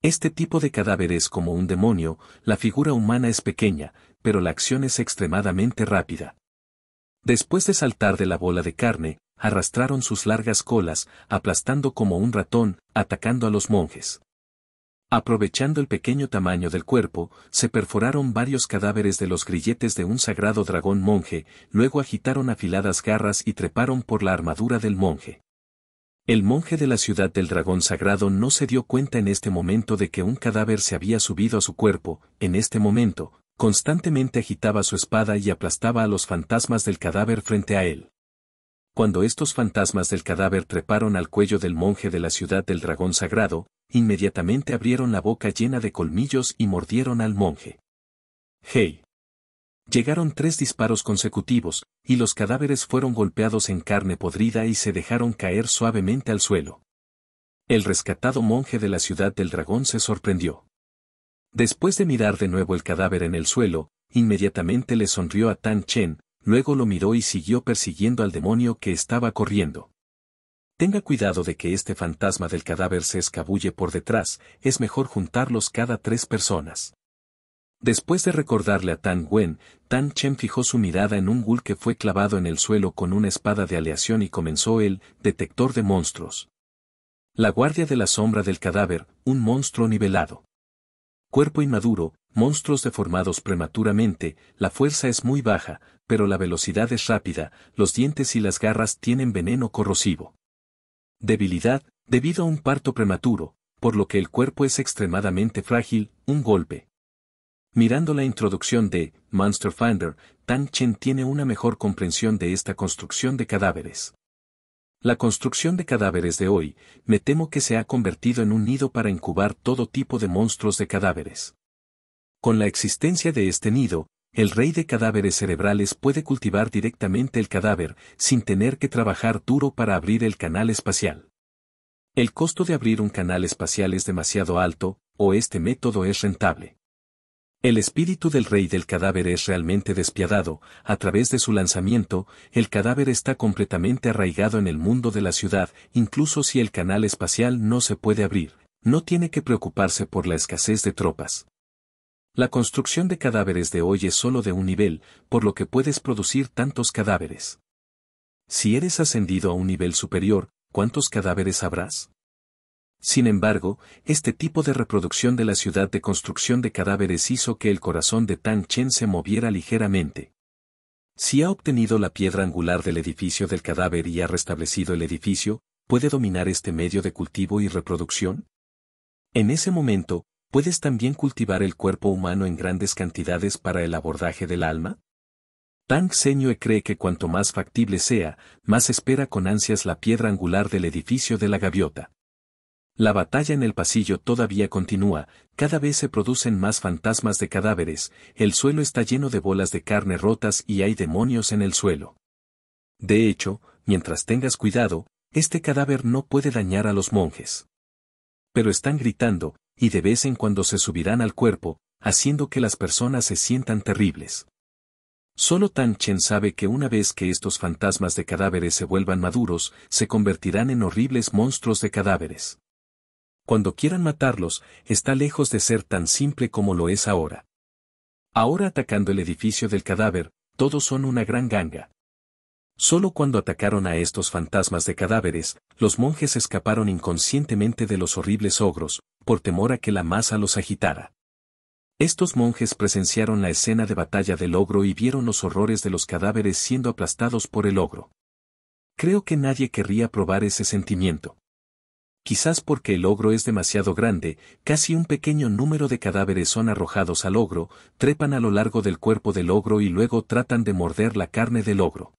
Este tipo de cadáver es como un demonio, la figura humana es pequeña, pero la acción es extremadamente rápida. Después de saltar de la bola de carne, arrastraron sus largas colas, aplastando como un ratón, atacando a los monjes. Aprovechando el pequeño tamaño del cuerpo, se perforaron varios cadáveres de los grilletes de un sagrado dragón monje, luego agitaron afiladas garras y treparon por la armadura del monje. El monje de la ciudad del dragón sagrado no se dio cuenta en este momento de que un cadáver se había subido a su cuerpo, en este momento, constantemente agitaba su espada y aplastaba a los fantasmas del cadáver frente a él. Cuando estos fantasmas del cadáver treparon al cuello del monje de la ciudad del dragón sagrado, inmediatamente abrieron la boca llena de colmillos y mordieron al monje. Hey. Llegaron tres disparos consecutivos, y los cadáveres fueron golpeados en carne podrida y se dejaron caer suavemente al suelo. El rescatado monje de la ciudad del dragón se sorprendió. Después de mirar de nuevo el cadáver en el suelo, inmediatamente le sonrió a Tan Chen, luego lo miró y siguió persiguiendo al demonio que estaba corriendo. Tenga cuidado de que este fantasma del cadáver se escabulle por detrás, es mejor juntarlos cada tres personas. Después de recordarle a Tan Wen, Tan Chen fijó su mirada en un gul que fue clavado en el suelo con una espada de aleación y comenzó el detector de monstruos. La guardia de la sombra del cadáver, un monstruo nivelado. Cuerpo inmaduro, monstruos deformados prematuramente, la fuerza es muy baja, pero la velocidad es rápida, los dientes y las garras tienen veneno corrosivo. Debilidad, debido a un parto prematuro, por lo que el cuerpo es extremadamente frágil, un golpe Mirando la introducción de Monster Finder, Tan Chen tiene una mejor comprensión de esta construcción de cadáveres. La construcción de cadáveres de hoy, me temo que se ha convertido en un nido para incubar todo tipo de monstruos de cadáveres. Con la existencia de este nido, el rey de cadáveres cerebrales puede cultivar directamente el cadáver, sin tener que trabajar duro para abrir el canal espacial. El costo de abrir un canal espacial es demasiado alto, o este método es rentable. El espíritu del rey del cadáver es realmente despiadado, a través de su lanzamiento, el cadáver está completamente arraigado en el mundo de la ciudad, incluso si el canal espacial no se puede abrir, no tiene que preocuparse por la escasez de tropas. La construcción de cadáveres de hoy es solo de un nivel, por lo que puedes producir tantos cadáveres. Si eres ascendido a un nivel superior, ¿cuántos cadáveres habrás? Sin embargo, este tipo de reproducción de la ciudad de construcción de cadáveres hizo que el corazón de Tang Chen se moviera ligeramente. Si ha obtenido la piedra angular del edificio del cadáver y ha restablecido el edificio, ¿puede dominar este medio de cultivo y reproducción? En ese momento, ¿puedes también cultivar el cuerpo humano en grandes cantidades para el abordaje del alma? Tang Señue cree que cuanto más factible sea, más espera con ansias la piedra angular del edificio de la gaviota. La batalla en el pasillo todavía continúa, cada vez se producen más fantasmas de cadáveres, el suelo está lleno de bolas de carne rotas y hay demonios en el suelo. De hecho, mientras tengas cuidado, este cadáver no puede dañar a los monjes. Pero están gritando, y de vez en cuando se subirán al cuerpo, haciendo que las personas se sientan terribles. Solo Tan Chen sabe que una vez que estos fantasmas de cadáveres se vuelvan maduros, se convertirán en horribles monstruos de cadáveres cuando quieran matarlos, está lejos de ser tan simple como lo es ahora. Ahora atacando el edificio del cadáver, todos son una gran ganga. Solo cuando atacaron a estos fantasmas de cadáveres, los monjes escaparon inconscientemente de los horribles ogros, por temor a que la masa los agitara. Estos monjes presenciaron la escena de batalla del ogro y vieron los horrores de los cadáveres siendo aplastados por el ogro. Creo que nadie querría probar ese sentimiento quizás porque el ogro es demasiado grande, casi un pequeño número de cadáveres son arrojados al ogro, trepan a lo largo del cuerpo del ogro y luego tratan de morder la carne del ogro.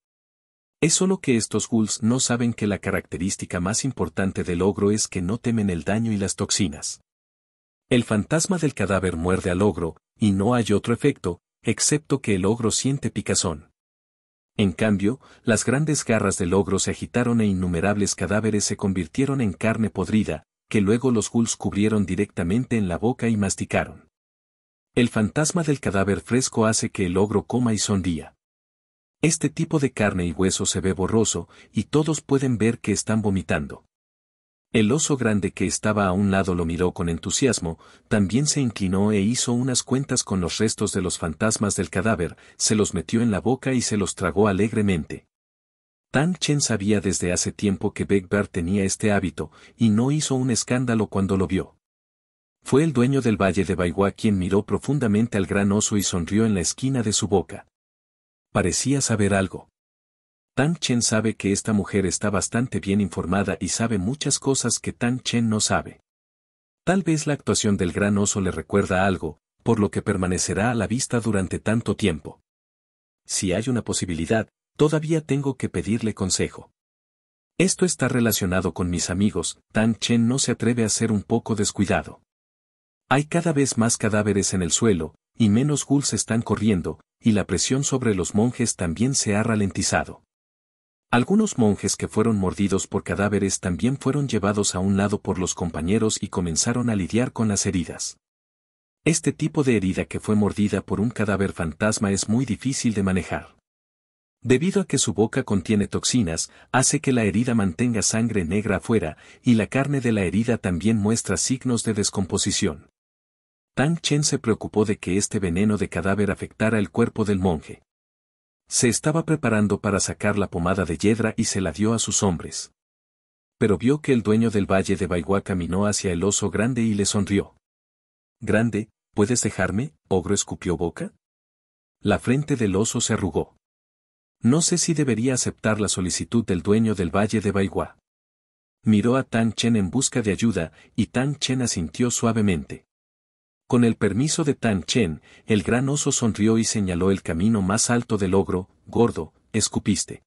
Es solo que estos ghouls no saben que la característica más importante del ogro es que no temen el daño y las toxinas. El fantasma del cadáver muerde al ogro, y no hay otro efecto, excepto que el ogro siente picazón. En cambio, las grandes garras del ogro se agitaron e innumerables cadáveres se convirtieron en carne podrida, que luego los ghouls cubrieron directamente en la boca y masticaron. El fantasma del cadáver fresco hace que el ogro coma y sonría. Este tipo de carne y hueso se ve borroso, y todos pueden ver que están vomitando. El oso grande que estaba a un lado lo miró con entusiasmo, también se inclinó e hizo unas cuentas con los restos de los fantasmas del cadáver, se los metió en la boca y se los tragó alegremente. Tan Chen sabía desde hace tiempo que Big tenía este hábito, y no hizo un escándalo cuando lo vio. Fue el dueño del valle de Baiwa quien miró profundamente al gran oso y sonrió en la esquina de su boca. Parecía saber algo. Tan Chen sabe que esta mujer está bastante bien informada y sabe muchas cosas que Tan Chen no sabe. Tal vez la actuación del gran oso le recuerda algo, por lo que permanecerá a la vista durante tanto tiempo. Si hay una posibilidad, todavía tengo que pedirle consejo. Esto está relacionado con mis amigos, Tan Chen no se atreve a ser un poco descuidado. Hay cada vez más cadáveres en el suelo, y menos ghouls están corriendo, y la presión sobre los monjes también se ha ralentizado. Algunos monjes que fueron mordidos por cadáveres también fueron llevados a un lado por los compañeros y comenzaron a lidiar con las heridas. Este tipo de herida que fue mordida por un cadáver fantasma es muy difícil de manejar. Debido a que su boca contiene toxinas, hace que la herida mantenga sangre negra afuera, y la carne de la herida también muestra signos de descomposición. Tang Chen se preocupó de que este veneno de cadáver afectara el cuerpo del monje. Se estaba preparando para sacar la pomada de yedra y se la dio a sus hombres. Pero vio que el dueño del valle de Baigua caminó hacia el oso grande y le sonrió. Grande, ¿puedes dejarme? Ogro escupió boca. La frente del oso se arrugó. No sé si debería aceptar la solicitud del dueño del valle de Baigua. Miró a Tan Chen en busca de ayuda, y Tan Chen asintió suavemente. Con el permiso de Tan Chen, el gran oso sonrió y señaló el camino más alto del ogro, gordo, escupiste.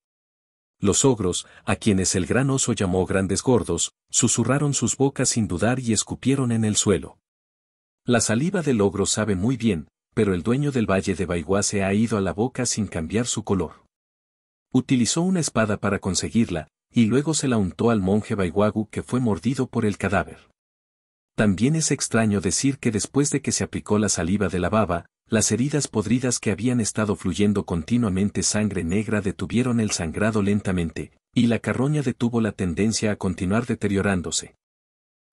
Los ogros, a quienes el gran oso llamó grandes gordos, susurraron sus bocas sin dudar y escupieron en el suelo. La saliva del ogro sabe muy bien, pero el dueño del valle de baiwá se ha ido a la boca sin cambiar su color. Utilizó una espada para conseguirla, y luego se la untó al monje Baiwagu que fue mordido por el cadáver. También es extraño decir que después de que se aplicó la saliva de la baba, las heridas podridas que habían estado fluyendo continuamente sangre negra detuvieron el sangrado lentamente, y la carroña detuvo la tendencia a continuar deteriorándose.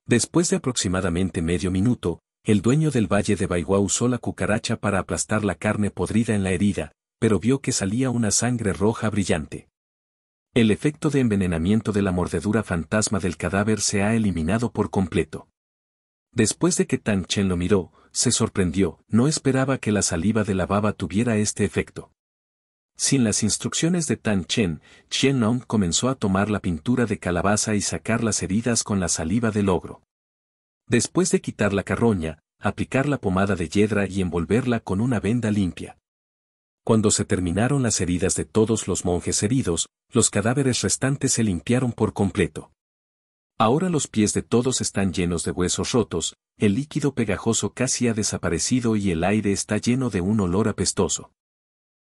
Después de aproximadamente medio minuto, el dueño del valle de Baigua usó la cucaracha para aplastar la carne podrida en la herida, pero vio que salía una sangre roja brillante. El efecto de envenenamiento de la mordedura fantasma del cadáver se ha eliminado por completo. Después de que Tan Chen lo miró, se sorprendió, no esperaba que la saliva de la baba tuviera este efecto. Sin las instrucciones de Tan Chen, Chen Nong comenzó a tomar la pintura de calabaza y sacar las heridas con la saliva del ogro. Después de quitar la carroña, aplicar la pomada de yedra y envolverla con una venda limpia. Cuando se terminaron las heridas de todos los monjes heridos, los cadáveres restantes se limpiaron por completo. Ahora los pies de todos están llenos de huesos rotos, el líquido pegajoso casi ha desaparecido y el aire está lleno de un olor apestoso.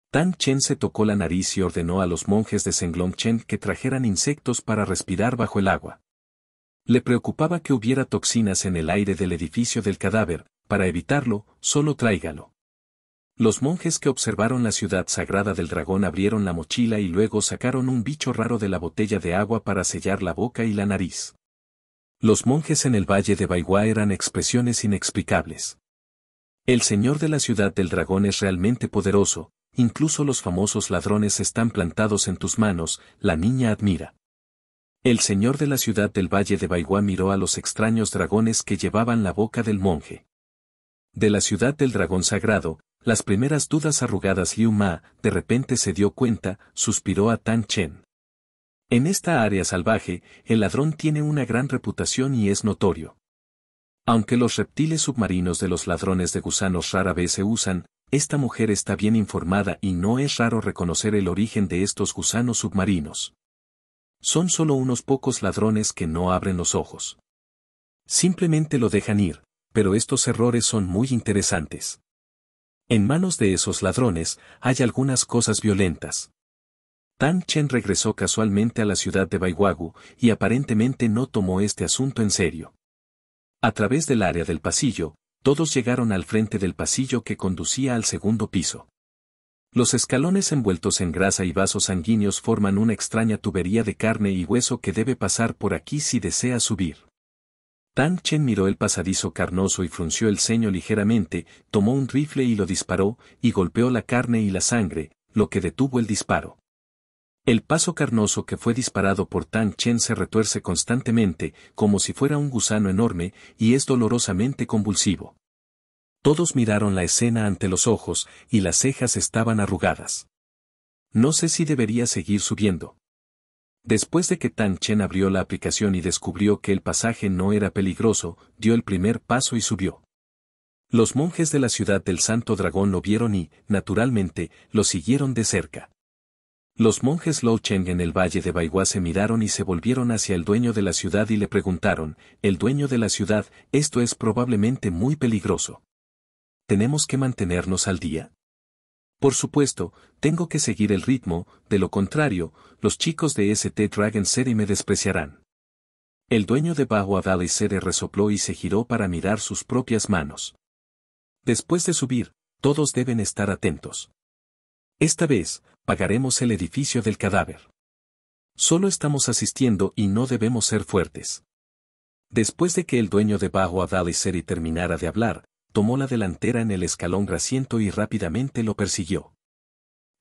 Tan Chen se tocó la nariz y ordenó a los monjes de Senglong Chen que trajeran insectos para respirar bajo el agua. Le preocupaba que hubiera toxinas en el aire del edificio del cadáver, para evitarlo, solo tráigalo. Los monjes que observaron la ciudad sagrada del dragón abrieron la mochila y luego sacaron un bicho raro de la botella de agua para sellar la boca y la nariz. Los monjes en el valle de Baigua eran expresiones inexplicables. El señor de la ciudad del dragón es realmente poderoso, incluso los famosos ladrones están plantados en tus manos, la niña admira. El señor de la ciudad del valle de Baigua miró a los extraños dragones que llevaban la boca del monje. De la ciudad del dragón sagrado, las primeras dudas arrugadas Liu Ma, de repente se dio cuenta, suspiró a Tan Chen. En esta área salvaje, el ladrón tiene una gran reputación y es notorio. Aunque los reptiles submarinos de los ladrones de gusanos rara vez se usan, esta mujer está bien informada y no es raro reconocer el origen de estos gusanos submarinos. Son solo unos pocos ladrones que no abren los ojos. Simplemente lo dejan ir, pero estos errores son muy interesantes. En manos de esos ladrones hay algunas cosas violentas. Tan Chen regresó casualmente a la ciudad de Baiwagu y aparentemente no tomó este asunto en serio. A través del área del pasillo, todos llegaron al frente del pasillo que conducía al segundo piso. Los escalones envueltos en grasa y vasos sanguíneos forman una extraña tubería de carne y hueso que debe pasar por aquí si desea subir. Tan Chen miró el pasadizo carnoso y frunció el ceño ligeramente, tomó un rifle y lo disparó, y golpeó la carne y la sangre, lo que detuvo el disparo. El paso carnoso que fue disparado por Tan Chen se retuerce constantemente, como si fuera un gusano enorme, y es dolorosamente convulsivo. Todos miraron la escena ante los ojos, y las cejas estaban arrugadas. No sé si debería seguir subiendo. Después de que Tan Chen abrió la aplicación y descubrió que el pasaje no era peligroso, dio el primer paso y subió. Los monjes de la ciudad del Santo Dragón lo vieron y, naturalmente, lo siguieron de cerca. Los monjes Cheng en el valle de Baigua se miraron y se volvieron hacia el dueño de la ciudad y le preguntaron, el dueño de la ciudad, esto es probablemente muy peligroso. ¿Tenemos que mantenernos al día? Por supuesto, tengo que seguir el ritmo, de lo contrario, los chicos de St. Dragon City me despreciarán. El dueño de Bajo Valley City resopló y se giró para mirar sus propias manos. Después de subir, todos deben estar atentos. Esta vez, pagaremos el edificio del cadáver. Solo estamos asistiendo y no debemos ser fuertes. Después de que el dueño de Bajo Adal Seri terminara de hablar, tomó la delantera en el escalón grasiento y rápidamente lo persiguió.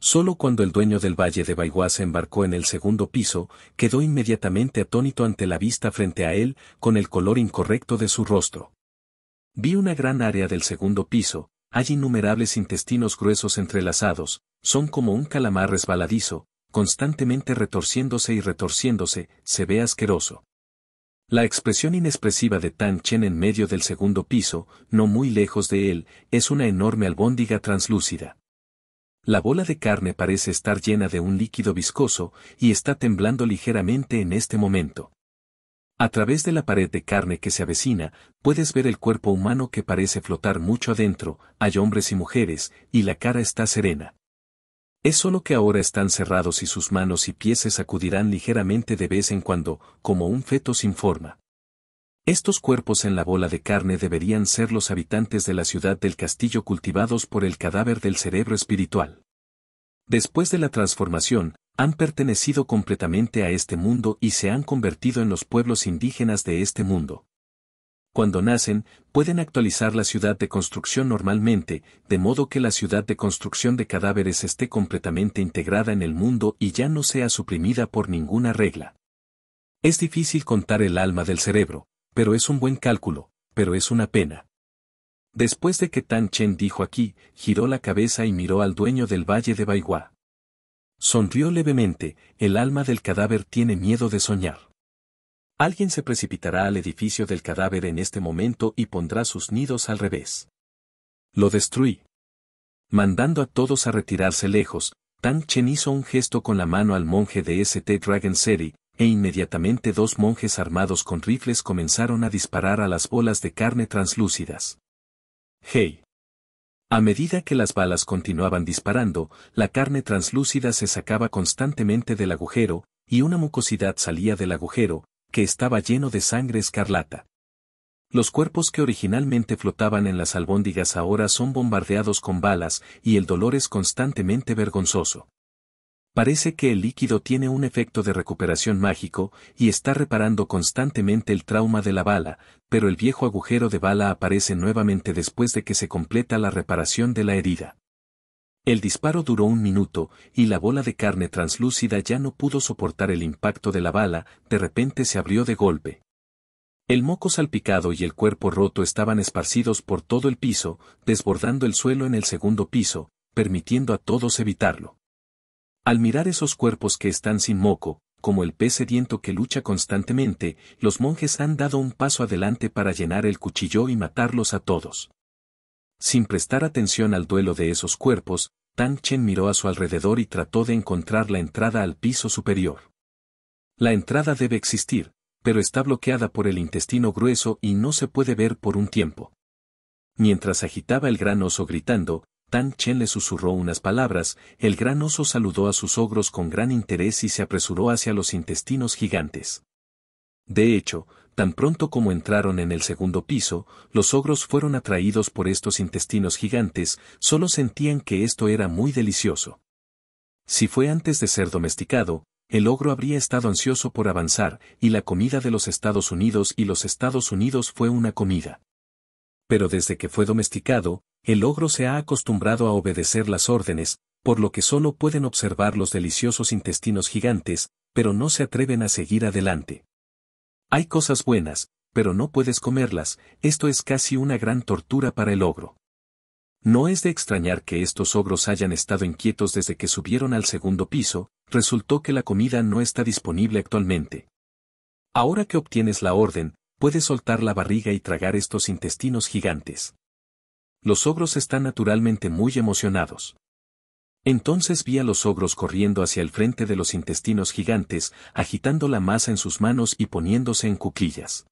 Solo cuando el dueño del valle de Baigua se embarcó en el segundo piso, quedó inmediatamente atónito ante la vista frente a él, con el color incorrecto de su rostro. Vi una gran área del segundo piso, hay innumerables intestinos gruesos entrelazados, son como un calamar resbaladizo, constantemente retorciéndose y retorciéndose, se ve asqueroso. La expresión inexpresiva de Tan Chen en medio del segundo piso, no muy lejos de él, es una enorme albóndiga translúcida. La bola de carne parece estar llena de un líquido viscoso y está temblando ligeramente en este momento. A través de la pared de carne que se avecina, puedes ver el cuerpo humano que parece flotar mucho adentro, hay hombres y mujeres, y la cara está serena. Es solo que ahora están cerrados y sus manos y pies se sacudirán ligeramente de vez en cuando, como un feto sin forma. Estos cuerpos en la bola de carne deberían ser los habitantes de la ciudad del castillo cultivados por el cadáver del cerebro espiritual. Después de la transformación, han pertenecido completamente a este mundo y se han convertido en los pueblos indígenas de este mundo. Cuando nacen, pueden actualizar la ciudad de construcción normalmente, de modo que la ciudad de construcción de cadáveres esté completamente integrada en el mundo y ya no sea suprimida por ninguna regla. Es difícil contar el alma del cerebro, pero es un buen cálculo, pero es una pena. Después de que Tan Chen dijo aquí, giró la cabeza y miró al dueño del valle de Baihua. Sonrió levemente, el alma del cadáver tiene miedo de soñar. Alguien se precipitará al edificio del cadáver en este momento y pondrá sus nidos al revés. Lo destruí. Mandando a todos a retirarse lejos, Tan Chen hizo un gesto con la mano al monje de St. Dragon City, e inmediatamente dos monjes armados con rifles comenzaron a disparar a las bolas de carne translúcidas. ¡Hey! A medida que las balas continuaban disparando, la carne translúcida se sacaba constantemente del agujero, y una mucosidad salía del agujero, que estaba lleno de sangre escarlata. Los cuerpos que originalmente flotaban en las albóndigas ahora son bombardeados con balas y el dolor es constantemente vergonzoso. Parece que el líquido tiene un efecto de recuperación mágico y está reparando constantemente el trauma de la bala, pero el viejo agujero de bala aparece nuevamente después de que se completa la reparación de la herida. El disparo duró un minuto, y la bola de carne translúcida ya no pudo soportar el impacto de la bala, de repente se abrió de golpe. El moco salpicado y el cuerpo roto estaban esparcidos por todo el piso, desbordando el suelo en el segundo piso, permitiendo a todos evitarlo. Al mirar esos cuerpos que están sin moco, como el pez sediento que lucha constantemente, los monjes han dado un paso adelante para llenar el cuchillo y matarlos a todos. Sin prestar atención al duelo de esos cuerpos, Tan Chen miró a su alrededor y trató de encontrar la entrada al piso superior. La entrada debe existir, pero está bloqueada por el intestino grueso y no se puede ver por un tiempo. Mientras agitaba el gran oso gritando, Tan Chen le susurró unas palabras, el gran oso saludó a sus ogros con gran interés y se apresuró hacia los intestinos gigantes. De hecho, tan pronto como entraron en el segundo piso, los ogros fueron atraídos por estos intestinos gigantes, solo sentían que esto era muy delicioso. Si fue antes de ser domesticado, el ogro habría estado ansioso por avanzar, y la comida de los Estados Unidos y los Estados Unidos fue una comida. Pero desde que fue domesticado, el ogro se ha acostumbrado a obedecer las órdenes, por lo que solo pueden observar los deliciosos intestinos gigantes, pero no se atreven a seguir adelante. Hay cosas buenas, pero no puedes comerlas, esto es casi una gran tortura para el ogro. No es de extrañar que estos ogros hayan estado inquietos desde que subieron al segundo piso, resultó que la comida no está disponible actualmente. Ahora que obtienes la orden, puedes soltar la barriga y tragar estos intestinos gigantes. Los ogros están naturalmente muy emocionados. Entonces vi a los ogros corriendo hacia el frente de los intestinos gigantes, agitando la masa en sus manos y poniéndose en cuclillas.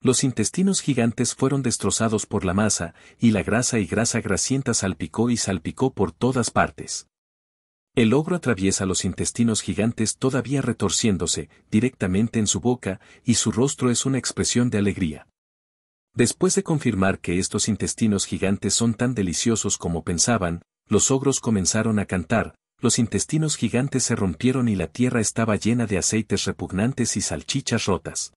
Los intestinos gigantes fueron destrozados por la masa, y la grasa y grasa grasienta salpicó y salpicó por todas partes. El ogro atraviesa los intestinos gigantes todavía retorciéndose, directamente en su boca, y su rostro es una expresión de alegría. Después de confirmar que estos intestinos gigantes son tan deliciosos como pensaban, los ogros comenzaron a cantar, los intestinos gigantes se rompieron y la tierra estaba llena de aceites repugnantes y salchichas rotas.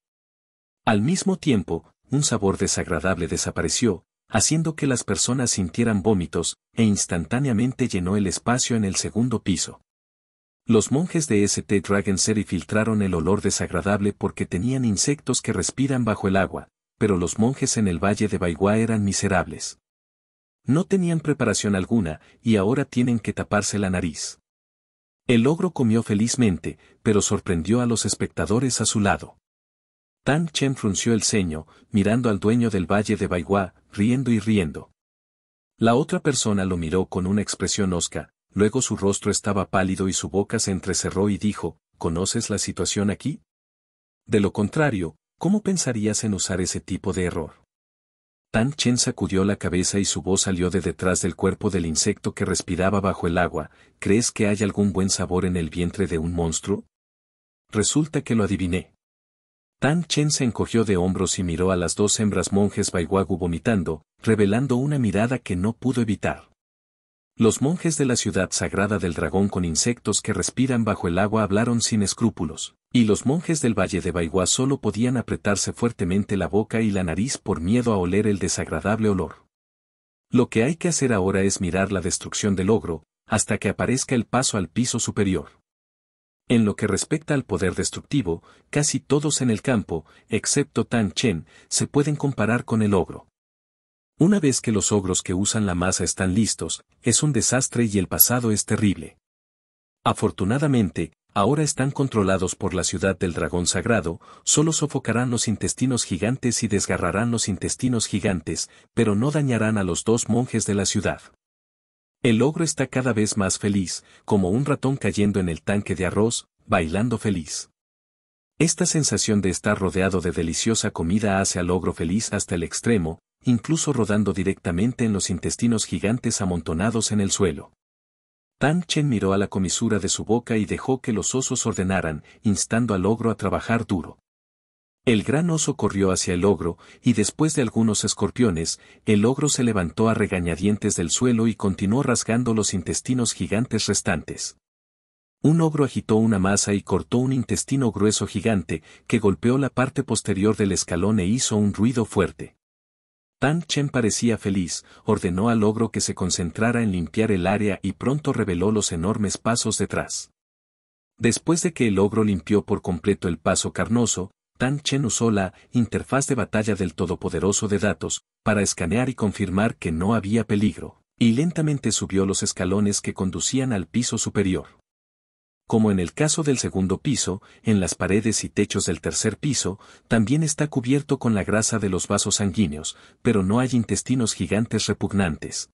Al mismo tiempo, un sabor desagradable desapareció, haciendo que las personas sintieran vómitos, e instantáneamente llenó el espacio en el segundo piso. Los monjes de St. City filtraron el olor desagradable porque tenían insectos que respiran bajo el agua, pero los monjes en el valle de Baigua eran miserables. No tenían preparación alguna, y ahora tienen que taparse la nariz. El ogro comió felizmente, pero sorprendió a los espectadores a su lado. Tan Chen frunció el ceño, mirando al dueño del valle de Baigua, riendo y riendo. La otra persona lo miró con una expresión osca, luego su rostro estaba pálido y su boca se entrecerró y dijo, ¿conoces la situación aquí? De lo contrario, ¿cómo pensarías en usar ese tipo de error? Tan Chen sacudió la cabeza y su voz salió de detrás del cuerpo del insecto que respiraba bajo el agua. ¿Crees que hay algún buen sabor en el vientre de un monstruo? Resulta que lo adiviné. Tan Chen se encogió de hombros y miró a las dos hembras monjes Baiwagu vomitando, revelando una mirada que no pudo evitar. Los monjes de la ciudad sagrada del dragón con insectos que respiran bajo el agua hablaron sin escrúpulos, y los monjes del valle de Baihua solo podían apretarse fuertemente la boca y la nariz por miedo a oler el desagradable olor. Lo que hay que hacer ahora es mirar la destrucción del ogro, hasta que aparezca el paso al piso superior. En lo que respecta al poder destructivo, casi todos en el campo, excepto Tan Chen, se pueden comparar con el ogro. Una vez que los ogros que usan la masa están listos, es un desastre y el pasado es terrible. Afortunadamente, ahora están controlados por la ciudad del dragón sagrado, solo sofocarán los intestinos gigantes y desgarrarán los intestinos gigantes, pero no dañarán a los dos monjes de la ciudad. El ogro está cada vez más feliz, como un ratón cayendo en el tanque de arroz, bailando feliz. Esta sensación de estar rodeado de deliciosa comida hace al ogro feliz hasta el extremo, incluso rodando directamente en los intestinos gigantes amontonados en el suelo. Tan Chen miró a la comisura de su boca y dejó que los osos ordenaran, instando al ogro a trabajar duro. El gran oso corrió hacia el ogro, y después de algunos escorpiones, el ogro se levantó a regañadientes del suelo y continuó rasgando los intestinos gigantes restantes. Un ogro agitó una masa y cortó un intestino grueso gigante, que golpeó la parte posterior del escalón e hizo un ruido fuerte. Tan Chen parecía feliz, ordenó al ogro que se concentrara en limpiar el área y pronto reveló los enormes pasos detrás. Después de que el ogro limpió por completo el paso carnoso, Tan Chen usó la interfaz de batalla del Todopoderoso de datos para escanear y confirmar que no había peligro, y lentamente subió los escalones que conducían al piso superior. Como en el caso del segundo piso, en las paredes y techos del tercer piso, también está cubierto con la grasa de los vasos sanguíneos, pero no hay intestinos gigantes repugnantes.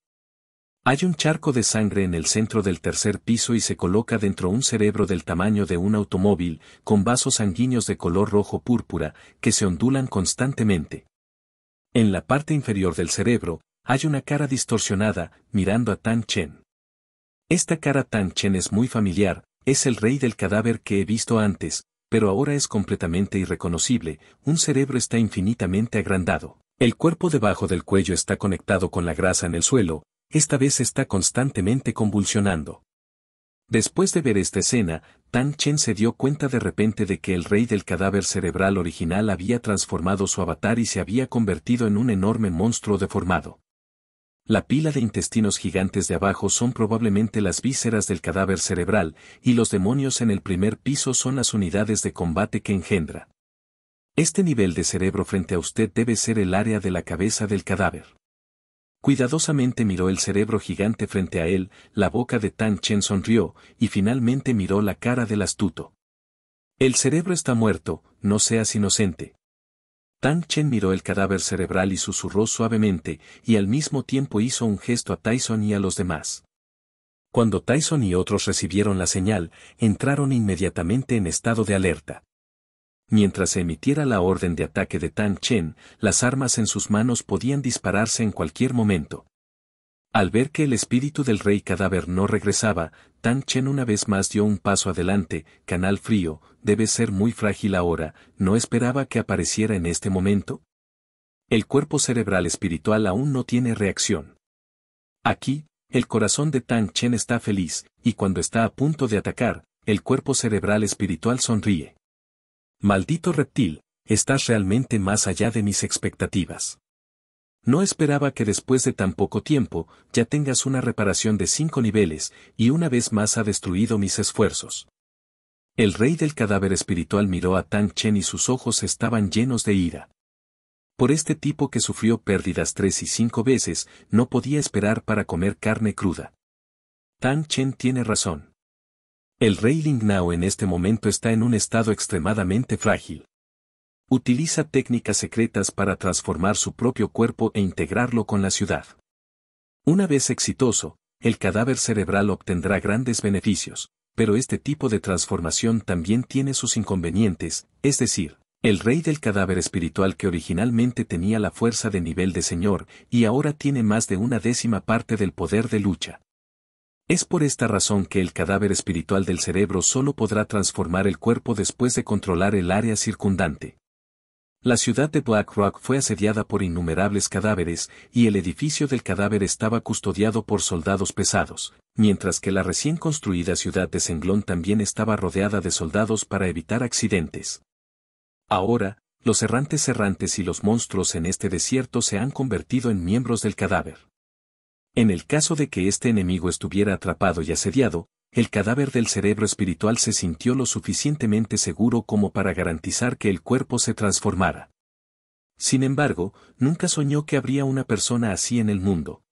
Hay un charco de sangre en el centro del tercer piso y se coloca dentro un cerebro del tamaño de un automóvil, con vasos sanguíneos de color rojo púrpura, que se ondulan constantemente. En la parte inferior del cerebro, hay una cara distorsionada, mirando a Tan Chen. Esta cara Tan Chen es muy familiar, es el rey del cadáver que he visto antes, pero ahora es completamente irreconocible, un cerebro está infinitamente agrandado. El cuerpo debajo del cuello está conectado con la grasa en el suelo, esta vez está constantemente convulsionando. Después de ver esta escena, Tan Chen se dio cuenta de repente de que el rey del cadáver cerebral original había transformado su avatar y se había convertido en un enorme monstruo deformado. La pila de intestinos gigantes de abajo son probablemente las vísceras del cadáver cerebral, y los demonios en el primer piso son las unidades de combate que engendra. Este nivel de cerebro frente a usted debe ser el área de la cabeza del cadáver. Cuidadosamente miró el cerebro gigante frente a él, la boca de Tan Chen sonrió, y finalmente miró la cara del astuto. El cerebro está muerto, no seas inocente. Tang Chen miró el cadáver cerebral y susurró suavemente, y al mismo tiempo hizo un gesto a Tyson y a los demás. Cuando Tyson y otros recibieron la señal, entraron inmediatamente en estado de alerta. Mientras se emitiera la orden de ataque de Tang Chen, las armas en sus manos podían dispararse en cualquier momento. Al ver que el espíritu del rey cadáver no regresaba, Tan Chen una vez más dio un paso adelante, canal frío, debe ser muy frágil ahora, no esperaba que apareciera en este momento. El cuerpo cerebral espiritual aún no tiene reacción. Aquí, el corazón de Tang Chen está feliz, y cuando está a punto de atacar, el cuerpo cerebral espiritual sonríe. Maldito reptil, estás realmente más allá de mis expectativas. No esperaba que después de tan poco tiempo ya tengas una reparación de cinco niveles, y una vez más ha destruido mis esfuerzos. El rey del cadáver espiritual miró a Tang Chen y sus ojos estaban llenos de ira. Por este tipo que sufrió pérdidas tres y cinco veces, no podía esperar para comer carne cruda. Tang Chen tiene razón. El rey Lingnao en este momento está en un estado extremadamente frágil. Utiliza técnicas secretas para transformar su propio cuerpo e integrarlo con la ciudad. Una vez exitoso, el cadáver cerebral obtendrá grandes beneficios, pero este tipo de transformación también tiene sus inconvenientes, es decir, el rey del cadáver espiritual que originalmente tenía la fuerza de nivel de señor y ahora tiene más de una décima parte del poder de lucha. Es por esta razón que el cadáver espiritual del cerebro solo podrá transformar el cuerpo después de controlar el área circundante. La ciudad de Black Rock fue asediada por innumerables cadáveres, y el edificio del cadáver estaba custodiado por soldados pesados, mientras que la recién construida ciudad de Senglón también estaba rodeada de soldados para evitar accidentes. Ahora, los errantes errantes y los monstruos en este desierto se han convertido en miembros del cadáver. En el caso de que este enemigo estuviera atrapado y asediado, el cadáver del cerebro espiritual se sintió lo suficientemente seguro como para garantizar que el cuerpo se transformara. Sin embargo, nunca soñó que habría una persona así en el mundo.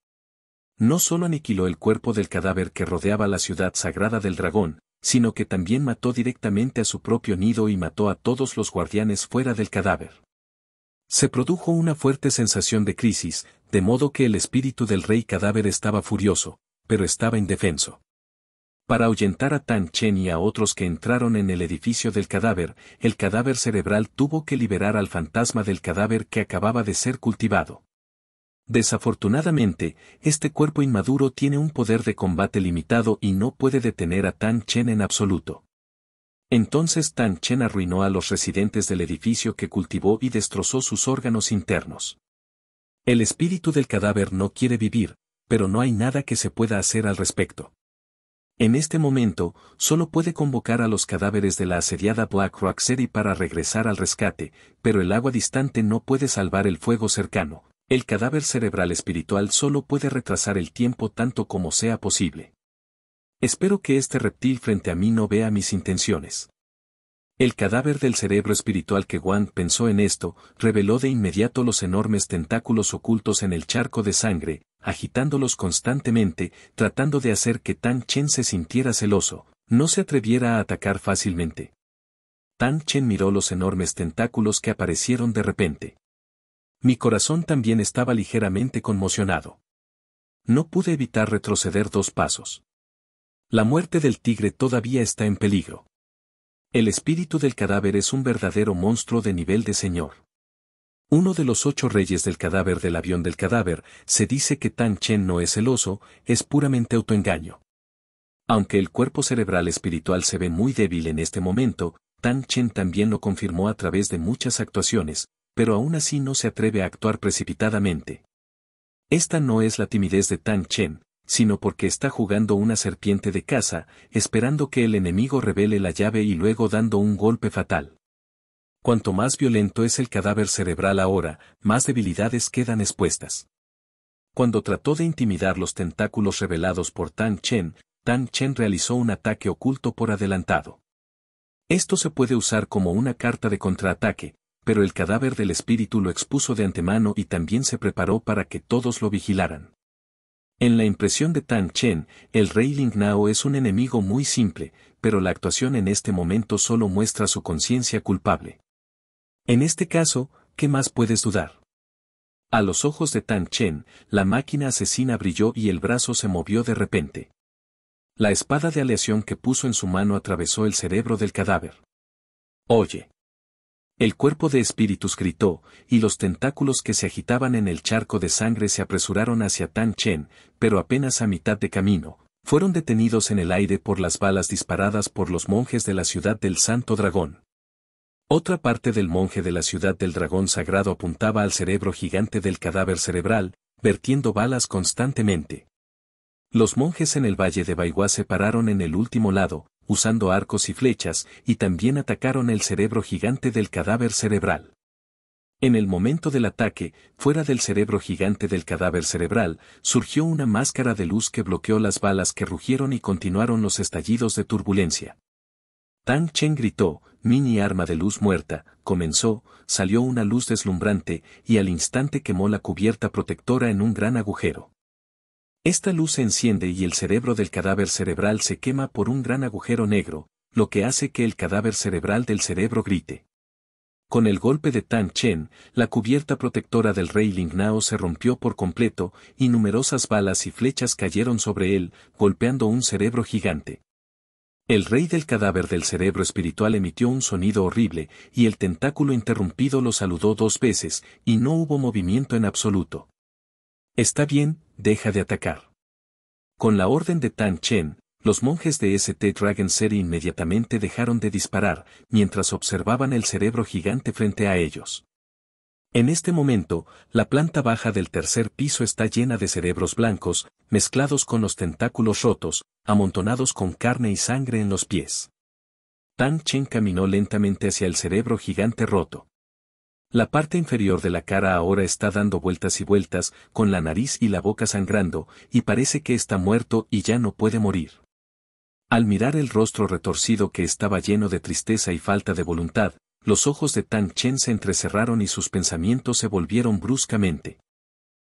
No solo aniquiló el cuerpo del cadáver que rodeaba la ciudad sagrada del dragón, sino que también mató directamente a su propio nido y mató a todos los guardianes fuera del cadáver. Se produjo una fuerte sensación de crisis, de modo que el espíritu del rey cadáver estaba furioso, pero estaba indefenso para ahuyentar a Tan Chen y a otros que entraron en el edificio del cadáver, el cadáver cerebral tuvo que liberar al fantasma del cadáver que acababa de ser cultivado. Desafortunadamente, este cuerpo inmaduro tiene un poder de combate limitado y no puede detener a Tan Chen en absoluto. Entonces Tan Chen arruinó a los residentes del edificio que cultivó y destrozó sus órganos internos. El espíritu del cadáver no quiere vivir, pero no hay nada que se pueda hacer al respecto. En este momento, solo puede convocar a los cadáveres de la asediada Black Rock City para regresar al rescate, pero el agua distante no puede salvar el fuego cercano. El cadáver cerebral espiritual solo puede retrasar el tiempo tanto como sea posible. Espero que este reptil frente a mí no vea mis intenciones. El cadáver del cerebro espiritual que Juan pensó en esto, reveló de inmediato los enormes tentáculos ocultos en el charco de sangre, agitándolos constantemente, tratando de hacer que Tan Chen se sintiera celoso, no se atreviera a atacar fácilmente. Tan Chen miró los enormes tentáculos que aparecieron de repente. Mi corazón también estaba ligeramente conmocionado. No pude evitar retroceder dos pasos. La muerte del tigre todavía está en peligro. El espíritu del cadáver es un verdadero monstruo de nivel de señor. Uno de los ocho reyes del cadáver del avión del cadáver, se dice que Tan Chen no es celoso, es puramente autoengaño. Aunque el cuerpo cerebral espiritual se ve muy débil en este momento, Tan Chen también lo confirmó a través de muchas actuaciones, pero aún así no se atreve a actuar precipitadamente. Esta no es la timidez de Tan Chen, sino porque está jugando una serpiente de caza, esperando que el enemigo revele la llave y luego dando un golpe fatal. Cuanto más violento es el cadáver cerebral ahora, más debilidades quedan expuestas. Cuando trató de intimidar los tentáculos revelados por Tan Chen, Tan Chen realizó un ataque oculto por adelantado. Esto se puede usar como una carta de contraataque, pero el cadáver del espíritu lo expuso de antemano y también se preparó para que todos lo vigilaran. En la impresión de Tan Chen, el rey Nao es un enemigo muy simple, pero la actuación en este momento solo muestra su conciencia culpable. En este caso, ¿qué más puedes dudar? A los ojos de Tan Chen, la máquina asesina brilló y el brazo se movió de repente. La espada de aleación que puso en su mano atravesó el cerebro del cadáver. Oye. El cuerpo de espíritus gritó, y los tentáculos que se agitaban en el charco de sangre se apresuraron hacia Tan Chen, pero apenas a mitad de camino, fueron detenidos en el aire por las balas disparadas por los monjes de la ciudad del Santo Dragón. Otra parte del monje de la ciudad del dragón sagrado apuntaba al cerebro gigante del cadáver cerebral, vertiendo balas constantemente. Los monjes en el valle de Baihua se pararon en el último lado, usando arcos y flechas, y también atacaron el cerebro gigante del cadáver cerebral. En el momento del ataque, fuera del cerebro gigante del cadáver cerebral, surgió una máscara de luz que bloqueó las balas que rugieron y continuaron los estallidos de turbulencia. Tang Chen gritó, mini arma de luz muerta, comenzó, salió una luz deslumbrante, y al instante quemó la cubierta protectora en un gran agujero. Esta luz se enciende y el cerebro del cadáver cerebral se quema por un gran agujero negro, lo que hace que el cadáver cerebral del cerebro grite. Con el golpe de Tan Chen, la cubierta protectora del rey Nao se rompió por completo, y numerosas balas y flechas cayeron sobre él, golpeando un cerebro gigante. El rey del cadáver del cerebro espiritual emitió un sonido horrible, y el tentáculo interrumpido lo saludó dos veces, y no hubo movimiento en absoluto. Está bien, deja de atacar. Con la orden de Tan Chen, los monjes de St. Dragon City inmediatamente dejaron de disparar, mientras observaban el cerebro gigante frente a ellos. En este momento, la planta baja del tercer piso está llena de cerebros blancos, mezclados con los tentáculos rotos, amontonados con carne y sangre en los pies. Tan Chen caminó lentamente hacia el cerebro gigante roto. La parte inferior de la cara ahora está dando vueltas y vueltas, con la nariz y la boca sangrando, y parece que está muerto y ya no puede morir. Al mirar el rostro retorcido que estaba lleno de tristeza y falta de voluntad, los ojos de Tan Chen se entrecerraron y sus pensamientos se volvieron bruscamente.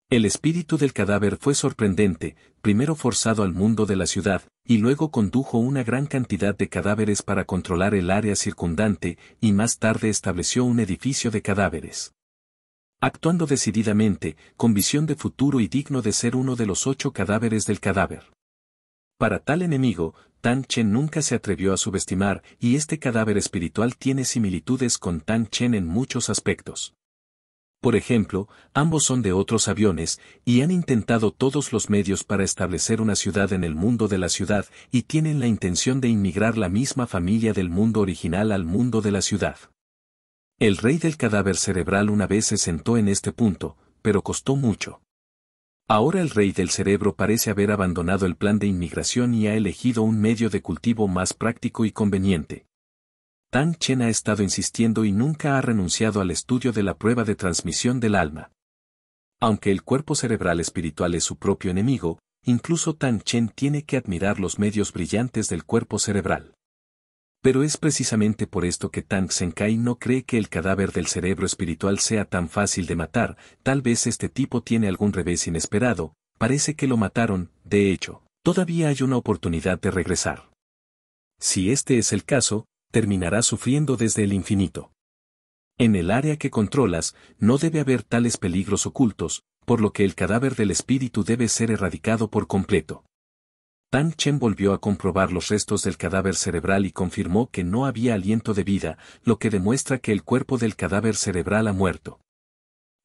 El espíritu del cadáver fue sorprendente, primero forzado al mundo de la ciudad, y luego condujo una gran cantidad de cadáveres para controlar el área circundante, y más tarde estableció un edificio de cadáveres. Actuando decididamente, con visión de futuro y digno de ser uno de los ocho cadáveres del cadáver. Para tal enemigo, Tan Chen nunca se atrevió a subestimar, y este cadáver espiritual tiene similitudes con Tan Chen en muchos aspectos. Por ejemplo, ambos son de otros aviones, y han intentado todos los medios para establecer una ciudad en el mundo de la ciudad, y tienen la intención de inmigrar la misma familia del mundo original al mundo de la ciudad. El rey del cadáver cerebral una vez se sentó en este punto, pero costó mucho. Ahora el rey del cerebro parece haber abandonado el plan de inmigración y ha elegido un medio de cultivo más práctico y conveniente. Tan Chen ha estado insistiendo y nunca ha renunciado al estudio de la prueba de transmisión del alma. Aunque el cuerpo cerebral espiritual es su propio enemigo, incluso Tan Chen tiene que admirar los medios brillantes del cuerpo cerebral. Pero es precisamente por esto que Tang Senkai no cree que el cadáver del cerebro espiritual sea tan fácil de matar, tal vez este tipo tiene algún revés inesperado, parece que lo mataron, de hecho, todavía hay una oportunidad de regresar. Si este es el caso, terminará sufriendo desde el infinito. En el área que controlas, no debe haber tales peligros ocultos, por lo que el cadáver del espíritu debe ser erradicado por completo. Tan Chen volvió a comprobar los restos del cadáver cerebral y confirmó que no había aliento de vida, lo que demuestra que el cuerpo del cadáver cerebral ha muerto.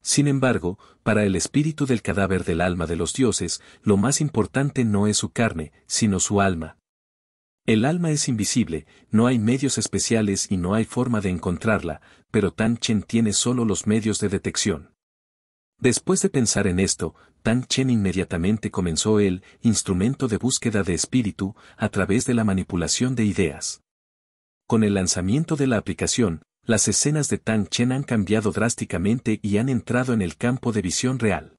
Sin embargo, para el espíritu del cadáver del alma de los dioses, lo más importante no es su carne, sino su alma. El alma es invisible, no hay medios especiales y no hay forma de encontrarla, pero Tan Chen tiene solo los medios de detección. Después de pensar en esto, Tang Chen inmediatamente comenzó el instrumento de búsqueda de espíritu a través de la manipulación de ideas. Con el lanzamiento de la aplicación, las escenas de Tang Chen han cambiado drásticamente y han entrado en el campo de visión real.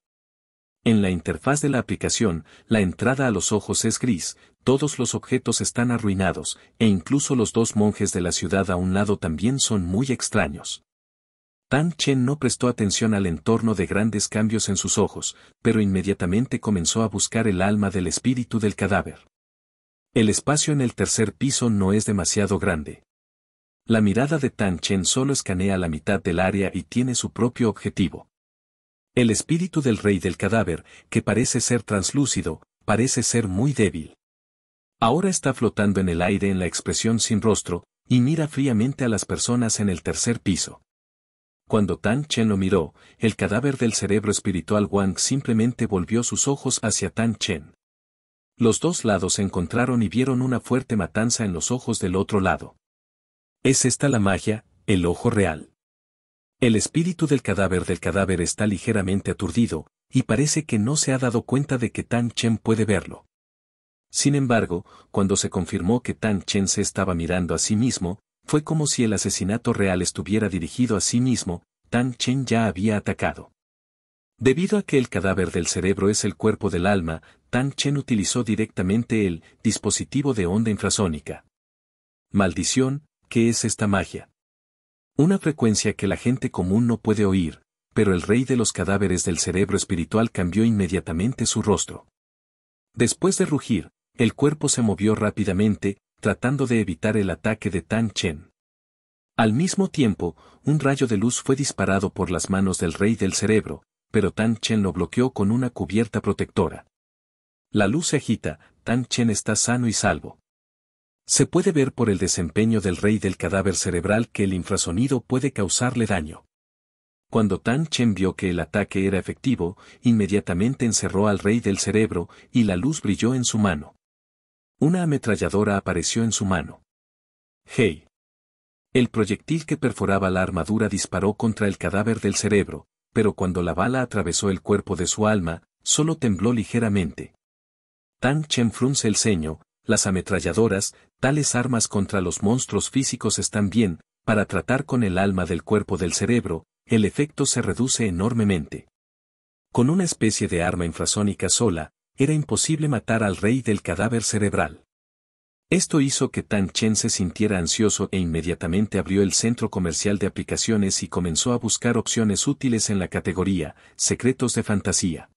En la interfaz de la aplicación, la entrada a los ojos es gris, todos los objetos están arruinados, e incluso los dos monjes de la ciudad a un lado también son muy extraños. Tan Chen no prestó atención al entorno de grandes cambios en sus ojos, pero inmediatamente comenzó a buscar el alma del espíritu del cadáver. El espacio en el tercer piso no es demasiado grande. La mirada de Tan Chen solo escanea la mitad del área y tiene su propio objetivo. El espíritu del rey del cadáver, que parece ser translúcido, parece ser muy débil. Ahora está flotando en el aire en la expresión sin rostro, y mira fríamente a las personas en el tercer piso. Cuando Tan Chen lo miró, el cadáver del cerebro espiritual Wang simplemente volvió sus ojos hacia Tan Chen. Los dos lados se encontraron y vieron una fuerte matanza en los ojos del otro lado. Es esta la magia, el ojo real. El espíritu del cadáver del cadáver está ligeramente aturdido, y parece que no se ha dado cuenta de que Tan Chen puede verlo. Sin embargo, cuando se confirmó que Tan Chen se estaba mirando a sí mismo, fue como si el asesinato real estuviera dirigido a sí mismo, Tan Chen ya había atacado. Debido a que el cadáver del cerebro es el cuerpo del alma, Tan Chen utilizó directamente el dispositivo de onda infrasónica. Maldición, ¿qué es esta magia? Una frecuencia que la gente común no puede oír, pero el rey de los cadáveres del cerebro espiritual cambió inmediatamente su rostro. Después de rugir, el cuerpo se movió rápidamente, tratando de evitar el ataque de Tan Chen. Al mismo tiempo, un rayo de luz fue disparado por las manos del rey del cerebro, pero Tan Chen lo bloqueó con una cubierta protectora. La luz se agita, Tan Chen está sano y salvo. Se puede ver por el desempeño del rey del cadáver cerebral que el infrasonido puede causarle daño. Cuando Tan Chen vio que el ataque era efectivo, inmediatamente encerró al rey del cerebro y la luz brilló en su mano. Una ametralladora apareció en su mano. ¡Hey! El proyectil que perforaba la armadura disparó contra el cadáver del cerebro, pero cuando la bala atravesó el cuerpo de su alma, solo tembló ligeramente. Tan Chen frunce el ceño, las ametralladoras, tales armas contra los monstruos físicos están bien, para tratar con el alma del cuerpo del cerebro, el efecto se reduce enormemente. Con una especie de arma infrasónica sola, era imposible matar al rey del cadáver cerebral. Esto hizo que Tan Chen se sintiera ansioso e inmediatamente abrió el centro comercial de aplicaciones y comenzó a buscar opciones útiles en la categoría Secretos de Fantasía.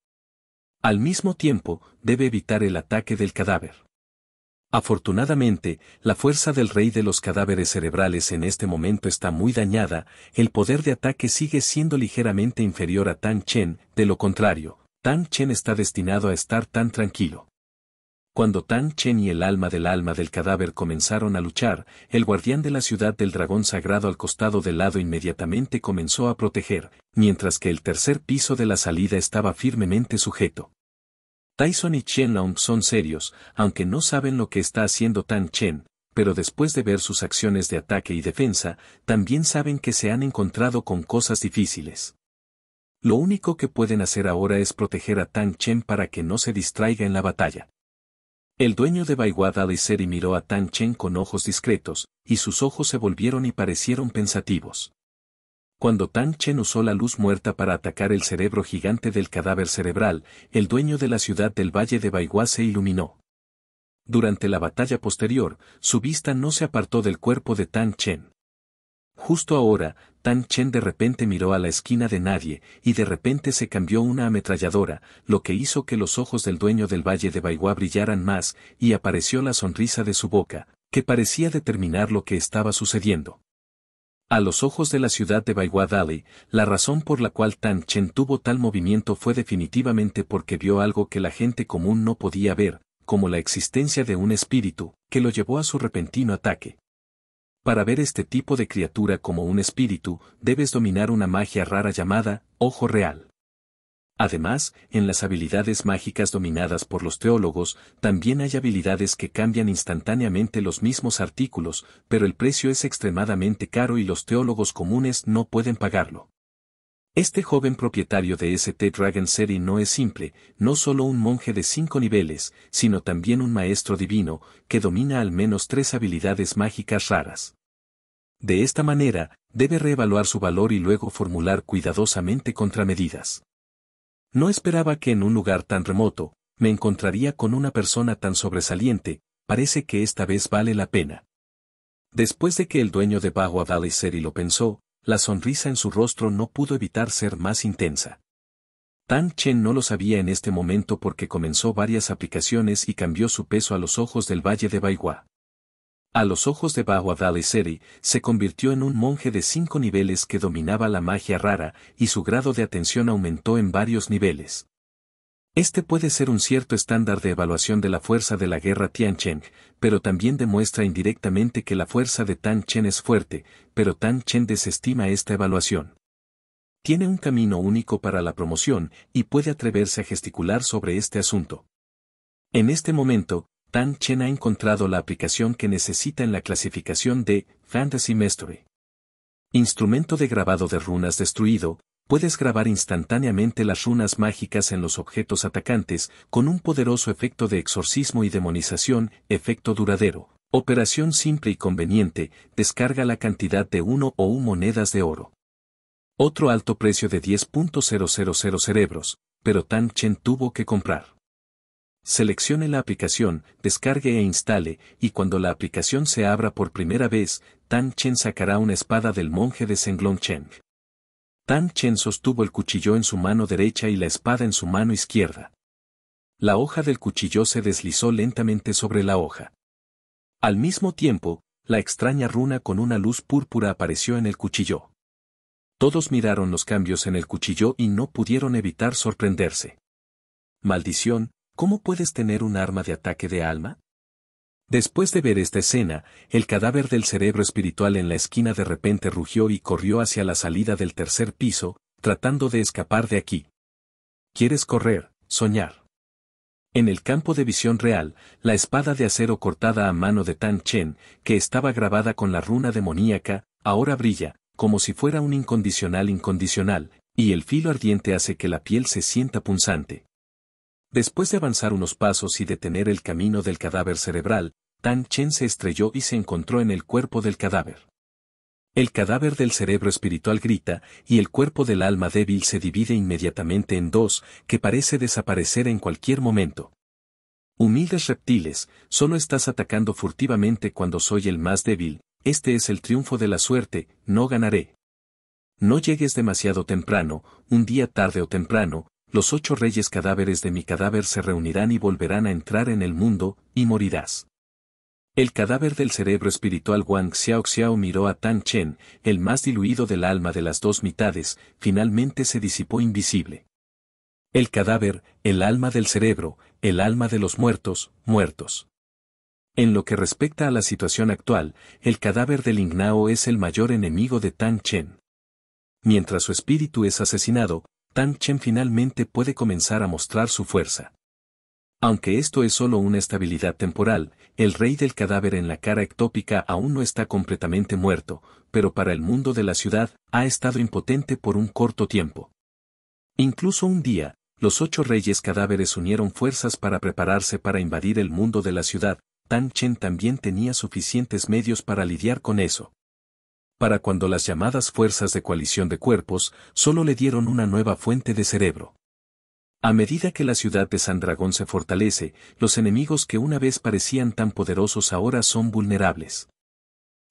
Al mismo tiempo, debe evitar el ataque del cadáver. Afortunadamente, la fuerza del rey de los cadáveres cerebrales en este momento está muy dañada, el poder de ataque sigue siendo ligeramente inferior a Tan Chen, de lo contrario, Tan Chen está destinado a estar tan tranquilo. Cuando Tan Chen y el alma del alma del cadáver comenzaron a luchar, el guardián de la ciudad del dragón sagrado al costado del lado inmediatamente comenzó a proteger, mientras que el tercer piso de la salida estaba firmemente sujeto. Tyson y Chen Long son serios, aunque no saben lo que está haciendo Tan Chen, pero después de ver sus acciones de ataque y defensa, también saben que se han encontrado con cosas difíciles. Lo único que pueden hacer ahora es proteger a Tang Chen para que no se distraiga en la batalla. El dueño de Baiwad Aliseri miró a Tan Chen con ojos discretos, y sus ojos se volvieron y parecieron pensativos. Cuando Tang Chen usó la luz muerta para atacar el cerebro gigante del cadáver cerebral, el dueño de la ciudad del valle de Baiwa se iluminó. Durante la batalla posterior, su vista no se apartó del cuerpo de Tan Chen. Justo ahora, Tan Chen de repente miró a la esquina de nadie, y de repente se cambió una ametralladora, lo que hizo que los ojos del dueño del Valle de Baigua brillaran más, y apareció la sonrisa de su boca, que parecía determinar lo que estaba sucediendo. A los ojos de la ciudad de Baigua Dali, la razón por la cual Tan Chen tuvo tal movimiento fue definitivamente porque vio algo que la gente común no podía ver, como la existencia de un espíritu, que lo llevó a su repentino ataque. Para ver este tipo de criatura como un espíritu, debes dominar una magia rara llamada ojo real. Además, en las habilidades mágicas dominadas por los teólogos, también hay habilidades que cambian instantáneamente los mismos artículos, pero el precio es extremadamente caro y los teólogos comunes no pueden pagarlo. Este joven propietario de St. Dragon Seri no es simple, no solo un monje de cinco niveles, sino también un maestro divino, que domina al menos tres habilidades mágicas raras. De esta manera, debe reevaluar su valor y luego formular cuidadosamente contramedidas. No esperaba que en un lugar tan remoto, me encontraría con una persona tan sobresaliente, parece que esta vez vale la pena. Después de que el dueño de Bagua Valley Seri lo pensó, la sonrisa en su rostro no pudo evitar ser más intensa. Tan Chen no lo sabía en este momento porque comenzó varias aplicaciones y cambió su peso a los ojos del Valle de Baihua. A los ojos de City, se convirtió en un monje de cinco niveles que dominaba la magia rara y su grado de atención aumentó en varios niveles. Este puede ser un cierto estándar de evaluación de la fuerza de la guerra Tiancheng, pero también demuestra indirectamente que la fuerza de Tan Chen es fuerte, pero Tan Chen desestima esta evaluación. Tiene un camino único para la promoción y puede atreverse a gesticular sobre este asunto. En este momento, Tan Chen ha encontrado la aplicación que necesita en la clasificación de Fantasy Mystery. Instrumento de grabado de runas destruido, puedes grabar instantáneamente las runas mágicas en los objetos atacantes con un poderoso efecto de exorcismo y demonización, efecto duradero. Operación simple y conveniente, descarga la cantidad de uno o un monedas de oro. Otro alto precio de 10.000 cerebros, pero Tan Chen tuvo que comprar. Seleccione la aplicación, descargue e instale, y cuando la aplicación se abra por primera vez, Tan Chen sacará una espada del monje de Senglong Cheng. Tan Chen sostuvo el cuchillo en su mano derecha y la espada en su mano izquierda. La hoja del cuchillo se deslizó lentamente sobre la hoja. Al mismo tiempo, la extraña runa con una luz púrpura apareció en el cuchillo. Todos miraron los cambios en el cuchillo y no pudieron evitar sorprenderse. Maldición, ¿cómo puedes tener un arma de ataque de alma? Después de ver esta escena, el cadáver del cerebro espiritual en la esquina de repente rugió y corrió hacia la salida del tercer piso, tratando de escapar de aquí. Quieres correr, soñar. En el campo de visión real, la espada de acero cortada a mano de Tan Chen, que estaba grabada con la runa demoníaca, ahora brilla, como si fuera un incondicional incondicional, y el filo ardiente hace que la piel se sienta punzante. Después de avanzar unos pasos y detener el camino del cadáver cerebral, Tan Chen se estrelló y se encontró en el cuerpo del cadáver. El cadáver del cerebro espiritual grita, y el cuerpo del alma débil se divide inmediatamente en dos, que parece desaparecer en cualquier momento. Humildes reptiles, solo estás atacando furtivamente cuando soy el más débil, este es el triunfo de la suerte, no ganaré. No llegues demasiado temprano, un día tarde o temprano, los ocho reyes cadáveres de mi cadáver se reunirán y volverán a entrar en el mundo, y morirás. El cadáver del cerebro espiritual Wang Xiao Xiao miró a Tan Chen, el más diluido del alma de las dos mitades, finalmente se disipó invisible. El cadáver, el alma del cerebro, el alma de los muertos, muertos. En lo que respecta a la situación actual, el cadáver del Ignao es el mayor enemigo de Tan Chen. Mientras su espíritu es asesinado, Tan Chen finalmente puede comenzar a mostrar su fuerza. Aunque esto es solo una estabilidad temporal, el rey del cadáver en la cara ectópica aún no está completamente muerto, pero para el mundo de la ciudad, ha estado impotente por un corto tiempo. Incluso un día, los ocho reyes cadáveres unieron fuerzas para prepararse para invadir el mundo de la ciudad, Tan Chen también tenía suficientes medios para lidiar con eso. Para cuando las llamadas fuerzas de coalición de cuerpos, solo le dieron una nueva fuente de cerebro. A medida que la ciudad de San Dragón se fortalece, los enemigos que una vez parecían tan poderosos ahora son vulnerables.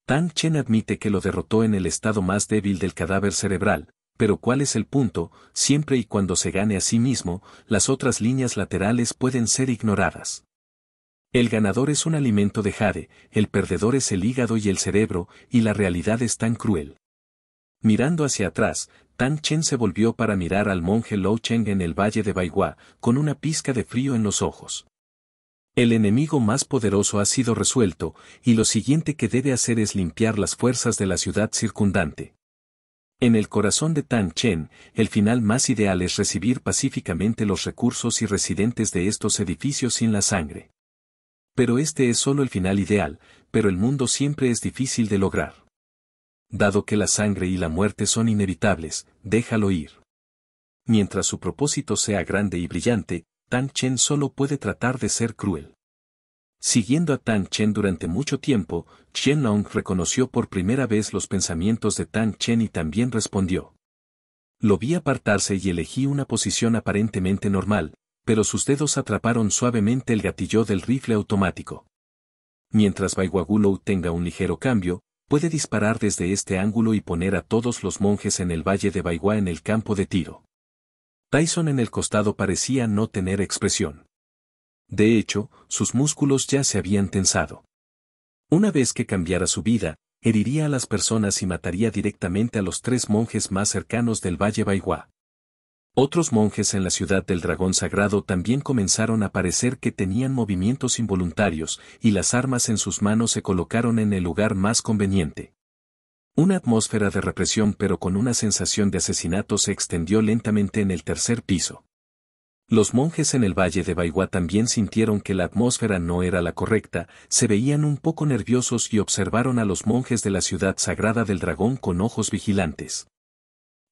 Tan Chen admite que lo derrotó en el estado más débil del cadáver cerebral, pero cuál es el punto, siempre y cuando se gane a sí mismo, las otras líneas laterales pueden ser ignoradas. El ganador es un alimento de jade, el perdedor es el hígado y el cerebro, y la realidad es tan cruel. Mirando hacia atrás, Tan Chen se volvió para mirar al monje Lou Cheng en el valle de Baihua, con una pizca de frío en los ojos. El enemigo más poderoso ha sido resuelto, y lo siguiente que debe hacer es limpiar las fuerzas de la ciudad circundante. En el corazón de Tan Chen, el final más ideal es recibir pacíficamente los recursos y residentes de estos edificios sin la sangre. Pero este es solo el final ideal, pero el mundo siempre es difícil de lograr dado que la sangre y la muerte son inevitables, déjalo ir. Mientras su propósito sea grande y brillante, Tan Chen solo puede tratar de ser cruel. Siguiendo a Tan Chen durante mucho tiempo, Chen Long reconoció por primera vez los pensamientos de Tan Chen y también respondió. Lo vi apartarse y elegí una posición aparentemente normal, pero sus dedos atraparon suavemente el gatillo del rifle automático. Mientras Baiwagulou tenga un ligero cambio, puede disparar desde este ángulo y poner a todos los monjes en el valle de Baigua en el campo de tiro. Tyson en el costado parecía no tener expresión. De hecho, sus músculos ya se habían tensado. Una vez que cambiara su vida, heriría a las personas y mataría directamente a los tres monjes más cercanos del Valle Baigua. Otros monjes en la ciudad del dragón sagrado también comenzaron a parecer que tenían movimientos involuntarios y las armas en sus manos se colocaron en el lugar más conveniente. Una atmósfera de represión pero con una sensación de asesinato se extendió lentamente en el tercer piso. Los monjes en el valle de Baigua también sintieron que la atmósfera no era la correcta, se veían un poco nerviosos y observaron a los monjes de la ciudad sagrada del dragón con ojos vigilantes.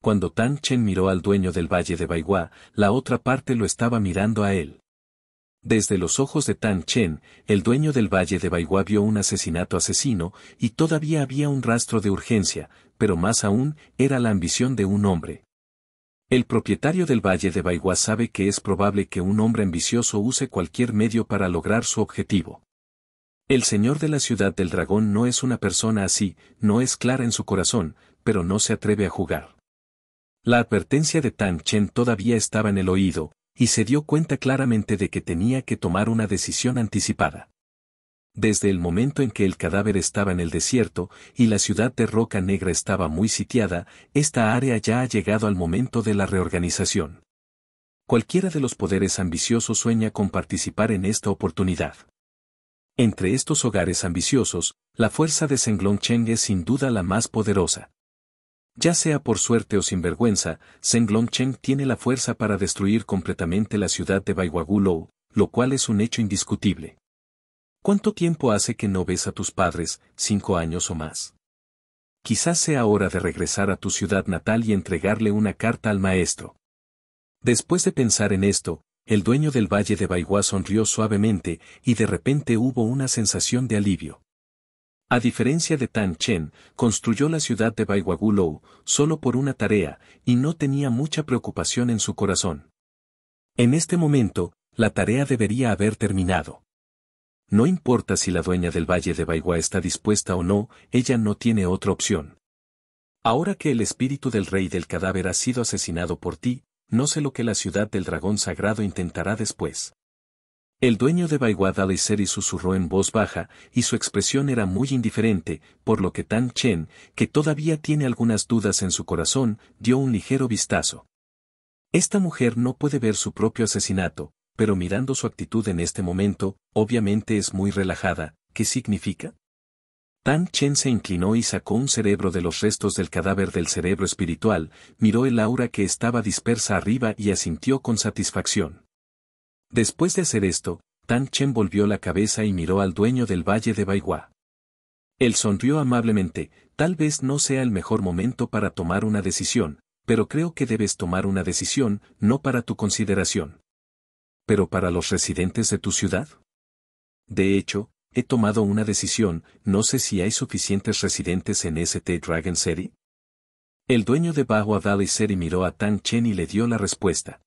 Cuando Tan Chen miró al dueño del valle de Baigua, la otra parte lo estaba mirando a él. Desde los ojos de Tan Chen, el dueño del valle de Baigua vio un asesinato asesino, y todavía había un rastro de urgencia, pero más aún, era la ambición de un hombre. El propietario del valle de Baigua sabe que es probable que un hombre ambicioso use cualquier medio para lograr su objetivo. El señor de la ciudad del dragón no es una persona así, no es clara en su corazón, pero no se atreve a jugar. La advertencia de Tan Chen todavía estaba en el oído, y se dio cuenta claramente de que tenía que tomar una decisión anticipada. Desde el momento en que el cadáver estaba en el desierto y la ciudad de Roca Negra estaba muy sitiada, esta área ya ha llegado al momento de la reorganización. Cualquiera de los poderes ambiciosos sueña con participar en esta oportunidad. Entre estos hogares ambiciosos, la fuerza de Senglong Cheng es sin duda la más poderosa. Ya sea por suerte o sin vergüenza Longcheng tiene la fuerza para destruir completamente la ciudad de Baiwagulou, lo cual es un hecho indiscutible. ¿Cuánto tiempo hace que no ves a tus padres, cinco años o más? Quizás sea hora de regresar a tu ciudad natal y entregarle una carta al maestro. Después de pensar en esto, el dueño del valle de Baiwá sonrió suavemente y de repente hubo una sensación de alivio. A diferencia de Tan Chen, construyó la ciudad de Baiwagulou solo por una tarea y no tenía mucha preocupación en su corazón. En este momento, la tarea debería haber terminado. No importa si la dueña del Valle de Baigua está dispuesta o no, ella no tiene otra opción. Ahora que el espíritu del rey del cadáver ha sido asesinado por ti, no sé lo que la ciudad del dragón sagrado intentará después. El dueño de Baiwad y susurró en voz baja, y su expresión era muy indiferente, por lo que Tan Chen, que todavía tiene algunas dudas en su corazón, dio un ligero vistazo. Esta mujer no puede ver su propio asesinato, pero mirando su actitud en este momento, obviamente es muy relajada, ¿qué significa? Tan Chen se inclinó y sacó un cerebro de los restos del cadáver del cerebro espiritual, miró el aura que estaba dispersa arriba y asintió con satisfacción. Después de hacer esto, Tan Chen volvió la cabeza y miró al dueño del valle de Baigua. Él sonrió amablemente, tal vez no sea el mejor momento para tomar una decisión, pero creo que debes tomar una decisión, no para tu consideración. ¿Pero para los residentes de tu ciudad? De hecho, he tomado una decisión, no sé si hay suficientes residentes en St. Dragon City. El dueño de Bagua Valley City miró a Tan Chen y le dio la respuesta.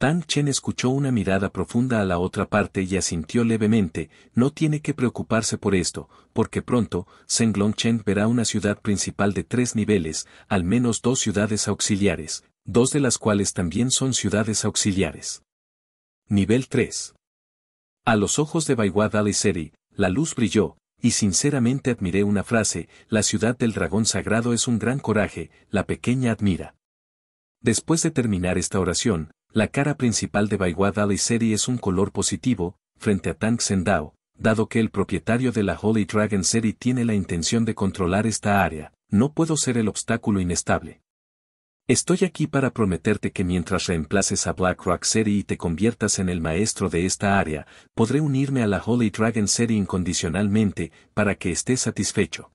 Tan Chen escuchó una mirada profunda a la otra parte y asintió levemente, no tiene que preocuparse por esto, porque pronto, Senglong Chen verá una ciudad principal de tres niveles, al menos dos ciudades auxiliares, dos de las cuales también son ciudades auxiliares. Nivel 3. A los ojos de Baiwa Daliseri, la luz brilló, y sinceramente admiré una frase, la ciudad del dragón sagrado es un gran coraje, la pequeña admira. Después de terminar esta oración, la cara principal de Baiwad Seri es un color positivo, frente a Tang Sendao, dado que el propietario de la Holy Dragon Seri tiene la intención de controlar esta área, no puedo ser el obstáculo inestable. Estoy aquí para prometerte que mientras reemplaces a Black Rock Seri y te conviertas en el maestro de esta área, podré unirme a la Holy Dragon Seri incondicionalmente, para que estés satisfecho.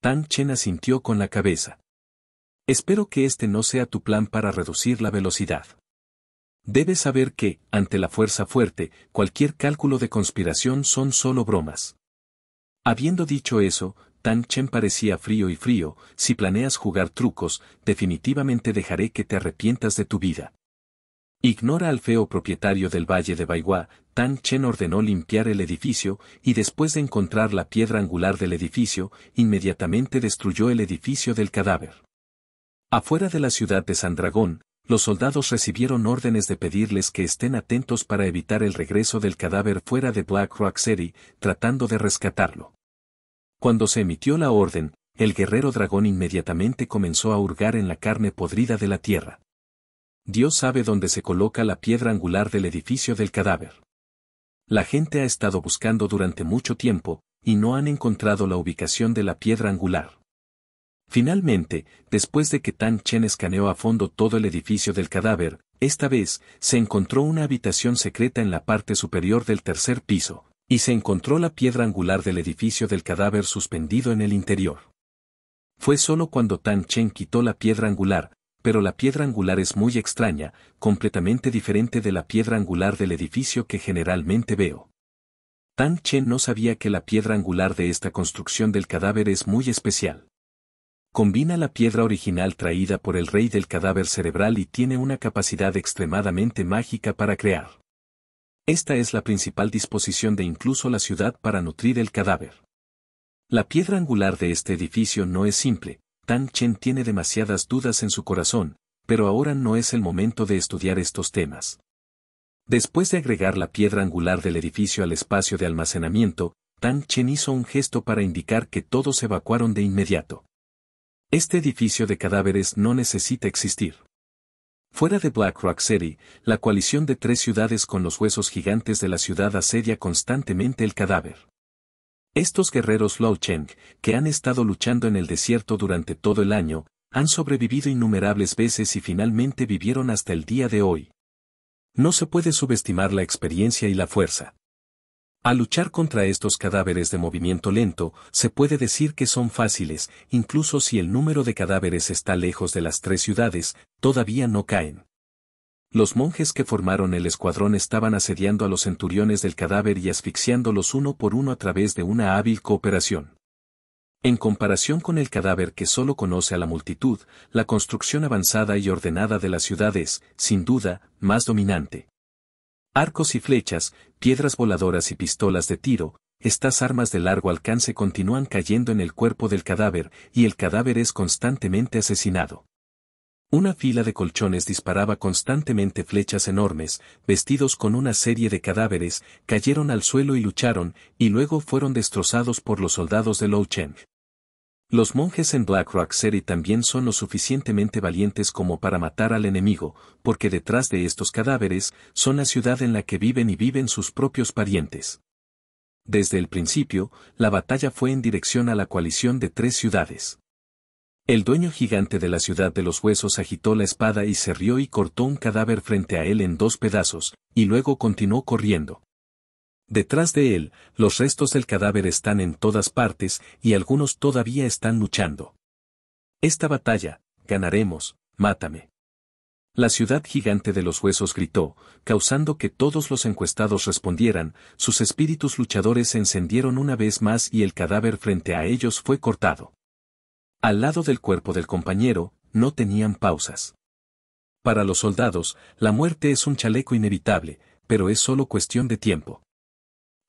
Tang Chen asintió con la cabeza. Espero que este no sea tu plan para reducir la velocidad. Debes saber que, ante la fuerza fuerte, cualquier cálculo de conspiración son solo bromas. Habiendo dicho eso, Tan Chen parecía frío y frío, si planeas jugar trucos, definitivamente dejaré que te arrepientas de tu vida. Ignora al feo propietario del Valle de Baiwa, Tan Chen ordenó limpiar el edificio, y después de encontrar la piedra angular del edificio, inmediatamente destruyó el edificio del cadáver. Afuera de la ciudad de San Dragón, los soldados recibieron órdenes de pedirles que estén atentos para evitar el regreso del cadáver fuera de Black Rock City, tratando de rescatarlo. Cuando se emitió la orden, el guerrero dragón inmediatamente comenzó a hurgar en la carne podrida de la tierra. Dios sabe dónde se coloca la piedra angular del edificio del cadáver. La gente ha estado buscando durante mucho tiempo, y no han encontrado la ubicación de la piedra angular. Finalmente, después de que Tan Chen escaneó a fondo todo el edificio del cadáver, esta vez, se encontró una habitación secreta en la parte superior del tercer piso, y se encontró la piedra angular del edificio del cadáver suspendido en el interior. Fue solo cuando Tan Chen quitó la piedra angular, pero la piedra angular es muy extraña, completamente diferente de la piedra angular del edificio que generalmente veo. Tan Chen no sabía que la piedra angular de esta construcción del cadáver es muy especial. Combina la piedra original traída por el rey del cadáver cerebral y tiene una capacidad extremadamente mágica para crear. Esta es la principal disposición de incluso la ciudad para nutrir el cadáver. La piedra angular de este edificio no es simple, Tan Chen tiene demasiadas dudas en su corazón, pero ahora no es el momento de estudiar estos temas. Después de agregar la piedra angular del edificio al espacio de almacenamiento, Tan Chen hizo un gesto para indicar que todos evacuaron de inmediato. Este edificio de cadáveres no necesita existir. Fuera de Black Rock City, la coalición de tres ciudades con los huesos gigantes de la ciudad asedia constantemente el cadáver. Estos guerreros Lao Cheng, que han estado luchando en el desierto durante todo el año, han sobrevivido innumerables veces y finalmente vivieron hasta el día de hoy. No se puede subestimar la experiencia y la fuerza. Al luchar contra estos cadáveres de movimiento lento, se puede decir que son fáciles, incluso si el número de cadáveres está lejos de las tres ciudades, todavía no caen. Los monjes que formaron el escuadrón estaban asediando a los centuriones del cadáver y asfixiándolos uno por uno a través de una hábil cooperación. En comparación con el cadáver que solo conoce a la multitud, la construcción avanzada y ordenada de la ciudad es, sin duda, más dominante. Arcos y flechas, piedras voladoras y pistolas de tiro, estas armas de largo alcance continúan cayendo en el cuerpo del cadáver y el cadáver es constantemente asesinado. Una fila de colchones disparaba constantemente flechas enormes, vestidos con una serie de cadáveres, cayeron al suelo y lucharon, y luego fueron destrozados por los soldados de Lou Cheng. Los monjes en Black Rock City también son lo suficientemente valientes como para matar al enemigo, porque detrás de estos cadáveres son la ciudad en la que viven y viven sus propios parientes. Desde el principio, la batalla fue en dirección a la coalición de tres ciudades. El dueño gigante de la ciudad de los huesos agitó la espada y se rió y cortó un cadáver frente a él en dos pedazos, y luego continuó corriendo. Detrás de él, los restos del cadáver están en todas partes y algunos todavía están luchando. Esta batalla, ganaremos, mátame. La ciudad gigante de los huesos gritó, causando que todos los encuestados respondieran, sus espíritus luchadores se encendieron una vez más y el cadáver frente a ellos fue cortado. Al lado del cuerpo del compañero, no tenían pausas. Para los soldados, la muerte es un chaleco inevitable, pero es solo cuestión de tiempo.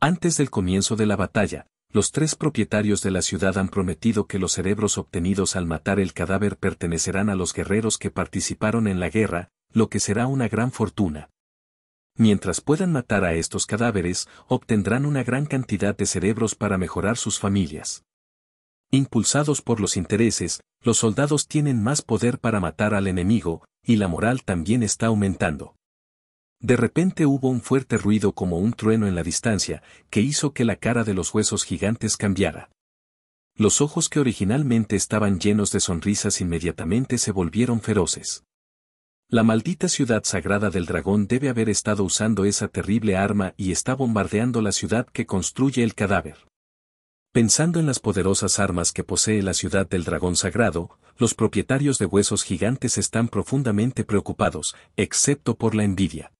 Antes del comienzo de la batalla, los tres propietarios de la ciudad han prometido que los cerebros obtenidos al matar el cadáver pertenecerán a los guerreros que participaron en la guerra, lo que será una gran fortuna. Mientras puedan matar a estos cadáveres, obtendrán una gran cantidad de cerebros para mejorar sus familias. Impulsados por los intereses, los soldados tienen más poder para matar al enemigo, y la moral también está aumentando. De repente hubo un fuerte ruido como un trueno en la distancia, que hizo que la cara de los huesos gigantes cambiara. Los ojos que originalmente estaban llenos de sonrisas inmediatamente se volvieron feroces. La maldita ciudad sagrada del dragón debe haber estado usando esa terrible arma y está bombardeando la ciudad que construye el cadáver. Pensando en las poderosas armas que posee la ciudad del dragón sagrado, los propietarios de huesos gigantes están profundamente preocupados, excepto por la envidia.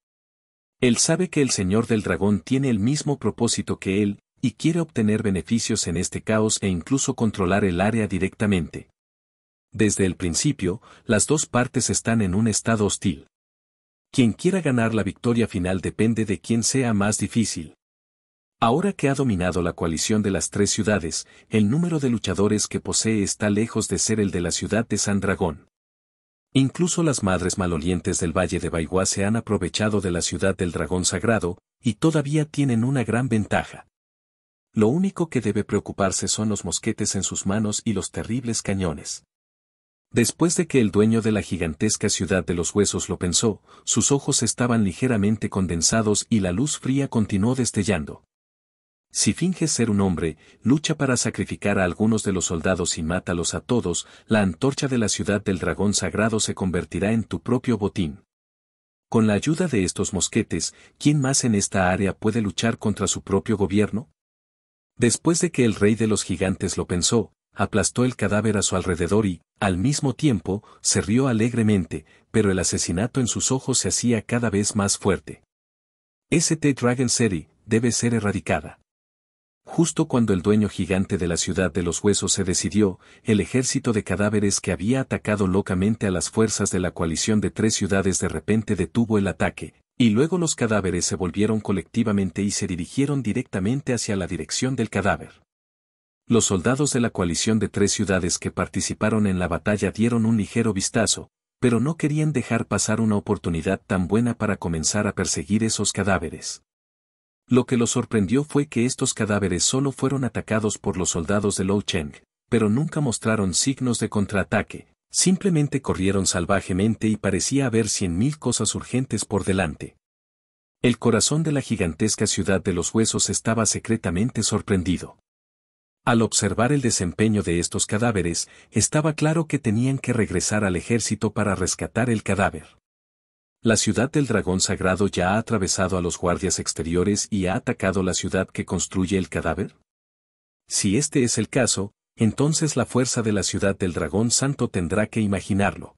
Él sabe que el Señor del Dragón tiene el mismo propósito que él, y quiere obtener beneficios en este caos e incluso controlar el área directamente. Desde el principio, las dos partes están en un estado hostil. Quien quiera ganar la victoria final depende de quien sea más difícil. Ahora que ha dominado la coalición de las tres ciudades, el número de luchadores que posee está lejos de ser el de la ciudad de San Dragón. Incluso las madres malolientes del Valle de Baigua se han aprovechado de la ciudad del dragón sagrado, y todavía tienen una gran ventaja. Lo único que debe preocuparse son los mosquetes en sus manos y los terribles cañones. Después de que el dueño de la gigantesca ciudad de los huesos lo pensó, sus ojos estaban ligeramente condensados y la luz fría continuó destellando. Si finges ser un hombre, lucha para sacrificar a algunos de los soldados y mátalos a todos, la antorcha de la ciudad del dragón sagrado se convertirá en tu propio botín. Con la ayuda de estos mosquetes, ¿quién más en esta área puede luchar contra su propio gobierno? Después de que el rey de los gigantes lo pensó, aplastó el cadáver a su alrededor y, al mismo tiempo, se rió alegremente, pero el asesinato en sus ojos se hacía cada vez más fuerte. St. Dragon City debe ser erradicada. Justo cuando el dueño gigante de la ciudad de los huesos se decidió, el ejército de cadáveres que había atacado locamente a las fuerzas de la coalición de tres ciudades de repente detuvo el ataque, y luego los cadáveres se volvieron colectivamente y se dirigieron directamente hacia la dirección del cadáver. Los soldados de la coalición de tres ciudades que participaron en la batalla dieron un ligero vistazo, pero no querían dejar pasar una oportunidad tan buena para comenzar a perseguir esos cadáveres. Lo que lo sorprendió fue que estos cadáveres solo fueron atacados por los soldados de Lou Cheng, pero nunca mostraron signos de contraataque, simplemente corrieron salvajemente y parecía haber cien mil cosas urgentes por delante. El corazón de la gigantesca ciudad de los huesos estaba secretamente sorprendido. Al observar el desempeño de estos cadáveres, estaba claro que tenían que regresar al ejército para rescatar el cadáver. La ciudad del dragón sagrado ya ha atravesado a los guardias exteriores y ha atacado la ciudad que construye el cadáver? Si este es el caso, entonces la fuerza de la ciudad del dragón santo tendrá que imaginarlo.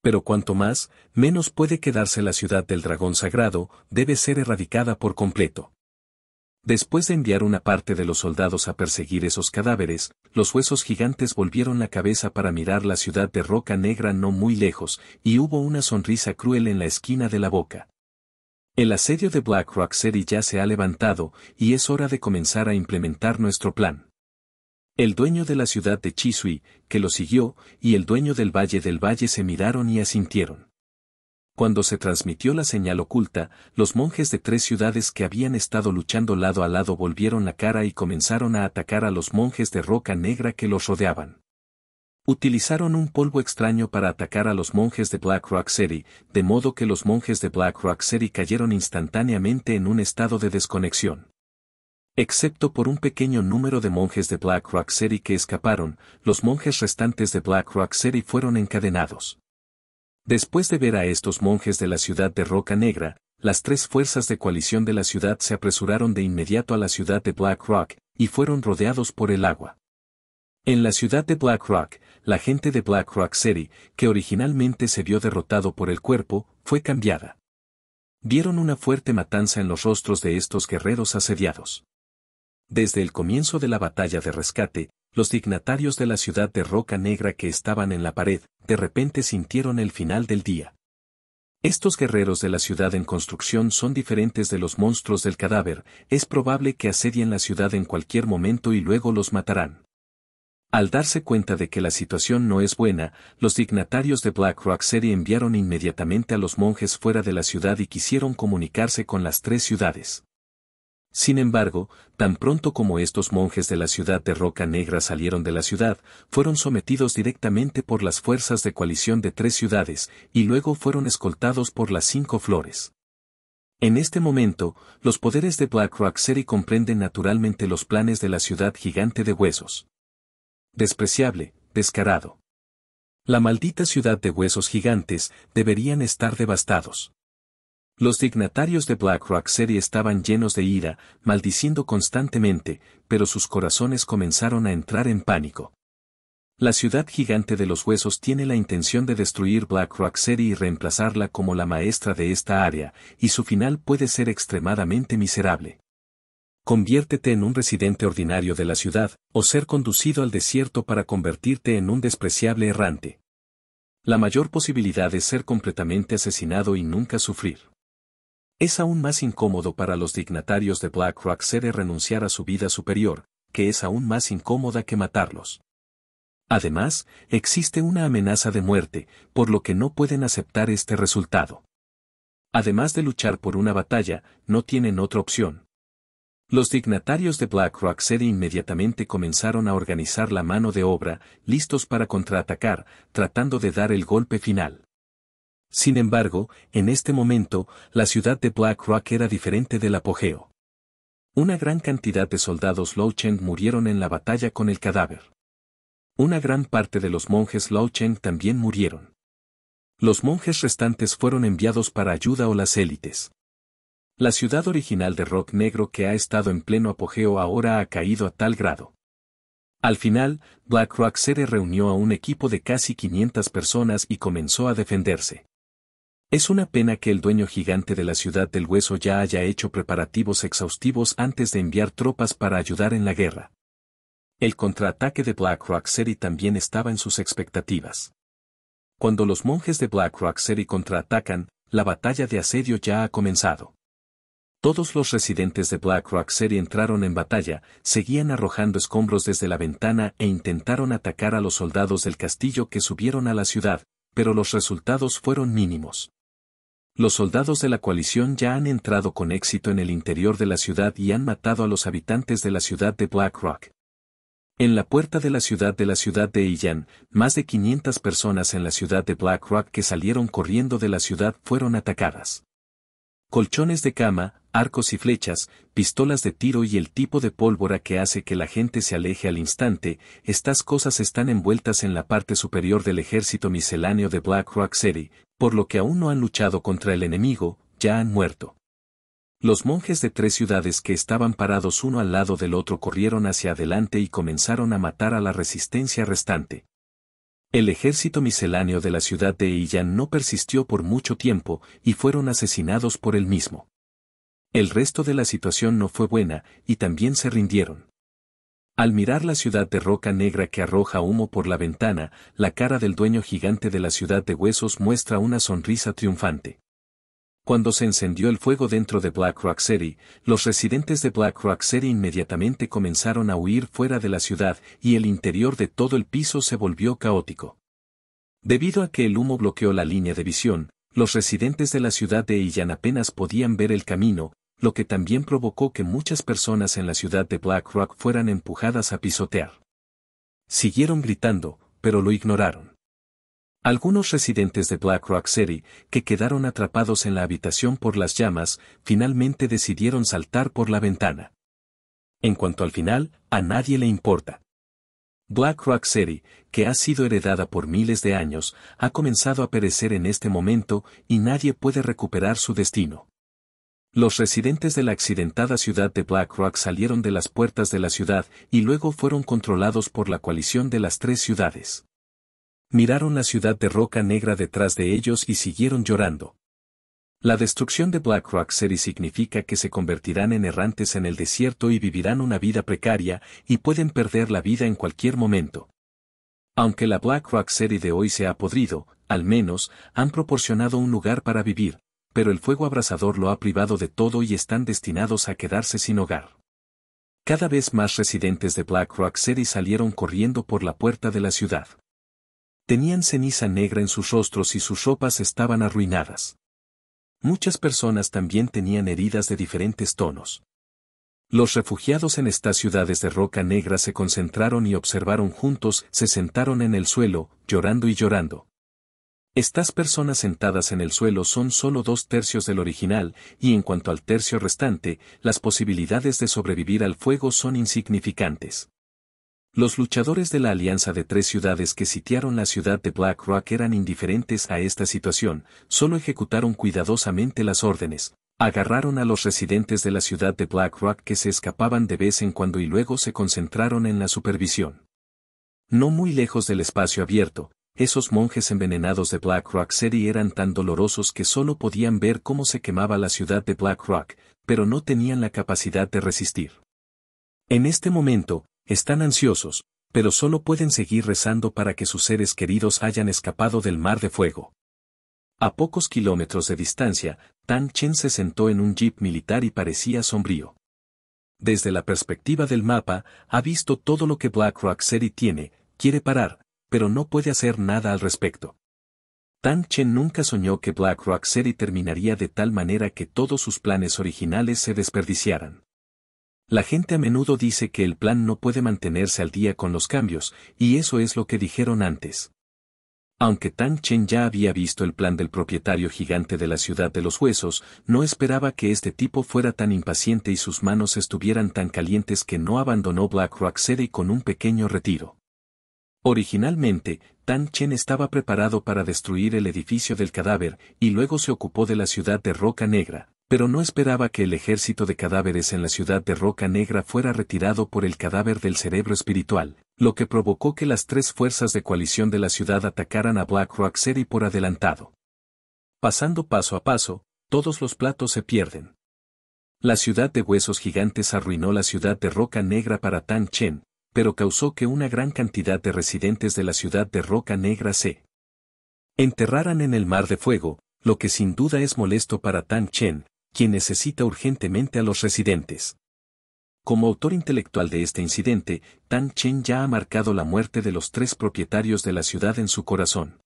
Pero cuanto más, menos puede quedarse la ciudad del dragón sagrado, debe ser erradicada por completo. Después de enviar una parte de los soldados a perseguir esos cadáveres, los huesos gigantes volvieron la cabeza para mirar la ciudad de Roca Negra no muy lejos, y hubo una sonrisa cruel en la esquina de la boca. El asedio de Black Rock City ya se ha levantado, y es hora de comenzar a implementar nuestro plan. El dueño de la ciudad de Chisui, que lo siguió, y el dueño del Valle del Valle se miraron y asintieron cuando se transmitió la señal oculta, los monjes de tres ciudades que habían estado luchando lado a lado volvieron la cara y comenzaron a atacar a los monjes de roca negra que los rodeaban. Utilizaron un polvo extraño para atacar a los monjes de Black Rock City, de modo que los monjes de Black Rock City cayeron instantáneamente en un estado de desconexión. Excepto por un pequeño número de monjes de Black Rock City que escaparon, los monjes restantes de Black Rock City fueron encadenados. Después de ver a estos monjes de la ciudad de Roca Negra, las tres fuerzas de coalición de la ciudad se apresuraron de inmediato a la ciudad de Black Rock y fueron rodeados por el agua. En la ciudad de Black Rock, la gente de Black Rock City, que originalmente se vio derrotado por el cuerpo, fue cambiada. Vieron una fuerte matanza en los rostros de estos guerreros asediados. Desde el comienzo de la batalla de rescate, los dignatarios de la ciudad de Roca Negra que estaban en la pared, de repente sintieron el final del día. Estos guerreros de la ciudad en construcción son diferentes de los monstruos del cadáver, es probable que asedien la ciudad en cualquier momento y luego los matarán. Al darse cuenta de que la situación no es buena, los dignatarios de Black Rock City enviaron inmediatamente a los monjes fuera de la ciudad y quisieron comunicarse con las tres ciudades. Sin embargo, tan pronto como estos monjes de la ciudad de Roca Negra salieron de la ciudad, fueron sometidos directamente por las fuerzas de coalición de tres ciudades, y luego fueron escoltados por las cinco flores. En este momento, los poderes de Black Rock City comprenden naturalmente los planes de la ciudad gigante de huesos. Despreciable, descarado. La maldita ciudad de huesos gigantes deberían estar devastados. Los dignatarios de BlackRock City estaban llenos de ira, maldiciendo constantemente, pero sus corazones comenzaron a entrar en pánico. La ciudad gigante de los huesos tiene la intención de destruir BlackRock City y reemplazarla como la maestra de esta área, y su final puede ser extremadamente miserable. Conviértete en un residente ordinario de la ciudad, o ser conducido al desierto para convertirte en un despreciable errante. La mayor posibilidad es ser completamente asesinado y nunca sufrir. Es aún más incómodo para los dignatarios de BlackRock ser e renunciar a su vida superior, que es aún más incómoda que matarlos. Además, existe una amenaza de muerte, por lo que no pueden aceptar este resultado. Además de luchar por una batalla, no tienen otra opción. Los dignatarios de Blackrock Rock City e inmediatamente comenzaron a organizar la mano de obra, listos para contraatacar, tratando de dar el golpe final. Sin embargo, en este momento, la ciudad de Black Rock era diferente del apogeo. Una gran cantidad de soldados Lowcheng murieron en la batalla con el cadáver. Una gran parte de los monjes Lowcheng también murieron. Los monjes restantes fueron enviados para ayuda o las élites. La ciudad original de Rock Negro que ha estado en pleno apogeo ahora ha caído a tal grado. Al final, Black Rock reunió a un equipo de casi 500 personas y comenzó a defenderse. Es una pena que el dueño gigante de la ciudad del hueso ya haya hecho preparativos exhaustivos antes de enviar tropas para ayudar en la guerra. El contraataque de Black Rock City también estaba en sus expectativas. Cuando los monjes de Black Rock City contraatacan, la batalla de asedio ya ha comenzado. Todos los residentes de Black Rock City entraron en batalla, seguían arrojando escombros desde la ventana e intentaron atacar a los soldados del castillo que subieron a la ciudad, pero los resultados fueron mínimos. Los soldados de la coalición ya han entrado con éxito en el interior de la ciudad y han matado a los habitantes de la ciudad de Black Rock. En la puerta de la ciudad de la ciudad de Illan, más de 500 personas en la ciudad de Black Rock que salieron corriendo de la ciudad fueron atacadas. Colchones de cama, arcos y flechas, pistolas de tiro y el tipo de pólvora que hace que la gente se aleje al instante, estas cosas están envueltas en la parte superior del ejército misceláneo de Black Rock City, por lo que aún no han luchado contra el enemigo, ya han muerto. Los monjes de tres ciudades que estaban parados uno al lado del otro corrieron hacia adelante y comenzaron a matar a la resistencia restante. El ejército misceláneo de la ciudad de Iyan no persistió por mucho tiempo y fueron asesinados por él mismo. El resto de la situación no fue buena y también se rindieron. Al mirar la ciudad de roca negra que arroja humo por la ventana, la cara del dueño gigante de la ciudad de huesos muestra una sonrisa triunfante. Cuando se encendió el fuego dentro de Black Rock City, los residentes de Black Rock City inmediatamente comenzaron a huir fuera de la ciudad y el interior de todo el piso se volvió caótico. Debido a que el humo bloqueó la línea de visión, los residentes de la ciudad de Illán apenas podían ver el camino, lo que también provocó que muchas personas en la ciudad de Black Rock fueran empujadas a pisotear. Siguieron gritando, pero lo ignoraron. Algunos residentes de Black Rock City, que quedaron atrapados en la habitación por las llamas, finalmente decidieron saltar por la ventana. En cuanto al final, a nadie le importa. Black Rock City, que ha sido heredada por miles de años, ha comenzado a perecer en este momento y nadie puede recuperar su destino. Los residentes de la accidentada ciudad de Black Rock salieron de las puertas de la ciudad y luego fueron controlados por la coalición de las tres ciudades. Miraron la ciudad de roca negra detrás de ellos y siguieron llorando, la destrucción de Black Rock City significa que se convertirán en errantes en el desierto y vivirán una vida precaria y pueden perder la vida en cualquier momento. Aunque la Black Rock City de hoy se ha podrido, al menos han proporcionado un lugar para vivir, pero el fuego abrasador lo ha privado de todo y están destinados a quedarse sin hogar. Cada vez más residentes de Black Rock City salieron corriendo por la puerta de la ciudad. Tenían ceniza negra en sus rostros y sus ropas estaban arruinadas. Muchas personas también tenían heridas de diferentes tonos. Los refugiados en estas ciudades de roca negra se concentraron y observaron juntos, se sentaron en el suelo, llorando y llorando. Estas personas sentadas en el suelo son solo dos tercios del original, y en cuanto al tercio restante, las posibilidades de sobrevivir al fuego son insignificantes. Los luchadores de la Alianza de Tres Ciudades que sitiaron la ciudad de Black Rock eran indiferentes a esta situación, solo ejecutaron cuidadosamente las órdenes, agarraron a los residentes de la ciudad de Black Rock que se escapaban de vez en cuando y luego se concentraron en la supervisión. No muy lejos del espacio abierto, esos monjes envenenados de Black Rock City eran tan dolorosos que solo podían ver cómo se quemaba la ciudad de Black Rock, pero no tenían la capacidad de resistir. En este momento, están ansiosos, pero solo pueden seguir rezando para que sus seres queridos hayan escapado del mar de fuego. A pocos kilómetros de distancia, Tan Chen se sentó en un jeep militar y parecía sombrío. Desde la perspectiva del mapa, ha visto todo lo que Black Rock City tiene, quiere parar, pero no puede hacer nada al respecto. Tan Chen nunca soñó que Black Rock City terminaría de tal manera que todos sus planes originales se desperdiciaran. La gente a menudo dice que el plan no puede mantenerse al día con los cambios, y eso es lo que dijeron antes. Aunque Tan Chen ya había visto el plan del propietario gigante de la ciudad de los huesos, no esperaba que este tipo fuera tan impaciente y sus manos estuvieran tan calientes que no abandonó Black Rock City con un pequeño retiro. Originalmente, Tan Chen estaba preparado para destruir el edificio del cadáver y luego se ocupó de la ciudad de Roca Negra pero no esperaba que el ejército de cadáveres en la ciudad de Roca Negra fuera retirado por el cadáver del cerebro espiritual, lo que provocó que las tres fuerzas de coalición de la ciudad atacaran a Black Rock City por adelantado. Pasando paso a paso, todos los platos se pierden. La ciudad de huesos gigantes arruinó la ciudad de Roca Negra para Tan Chen, pero causó que una gran cantidad de residentes de la ciudad de Roca Negra se enterraran en el mar de fuego, lo que sin duda es molesto para Tan Chen, quien necesita urgentemente a los residentes. Como autor intelectual de este incidente, Tan Chen ya ha marcado la muerte de los tres propietarios de la ciudad en su corazón.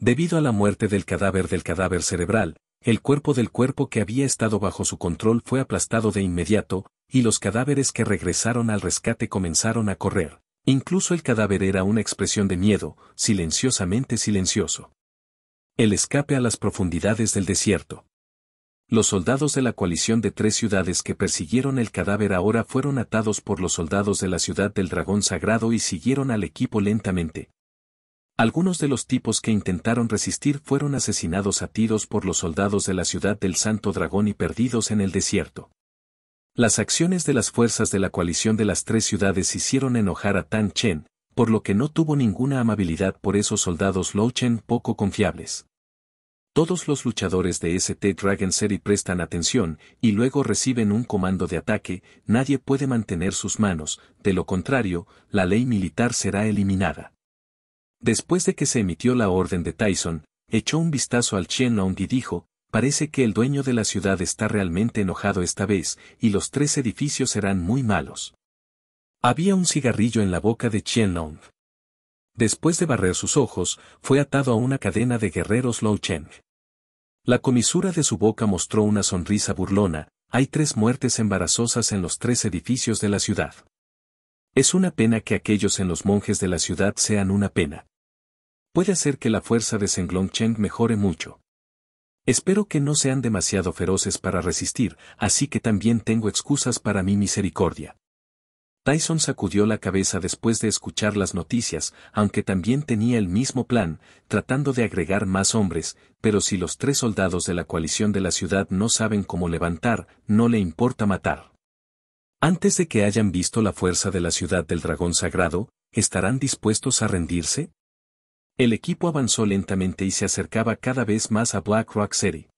Debido a la muerte del cadáver del cadáver cerebral, el cuerpo del cuerpo que había estado bajo su control fue aplastado de inmediato, y los cadáveres que regresaron al rescate comenzaron a correr. Incluso el cadáver era una expresión de miedo, silenciosamente silencioso. El escape a las profundidades del desierto. Los soldados de la coalición de tres ciudades que persiguieron el cadáver ahora fueron atados por los soldados de la ciudad del dragón sagrado y siguieron al equipo lentamente. Algunos de los tipos que intentaron resistir fueron asesinados atidos por los soldados de la ciudad del Santo Dragón y perdidos en el desierto. Las acciones de las fuerzas de la coalición de las tres ciudades hicieron enojar a Tan Chen, por lo que no tuvo ninguna amabilidad por esos soldados Lou Chen poco confiables. Todos los luchadores de St. Dragon Series prestan atención y luego reciben un comando de ataque, nadie puede mantener sus manos, de lo contrario, la ley militar será eliminada. Después de que se emitió la orden de Tyson, echó un vistazo al Long y dijo, parece que el dueño de la ciudad está realmente enojado esta vez, y los tres edificios serán muy malos. Había un cigarrillo en la boca de Long después de barrer sus ojos, fue atado a una cadena de guerreros Lou Cheng. La comisura de su boca mostró una sonrisa burlona, hay tres muertes embarazosas en los tres edificios de la ciudad. Es una pena que aquellos en los monjes de la ciudad sean una pena. Puede ser que la fuerza de Senglong Cheng mejore mucho. Espero que no sean demasiado feroces para resistir, así que también tengo excusas para mi misericordia. Tyson sacudió la cabeza después de escuchar las noticias, aunque también tenía el mismo plan, tratando de agregar más hombres, pero si los tres soldados de la coalición de la ciudad no saben cómo levantar, no le importa matar. Antes de que hayan visto la fuerza de la ciudad del dragón sagrado, ¿estarán dispuestos a rendirse? El equipo avanzó lentamente y se acercaba cada vez más a Black Rock City.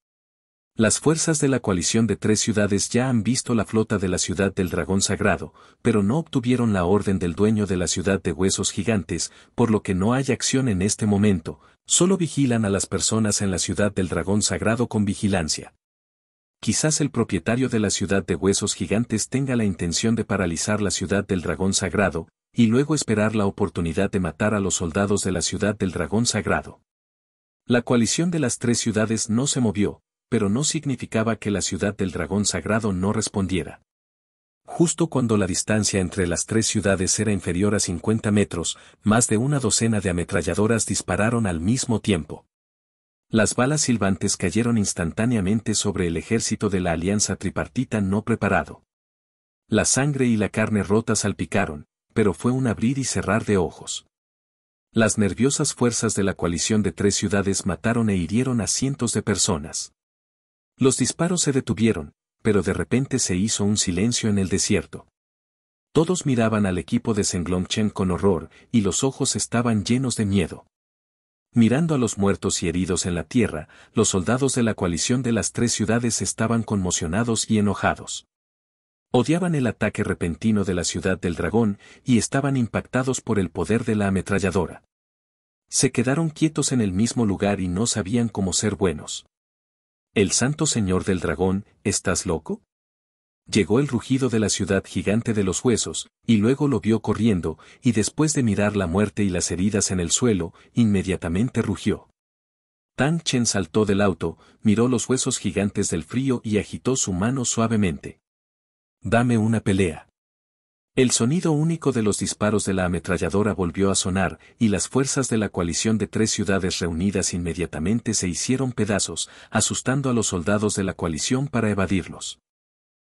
Las fuerzas de la coalición de tres ciudades ya han visto la flota de la ciudad del dragón sagrado, pero no obtuvieron la orden del dueño de la ciudad de huesos gigantes, por lo que no hay acción en este momento, solo vigilan a las personas en la ciudad del dragón sagrado con vigilancia. Quizás el propietario de la ciudad de huesos gigantes tenga la intención de paralizar la ciudad del dragón sagrado, y luego esperar la oportunidad de matar a los soldados de la ciudad del dragón sagrado. La coalición de las tres ciudades no se movió, pero no significaba que la ciudad del dragón sagrado no respondiera. Justo cuando la distancia entre las tres ciudades era inferior a 50 metros, más de una docena de ametralladoras dispararon al mismo tiempo. Las balas silbantes cayeron instantáneamente sobre el ejército de la alianza tripartita no preparado. La sangre y la carne rota salpicaron, pero fue un abrir y cerrar de ojos. Las nerviosas fuerzas de la coalición de tres ciudades mataron e hirieron a cientos de personas. Los disparos se detuvieron, pero de repente se hizo un silencio en el desierto. Todos miraban al equipo de Senglongchen con horror, y los ojos estaban llenos de miedo. Mirando a los muertos y heridos en la tierra, los soldados de la coalición de las tres ciudades estaban conmocionados y enojados. Odiaban el ataque repentino de la ciudad del dragón y estaban impactados por el poder de la ametralladora. Se quedaron quietos en el mismo lugar y no sabían cómo ser buenos. ¿El santo señor del dragón, estás loco? Llegó el rugido de la ciudad gigante de los huesos, y luego lo vio corriendo, y después de mirar la muerte y las heridas en el suelo, inmediatamente rugió. Tan Chen saltó del auto, miró los huesos gigantes del frío y agitó su mano suavemente. Dame una pelea. El sonido único de los disparos de la ametralladora volvió a sonar, y las fuerzas de la coalición de tres ciudades reunidas inmediatamente se hicieron pedazos, asustando a los soldados de la coalición para evadirlos.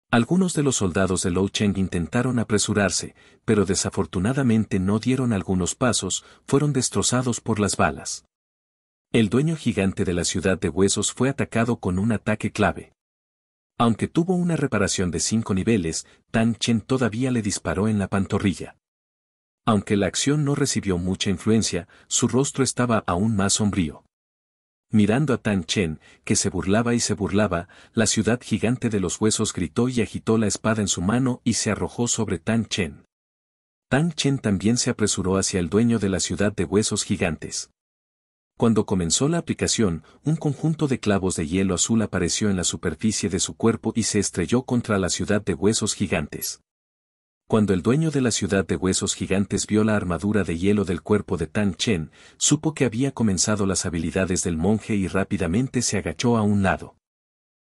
Algunos de los soldados de Lou Cheng intentaron apresurarse, pero desafortunadamente no dieron algunos pasos, fueron destrozados por las balas. El dueño gigante de la ciudad de huesos fue atacado con un ataque clave. Aunque tuvo una reparación de cinco niveles, Tan Chen todavía le disparó en la pantorrilla. Aunque la acción no recibió mucha influencia, su rostro estaba aún más sombrío. Mirando a Tan Chen, que se burlaba y se burlaba, la ciudad gigante de los huesos gritó y agitó la espada en su mano y se arrojó sobre Tan Chen. Tan Chen también se apresuró hacia el dueño de la ciudad de huesos gigantes. Cuando comenzó la aplicación, un conjunto de clavos de hielo azul apareció en la superficie de su cuerpo y se estrelló contra la ciudad de huesos gigantes. Cuando el dueño de la ciudad de huesos gigantes vio la armadura de hielo del cuerpo de Tan Chen, supo que había comenzado las habilidades del monje y rápidamente se agachó a un lado.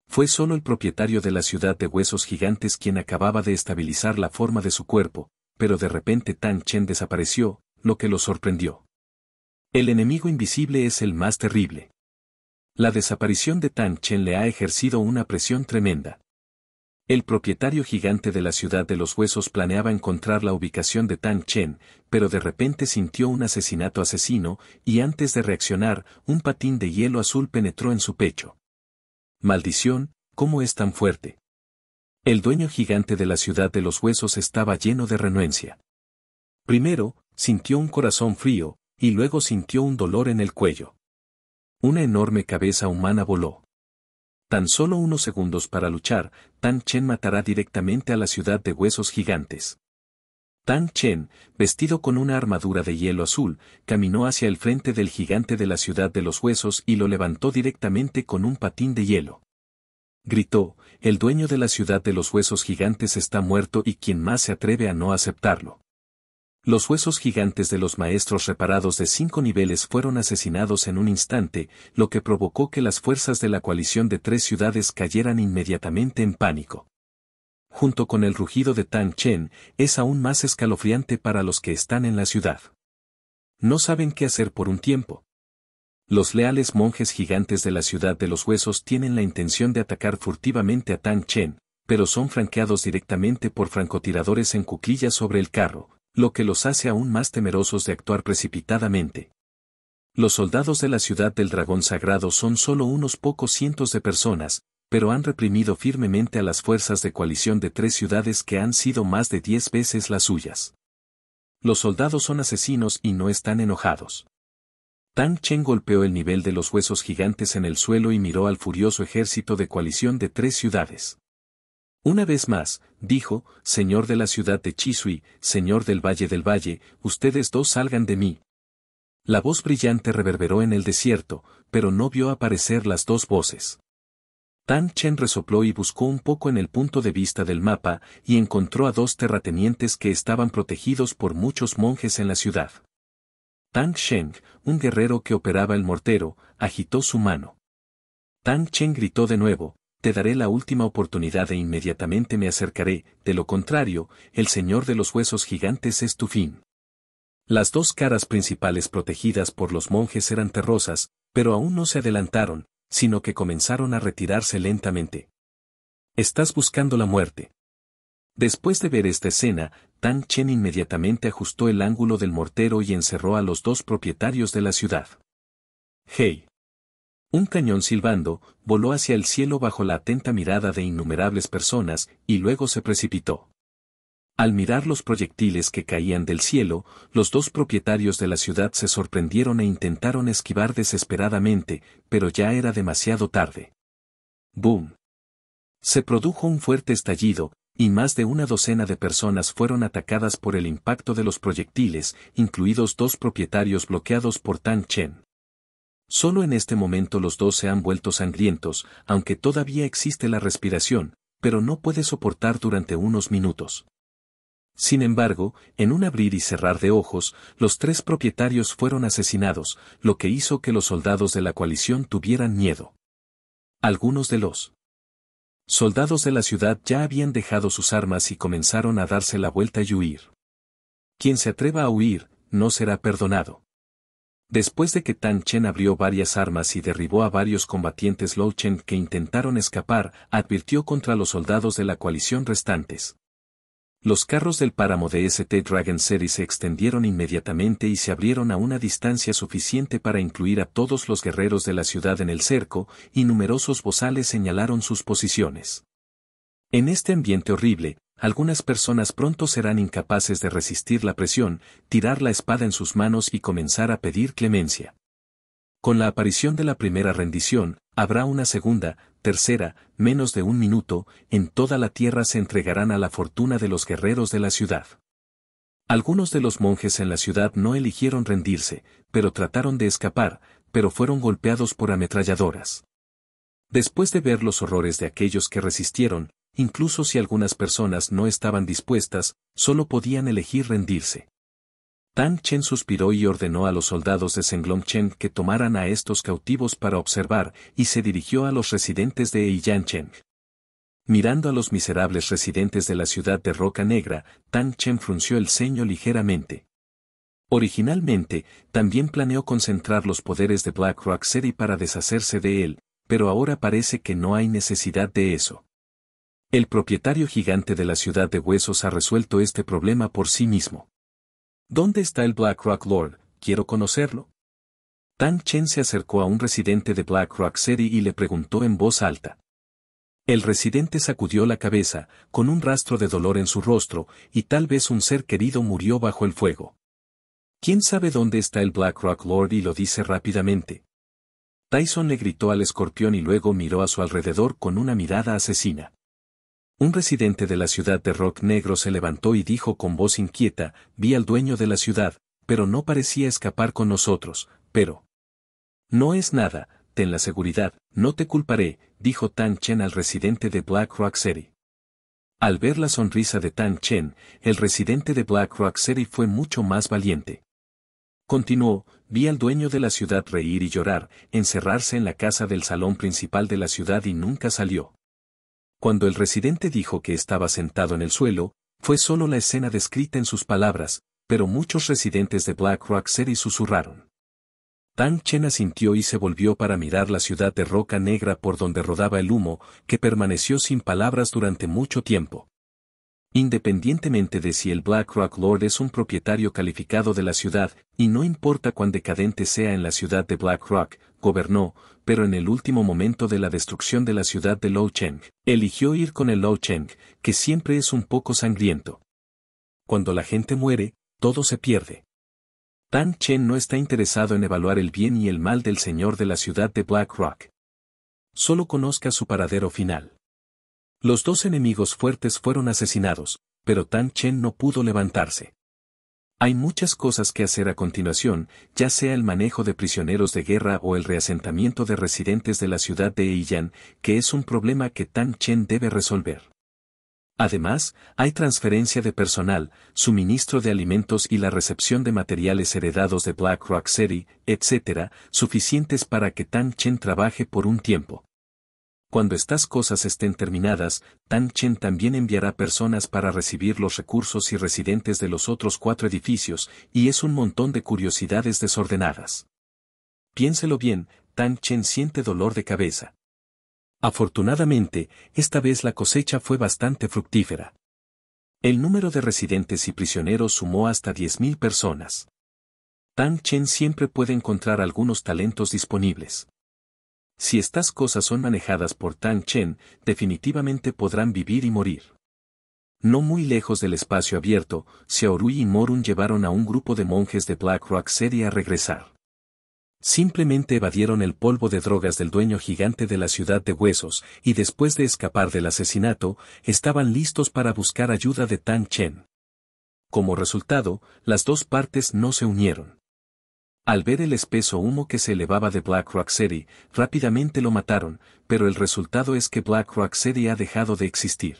Fue solo el propietario de la ciudad de huesos gigantes quien acababa de estabilizar la forma de su cuerpo, pero de repente Tan Chen desapareció, lo que lo sorprendió. El enemigo invisible es el más terrible. La desaparición de Tan Chen le ha ejercido una presión tremenda. El propietario gigante de la ciudad de los huesos planeaba encontrar la ubicación de Tan Chen, pero de repente sintió un asesinato asesino, y antes de reaccionar, un patín de hielo azul penetró en su pecho. Maldición, ¿cómo es tan fuerte? El dueño gigante de la ciudad de los huesos estaba lleno de renuencia. Primero, sintió un corazón frío, y luego sintió un dolor en el cuello. Una enorme cabeza humana voló. Tan solo unos segundos para luchar, Tan Chen matará directamente a la ciudad de huesos gigantes. Tan Chen, vestido con una armadura de hielo azul, caminó hacia el frente del gigante de la ciudad de los huesos y lo levantó directamente con un patín de hielo. Gritó, el dueño de la ciudad de los huesos gigantes está muerto y quien más se atreve a no aceptarlo. Los huesos gigantes de los maestros reparados de cinco niveles fueron asesinados en un instante, lo que provocó que las fuerzas de la coalición de tres ciudades cayeran inmediatamente en pánico. Junto con el rugido de Tan Chen, es aún más escalofriante para los que están en la ciudad. No saben qué hacer por un tiempo. Los leales monjes gigantes de la ciudad de los huesos tienen la intención de atacar furtivamente a Tan Chen, pero son franqueados directamente por francotiradores en cuclillas sobre el carro, lo que los hace aún más temerosos de actuar precipitadamente. Los soldados de la ciudad del dragón sagrado son solo unos pocos cientos de personas, pero han reprimido firmemente a las fuerzas de coalición de tres ciudades que han sido más de diez veces las suyas. Los soldados son asesinos y no están enojados. Tang Chen golpeó el nivel de los huesos gigantes en el suelo y miró al furioso ejército de coalición de tres ciudades. Una vez más, dijo, Señor de la ciudad de Chisui, Señor del valle del valle, ustedes dos salgan de mí. La voz brillante reverberó en el desierto, pero no vio aparecer las dos voces. Tan Chen resopló y buscó un poco en el punto de vista del mapa, y encontró a dos terratenientes que estaban protegidos por muchos monjes en la ciudad. Tang Cheng, un guerrero que operaba el mortero, agitó su mano. Tang Chen gritó de nuevo, te daré la última oportunidad e inmediatamente me acercaré, de lo contrario, el Señor de los Huesos Gigantes es tu fin. Las dos caras principales protegidas por los monjes eran terrosas, pero aún no se adelantaron, sino que comenzaron a retirarse lentamente. Estás buscando la muerte. Después de ver esta escena, Tan Chen inmediatamente ajustó el ángulo del mortero y encerró a los dos propietarios de la ciudad. Hey. Un cañón silbando, voló hacia el cielo bajo la atenta mirada de innumerables personas, y luego se precipitó. Al mirar los proyectiles que caían del cielo, los dos propietarios de la ciudad se sorprendieron e intentaron esquivar desesperadamente, pero ya era demasiado tarde. ¡Boom! Se produjo un fuerte estallido, y más de una docena de personas fueron atacadas por el impacto de los proyectiles, incluidos dos propietarios bloqueados por Tang Chen. Solo en este momento los dos se han vuelto sangrientos, aunque todavía existe la respiración, pero no puede soportar durante unos minutos. Sin embargo, en un abrir y cerrar de ojos, los tres propietarios fueron asesinados, lo que hizo que los soldados de la coalición tuvieran miedo. Algunos de los soldados de la ciudad ya habían dejado sus armas y comenzaron a darse la vuelta y huir. Quien se atreva a huir, no será perdonado. Después de que Tan Chen abrió varias armas y derribó a varios combatientes Lou Chen que intentaron escapar, advirtió contra los soldados de la coalición restantes. Los carros del páramo de St. Dragon Series se extendieron inmediatamente y se abrieron a una distancia suficiente para incluir a todos los guerreros de la ciudad en el cerco, y numerosos bozales señalaron sus posiciones. En este ambiente horrible, algunas personas pronto serán incapaces de resistir la presión, tirar la espada en sus manos y comenzar a pedir clemencia. Con la aparición de la primera rendición, habrá una segunda, tercera, menos de un minuto, en toda la tierra se entregarán a la fortuna de los guerreros de la ciudad. Algunos de los monjes en la ciudad no eligieron rendirse, pero trataron de escapar, pero fueron golpeados por ametralladoras. Después de ver los horrores de aquellos que resistieron, incluso si algunas personas no estaban dispuestas, solo podían elegir rendirse. Tan Chen suspiró y ordenó a los soldados de Senglong Chen que tomaran a estos cautivos para observar y se dirigió a los residentes de Eiyancheng. Mirando a los miserables residentes de la ciudad de Roca Negra, Tan Chen frunció el ceño ligeramente. Originalmente, también planeó concentrar los poderes de Black Rock City para deshacerse de él, pero ahora parece que no hay necesidad de eso. El propietario gigante de la ciudad de huesos ha resuelto este problema por sí mismo. ¿Dónde está el Black Rock Lord? Quiero conocerlo. Tan Chen se acercó a un residente de Black Rock City y le preguntó en voz alta. El residente sacudió la cabeza, con un rastro de dolor en su rostro, y tal vez un ser querido murió bajo el fuego. ¿Quién sabe dónde está el Black Rock Lord y lo dice rápidamente? Tyson le gritó al escorpión y luego miró a su alrededor con una mirada asesina. Un residente de la ciudad de Rock Negro se levantó y dijo con voz inquieta, vi al dueño de la ciudad, pero no parecía escapar con nosotros, pero... No es nada, ten la seguridad, no te culparé, dijo Tan Chen al residente de Black Rock City. Al ver la sonrisa de Tan Chen, el residente de Black Rock City fue mucho más valiente. Continuó, vi al dueño de la ciudad reír y llorar, encerrarse en la casa del salón principal de la ciudad y nunca salió. Cuando el residente dijo que estaba sentado en el suelo, fue solo la escena descrita en sus palabras, pero muchos residentes de Black Rock City susurraron. Tang Chen asintió y se volvió para mirar la ciudad de roca negra por donde rodaba el humo, que permaneció sin palabras durante mucho tiempo. Independientemente de si el Black Rock Lord es un propietario calificado de la ciudad, y no importa cuán decadente sea en la ciudad de Black Rock, gobernó, pero en el último momento de la destrucción de la ciudad de Cheng, eligió ir con el Cheng, que siempre es un poco sangriento. Cuando la gente muere, todo se pierde. Tan Chen no está interesado en evaluar el bien y el mal del señor de la ciudad de Black Rock. Solo conozca su paradero final. Los dos enemigos fuertes fueron asesinados, pero Tan Chen no pudo levantarse. Hay muchas cosas que hacer a continuación, ya sea el manejo de prisioneros de guerra o el reasentamiento de residentes de la ciudad de Eiyan, que es un problema que Tan Chen debe resolver. Además, hay transferencia de personal, suministro de alimentos y la recepción de materiales heredados de Black Rock City, etc., suficientes para que Tan Chen trabaje por un tiempo. Cuando estas cosas estén terminadas, Tan Chen también enviará personas para recibir los recursos y residentes de los otros cuatro edificios, y es un montón de curiosidades desordenadas. Piénselo bien, Tan Chen siente dolor de cabeza. Afortunadamente, esta vez la cosecha fue bastante fructífera. El número de residentes y prisioneros sumó hasta 10.000 personas. Tan Chen siempre puede encontrar algunos talentos disponibles. Si estas cosas son manejadas por Tang Chen, definitivamente podrán vivir y morir. No muy lejos del espacio abierto, Xiaorui y Morun llevaron a un grupo de monjes de Black Rock City a regresar. Simplemente evadieron el polvo de drogas del dueño gigante de la ciudad de huesos y después de escapar del asesinato, estaban listos para buscar ayuda de Tang Chen. Como resultado, las dos partes no se unieron. Al ver el espeso humo que se elevaba de Black Rock City, rápidamente lo mataron, pero el resultado es que Black Rock City ha dejado de existir.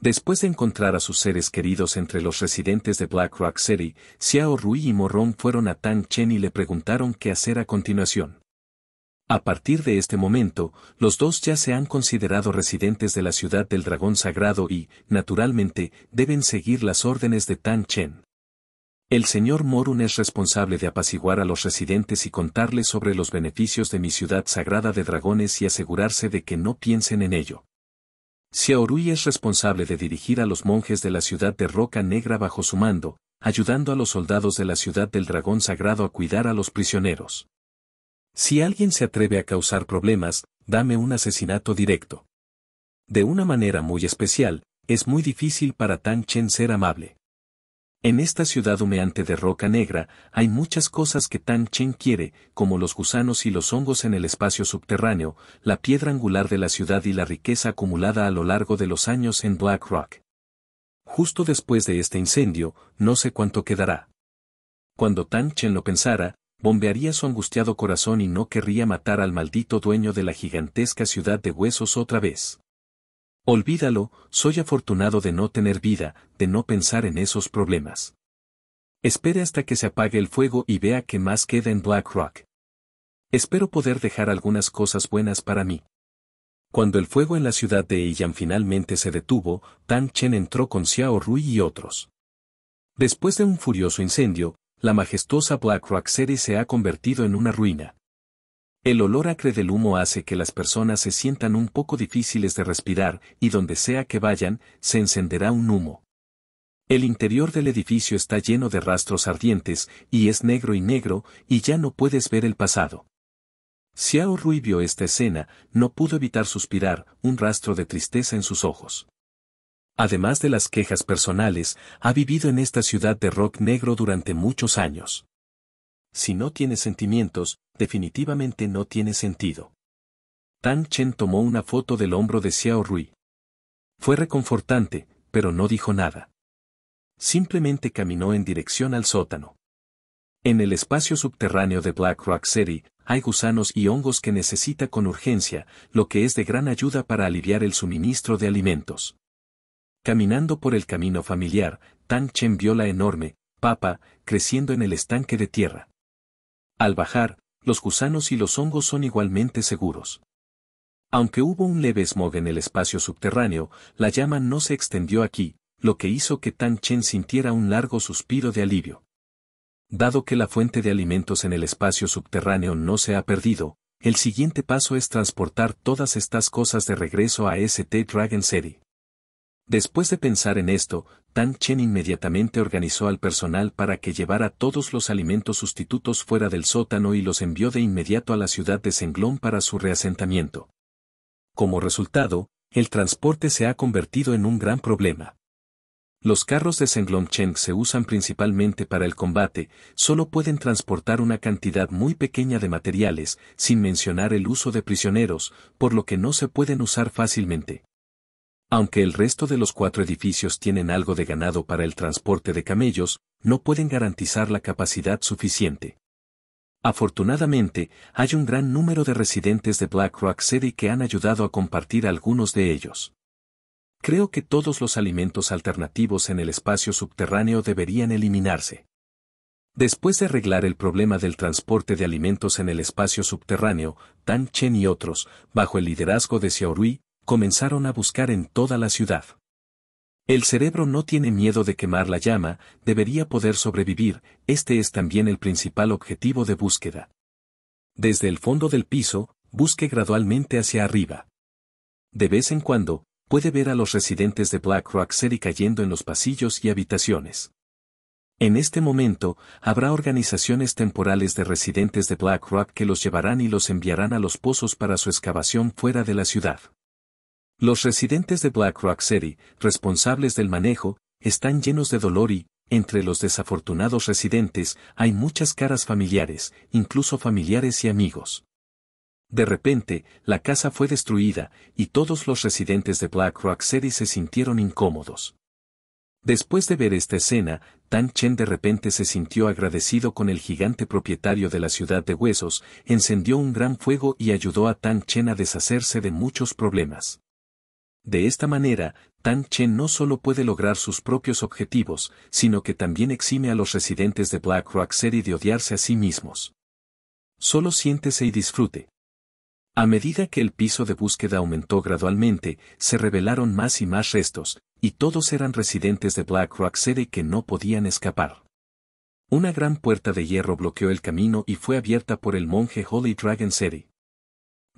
Después de encontrar a sus seres queridos entre los residentes de Black Rock City, Xiao Rui y Morrón fueron a Tan Chen y le preguntaron qué hacer a continuación. A partir de este momento, los dos ya se han considerado residentes de la ciudad del dragón sagrado y, naturalmente, deben seguir las órdenes de Tan Chen. El señor Morun es responsable de apaciguar a los residentes y contarles sobre los beneficios de mi ciudad sagrada de dragones y asegurarse de que no piensen en ello. Si Xiaorui es responsable de dirigir a los monjes de la ciudad de Roca Negra bajo su mando, ayudando a los soldados de la ciudad del dragón sagrado a cuidar a los prisioneros. Si alguien se atreve a causar problemas, dame un asesinato directo. De una manera muy especial, es muy difícil para Tan Chen ser amable. En esta ciudad humeante de roca negra, hay muchas cosas que Tan Chen quiere, como los gusanos y los hongos en el espacio subterráneo, la piedra angular de la ciudad y la riqueza acumulada a lo largo de los años en Black Rock. Justo después de este incendio, no sé cuánto quedará. Cuando Tan Chen lo pensara, bombearía su angustiado corazón y no querría matar al maldito dueño de la gigantesca ciudad de huesos otra vez. Olvídalo, soy afortunado de no tener vida, de no pensar en esos problemas. Espere hasta que se apague el fuego y vea qué más queda en Rock. Espero poder dejar algunas cosas buenas para mí. Cuando el fuego en la ciudad de Iyan finalmente se detuvo, Tan Chen entró con Xiao Rui y otros. Después de un furioso incendio, la majestuosa BlackRock City se ha convertido en una ruina, el olor acre del humo hace que las personas se sientan un poco difíciles de respirar y donde sea que vayan, se encenderá un humo. El interior del edificio está lleno de rastros ardientes y es negro y negro y ya no puedes ver el pasado. Xiao Rui vio esta escena, no pudo evitar suspirar, un rastro de tristeza en sus ojos. Además de las quejas personales, ha vivido en esta ciudad de rock negro durante muchos años si no tiene sentimientos, definitivamente no tiene sentido. Tan Chen tomó una foto del hombro de Xiao Rui. Fue reconfortante, pero no dijo nada. Simplemente caminó en dirección al sótano. En el espacio subterráneo de Black Rock City, hay gusanos y hongos que necesita con urgencia, lo que es de gran ayuda para aliviar el suministro de alimentos. Caminando por el camino familiar, Tan Chen vio la enorme papa creciendo en el estanque de tierra. Al bajar, los gusanos y los hongos son igualmente seguros. Aunque hubo un leve smog en el espacio subterráneo, la llama no se extendió aquí, lo que hizo que Tan Chen sintiera un largo suspiro de alivio. Dado que la fuente de alimentos en el espacio subterráneo no se ha perdido, el siguiente paso es transportar todas estas cosas de regreso a ST Dragon City. Después de pensar en esto, Tan Chen inmediatamente organizó al personal para que llevara todos los alimentos sustitutos fuera del sótano y los envió de inmediato a la ciudad de Senglón para su reasentamiento. Como resultado, el transporte se ha convertido en un gran problema. Los carros de Cheng se usan principalmente para el combate, solo pueden transportar una cantidad muy pequeña de materiales, sin mencionar el uso de prisioneros, por lo que no se pueden usar fácilmente. Aunque el resto de los cuatro edificios tienen algo de ganado para el transporte de camellos, no pueden garantizar la capacidad suficiente. Afortunadamente, hay un gran número de residentes de Black Rock City que han ayudado a compartir algunos de ellos. Creo que todos los alimentos alternativos en el espacio subterráneo deberían eliminarse. Después de arreglar el problema del transporte de alimentos en el espacio subterráneo, Tan Chen y otros, bajo el liderazgo de Xiaorui, comenzaron a buscar en toda la ciudad. El cerebro no tiene miedo de quemar la llama, debería poder sobrevivir, este es también el principal objetivo de búsqueda. Desde el fondo del piso, busque gradualmente hacia arriba. De vez en cuando, puede ver a los residentes de Black Rock City cayendo en los pasillos y habitaciones. En este momento, habrá organizaciones temporales de residentes de Black Rock que los llevarán y los enviarán a los pozos para su excavación fuera de la ciudad. Los residentes de Black Rock City, responsables del manejo, están llenos de dolor y, entre los desafortunados residentes, hay muchas caras familiares, incluso familiares y amigos. De repente, la casa fue destruida, y todos los residentes de Black Rock City se sintieron incómodos. Después de ver esta escena, Tan Chen de repente se sintió agradecido con el gigante propietario de la ciudad de huesos, encendió un gran fuego y ayudó a Tan Chen a deshacerse de muchos problemas. De esta manera, Tan Chen no solo puede lograr sus propios objetivos, sino que también exime a los residentes de Black Rock City de odiarse a sí mismos. Solo siéntese y disfrute. A medida que el piso de búsqueda aumentó gradualmente, se revelaron más y más restos, y todos eran residentes de Black Rock City que no podían escapar. Una gran puerta de hierro bloqueó el camino y fue abierta por el monje Holy Dragon City.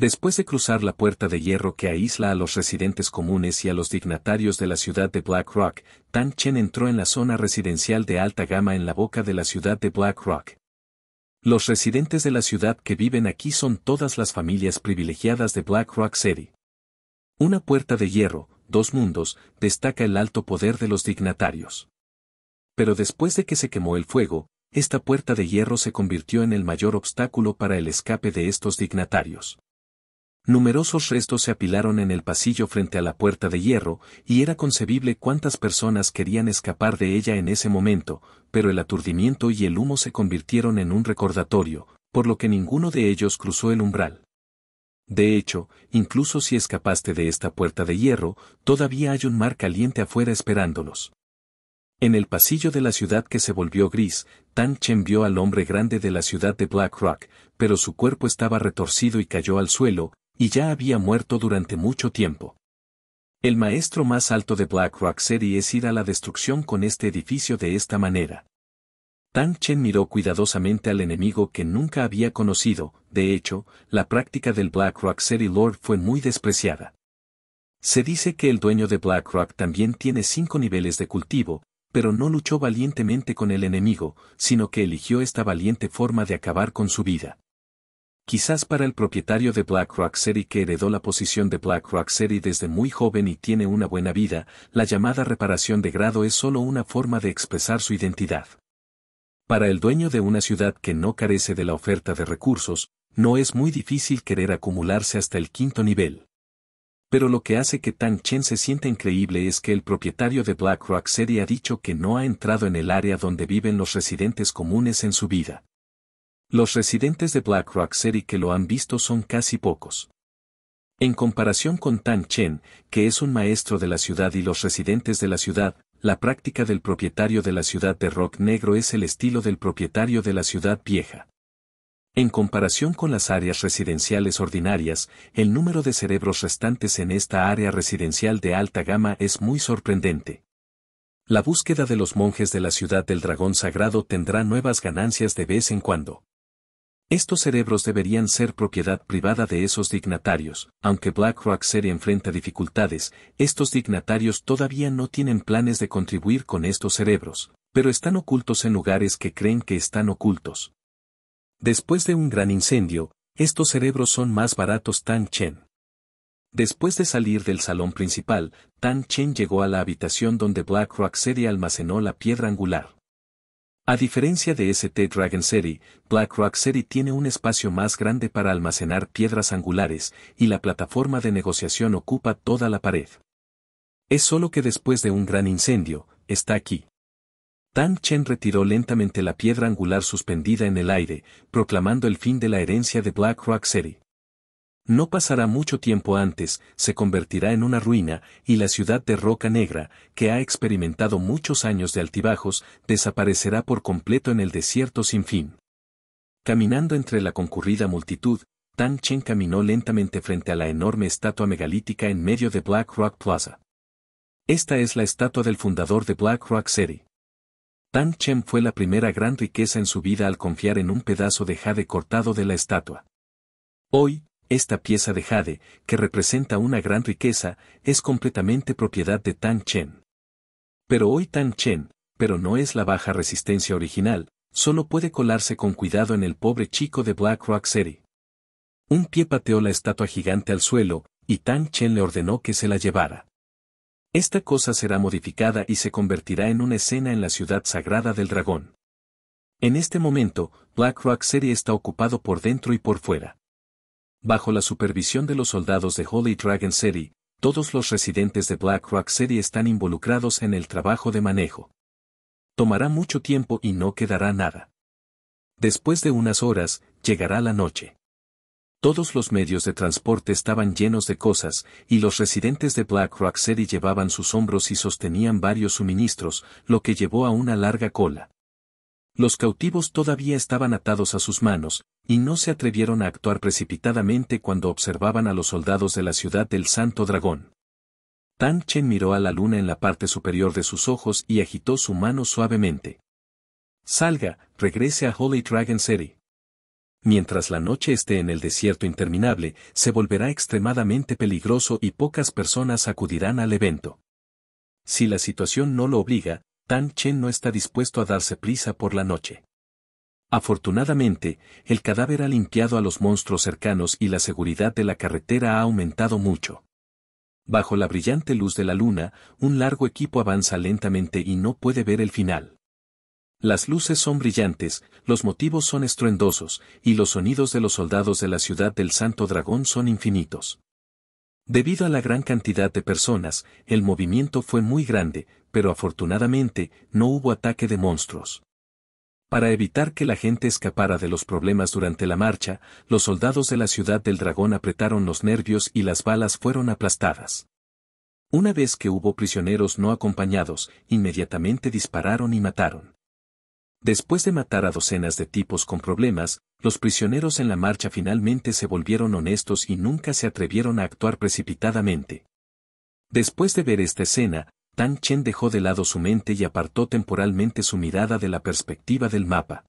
Después de cruzar la puerta de hierro que aísla a los residentes comunes y a los dignatarios de la ciudad de Black Rock, Tan Chen entró en la zona residencial de alta gama en la boca de la ciudad de Black Rock. Los residentes de la ciudad que viven aquí son todas las familias privilegiadas de Black Rock City. Una puerta de hierro, dos mundos, destaca el alto poder de los dignatarios. Pero después de que se quemó el fuego, esta puerta de hierro se convirtió en el mayor obstáculo para el escape de estos dignatarios. Numerosos restos se apilaron en el pasillo frente a la puerta de hierro, y era concebible cuántas personas querían escapar de ella en ese momento, pero el aturdimiento y el humo se convirtieron en un recordatorio, por lo que ninguno de ellos cruzó el umbral. De hecho, incluso si escapaste de esta puerta de hierro, todavía hay un mar caliente afuera esperándolos. En el pasillo de la ciudad que se volvió gris, Tan Chen vio al hombre grande de la ciudad de Black Rock, pero su cuerpo estaba retorcido y cayó al suelo, y ya había muerto durante mucho tiempo. El maestro más alto de Black Rock City es ir a la destrucción con este edificio de esta manera. Tang Chen miró cuidadosamente al enemigo que nunca había conocido, de hecho, la práctica del Black Rock City Lord fue muy despreciada. Se dice que el dueño de Black Rock también tiene cinco niveles de cultivo, pero no luchó valientemente con el enemigo, sino que eligió esta valiente forma de acabar con su vida. Quizás para el propietario de BlackRock City que heredó la posición de BlackRock City desde muy joven y tiene una buena vida, la llamada reparación de grado es solo una forma de expresar su identidad. Para el dueño de una ciudad que no carece de la oferta de recursos, no es muy difícil querer acumularse hasta el quinto nivel. Pero lo que hace que Tang Chen se sienta increíble es que el propietario de BlackRock City ha dicho que no ha entrado en el área donde viven los residentes comunes en su vida. Los residentes de Black Rock City que lo han visto son casi pocos. En comparación con Tan Chen, que es un maestro de la ciudad y los residentes de la ciudad, la práctica del propietario de la ciudad de rock negro es el estilo del propietario de la ciudad vieja. En comparación con las áreas residenciales ordinarias, el número de cerebros restantes en esta área residencial de alta gama es muy sorprendente. La búsqueda de los monjes de la ciudad del dragón sagrado tendrá nuevas ganancias de vez en cuando. Estos cerebros deberían ser propiedad privada de esos dignatarios, aunque BlackRock se enfrenta dificultades, estos dignatarios todavía no tienen planes de contribuir con estos cerebros, pero están ocultos en lugares que creen que están ocultos. Después de un gran incendio, estos cerebros son más baratos Tan Chen. Después de salir del salón principal, Tan Chen llegó a la habitación donde BlackRock Serie almacenó la piedra angular. A diferencia de St. Dragon City, Rock City tiene un espacio más grande para almacenar piedras angulares y la plataforma de negociación ocupa toda la pared. Es solo que después de un gran incendio, está aquí. Tang Chen retiró lentamente la piedra angular suspendida en el aire, proclamando el fin de la herencia de Black Rock City. No pasará mucho tiempo antes, se convertirá en una ruina, y la ciudad de Roca Negra, que ha experimentado muchos años de altibajos, desaparecerá por completo en el desierto sin fin. Caminando entre la concurrida multitud, Tan Chen caminó lentamente frente a la enorme estatua megalítica en medio de Black Rock Plaza. Esta es la estatua del fundador de Black Rock City. Tan Chen fue la primera gran riqueza en su vida al confiar en un pedazo de jade cortado de la estatua. Hoy, esta pieza de jade, que representa una gran riqueza, es completamente propiedad de Tan Chen. Pero hoy Tan Chen, pero no es la baja resistencia original, solo puede colarse con cuidado en el pobre chico de Black Rock City. Un pie pateó la estatua gigante al suelo, y Tan Chen le ordenó que se la llevara. Esta cosa será modificada y se convertirá en una escena en la ciudad sagrada del dragón. En este momento, Black Rock City está ocupado por dentro y por fuera. Bajo la supervisión de los soldados de Holy Dragon City, todos los residentes de Black Rock City están involucrados en el trabajo de manejo. Tomará mucho tiempo y no quedará nada. Después de unas horas, llegará la noche. Todos los medios de transporte estaban llenos de cosas, y los residentes de Black Rock City llevaban sus hombros y sostenían varios suministros, lo que llevó a una larga cola. Los cautivos todavía estaban atados a sus manos, y no se atrevieron a actuar precipitadamente cuando observaban a los soldados de la ciudad del Santo Dragón. Tan Chen miró a la luna en la parte superior de sus ojos y agitó su mano suavemente. Salga, regrese a Holy Dragon City. Mientras la noche esté en el desierto interminable, se volverá extremadamente peligroso y pocas personas acudirán al evento. Si la situación no lo obliga, Tan Chen no está dispuesto a darse prisa por la noche. Afortunadamente, el cadáver ha limpiado a los monstruos cercanos y la seguridad de la carretera ha aumentado mucho. Bajo la brillante luz de la luna, un largo equipo avanza lentamente y no puede ver el final. Las luces son brillantes, los motivos son estruendosos, y los sonidos de los soldados de la ciudad del Santo Dragón son infinitos. Debido a la gran cantidad de personas, el movimiento fue muy grande, pero afortunadamente no hubo ataque de monstruos. Para evitar que la gente escapara de los problemas durante la marcha, los soldados de la ciudad del dragón apretaron los nervios y las balas fueron aplastadas. Una vez que hubo prisioneros no acompañados, inmediatamente dispararon y mataron. Después de matar a docenas de tipos con problemas, los prisioneros en la marcha finalmente se volvieron honestos y nunca se atrevieron a actuar precipitadamente. Después de ver esta escena, Tan Chen dejó de lado su mente y apartó temporalmente su mirada de la perspectiva del mapa.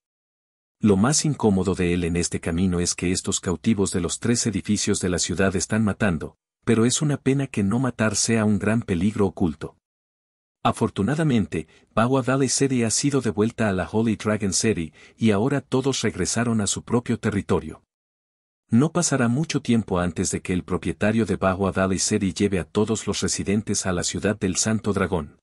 Lo más incómodo de él en este camino es que estos cautivos de los tres edificios de la ciudad están matando, pero es una pena que no matar sea un gran peligro oculto. Afortunadamente, Bawa Dali City ha sido devuelta a la Holy Dragon City, y ahora todos regresaron a su propio territorio. No pasará mucho tiempo antes de que el propietario de Bawa Dali City lleve a todos los residentes a la ciudad del Santo Dragón.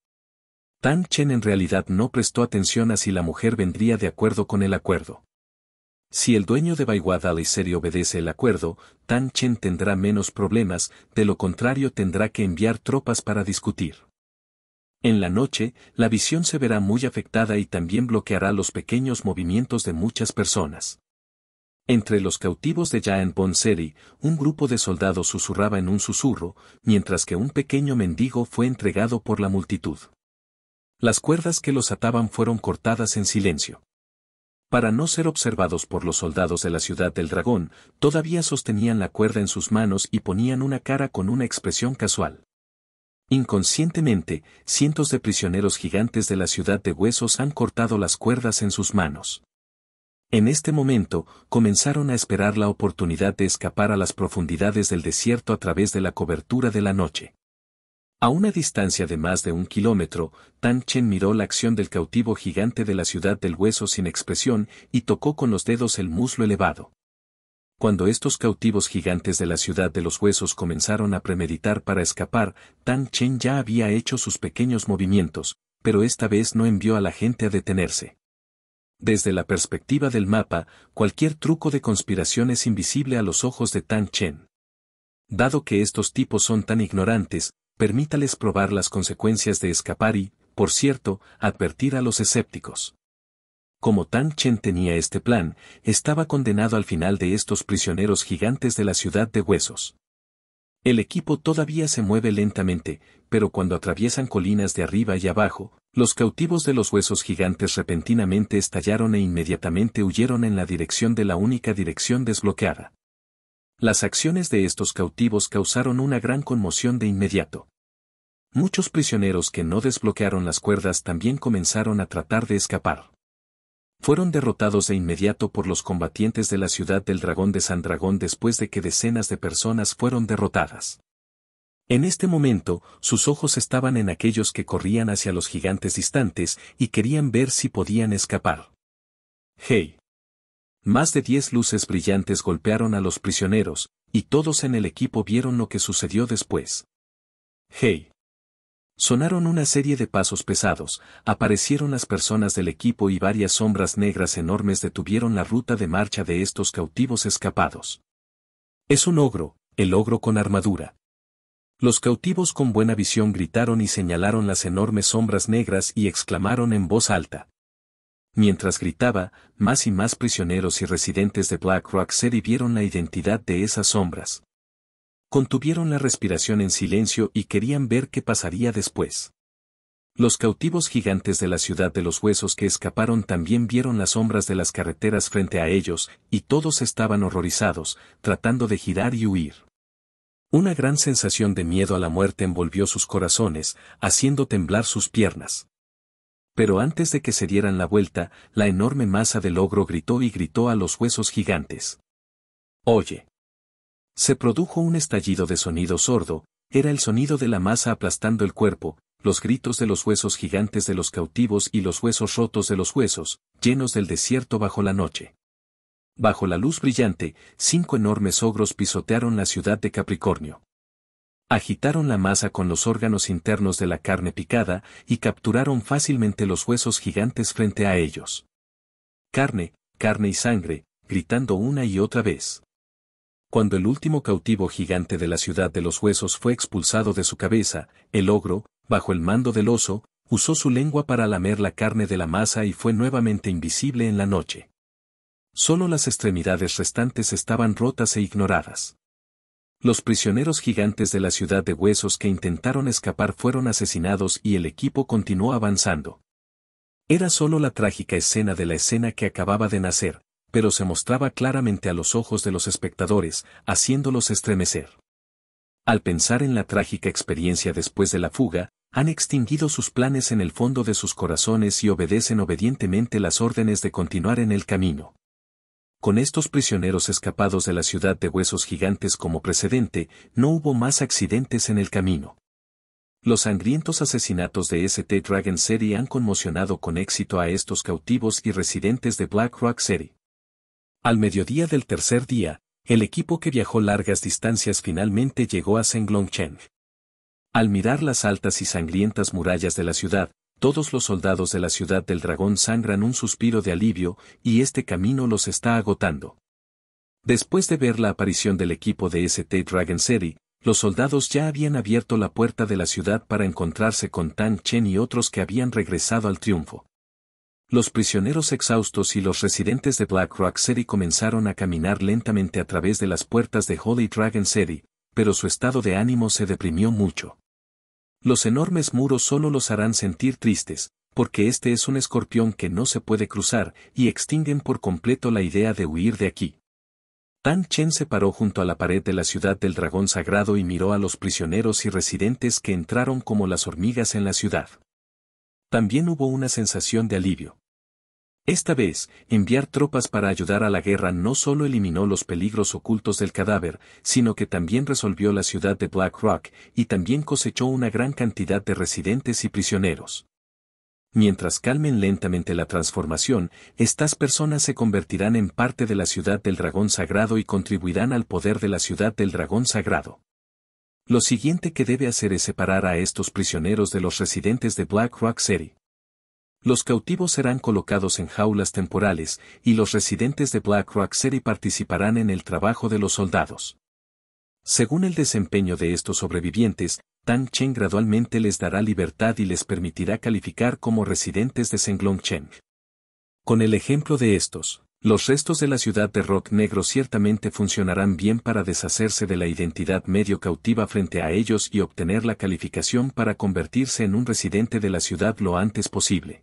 Tan Chen en realidad no prestó atención a si la mujer vendría de acuerdo con el acuerdo. Si el dueño de Baiwa Dali City obedece el acuerdo, Tan Chen tendrá menos problemas, de lo contrario tendrá que enviar tropas para discutir. En la noche, la visión se verá muy afectada y también bloqueará los pequeños movimientos de muchas personas. Entre los cautivos de Jaen Bonseri, un grupo de soldados susurraba en un susurro, mientras que un pequeño mendigo fue entregado por la multitud. Las cuerdas que los ataban fueron cortadas en silencio. Para no ser observados por los soldados de la ciudad del dragón, todavía sostenían la cuerda en sus manos y ponían una cara con una expresión casual. Inconscientemente, cientos de prisioneros gigantes de la ciudad de huesos han cortado las cuerdas en sus manos. En este momento, comenzaron a esperar la oportunidad de escapar a las profundidades del desierto a través de la cobertura de la noche. A una distancia de más de un kilómetro, Tan Chen miró la acción del cautivo gigante de la ciudad del hueso sin expresión y tocó con los dedos el muslo elevado cuando estos cautivos gigantes de la ciudad de los huesos comenzaron a premeditar para escapar, Tan Chen ya había hecho sus pequeños movimientos, pero esta vez no envió a la gente a detenerse. Desde la perspectiva del mapa, cualquier truco de conspiración es invisible a los ojos de Tan Chen. Dado que estos tipos son tan ignorantes, permítales probar las consecuencias de escapar y, por cierto, advertir a los escépticos. Como Tan Chen tenía este plan, estaba condenado al final de estos prisioneros gigantes de la ciudad de huesos. El equipo todavía se mueve lentamente, pero cuando atraviesan colinas de arriba y abajo, los cautivos de los huesos gigantes repentinamente estallaron e inmediatamente huyeron en la dirección de la única dirección desbloqueada. Las acciones de estos cautivos causaron una gran conmoción de inmediato. Muchos prisioneros que no desbloquearon las cuerdas también comenzaron a tratar de escapar fueron derrotados de inmediato por los combatientes de la ciudad del dragón de San Dragón después de que decenas de personas fueron derrotadas. En este momento, sus ojos estaban en aquellos que corrían hacia los gigantes distantes y querían ver si podían escapar. ¡Hey! Más de diez luces brillantes golpearon a los prisioneros, y todos en el equipo vieron lo que sucedió después. ¡Hey! Sonaron una serie de pasos pesados, aparecieron las personas del equipo y varias sombras negras enormes detuvieron la ruta de marcha de estos cautivos escapados. Es un ogro, el ogro con armadura. Los cautivos con buena visión gritaron y señalaron las enormes sombras negras y exclamaron en voz alta. Mientras gritaba, más y más prisioneros y residentes de Black Rock City vieron la identidad de esas sombras. Contuvieron la respiración en silencio y querían ver qué pasaría después. Los cautivos gigantes de la ciudad de los huesos que escaparon también vieron las sombras de las carreteras frente a ellos, y todos estaban horrorizados, tratando de girar y huir. Una gran sensación de miedo a la muerte envolvió sus corazones, haciendo temblar sus piernas. Pero antes de que se dieran la vuelta, la enorme masa del ogro gritó y gritó a los huesos gigantes. Oye. Se produjo un estallido de sonido sordo, era el sonido de la masa aplastando el cuerpo, los gritos de los huesos gigantes de los cautivos y los huesos rotos de los huesos, llenos del desierto bajo la noche. Bajo la luz brillante, cinco enormes ogros pisotearon la ciudad de Capricornio. Agitaron la masa con los órganos internos de la carne picada y capturaron fácilmente los huesos gigantes frente a ellos. Carne, carne y sangre, gritando una y otra vez. Cuando el último cautivo gigante de la ciudad de los huesos fue expulsado de su cabeza, el ogro, bajo el mando del oso, usó su lengua para lamer la carne de la masa y fue nuevamente invisible en la noche. Solo las extremidades restantes estaban rotas e ignoradas. Los prisioneros gigantes de la ciudad de huesos que intentaron escapar fueron asesinados y el equipo continuó avanzando. Era solo la trágica escena de la escena que acababa de nacer, pero se mostraba claramente a los ojos de los espectadores, haciéndolos estremecer. Al pensar en la trágica experiencia después de la fuga, han extinguido sus planes en el fondo de sus corazones y obedecen obedientemente las órdenes de continuar en el camino. Con estos prisioneros escapados de la ciudad de huesos gigantes como precedente, no hubo más accidentes en el camino. Los sangrientos asesinatos de St. Dragon City han conmocionado con éxito a estos cautivos y residentes de Black Rock City. Al mediodía del tercer día, el equipo que viajó largas distancias finalmente llegó a Senglongcheng. Al mirar las altas y sangrientas murallas de la ciudad, todos los soldados de la ciudad del dragón sangran un suspiro de alivio y este camino los está agotando. Después de ver la aparición del equipo de ST Dragon City, los soldados ya habían abierto la puerta de la ciudad para encontrarse con Tan Chen y otros que habían regresado al triunfo. Los prisioneros exhaustos y los residentes de Black Rock City comenzaron a caminar lentamente a través de las puertas de Holy Dragon City, pero su estado de ánimo se deprimió mucho. Los enormes muros solo los harán sentir tristes, porque este es un escorpión que no se puede cruzar y extinguen por completo la idea de huir de aquí. Tan Chen se paró junto a la pared de la ciudad del dragón sagrado y miró a los prisioneros y residentes que entraron como las hormigas en la ciudad. También hubo una sensación de alivio. Esta vez, enviar tropas para ayudar a la guerra no solo eliminó los peligros ocultos del cadáver, sino que también resolvió la ciudad de Black Rock y también cosechó una gran cantidad de residentes y prisioneros. Mientras calmen lentamente la transformación, estas personas se convertirán en parte de la ciudad del dragón sagrado y contribuirán al poder de la ciudad del dragón sagrado. Lo siguiente que debe hacer es separar a estos prisioneros de los residentes de Black Rock City. Los cautivos serán colocados en jaulas temporales y los residentes de Black Rock City participarán en el trabajo de los soldados. Según el desempeño de estos sobrevivientes, Tang Cheng gradualmente les dará libertad y les permitirá calificar como residentes de Senglong Cheng. Con el ejemplo de estos, los restos de la ciudad de rock negro ciertamente funcionarán bien para deshacerse de la identidad medio cautiva frente a ellos y obtener la calificación para convertirse en un residente de la ciudad lo antes posible.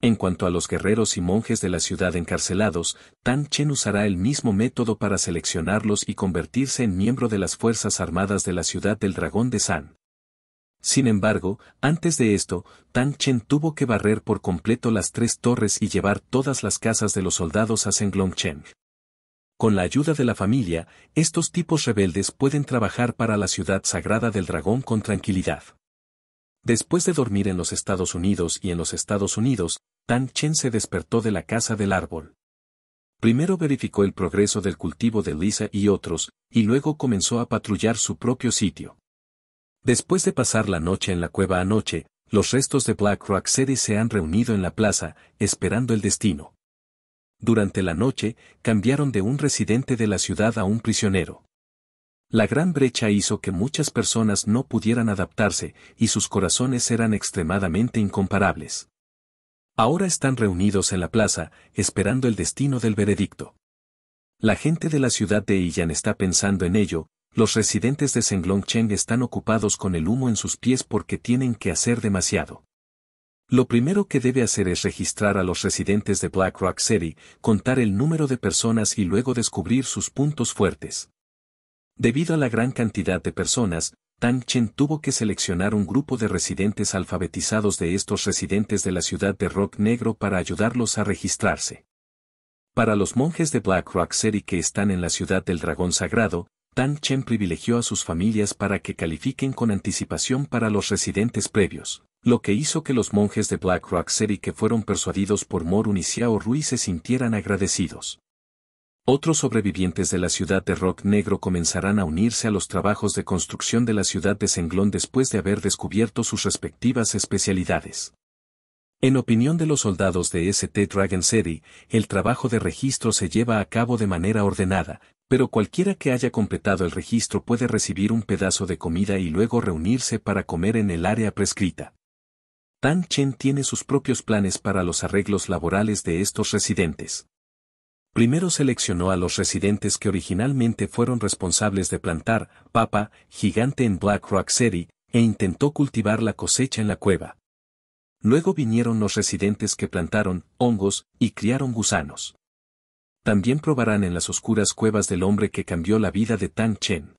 En cuanto a los guerreros y monjes de la ciudad encarcelados, Tan Chen usará el mismo método para seleccionarlos y convertirse en miembro de las Fuerzas Armadas de la ciudad del Dragón de San. Sin embargo, antes de esto, Tan Chen tuvo que barrer por completo las tres torres y llevar todas las casas de los soldados a Senglongcheng. Con la ayuda de la familia, estos tipos rebeldes pueden trabajar para la ciudad sagrada del dragón con tranquilidad. Después de dormir en los Estados Unidos y en los Estados Unidos, Tan Chen se despertó de la casa del árbol. Primero verificó el progreso del cultivo de Lisa y otros, y luego comenzó a patrullar su propio sitio. Después de pasar la noche en la cueva anoche, los restos de Black Rock City se han reunido en la plaza, esperando el destino. Durante la noche, cambiaron de un residente de la ciudad a un prisionero. La gran brecha hizo que muchas personas no pudieran adaptarse y sus corazones eran extremadamente incomparables. Ahora están reunidos en la plaza, esperando el destino del veredicto. La gente de la ciudad de Illan está pensando en ello, los residentes de Senglongchen están ocupados con el humo en sus pies porque tienen que hacer demasiado. Lo primero que debe hacer es registrar a los residentes de Black Rock City, contar el número de personas y luego descubrir sus puntos fuertes. Debido a la gran cantidad de personas, Tang Chen tuvo que seleccionar un grupo de residentes alfabetizados de estos residentes de la ciudad de Rock Negro para ayudarlos a registrarse. Para los monjes de Black Rock City que están en la ciudad del dragón sagrado, Tan Chen privilegió a sus familias para que califiquen con anticipación para los residentes previos, lo que hizo que los monjes de Black Rock City que fueron persuadidos por Morun y Xiao Rui se sintieran agradecidos. Otros sobrevivientes de la ciudad de Rock Negro comenzarán a unirse a los trabajos de construcción de la ciudad de Senglón después de haber descubierto sus respectivas especialidades. En opinión de los soldados de St. Dragon City, el trabajo de registro se lleva a cabo de manera ordenada, pero cualquiera que haya completado el registro puede recibir un pedazo de comida y luego reunirse para comer en el área prescrita. Tan Chen tiene sus propios planes para los arreglos laborales de estos residentes. Primero seleccionó a los residentes que originalmente fueron responsables de plantar papa gigante en Black Rock City e intentó cultivar la cosecha en la cueva. Luego vinieron los residentes que plantaron hongos y criaron gusanos también probarán en las oscuras cuevas del hombre que cambió la vida de Tang Chen.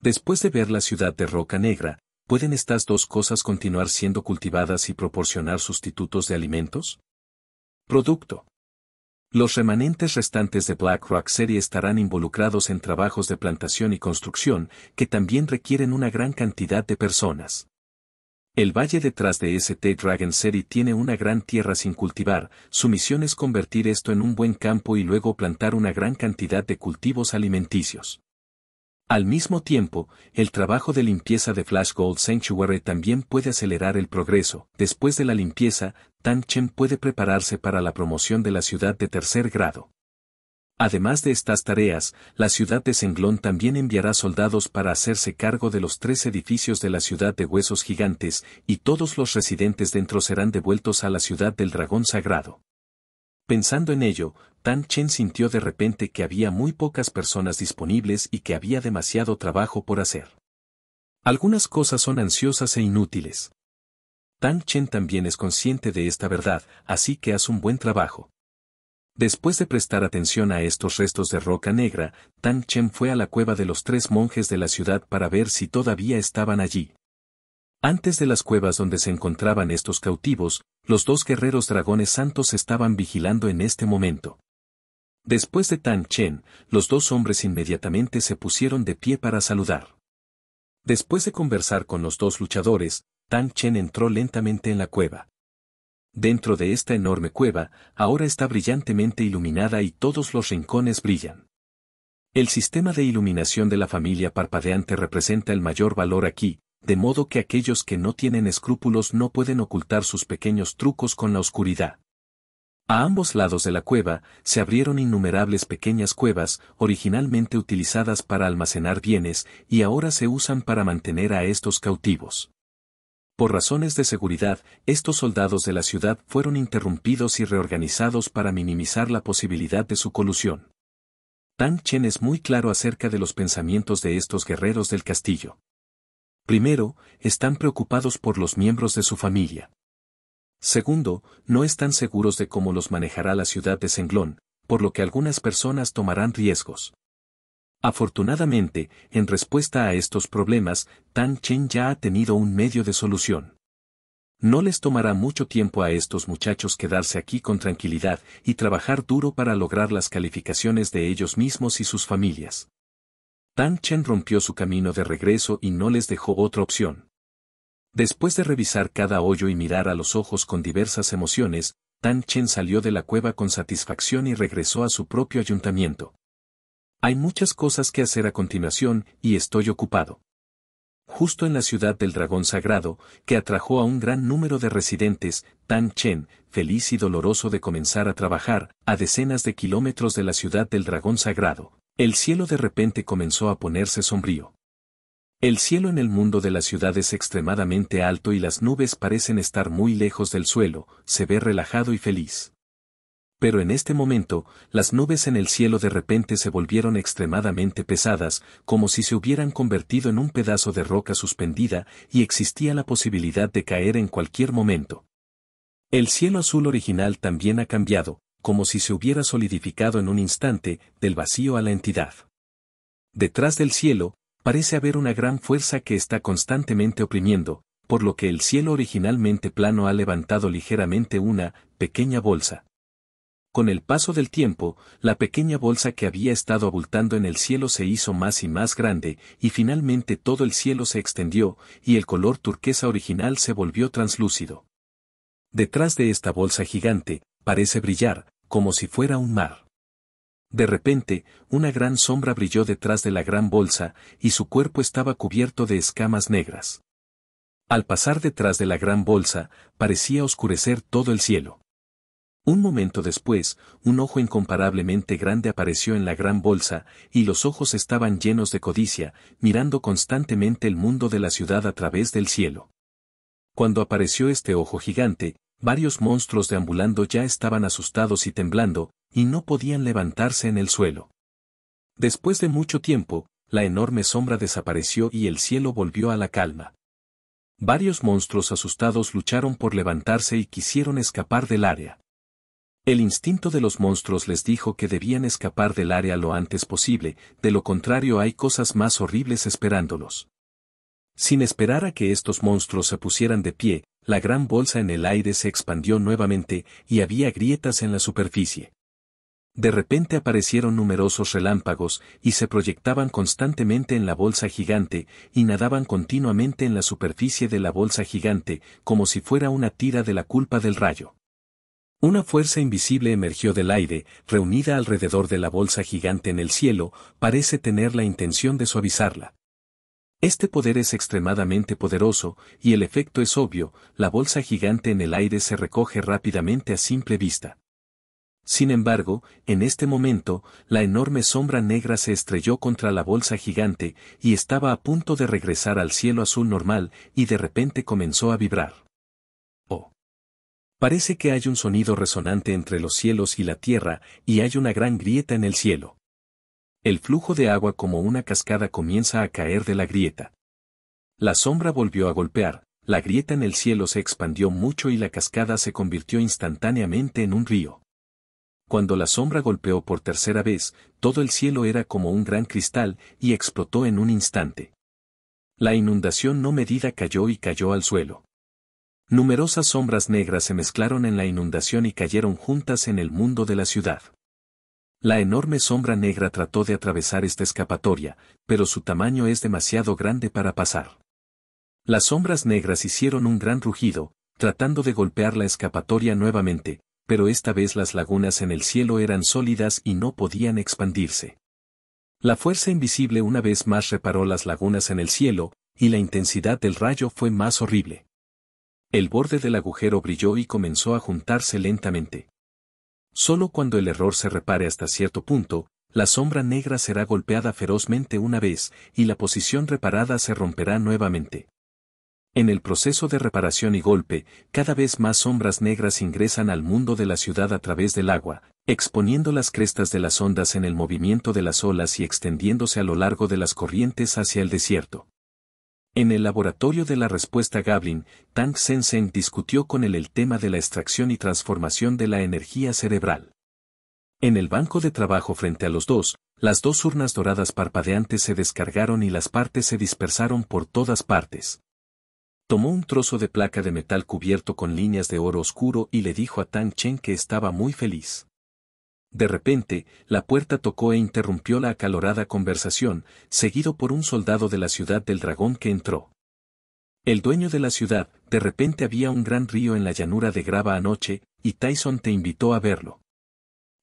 Después de ver la ciudad de Roca Negra, ¿pueden estas dos cosas continuar siendo cultivadas y proporcionar sustitutos de alimentos? Producto. Los remanentes restantes de Black Rock City estarán involucrados en trabajos de plantación y construcción que también requieren una gran cantidad de personas. El valle detrás de St. Dragon City tiene una gran tierra sin cultivar, su misión es convertir esto en un buen campo y luego plantar una gran cantidad de cultivos alimenticios. Al mismo tiempo, el trabajo de limpieza de Flash Gold Sanctuary también puede acelerar el progreso. Después de la limpieza, Tan Chen puede prepararse para la promoción de la ciudad de tercer grado. Además de estas tareas, la ciudad de Senglón también enviará soldados para hacerse cargo de los tres edificios de la ciudad de huesos gigantes, y todos los residentes dentro serán devueltos a la ciudad del dragón sagrado. Pensando en ello, Tan Chen sintió de repente que había muy pocas personas disponibles y que había demasiado trabajo por hacer. Algunas cosas son ansiosas e inútiles. Tan Chen también es consciente de esta verdad, así que haz un buen trabajo. Después de prestar atención a estos restos de roca negra, Tang Chen fue a la cueva de los tres monjes de la ciudad para ver si todavía estaban allí. Antes de las cuevas donde se encontraban estos cautivos, los dos guerreros dragones santos estaban vigilando en este momento. Después de Tan Chen, los dos hombres inmediatamente se pusieron de pie para saludar. Después de conversar con los dos luchadores, Tang Chen entró lentamente en la cueva. Dentro de esta enorme cueva, ahora está brillantemente iluminada y todos los rincones brillan. El sistema de iluminación de la familia parpadeante representa el mayor valor aquí, de modo que aquellos que no tienen escrúpulos no pueden ocultar sus pequeños trucos con la oscuridad. A ambos lados de la cueva se abrieron innumerables pequeñas cuevas, originalmente utilizadas para almacenar bienes, y ahora se usan para mantener a estos cautivos. Por razones de seguridad, estos soldados de la ciudad fueron interrumpidos y reorganizados para minimizar la posibilidad de su colusión. Tan Chen es muy claro acerca de los pensamientos de estos guerreros del castillo. Primero, están preocupados por los miembros de su familia. Segundo, no están seguros de cómo los manejará la ciudad de Senglón, por lo que algunas personas tomarán riesgos. Afortunadamente, en respuesta a estos problemas, Tan Chen ya ha tenido un medio de solución. No les tomará mucho tiempo a estos muchachos quedarse aquí con tranquilidad y trabajar duro para lograr las calificaciones de ellos mismos y sus familias. Tan Chen rompió su camino de regreso y no les dejó otra opción. Después de revisar cada hoyo y mirar a los ojos con diversas emociones, Tan Chen salió de la cueva con satisfacción y regresó a su propio ayuntamiento. Hay muchas cosas que hacer a continuación, y estoy ocupado. Justo en la ciudad del dragón sagrado, que atrajo a un gran número de residentes, Tan Chen, feliz y doloroso de comenzar a trabajar, a decenas de kilómetros de la ciudad del dragón sagrado, el cielo de repente comenzó a ponerse sombrío. El cielo en el mundo de la ciudad es extremadamente alto y las nubes parecen estar muy lejos del suelo, se ve relajado y feliz. Pero en este momento, las nubes en el cielo de repente se volvieron extremadamente pesadas, como si se hubieran convertido en un pedazo de roca suspendida y existía la posibilidad de caer en cualquier momento. El cielo azul original también ha cambiado, como si se hubiera solidificado en un instante, del vacío a la entidad. Detrás del cielo, parece haber una gran fuerza que está constantemente oprimiendo, por lo que el cielo originalmente plano ha levantado ligeramente una pequeña bolsa. Con el paso del tiempo, la pequeña bolsa que había estado abultando en el cielo se hizo más y más grande, y finalmente todo el cielo se extendió, y el color turquesa original se volvió translúcido. Detrás de esta bolsa gigante, parece brillar, como si fuera un mar. De repente, una gran sombra brilló detrás de la gran bolsa, y su cuerpo estaba cubierto de escamas negras. Al pasar detrás de la gran bolsa, parecía oscurecer todo el cielo. Un momento después, un ojo incomparablemente grande apareció en la gran bolsa, y los ojos estaban llenos de codicia, mirando constantemente el mundo de la ciudad a través del cielo. Cuando apareció este ojo gigante, varios monstruos deambulando ya estaban asustados y temblando, y no podían levantarse en el suelo. Después de mucho tiempo, la enorme sombra desapareció y el cielo volvió a la calma. Varios monstruos asustados lucharon por levantarse y quisieron escapar del área. El instinto de los monstruos les dijo que debían escapar del área lo antes posible, de lo contrario hay cosas más horribles esperándolos. Sin esperar a que estos monstruos se pusieran de pie, la gran bolsa en el aire se expandió nuevamente y había grietas en la superficie. De repente aparecieron numerosos relámpagos y se proyectaban constantemente en la bolsa gigante y nadaban continuamente en la superficie de la bolsa gigante como si fuera una tira de la culpa del rayo. Una fuerza invisible emergió del aire, reunida alrededor de la bolsa gigante en el cielo, parece tener la intención de suavizarla. Este poder es extremadamente poderoso, y el efecto es obvio, la bolsa gigante en el aire se recoge rápidamente a simple vista. Sin embargo, en este momento, la enorme sombra negra se estrelló contra la bolsa gigante y estaba a punto de regresar al cielo azul normal y de repente comenzó a vibrar. Parece que hay un sonido resonante entre los cielos y la tierra, y hay una gran grieta en el cielo. El flujo de agua como una cascada comienza a caer de la grieta. La sombra volvió a golpear, la grieta en el cielo se expandió mucho y la cascada se convirtió instantáneamente en un río. Cuando la sombra golpeó por tercera vez, todo el cielo era como un gran cristal y explotó en un instante. La inundación no medida cayó y cayó al suelo. Numerosas sombras negras se mezclaron en la inundación y cayeron juntas en el mundo de la ciudad. La enorme sombra negra trató de atravesar esta escapatoria, pero su tamaño es demasiado grande para pasar. Las sombras negras hicieron un gran rugido, tratando de golpear la escapatoria nuevamente, pero esta vez las lagunas en el cielo eran sólidas y no podían expandirse. La fuerza invisible una vez más reparó las lagunas en el cielo, y la intensidad del rayo fue más horrible. El borde del agujero brilló y comenzó a juntarse lentamente. Solo cuando el error se repare hasta cierto punto, la sombra negra será golpeada ferozmente una vez y la posición reparada se romperá nuevamente. En el proceso de reparación y golpe, cada vez más sombras negras ingresan al mundo de la ciudad a través del agua, exponiendo las crestas de las ondas en el movimiento de las olas y extendiéndose a lo largo de las corrientes hacia el desierto. En el laboratorio de la respuesta Gablin, Tang Sensen discutió con él el tema de la extracción y transformación de la energía cerebral. En el banco de trabajo frente a los dos, las dos urnas doradas parpadeantes se descargaron y las partes se dispersaron por todas partes. Tomó un trozo de placa de metal cubierto con líneas de oro oscuro y le dijo a Tang Chen que estaba muy feliz. De repente, la puerta tocó e interrumpió la acalorada conversación, seguido por un soldado de la ciudad del dragón que entró. El dueño de la ciudad, de repente había un gran río en la llanura de grava anoche, y Tyson te invitó a verlo.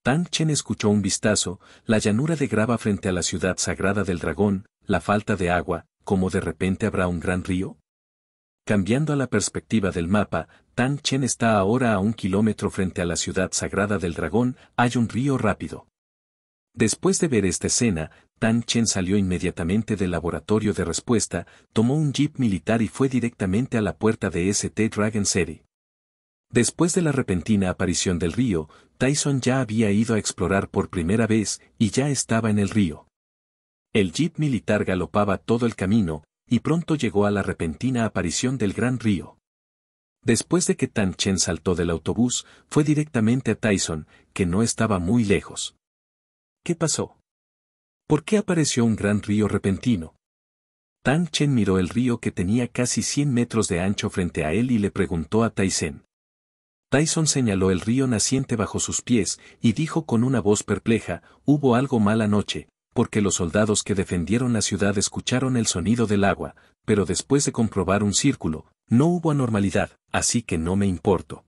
Tan Chen escuchó un vistazo, la llanura de grava frente a la ciudad sagrada del dragón, la falta de agua, como de repente habrá un gran río. Cambiando a la perspectiva del mapa, Tan Chen está ahora a un kilómetro frente a la ciudad sagrada del dragón, hay un río rápido. Después de ver esta escena, Tan Chen salió inmediatamente del laboratorio de respuesta, tomó un jeep militar y fue directamente a la puerta de St. Dragon City. Después de la repentina aparición del río, Tyson ya había ido a explorar por primera vez y ya estaba en el río. El jeep militar galopaba todo el camino, y pronto llegó a la repentina aparición del gran río. Después de que Tan Chen saltó del autobús, fue directamente a Tyson, que no estaba muy lejos. ¿Qué pasó? ¿Por qué apareció un gran río repentino? Tan Chen miró el río que tenía casi 100 metros de ancho frente a él y le preguntó a Tyson. Tyson señaló el río naciente bajo sus pies y dijo con una voz perpleja, hubo algo mal anoche, porque los soldados que defendieron la ciudad escucharon el sonido del agua, pero después de comprobar un círculo, no hubo anormalidad, así que no me importo.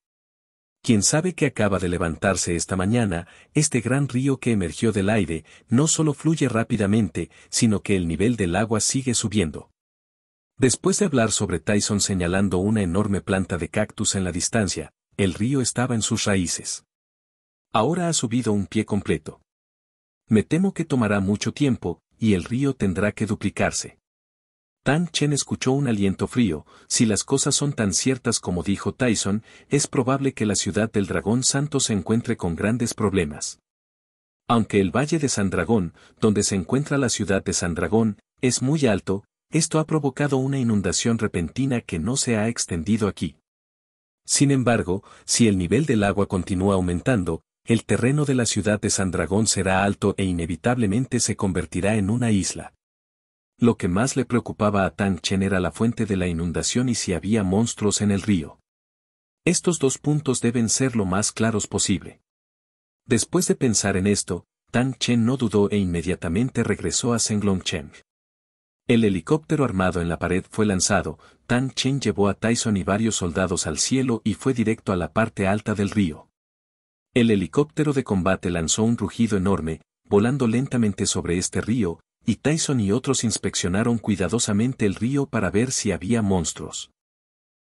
Quien sabe que acaba de levantarse esta mañana, este gran río que emergió del aire, no solo fluye rápidamente, sino que el nivel del agua sigue subiendo. Después de hablar sobre Tyson señalando una enorme planta de cactus en la distancia, el río estaba en sus raíces. Ahora ha subido un pie completo me temo que tomará mucho tiempo, y el río tendrá que duplicarse. Tan Chen escuchó un aliento frío, si las cosas son tan ciertas como dijo Tyson, es probable que la ciudad del dragón santo se encuentre con grandes problemas. Aunque el valle de San Dragón, donde se encuentra la ciudad de San Dragón, es muy alto, esto ha provocado una inundación repentina que no se ha extendido aquí. Sin embargo, si el nivel del agua continúa aumentando, el terreno de la ciudad de San será alto e inevitablemente se convertirá en una isla. Lo que más le preocupaba a Tan Chen era la fuente de la inundación y si había monstruos en el río. Estos dos puntos deben ser lo más claros posible. Después de pensar en esto, Tan Chen no dudó e inmediatamente regresó a Senglongcheng. El helicóptero armado en la pared fue lanzado, Tan Chen llevó a Tyson y varios soldados al cielo y fue directo a la parte alta del río. El helicóptero de combate lanzó un rugido enorme, volando lentamente sobre este río, y Tyson y otros inspeccionaron cuidadosamente el río para ver si había monstruos.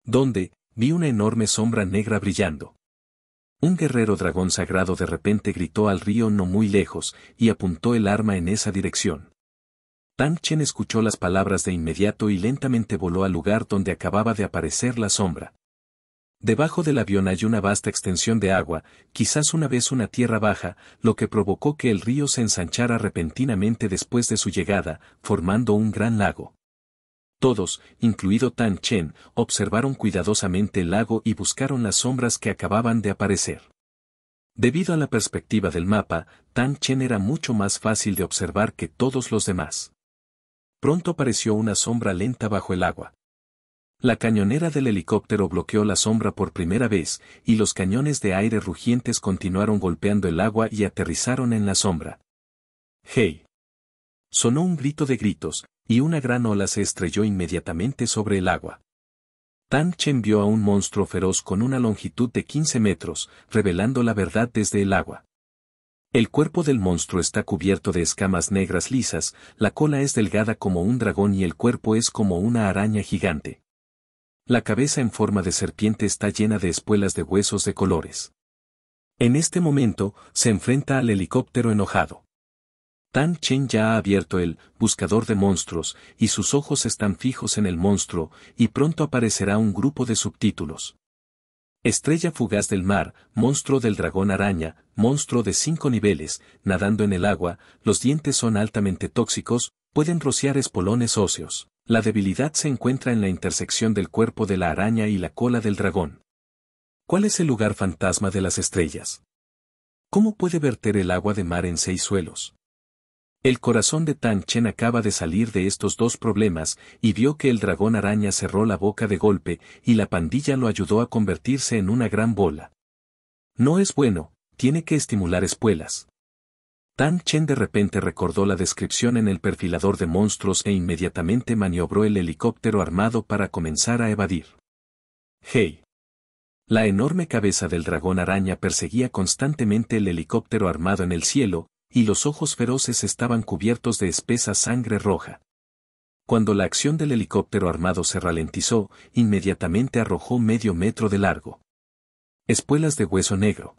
Donde, vi una enorme sombra negra brillando. Un guerrero dragón sagrado de repente gritó al río no muy lejos, y apuntó el arma en esa dirección. Tang Chen escuchó las palabras de inmediato y lentamente voló al lugar donde acababa de aparecer la sombra. Debajo del avión hay una vasta extensión de agua, quizás una vez una tierra baja, lo que provocó que el río se ensanchara repentinamente después de su llegada, formando un gran lago. Todos, incluido Tan Chen, observaron cuidadosamente el lago y buscaron las sombras que acababan de aparecer. Debido a la perspectiva del mapa, Tan Chen era mucho más fácil de observar que todos los demás. Pronto apareció una sombra lenta bajo el agua. La cañonera del helicóptero bloqueó la sombra por primera vez, y los cañones de aire rugientes continuaron golpeando el agua y aterrizaron en la sombra. ¡Hey! Sonó un grito de gritos, y una gran ola se estrelló inmediatamente sobre el agua. Tan Chen vio a un monstruo feroz con una longitud de 15 metros, revelando la verdad desde el agua. El cuerpo del monstruo está cubierto de escamas negras lisas, la cola es delgada como un dragón y el cuerpo es como una araña gigante. La cabeza en forma de serpiente está llena de espuelas de huesos de colores. En este momento, se enfrenta al helicóptero enojado. Tan Chen ya ha abierto el buscador de monstruos, y sus ojos están fijos en el monstruo, y pronto aparecerá un grupo de subtítulos. Estrella fugaz del mar, monstruo del dragón araña, monstruo de cinco niveles, nadando en el agua, los dientes son altamente tóxicos, pueden rociar espolones óseos. La debilidad se encuentra en la intersección del cuerpo de la araña y la cola del dragón. ¿Cuál es el lugar fantasma de las estrellas? ¿Cómo puede verter el agua de mar en seis suelos? El corazón de Tan Chen acaba de salir de estos dos problemas y vio que el dragón araña cerró la boca de golpe y la pandilla lo ayudó a convertirse en una gran bola. No es bueno, tiene que estimular espuelas. Tan Chen de repente recordó la descripción en el perfilador de monstruos e inmediatamente maniobró el helicóptero armado para comenzar a evadir. ¡Hey! La enorme cabeza del dragón araña perseguía constantemente el helicóptero armado en el cielo, y los ojos feroces estaban cubiertos de espesa sangre roja. Cuando la acción del helicóptero armado se ralentizó, inmediatamente arrojó medio metro de largo. Espuelas de hueso negro.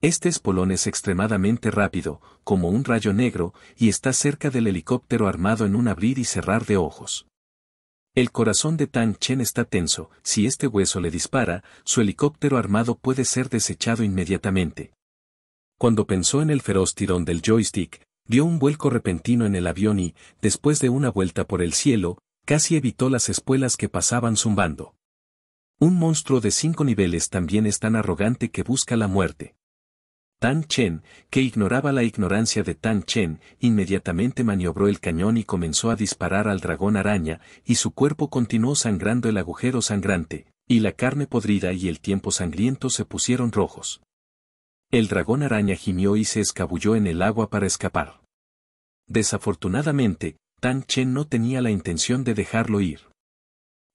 Este espolón es extremadamente rápido, como un rayo negro, y está cerca del helicóptero armado en un abrir y cerrar de ojos. El corazón de Tan Chen está tenso, si este hueso le dispara, su helicóptero armado puede ser desechado inmediatamente. Cuando pensó en el feroz tirón del joystick, dio un vuelco repentino en el avión y, después de una vuelta por el cielo, casi evitó las espuelas que pasaban zumbando. Un monstruo de cinco niveles también es tan arrogante que busca la muerte. Tan Chen, que ignoraba la ignorancia de Tan Chen, inmediatamente maniobró el cañón y comenzó a disparar al dragón araña, y su cuerpo continuó sangrando el agujero sangrante, y la carne podrida y el tiempo sangriento se pusieron rojos. El dragón araña gimió y se escabulló en el agua para escapar. Desafortunadamente, Tan Chen no tenía la intención de dejarlo ir.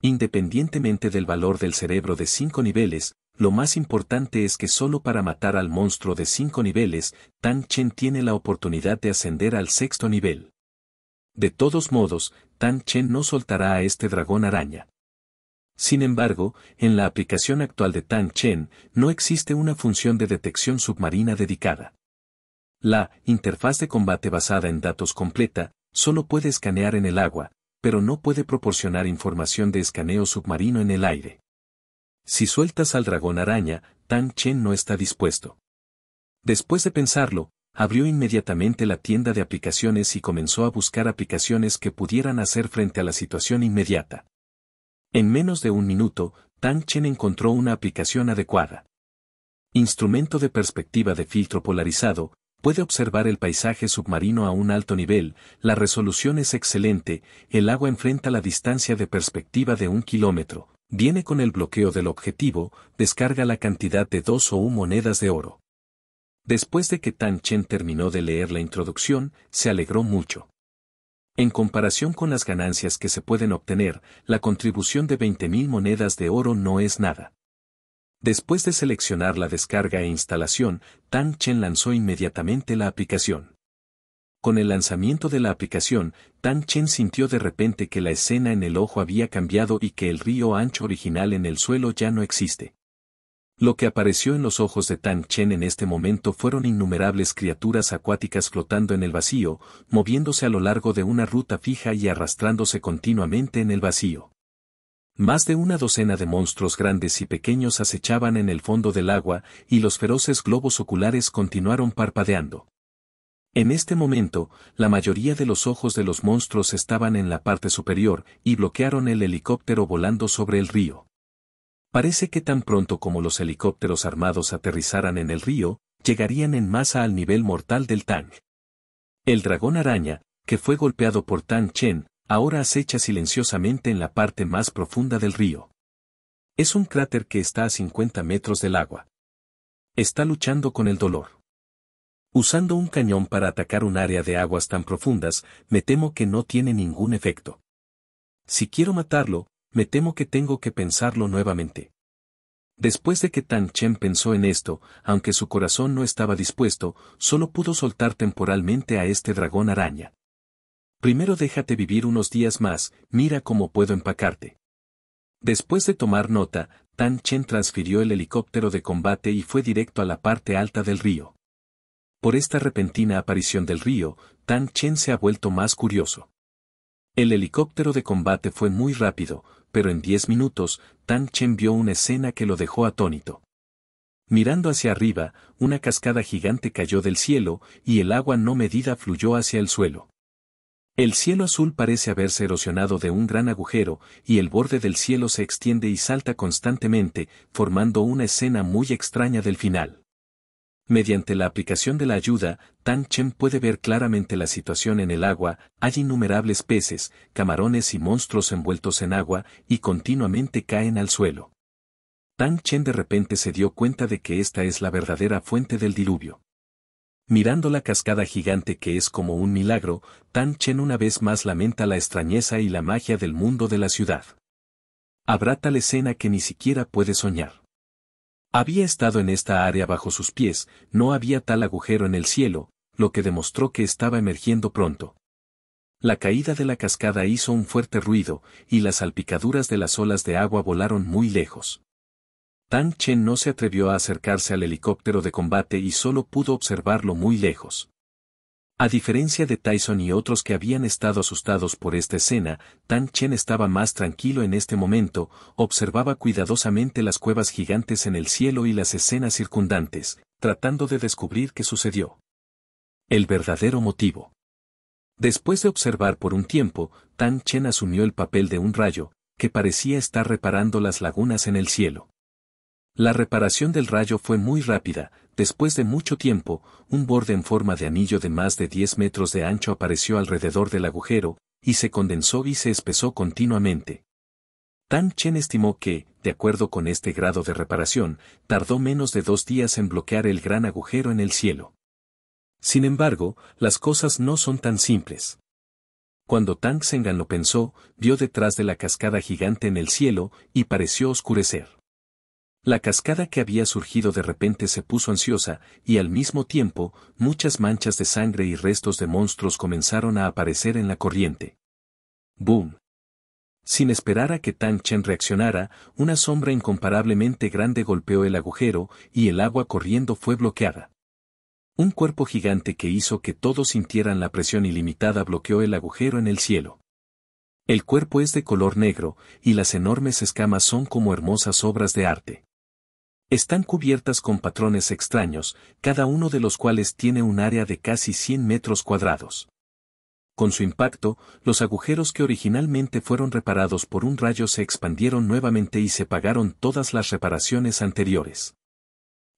Independientemente del valor del cerebro de cinco niveles, lo más importante es que solo para matar al monstruo de cinco niveles, Tan Chen tiene la oportunidad de ascender al sexto nivel. De todos modos, Tan Chen no soltará a este dragón araña. Sin embargo, en la aplicación actual de Tan Chen, no existe una función de detección submarina dedicada. La interfaz de combate basada en datos completa solo puede escanear en el agua, pero no puede proporcionar información de escaneo submarino en el aire. Si sueltas al dragón araña, Tang Chen no está dispuesto. Después de pensarlo, abrió inmediatamente la tienda de aplicaciones y comenzó a buscar aplicaciones que pudieran hacer frente a la situación inmediata. En menos de un minuto, Tang Chen encontró una aplicación adecuada. Instrumento de perspectiva de filtro polarizado, puede observar el paisaje submarino a un alto nivel, la resolución es excelente, el agua enfrenta la distancia de perspectiva de un kilómetro, viene con el bloqueo del objetivo, descarga la cantidad de dos o un monedas de oro. Después de que Tan Chen terminó de leer la introducción, se alegró mucho. En comparación con las ganancias que se pueden obtener, la contribución de 20.000 monedas de oro no es nada. Después de seleccionar la descarga e instalación, Tan Chen lanzó inmediatamente la aplicación. Con el lanzamiento de la aplicación, Tan Chen sintió de repente que la escena en el ojo había cambiado y que el río ancho original en el suelo ya no existe. Lo que apareció en los ojos de Tan Chen en este momento fueron innumerables criaturas acuáticas flotando en el vacío, moviéndose a lo largo de una ruta fija y arrastrándose continuamente en el vacío. Más de una docena de monstruos grandes y pequeños acechaban en el fondo del agua, y los feroces globos oculares continuaron parpadeando. En este momento, la mayoría de los ojos de los monstruos estaban en la parte superior y bloquearon el helicóptero volando sobre el río. Parece que tan pronto como los helicópteros armados aterrizaran en el río, llegarían en masa al nivel mortal del Tang. El dragón araña, que fue golpeado por Tang Chen, ahora acecha silenciosamente en la parte más profunda del río. Es un cráter que está a 50 metros del agua. Está luchando con el dolor. Usando un cañón para atacar un área de aguas tan profundas, me temo que no tiene ningún efecto. Si quiero matarlo, me temo que tengo que pensarlo nuevamente. Después de que Tan Chen pensó en esto, aunque su corazón no estaba dispuesto, solo pudo soltar temporalmente a este dragón araña. Primero déjate vivir unos días más, mira cómo puedo empacarte. Después de tomar nota, Tan Chen transfirió el helicóptero de combate y fue directo a la parte alta del río por esta repentina aparición del río, Tan Chen se ha vuelto más curioso. El helicóptero de combate fue muy rápido, pero en diez minutos, Tan Chen vio una escena que lo dejó atónito. Mirando hacia arriba, una cascada gigante cayó del cielo, y el agua no medida fluyó hacia el suelo. El cielo azul parece haberse erosionado de un gran agujero, y el borde del cielo se extiende y salta constantemente, formando una escena muy extraña del final. Mediante la aplicación de la ayuda, Tan Chen puede ver claramente la situación en el agua, hay innumerables peces, camarones y monstruos envueltos en agua, y continuamente caen al suelo. Tan Chen de repente se dio cuenta de que esta es la verdadera fuente del diluvio. Mirando la cascada gigante que es como un milagro, Tan Chen una vez más lamenta la extrañeza y la magia del mundo de la ciudad. Habrá tal escena que ni siquiera puede soñar. Había estado en esta área bajo sus pies, no había tal agujero en el cielo, lo que demostró que estaba emergiendo pronto. La caída de la cascada hizo un fuerte ruido, y las salpicaduras de las olas de agua volaron muy lejos. Tang Chen no se atrevió a acercarse al helicóptero de combate y solo pudo observarlo muy lejos. A diferencia de Tyson y otros que habían estado asustados por esta escena, Tan Chen estaba más tranquilo en este momento, observaba cuidadosamente las cuevas gigantes en el cielo y las escenas circundantes, tratando de descubrir qué sucedió. El verdadero motivo. Después de observar por un tiempo, Tan Chen asumió el papel de un rayo, que parecía estar reparando las lagunas en el cielo. La reparación del rayo fue muy rápida, después de mucho tiempo, un borde en forma de anillo de más de 10 metros de ancho apareció alrededor del agujero, y se condensó y se espesó continuamente. Tang Chen estimó que, de acuerdo con este grado de reparación, tardó menos de dos días en bloquear el gran agujero en el cielo. Sin embargo, las cosas no son tan simples. Cuando Tang Sengan lo pensó, vio detrás de la cascada gigante en el cielo, y pareció oscurecer. La cascada que había surgido de repente se puso ansiosa, y al mismo tiempo, muchas manchas de sangre y restos de monstruos comenzaron a aparecer en la corriente. ¡Boom! Sin esperar a que Tang Chen reaccionara, una sombra incomparablemente grande golpeó el agujero, y el agua corriendo fue bloqueada. Un cuerpo gigante que hizo que todos sintieran la presión ilimitada bloqueó el agujero en el cielo. El cuerpo es de color negro, y las enormes escamas son como hermosas obras de arte. Están cubiertas con patrones extraños, cada uno de los cuales tiene un área de casi 100 metros cuadrados. Con su impacto, los agujeros que originalmente fueron reparados por un rayo se expandieron nuevamente y se pagaron todas las reparaciones anteriores.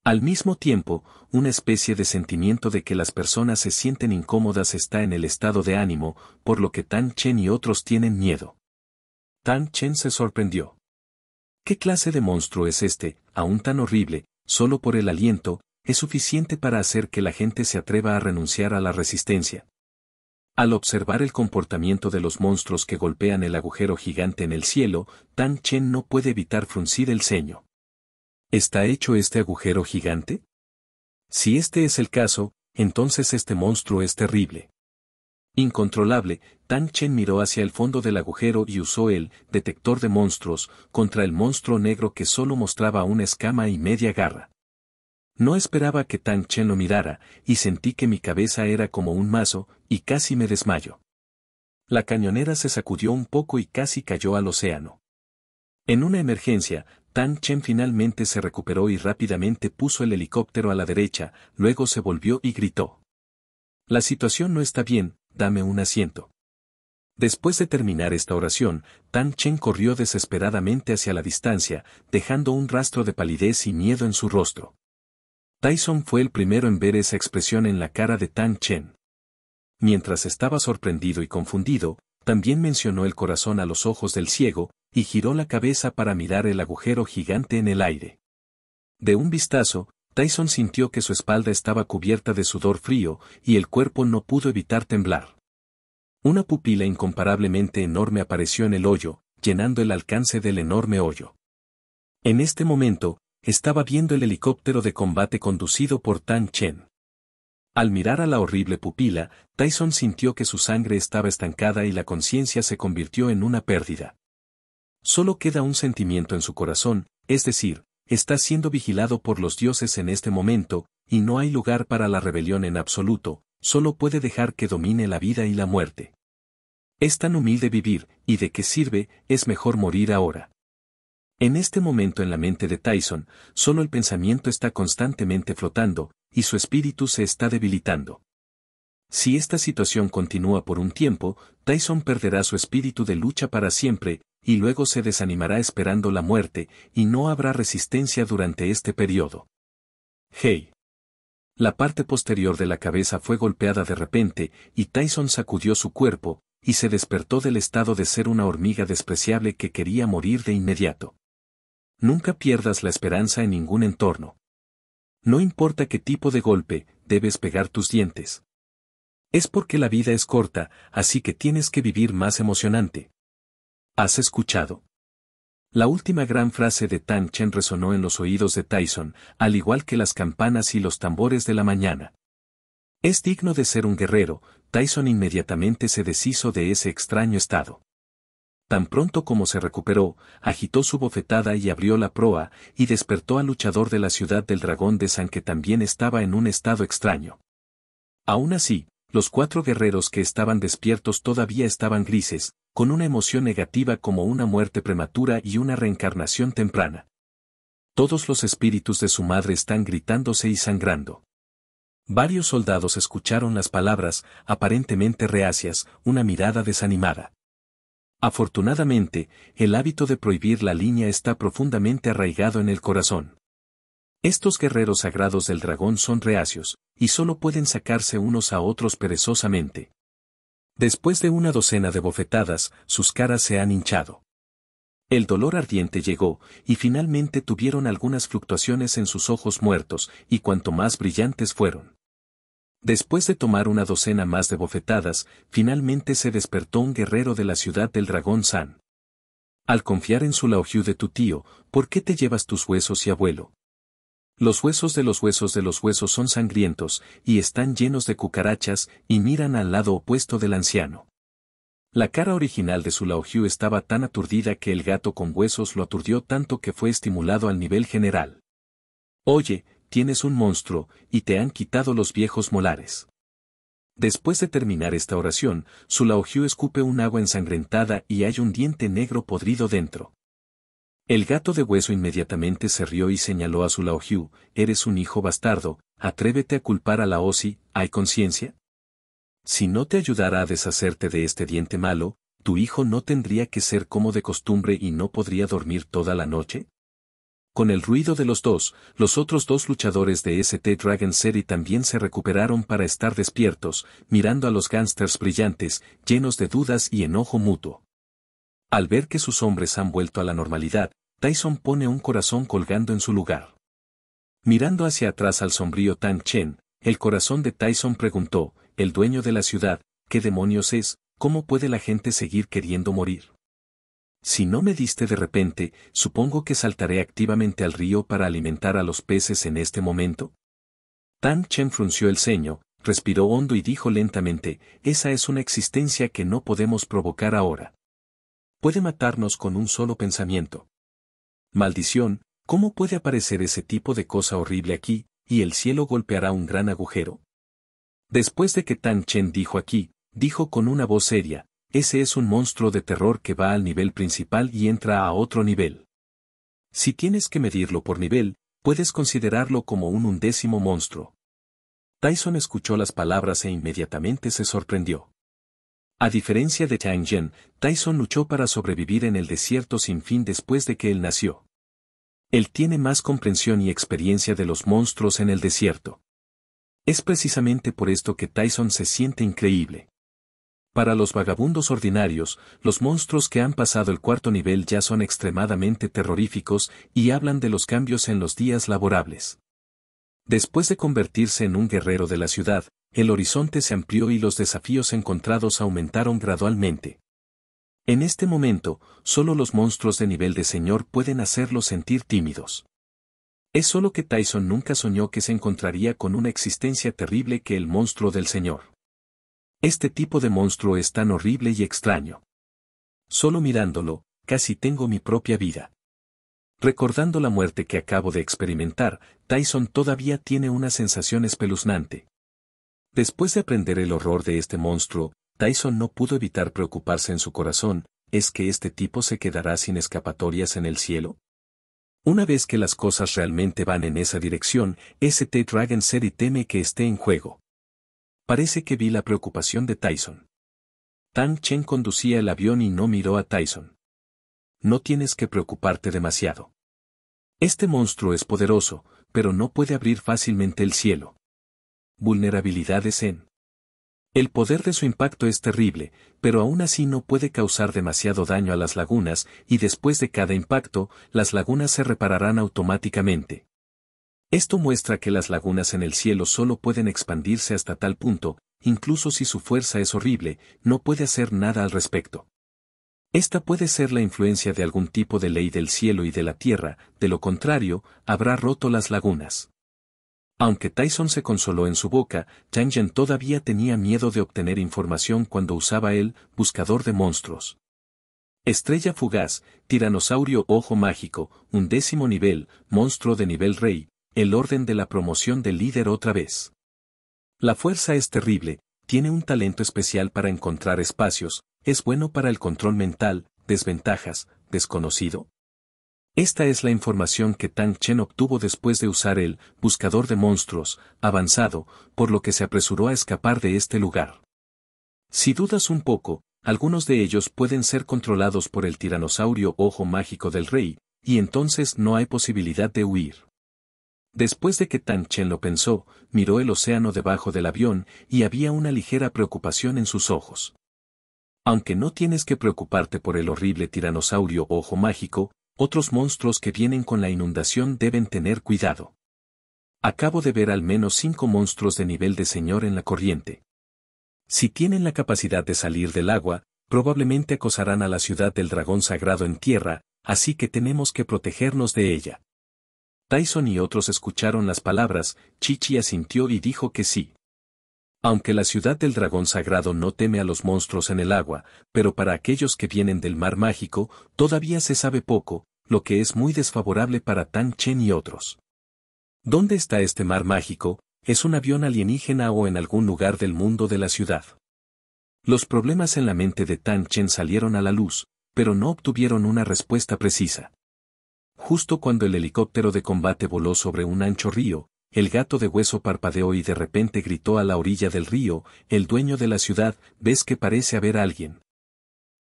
Al mismo tiempo, una especie de sentimiento de que las personas se sienten incómodas está en el estado de ánimo, por lo que Tan Chen y otros tienen miedo. Tan Chen se sorprendió. ¿Qué clase de monstruo es este, aún tan horrible, solo por el aliento, es suficiente para hacer que la gente se atreva a renunciar a la resistencia? Al observar el comportamiento de los monstruos que golpean el agujero gigante en el cielo, Tan Chen no puede evitar fruncir el ceño. ¿Está hecho este agujero gigante? Si este es el caso, entonces este monstruo es terrible. Incontrolable, Tan Chen miró hacia el fondo del agujero y usó el detector de monstruos contra el monstruo negro que solo mostraba una escama y media garra. No esperaba que Tan Chen lo mirara, y sentí que mi cabeza era como un mazo, y casi me desmayo. La cañonera se sacudió un poco y casi cayó al océano. En una emergencia, Tan Chen finalmente se recuperó y rápidamente puso el helicóptero a la derecha, luego se volvió y gritó. La situación no está bien, dame un asiento. Después de terminar esta oración, Tan Chen corrió desesperadamente hacia la distancia, dejando un rastro de palidez y miedo en su rostro. Tyson fue el primero en ver esa expresión en la cara de Tan Chen. Mientras estaba sorprendido y confundido, también mencionó el corazón a los ojos del ciego, y giró la cabeza para mirar el agujero gigante en el aire. De un vistazo, Tyson sintió que su espalda estaba cubierta de sudor frío y el cuerpo no pudo evitar temblar. Una pupila incomparablemente enorme apareció en el hoyo, llenando el alcance del enorme hoyo. En este momento, estaba viendo el helicóptero de combate conducido por Tan Chen. Al mirar a la horrible pupila, Tyson sintió que su sangre estaba estancada y la conciencia se convirtió en una pérdida. Solo queda un sentimiento en su corazón, es decir, Está siendo vigilado por los dioses en este momento, y no hay lugar para la rebelión en absoluto, solo puede dejar que domine la vida y la muerte. Es tan humilde vivir, y de qué sirve, es mejor morir ahora. En este momento en la mente de Tyson, solo el pensamiento está constantemente flotando, y su espíritu se está debilitando. Si esta situación continúa por un tiempo, Tyson perderá su espíritu de lucha para siempre, y luego se desanimará esperando la muerte, y no habrá resistencia durante este periodo. Hey. La parte posterior de la cabeza fue golpeada de repente, y Tyson sacudió su cuerpo, y se despertó del estado de ser una hormiga despreciable que quería morir de inmediato. Nunca pierdas la esperanza en ningún entorno. No importa qué tipo de golpe, debes pegar tus dientes. Es porque la vida es corta, así que tienes que vivir más emocionante. ¿Has escuchado? La última gran frase de Tan Chen resonó en los oídos de Tyson, al igual que las campanas y los tambores de la mañana. Es digno de ser un guerrero, Tyson inmediatamente se deshizo de ese extraño estado. Tan pronto como se recuperó, agitó su bofetada y abrió la proa, y despertó al luchador de la ciudad del dragón de San que también estaba en un estado extraño. Aún así, los cuatro guerreros que estaban despiertos todavía estaban grises, con una emoción negativa como una muerte prematura y una reencarnación temprana. Todos los espíritus de su madre están gritándose y sangrando. Varios soldados escucharon las palabras, aparentemente reacias, una mirada desanimada. Afortunadamente, el hábito de prohibir la línea está profundamente arraigado en el corazón. Estos guerreros sagrados del dragón son reacios, y solo pueden sacarse unos a otros perezosamente. Después de una docena de bofetadas, sus caras se han hinchado. El dolor ardiente llegó, y finalmente tuvieron algunas fluctuaciones en sus ojos muertos, y cuanto más brillantes fueron. Después de tomar una docena más de bofetadas, finalmente se despertó un guerrero de la ciudad del dragón San. Al confiar en su laojiu de tu tío, ¿por qué te llevas tus huesos y abuelo? Los huesos de los huesos de los huesos son sangrientos, y están llenos de cucarachas, y miran al lado opuesto del anciano. La cara original de su estaba tan aturdida que el gato con huesos lo aturdió tanto que fue estimulado al nivel general. Oye, tienes un monstruo, y te han quitado los viejos molares. Después de terminar esta oración, su escupe un agua ensangrentada y hay un diente negro podrido dentro. El gato de hueso inmediatamente se rió y señaló a su eres un hijo bastardo, atrévete a culpar a la Osi, ¿hay conciencia? Si no te ayudara a deshacerte de este diente malo, ¿tu hijo no tendría que ser como de costumbre y no podría dormir toda la noche? Con el ruido de los dos, los otros dos luchadores de ST Dragon City también se recuperaron para estar despiertos, mirando a los gángsters brillantes, llenos de dudas y enojo mutuo. Al ver que sus hombres han vuelto a la normalidad, Tyson pone un corazón colgando en su lugar. Mirando hacia atrás al sombrío Tang Chen, el corazón de Tyson preguntó, el dueño de la ciudad, ¿qué demonios es? ¿Cómo puede la gente seguir queriendo morir? Si no me diste de repente, supongo que saltaré activamente al río para alimentar a los peces en este momento. Tan Chen frunció el ceño, respiró hondo y dijo lentamente, esa es una existencia que no podemos provocar ahora puede matarnos con un solo pensamiento. Maldición, ¿cómo puede aparecer ese tipo de cosa horrible aquí, y el cielo golpeará un gran agujero? Después de que Tan Chen dijo aquí, dijo con una voz seria, ese es un monstruo de terror que va al nivel principal y entra a otro nivel. Si tienes que medirlo por nivel, puedes considerarlo como un undécimo monstruo. Tyson escuchó las palabras e inmediatamente se sorprendió. A diferencia de Chang Jen, Tyson luchó para sobrevivir en el desierto sin fin después de que él nació. Él tiene más comprensión y experiencia de los monstruos en el desierto. Es precisamente por esto que Tyson se siente increíble. Para los vagabundos ordinarios, los monstruos que han pasado el cuarto nivel ya son extremadamente terroríficos y hablan de los cambios en los días laborables. Después de convertirse en un guerrero de la ciudad, el horizonte se amplió y los desafíos encontrados aumentaron gradualmente. En este momento, solo los monstruos de nivel de señor pueden hacerlo sentir tímidos. Es solo que Tyson nunca soñó que se encontraría con una existencia terrible que el monstruo del señor. Este tipo de monstruo es tan horrible y extraño. Solo mirándolo, casi tengo mi propia vida. Recordando la muerte que acabo de experimentar, Tyson todavía tiene una sensación espeluznante. Después de aprender el horror de este monstruo, Tyson no pudo evitar preocuparse en su corazón, ¿es que este tipo se quedará sin escapatorias en el cielo? Una vez que las cosas realmente van en esa dirección, St. Dragon Seri teme que esté en juego. Parece que vi la preocupación de Tyson. Tang Chen conducía el avión y no miró a Tyson. No tienes que preocuparte demasiado. Este monstruo es poderoso, pero no puede abrir fácilmente el cielo vulnerabilidades en. El poder de su impacto es terrible, pero aún así no puede causar demasiado daño a las lagunas y después de cada impacto, las lagunas se repararán automáticamente. Esto muestra que las lagunas en el cielo solo pueden expandirse hasta tal punto, incluso si su fuerza es horrible, no puede hacer nada al respecto. Esta puede ser la influencia de algún tipo de ley del cielo y de la tierra, de lo contrario, habrá roto las lagunas. Aunque Tyson se consoló en su boca, Chang todavía tenía miedo de obtener información cuando usaba el buscador de monstruos. Estrella fugaz, tiranosaurio ojo mágico, undécimo nivel, monstruo de nivel rey, el orden de la promoción del líder otra vez. La fuerza es terrible, tiene un talento especial para encontrar espacios, es bueno para el control mental, desventajas, desconocido, esta es la información que Tang Chen obtuvo después de usar el buscador de monstruos avanzado, por lo que se apresuró a escapar de este lugar. Si dudas un poco, algunos de ellos pueden ser controlados por el tiranosaurio ojo mágico del rey, y entonces no hay posibilidad de huir. Después de que Tang Chen lo pensó, miró el océano debajo del avión y había una ligera preocupación en sus ojos. Aunque no tienes que preocuparte por el horrible tiranosaurio ojo mágico, otros monstruos que vienen con la inundación deben tener cuidado. Acabo de ver al menos cinco monstruos de nivel de señor en la corriente. Si tienen la capacidad de salir del agua, probablemente acosarán a la ciudad del dragón sagrado en tierra, así que tenemos que protegernos de ella. Tyson y otros escucharon las palabras, Chichi asintió y dijo que sí. Aunque la ciudad del dragón sagrado no teme a los monstruos en el agua, pero para aquellos que vienen del mar mágico, todavía se sabe poco, lo que es muy desfavorable para Tan Chen y otros. ¿Dónde está este mar mágico? ¿Es un avión alienígena o en algún lugar del mundo de la ciudad? Los problemas en la mente de Tan Chen salieron a la luz, pero no obtuvieron una respuesta precisa. Justo cuando el helicóptero de combate voló sobre un ancho río, el gato de hueso parpadeó y de repente gritó a la orilla del río, el dueño de la ciudad, ves que parece haber alguien.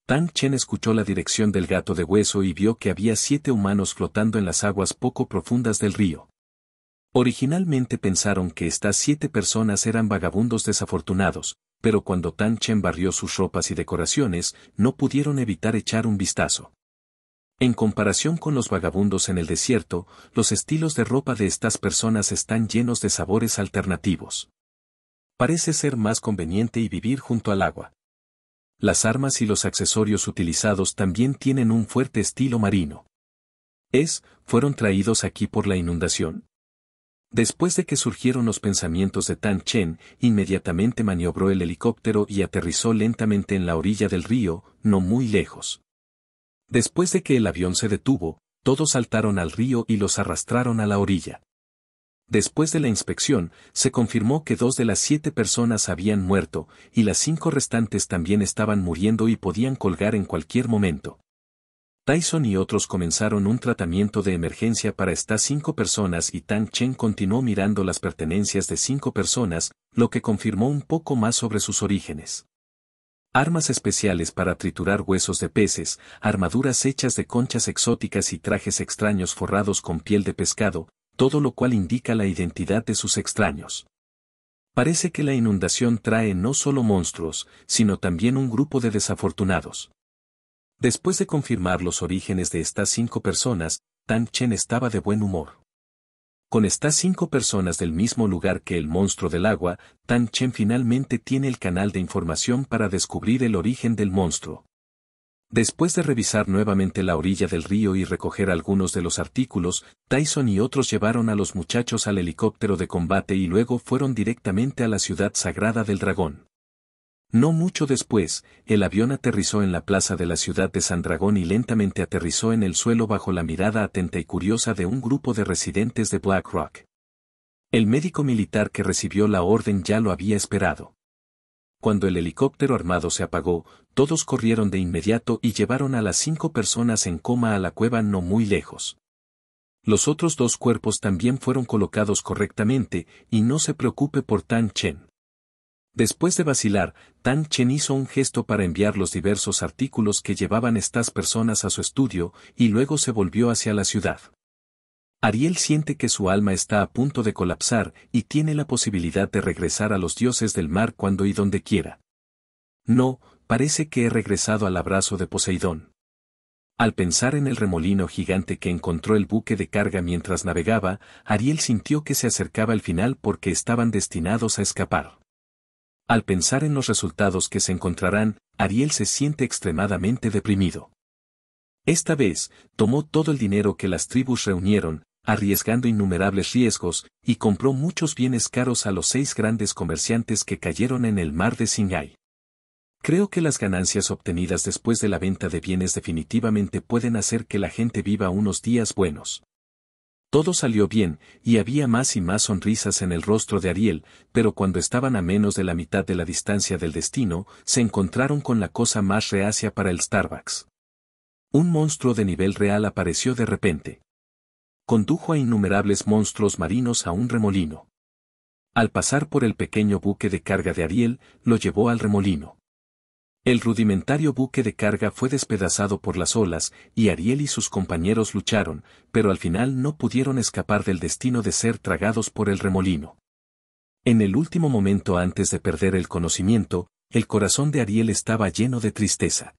Tan Chen escuchó la dirección del gato de hueso y vio que había siete humanos flotando en las aguas poco profundas del río. Originalmente pensaron que estas siete personas eran vagabundos desafortunados, pero cuando Tang Chen barrió sus ropas y decoraciones, no pudieron evitar echar un vistazo. En comparación con los vagabundos en el desierto, los estilos de ropa de estas personas están llenos de sabores alternativos. Parece ser más conveniente y vivir junto al agua. Las armas y los accesorios utilizados también tienen un fuerte estilo marino. Es, fueron traídos aquí por la inundación. Después de que surgieron los pensamientos de Tan Chen, inmediatamente maniobró el helicóptero y aterrizó lentamente en la orilla del río, no muy lejos. Después de que el avión se detuvo, todos saltaron al río y los arrastraron a la orilla. Después de la inspección, se confirmó que dos de las siete personas habían muerto, y las cinco restantes también estaban muriendo y podían colgar en cualquier momento. Tyson y otros comenzaron un tratamiento de emergencia para estas cinco personas y Tang Chen continuó mirando las pertenencias de cinco personas, lo que confirmó un poco más sobre sus orígenes armas especiales para triturar huesos de peces, armaduras hechas de conchas exóticas y trajes extraños forrados con piel de pescado, todo lo cual indica la identidad de sus extraños. Parece que la inundación trae no solo monstruos, sino también un grupo de desafortunados. Después de confirmar los orígenes de estas cinco personas, Tan Chen estaba de buen humor. Con estas cinco personas del mismo lugar que el monstruo del agua, Tan Chen finalmente tiene el canal de información para descubrir el origen del monstruo. Después de revisar nuevamente la orilla del río y recoger algunos de los artículos, Tyson y otros llevaron a los muchachos al helicóptero de combate y luego fueron directamente a la ciudad sagrada del dragón. No mucho después, el avión aterrizó en la plaza de la ciudad de San y lentamente aterrizó en el suelo bajo la mirada atenta y curiosa de un grupo de residentes de Black Rock. El médico militar que recibió la orden ya lo había esperado. Cuando el helicóptero armado se apagó, todos corrieron de inmediato y llevaron a las cinco personas en coma a la cueva no muy lejos. Los otros dos cuerpos también fueron colocados correctamente, y no se preocupe por Tan Chen. Después de vacilar, Tan Chen hizo un gesto para enviar los diversos artículos que llevaban estas personas a su estudio y luego se volvió hacia la ciudad. Ariel siente que su alma está a punto de colapsar y tiene la posibilidad de regresar a los dioses del mar cuando y donde quiera. No, parece que he regresado al abrazo de Poseidón. Al pensar en el remolino gigante que encontró el buque de carga mientras navegaba, Ariel sintió que se acercaba el final porque estaban destinados a escapar. Al pensar en los resultados que se encontrarán, Ariel se siente extremadamente deprimido. Esta vez, tomó todo el dinero que las tribus reunieron, arriesgando innumerables riesgos, y compró muchos bienes caros a los seis grandes comerciantes que cayeron en el mar de Singay. Creo que las ganancias obtenidas después de la venta de bienes definitivamente pueden hacer que la gente viva unos días buenos. Todo salió bien, y había más y más sonrisas en el rostro de Ariel, pero cuando estaban a menos de la mitad de la distancia del destino, se encontraron con la cosa más reacia para el Starbucks. Un monstruo de nivel real apareció de repente. Condujo a innumerables monstruos marinos a un remolino. Al pasar por el pequeño buque de carga de Ariel, lo llevó al remolino. El rudimentario buque de carga fue despedazado por las olas, y Ariel y sus compañeros lucharon, pero al final no pudieron escapar del destino de ser tragados por el remolino. En el último momento antes de perder el conocimiento, el corazón de Ariel estaba lleno de tristeza.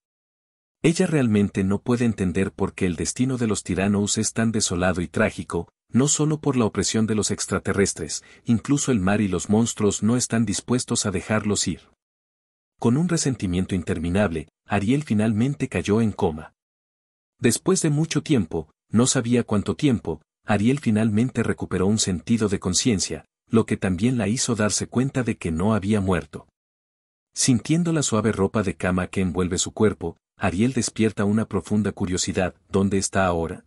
Ella realmente no puede entender por qué el destino de los tiranos es tan desolado y trágico, no solo por la opresión de los extraterrestres, incluso el mar y los monstruos no están dispuestos a dejarlos ir. Con un resentimiento interminable, Ariel finalmente cayó en coma. Después de mucho tiempo, no sabía cuánto tiempo, Ariel finalmente recuperó un sentido de conciencia, lo que también la hizo darse cuenta de que no había muerto. Sintiendo la suave ropa de cama que envuelve su cuerpo, Ariel despierta una profunda curiosidad, ¿dónde está ahora?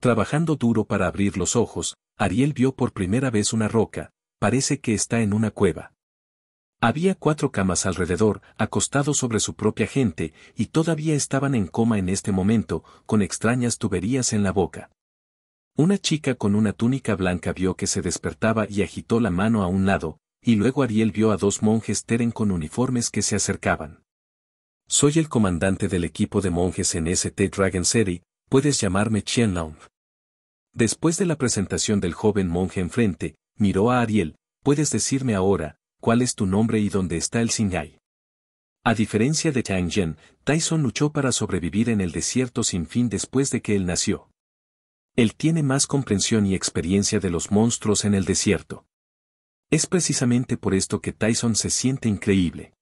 Trabajando duro para abrir los ojos, Ariel vio por primera vez una roca, parece que está en una cueva. Había cuatro camas alrededor, acostados sobre su propia gente, y todavía estaban en coma en este momento, con extrañas tuberías en la boca. Una chica con una túnica blanca vio que se despertaba y agitó la mano a un lado, y luego Ariel vio a dos monjes Teren con uniformes que se acercaban. Soy el comandante del equipo de monjes en ST Dragon City, puedes llamarme Chenlong». Después de la presentación del joven monje enfrente, miró a Ariel, puedes decirme ahora, cuál es tu nombre y dónde está el Singai. A diferencia de Chang Yen, Tyson luchó para sobrevivir en el desierto sin fin después de que él nació. Él tiene más comprensión y experiencia de los monstruos en el desierto. Es precisamente por esto que Tyson se siente increíble.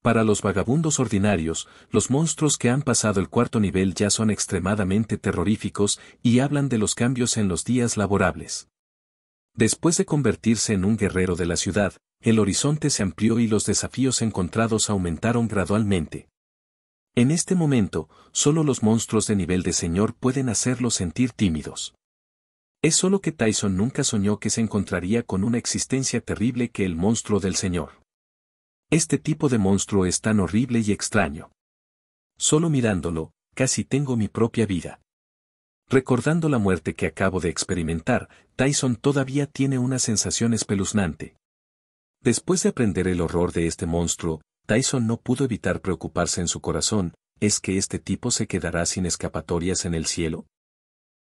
Para los vagabundos ordinarios, los monstruos que han pasado el cuarto nivel ya son extremadamente terroríficos y hablan de los cambios en los días laborables. Después de convertirse en un guerrero de la ciudad, el horizonte se amplió y los desafíos encontrados aumentaron gradualmente. En este momento, solo los monstruos de nivel de señor pueden hacerlos sentir tímidos. Es solo que Tyson nunca soñó que se encontraría con una existencia terrible que el monstruo del señor. Este tipo de monstruo es tan horrible y extraño. Solo mirándolo, casi tengo mi propia vida. Recordando la muerte que acabo de experimentar, Tyson todavía tiene una sensación espeluznante, Después de aprender el horror de este monstruo, Tyson no pudo evitar preocuparse en su corazón, ¿es que este tipo se quedará sin escapatorias en el cielo?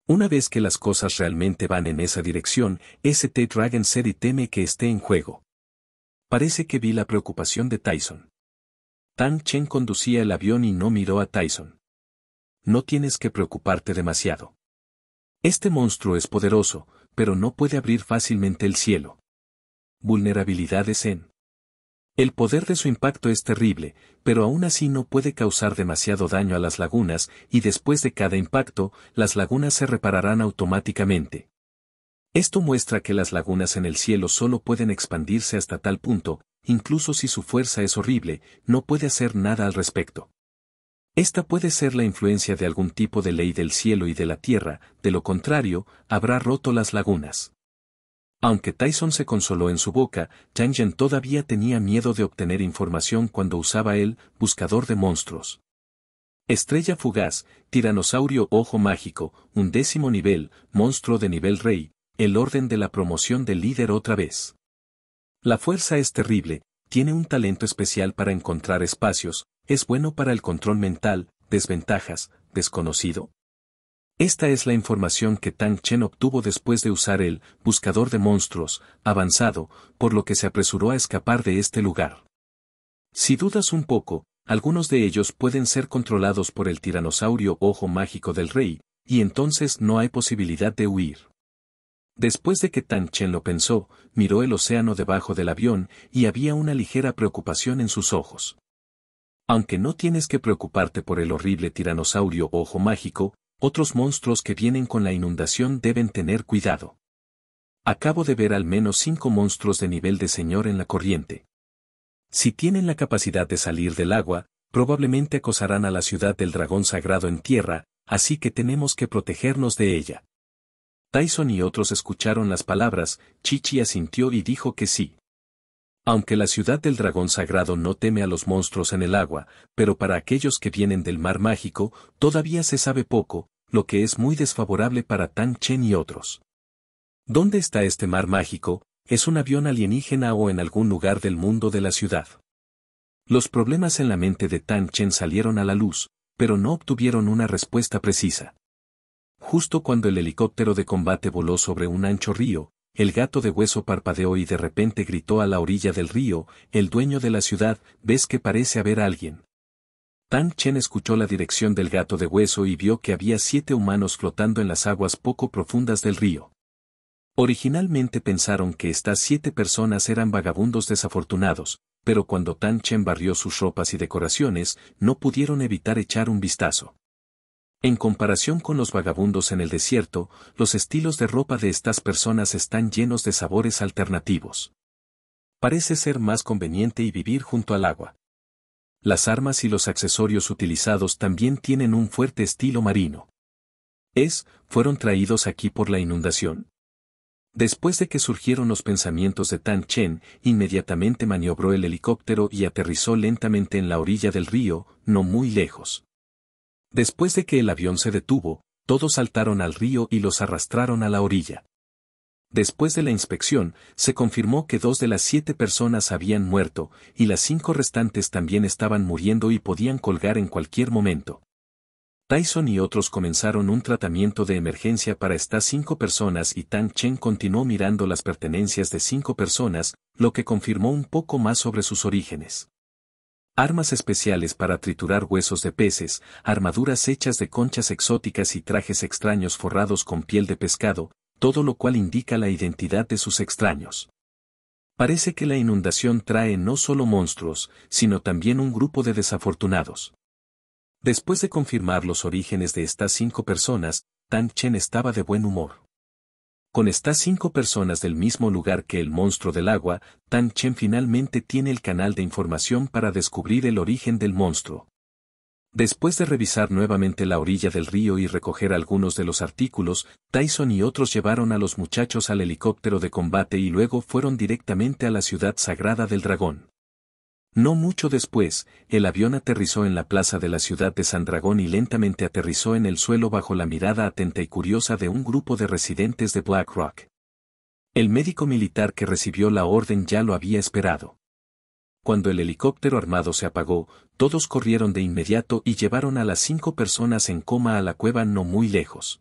Una vez que las cosas realmente van en esa dirección, St. Dragon City teme que esté en juego. Parece que vi la preocupación de Tyson. Tang Chen conducía el avión y no miró a Tyson. No tienes que preocuparte demasiado. Este monstruo es poderoso, pero no puede abrir fácilmente el cielo vulnerabilidades en. El poder de su impacto es terrible, pero aún así no puede causar demasiado daño a las lagunas y después de cada impacto, las lagunas se repararán automáticamente. Esto muestra que las lagunas en el cielo solo pueden expandirse hasta tal punto, incluso si su fuerza es horrible, no puede hacer nada al respecto. Esta puede ser la influencia de algún tipo de ley del cielo y de la tierra, de lo contrario, habrá roto las lagunas. Aunque Tyson se consoló en su boca, Chang todavía tenía miedo de obtener información cuando usaba el buscador de monstruos. Estrella fugaz, tiranosaurio ojo mágico, undécimo nivel, monstruo de nivel rey, el orden de la promoción del líder otra vez. La fuerza es terrible, tiene un talento especial para encontrar espacios, es bueno para el control mental, desventajas, desconocido. Esta es la información que Tang Chen obtuvo después de usar el buscador de monstruos avanzado, por lo que se apresuró a escapar de este lugar. Si dudas un poco, algunos de ellos pueden ser controlados por el tiranosaurio ojo mágico del rey, y entonces no hay posibilidad de huir. Después de que Tang Chen lo pensó, miró el océano debajo del avión y había una ligera preocupación en sus ojos. Aunque no tienes que preocuparte por el horrible tiranosaurio ojo mágico, otros monstruos que vienen con la inundación deben tener cuidado. Acabo de ver al menos cinco monstruos de nivel de señor en la corriente. Si tienen la capacidad de salir del agua, probablemente acosarán a la ciudad del dragón sagrado en tierra, así que tenemos que protegernos de ella. Tyson y otros escucharon las palabras, Chichi asintió y dijo que sí, aunque la ciudad del dragón sagrado no teme a los monstruos en el agua, pero para aquellos que vienen del mar mágico, todavía se sabe poco, lo que es muy desfavorable para Tan Chen y otros. ¿Dónde está este mar mágico? ¿Es un avión alienígena o en algún lugar del mundo de la ciudad? Los problemas en la mente de Tan Chen salieron a la luz, pero no obtuvieron una respuesta precisa. Justo cuando el helicóptero de combate voló sobre un ancho río, el gato de hueso parpadeó y de repente gritó a la orilla del río, el dueño de la ciudad, ves que parece haber alguien. Tan Chen escuchó la dirección del gato de hueso y vio que había siete humanos flotando en las aguas poco profundas del río. Originalmente pensaron que estas siete personas eran vagabundos desafortunados, pero cuando Tan Chen barrió sus ropas y decoraciones, no pudieron evitar echar un vistazo. En comparación con los vagabundos en el desierto, los estilos de ropa de estas personas están llenos de sabores alternativos. Parece ser más conveniente y vivir junto al agua. Las armas y los accesorios utilizados también tienen un fuerte estilo marino. Es, fueron traídos aquí por la inundación. Después de que surgieron los pensamientos de Tan Chen, inmediatamente maniobró el helicóptero y aterrizó lentamente en la orilla del río, no muy lejos. Después de que el avión se detuvo, todos saltaron al río y los arrastraron a la orilla. Después de la inspección, se confirmó que dos de las siete personas habían muerto, y las cinco restantes también estaban muriendo y podían colgar en cualquier momento. Tyson y otros comenzaron un tratamiento de emergencia para estas cinco personas y Tan Chen continuó mirando las pertenencias de cinco personas, lo que confirmó un poco más sobre sus orígenes armas especiales para triturar huesos de peces, armaduras hechas de conchas exóticas y trajes extraños forrados con piel de pescado, todo lo cual indica la identidad de sus extraños. Parece que la inundación trae no solo monstruos, sino también un grupo de desafortunados. Después de confirmar los orígenes de estas cinco personas, Tan Chen estaba de buen humor. Con estas cinco personas del mismo lugar que el monstruo del agua, Tan Chen finalmente tiene el canal de información para descubrir el origen del monstruo. Después de revisar nuevamente la orilla del río y recoger algunos de los artículos, Tyson y otros llevaron a los muchachos al helicóptero de combate y luego fueron directamente a la ciudad sagrada del dragón. No mucho después, el avión aterrizó en la plaza de la ciudad de San Dragón y lentamente aterrizó en el suelo bajo la mirada atenta y curiosa de un grupo de residentes de Black Rock. El médico militar que recibió la orden ya lo había esperado. Cuando el helicóptero armado se apagó, todos corrieron de inmediato y llevaron a las cinco personas en coma a la cueva no muy lejos.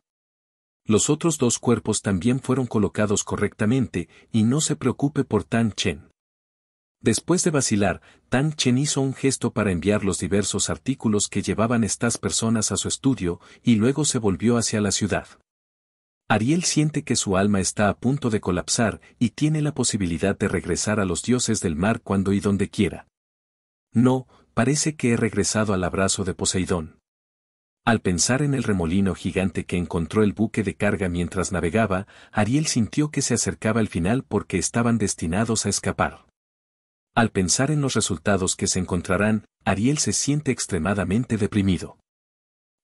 Los otros dos cuerpos también fueron colocados correctamente, y no se preocupe por Tan Chen. Después de vacilar, Tan Chen hizo un gesto para enviar los diversos artículos que llevaban estas personas a su estudio y luego se volvió hacia la ciudad. Ariel siente que su alma está a punto de colapsar y tiene la posibilidad de regresar a los dioses del mar cuando y donde quiera. No, parece que he regresado al abrazo de Poseidón. Al pensar en el remolino gigante que encontró el buque de carga mientras navegaba, Ariel sintió que se acercaba al final porque estaban destinados a escapar. Al pensar en los resultados que se encontrarán, Ariel se siente extremadamente deprimido.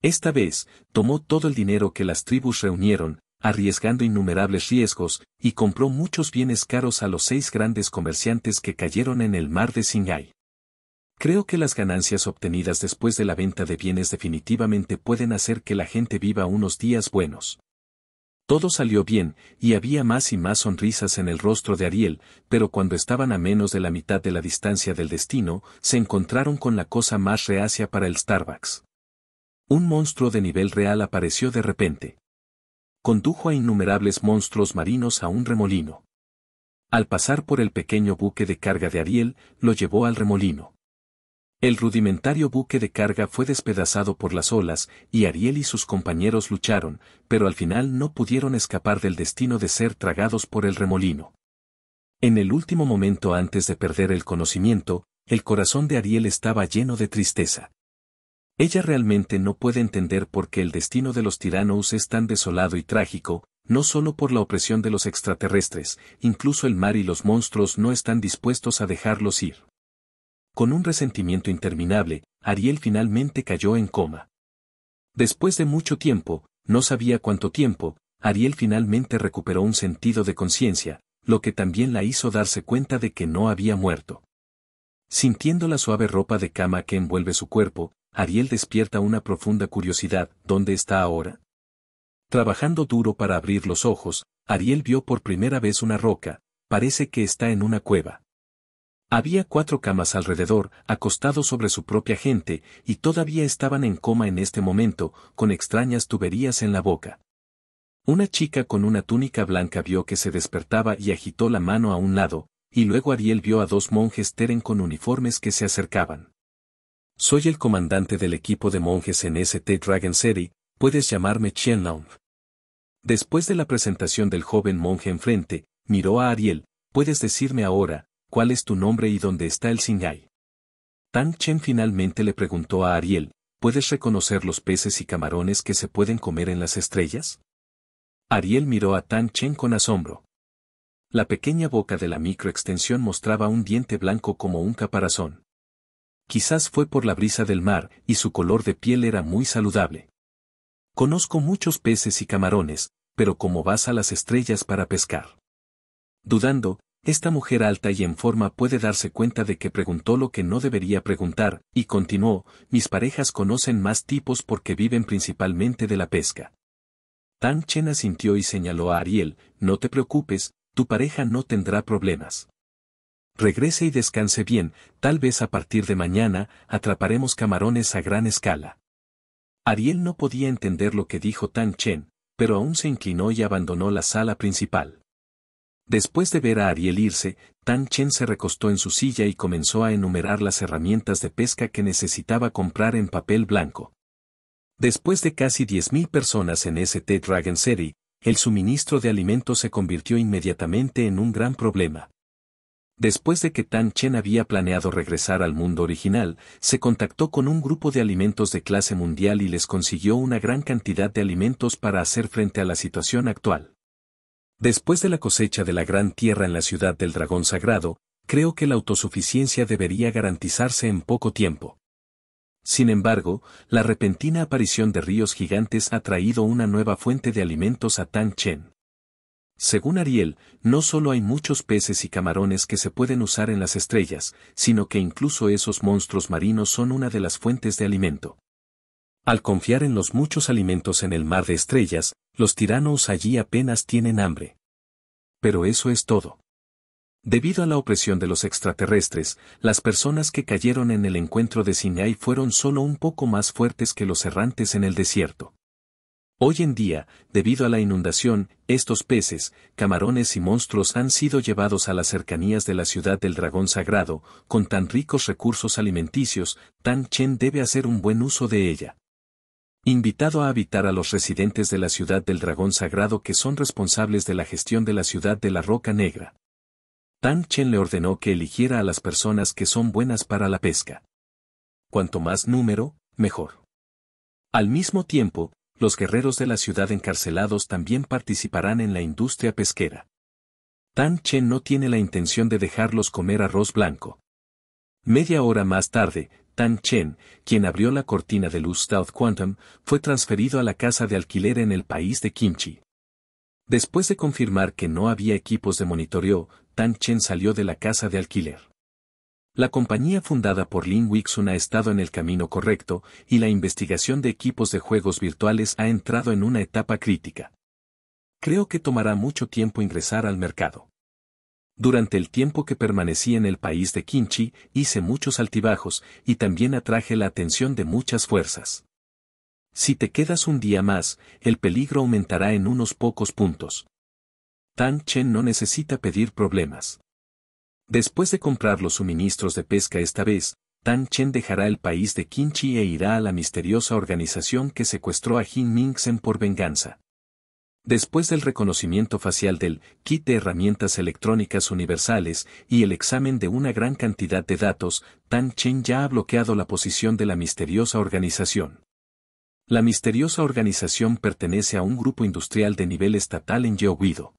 Esta vez, tomó todo el dinero que las tribus reunieron, arriesgando innumerables riesgos, y compró muchos bienes caros a los seis grandes comerciantes que cayeron en el mar de Singay. Creo que las ganancias obtenidas después de la venta de bienes definitivamente pueden hacer que la gente viva unos días buenos. Todo salió bien, y había más y más sonrisas en el rostro de Ariel, pero cuando estaban a menos de la mitad de la distancia del destino, se encontraron con la cosa más reacia para el Starbucks. Un monstruo de nivel real apareció de repente. Condujo a innumerables monstruos marinos a un remolino. Al pasar por el pequeño buque de carga de Ariel, lo llevó al remolino. El rudimentario buque de carga fue despedazado por las olas, y Ariel y sus compañeros lucharon, pero al final no pudieron escapar del destino de ser tragados por el remolino. En el último momento antes de perder el conocimiento, el corazón de Ariel estaba lleno de tristeza. Ella realmente no puede entender por qué el destino de los tiranos es tan desolado y trágico, no solo por la opresión de los extraterrestres, incluso el mar y los monstruos no están dispuestos a dejarlos ir con un resentimiento interminable, Ariel finalmente cayó en coma. Después de mucho tiempo, no sabía cuánto tiempo, Ariel finalmente recuperó un sentido de conciencia, lo que también la hizo darse cuenta de que no había muerto. Sintiendo la suave ropa de cama que envuelve su cuerpo, Ariel despierta una profunda curiosidad, ¿dónde está ahora? Trabajando duro para abrir los ojos, Ariel vio por primera vez una roca, parece que está en una cueva. Había cuatro camas alrededor, acostados sobre su propia gente, y todavía estaban en coma en este momento, con extrañas tuberías en la boca. Una chica con una túnica blanca vio que se despertaba y agitó la mano a un lado, y luego Ariel vio a dos monjes Teren con uniformes que se acercaban. Soy el comandante del equipo de monjes en ST Dragon City, puedes llamarme Chenlong. Después de la presentación del joven monje enfrente, miró a Ariel, puedes decirme ahora, ¿Cuál es tu nombre y dónde está el Singai? Tan Chen finalmente le preguntó a Ariel, ¿puedes reconocer los peces y camarones que se pueden comer en las estrellas? Ariel miró a Tan Chen con asombro. La pequeña boca de la microextensión mostraba un diente blanco como un caparazón. Quizás fue por la brisa del mar, y su color de piel era muy saludable. Conozco muchos peces y camarones, pero ¿cómo vas a las estrellas para pescar? Dudando, esta mujer alta y en forma puede darse cuenta de que preguntó lo que no debería preguntar, y continuó, mis parejas conocen más tipos porque viven principalmente de la pesca. Tan Chen asintió y señaló a Ariel, no te preocupes, tu pareja no tendrá problemas. Regrese y descanse bien, tal vez a partir de mañana, atraparemos camarones a gran escala. Ariel no podía entender lo que dijo Tan Chen, pero aún se inclinó y abandonó la sala principal. Después de ver a Ariel irse, Tan Chen se recostó en su silla y comenzó a enumerar las herramientas de pesca que necesitaba comprar en papel blanco. Después de casi 10.000 personas en St. Dragon City, el suministro de alimentos se convirtió inmediatamente en un gran problema. Después de que Tan Chen había planeado regresar al mundo original, se contactó con un grupo de alimentos de clase mundial y les consiguió una gran cantidad de alimentos para hacer frente a la situación actual. Después de la cosecha de la gran tierra en la ciudad del dragón sagrado, creo que la autosuficiencia debería garantizarse en poco tiempo. Sin embargo, la repentina aparición de ríos gigantes ha traído una nueva fuente de alimentos a Tang Chen. Según Ariel, no solo hay muchos peces y camarones que se pueden usar en las estrellas, sino que incluso esos monstruos marinos son una de las fuentes de alimento. Al confiar en los muchos alimentos en el mar de estrellas, los tiranos allí apenas tienen hambre. Pero eso es todo. Debido a la opresión de los extraterrestres, las personas que cayeron en el encuentro de Sinai fueron solo un poco más fuertes que los errantes en el desierto. Hoy en día, debido a la inundación, estos peces, camarones y monstruos han sido llevados a las cercanías de la ciudad del dragón sagrado, con tan ricos recursos alimenticios, Tan Chen debe hacer un buen uso de ella invitado a habitar a los residentes de la ciudad del dragón sagrado que son responsables de la gestión de la ciudad de la Roca Negra. Tan Chen le ordenó que eligiera a las personas que son buenas para la pesca. Cuanto más número, mejor. Al mismo tiempo, los guerreros de la ciudad encarcelados también participarán en la industria pesquera. Tan Chen no tiene la intención de dejarlos comer arroz blanco. Media hora más tarde, Tan Chen, quien abrió la cortina de luz South Quantum, fue transferido a la casa de alquiler en el país de Kimchi. Después de confirmar que no había equipos de monitoreo, Tan Chen salió de la casa de alquiler. La compañía fundada por Lin Wixun ha estado en el camino correcto y la investigación de equipos de juegos virtuales ha entrado en una etapa crítica. Creo que tomará mucho tiempo ingresar al mercado. Durante el tiempo que permanecí en el país de Kinchi, hice muchos altibajos y también atraje la atención de muchas fuerzas. Si te quedas un día más, el peligro aumentará en unos pocos puntos. Tan Chen no necesita pedir problemas. Después de comprar los suministros de pesca esta vez, Tan Chen dejará el país de Qinchi e irá a la misteriosa organización que secuestró a Jin sen por venganza. Después del reconocimiento facial del kit de herramientas electrónicas universales y el examen de una gran cantidad de datos, Tan Chen ya ha bloqueado la posición de la misteriosa organización. La misteriosa organización pertenece a un grupo industrial de nivel estatal en Yeouido.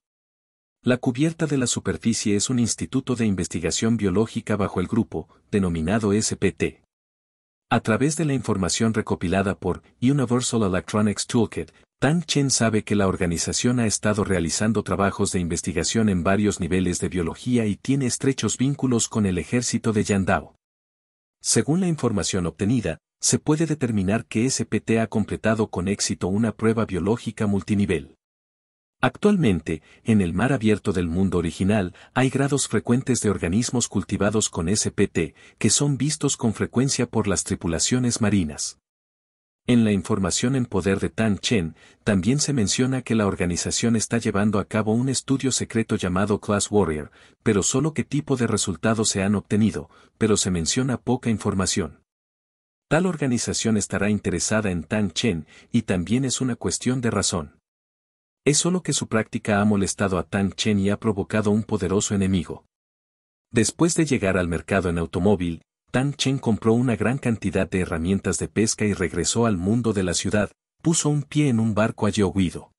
La cubierta de la superficie es un instituto de investigación biológica bajo el grupo, denominado SPT. A través de la información recopilada por Universal Electronics Toolkit, Tang Chen sabe que la organización ha estado realizando trabajos de investigación en varios niveles de biología y tiene estrechos vínculos con el ejército de Yandao. Según la información obtenida, se puede determinar que SPT ha completado con éxito una prueba biológica multinivel. Actualmente, en el mar abierto del mundo original, hay grados frecuentes de organismos cultivados con SPT, que son vistos con frecuencia por las tripulaciones marinas. En la información en poder de Tan Chen, también se menciona que la organización está llevando a cabo un estudio secreto llamado Class Warrior, pero solo qué tipo de resultados se han obtenido, pero se menciona poca información. Tal organización estará interesada en Tan Chen y también es una cuestión de razón. Es solo que su práctica ha molestado a Tan Chen y ha provocado un poderoso enemigo. Después de llegar al mercado en automóvil, Tan Chen compró una gran cantidad de herramientas de pesca y regresó al mundo de la ciudad, puso un pie en un barco a Yeoguido.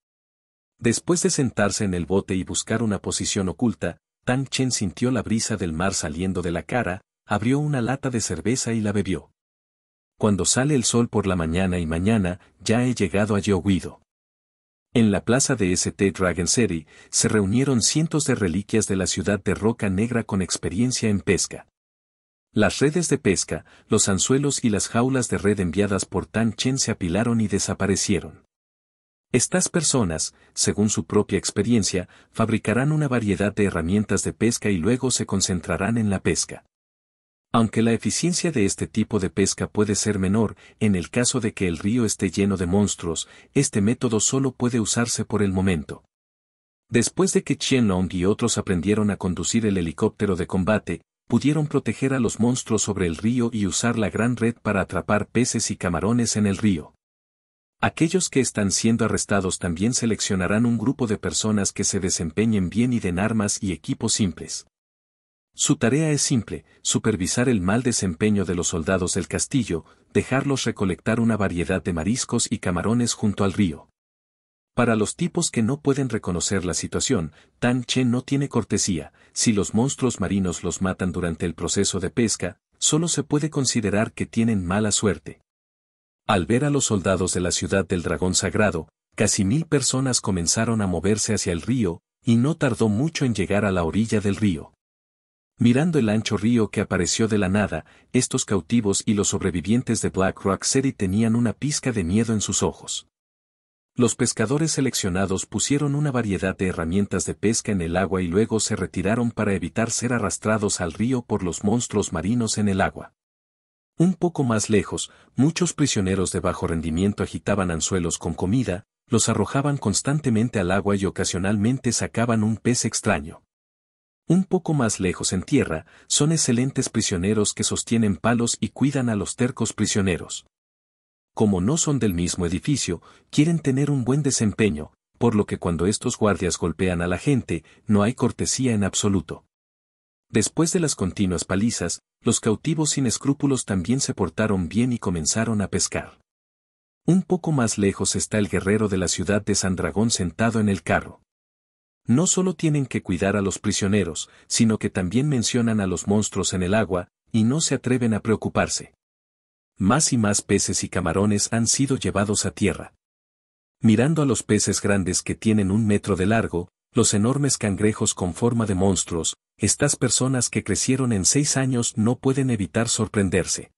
Después de sentarse en el bote y buscar una posición oculta, Tan Chen sintió la brisa del mar saliendo de la cara, abrió una lata de cerveza y la bebió. Cuando sale el sol por la mañana y mañana, ya he llegado a Yeoguido. En la plaza de St. Dragon City, se reunieron cientos de reliquias de la ciudad de Roca Negra con experiencia en pesca. Las redes de pesca, los anzuelos y las jaulas de red enviadas por Tan Chen se apilaron y desaparecieron. Estas personas, según su propia experiencia, fabricarán una variedad de herramientas de pesca y luego se concentrarán en la pesca. Aunque la eficiencia de este tipo de pesca puede ser menor en el caso de que el río esté lleno de monstruos, este método solo puede usarse por el momento. Después de que Qianlong y otros aprendieron a conducir el helicóptero de combate, pudieron proteger a los monstruos sobre el río y usar la gran red para atrapar peces y camarones en el río. Aquellos que están siendo arrestados también seleccionarán un grupo de personas que se desempeñen bien y den armas y equipos simples. Su tarea es simple, supervisar el mal desempeño de los soldados del castillo, dejarlos recolectar una variedad de mariscos y camarones junto al río. Para los tipos que no pueden reconocer la situación, Tan Chen no tiene cortesía, si los monstruos marinos los matan durante el proceso de pesca, solo se puede considerar que tienen mala suerte. Al ver a los soldados de la ciudad del dragón sagrado, casi mil personas comenzaron a moverse hacia el río, y no tardó mucho en llegar a la orilla del río. Mirando el ancho río que apareció de la nada, estos cautivos y los sobrevivientes de Black Rock City tenían una pizca de miedo en sus ojos. Los pescadores seleccionados pusieron una variedad de herramientas de pesca en el agua y luego se retiraron para evitar ser arrastrados al río por los monstruos marinos en el agua. Un poco más lejos, muchos prisioneros de bajo rendimiento agitaban anzuelos con comida, los arrojaban constantemente al agua y ocasionalmente sacaban un pez extraño. Un poco más lejos en tierra, son excelentes prisioneros que sostienen palos y cuidan a los tercos prisioneros como no son del mismo edificio, quieren tener un buen desempeño, por lo que cuando estos guardias golpean a la gente, no hay cortesía en absoluto. Después de las continuas palizas, los cautivos sin escrúpulos también se portaron bien y comenzaron a pescar. Un poco más lejos está el guerrero de la ciudad de San Dragón sentado en el carro. No solo tienen que cuidar a los prisioneros, sino que también mencionan a los monstruos en el agua, y no se atreven a preocuparse más y más peces y camarones han sido llevados a tierra. Mirando a los peces grandes que tienen un metro de largo, los enormes cangrejos con forma de monstruos, estas personas que crecieron en seis años no pueden evitar sorprenderse.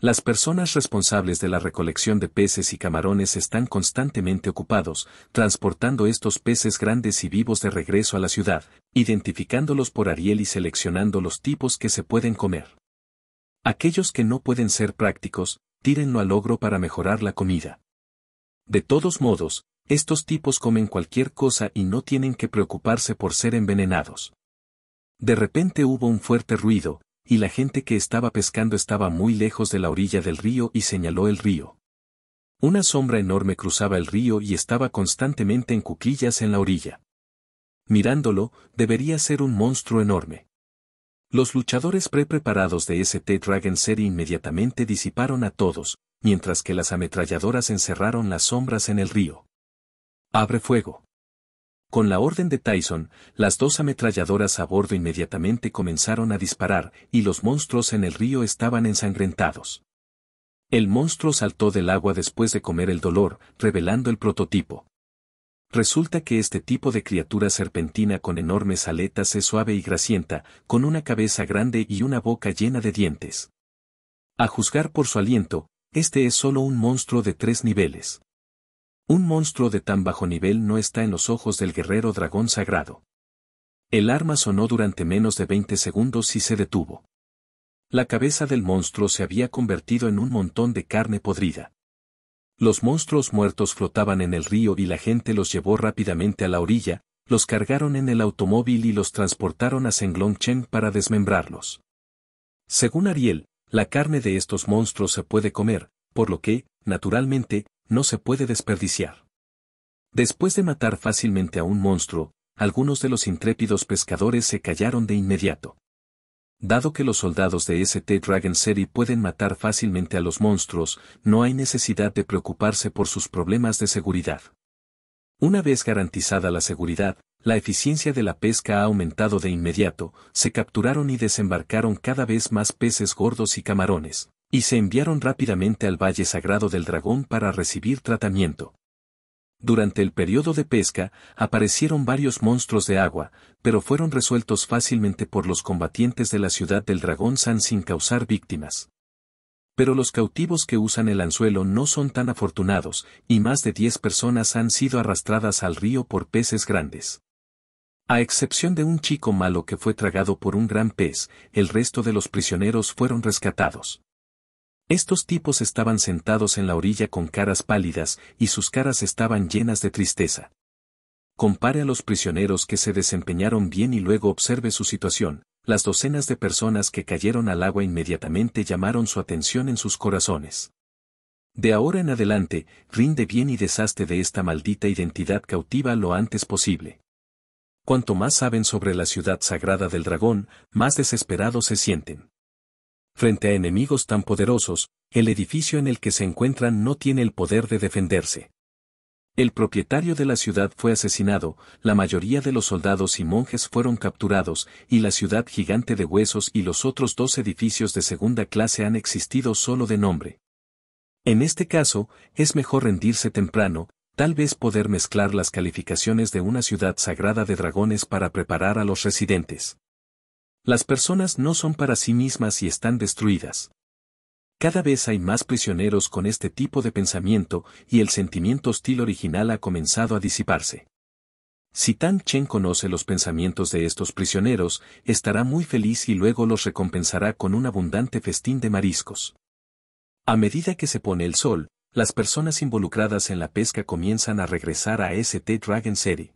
Las personas responsables de la recolección de peces y camarones están constantemente ocupados, transportando estos peces grandes y vivos de regreso a la ciudad, identificándolos por Ariel y seleccionando los tipos que se pueden comer. Aquellos que no pueden ser prácticos, tírenlo al ogro para mejorar la comida. De todos modos, estos tipos comen cualquier cosa y no tienen que preocuparse por ser envenenados. De repente hubo un fuerte ruido, y la gente que estaba pescando estaba muy lejos de la orilla del río y señaló el río. Una sombra enorme cruzaba el río y estaba constantemente en cuquillas en la orilla. Mirándolo, debería ser un monstruo enorme. Los luchadores pre-preparados de St. Dragon Serie inmediatamente disiparon a todos, mientras que las ametralladoras encerraron las sombras en el río. Abre fuego. Con la orden de Tyson, las dos ametralladoras a bordo inmediatamente comenzaron a disparar y los monstruos en el río estaban ensangrentados. El monstruo saltó del agua después de comer el dolor, revelando el prototipo. Resulta que este tipo de criatura serpentina con enormes aletas es suave y grasienta, con una cabeza grande y una boca llena de dientes. A juzgar por su aliento, este es solo un monstruo de tres niveles. Un monstruo de tan bajo nivel no está en los ojos del guerrero dragón sagrado. El arma sonó durante menos de 20 segundos y se detuvo. La cabeza del monstruo se había convertido en un montón de carne podrida. Los monstruos muertos flotaban en el río y la gente los llevó rápidamente a la orilla, los cargaron en el automóvil y los transportaron a Senglongchen para desmembrarlos. Según Ariel, la carne de estos monstruos se puede comer, por lo que, naturalmente, no se puede desperdiciar. Después de matar fácilmente a un monstruo, algunos de los intrépidos pescadores se callaron de inmediato. Dado que los soldados de St. Dragon City pueden matar fácilmente a los monstruos, no hay necesidad de preocuparse por sus problemas de seguridad. Una vez garantizada la seguridad, la eficiencia de la pesca ha aumentado de inmediato, se capturaron y desembarcaron cada vez más peces gordos y camarones, y se enviaron rápidamente al Valle Sagrado del Dragón para recibir tratamiento. Durante el periodo de pesca, aparecieron varios monstruos de agua, pero fueron resueltos fácilmente por los combatientes de la ciudad del dragón San sin causar víctimas. Pero los cautivos que usan el anzuelo no son tan afortunados, y más de diez personas han sido arrastradas al río por peces grandes. A excepción de un chico malo que fue tragado por un gran pez, el resto de los prisioneros fueron rescatados. Estos tipos estaban sentados en la orilla con caras pálidas y sus caras estaban llenas de tristeza. Compare a los prisioneros que se desempeñaron bien y luego observe su situación. Las docenas de personas que cayeron al agua inmediatamente llamaron su atención en sus corazones. De ahora en adelante, rinde bien y deshazte de esta maldita identidad cautiva lo antes posible. Cuanto más saben sobre la ciudad sagrada del dragón, más desesperados se sienten. Frente a enemigos tan poderosos, el edificio en el que se encuentran no tiene el poder de defenderse. El propietario de la ciudad fue asesinado, la mayoría de los soldados y monjes fueron capturados, y la ciudad gigante de huesos y los otros dos edificios de segunda clase han existido solo de nombre. En este caso, es mejor rendirse temprano, tal vez poder mezclar las calificaciones de una ciudad sagrada de dragones para preparar a los residentes. Las personas no son para sí mismas y están destruidas. Cada vez hay más prisioneros con este tipo de pensamiento y el sentimiento hostil original ha comenzado a disiparse. Si Tan Chen conoce los pensamientos de estos prisioneros, estará muy feliz y luego los recompensará con un abundante festín de mariscos. A medida que se pone el sol, las personas involucradas en la pesca comienzan a regresar a St. Dragon City.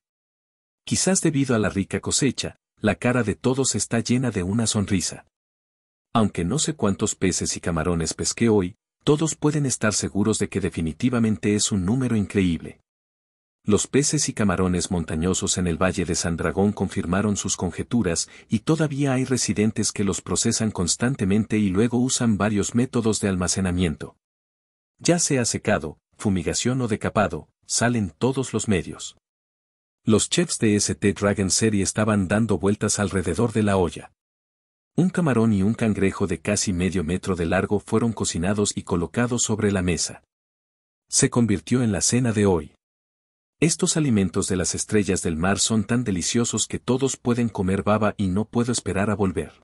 Quizás debido a la rica cosecha, la cara de todos está llena de una sonrisa. Aunque no sé cuántos peces y camarones pesqué hoy, todos pueden estar seguros de que definitivamente es un número increíble. Los peces y camarones montañosos en el Valle de San Dragón confirmaron sus conjeturas y todavía hay residentes que los procesan constantemente y luego usan varios métodos de almacenamiento. Ya sea secado, fumigación o decapado, salen todos los medios. Los chefs de St. Dragon City estaban dando vueltas alrededor de la olla. Un camarón y un cangrejo de casi medio metro de largo fueron cocinados y colocados sobre la mesa. Se convirtió en la cena de hoy. Estos alimentos de las estrellas del mar son tan deliciosos que todos pueden comer baba y no puedo esperar a volver.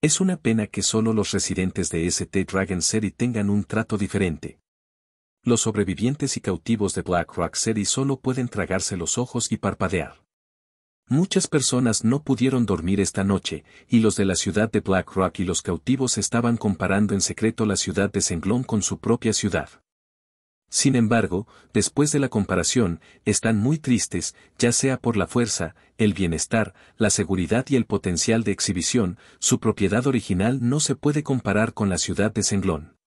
Es una pena que solo los residentes de St. Dragon City tengan un trato diferente, los sobrevivientes y cautivos de Black Rock City solo pueden tragarse los ojos y parpadear. Muchas personas no pudieron dormir esta noche, y los de la ciudad de Black Rock y los cautivos estaban comparando en secreto la ciudad de Senglón con su propia ciudad. Sin embargo, después de la comparación, están muy tristes, ya sea por la fuerza, el bienestar, la seguridad y el potencial de exhibición, su propiedad original no se puede comparar con la ciudad de Senglón.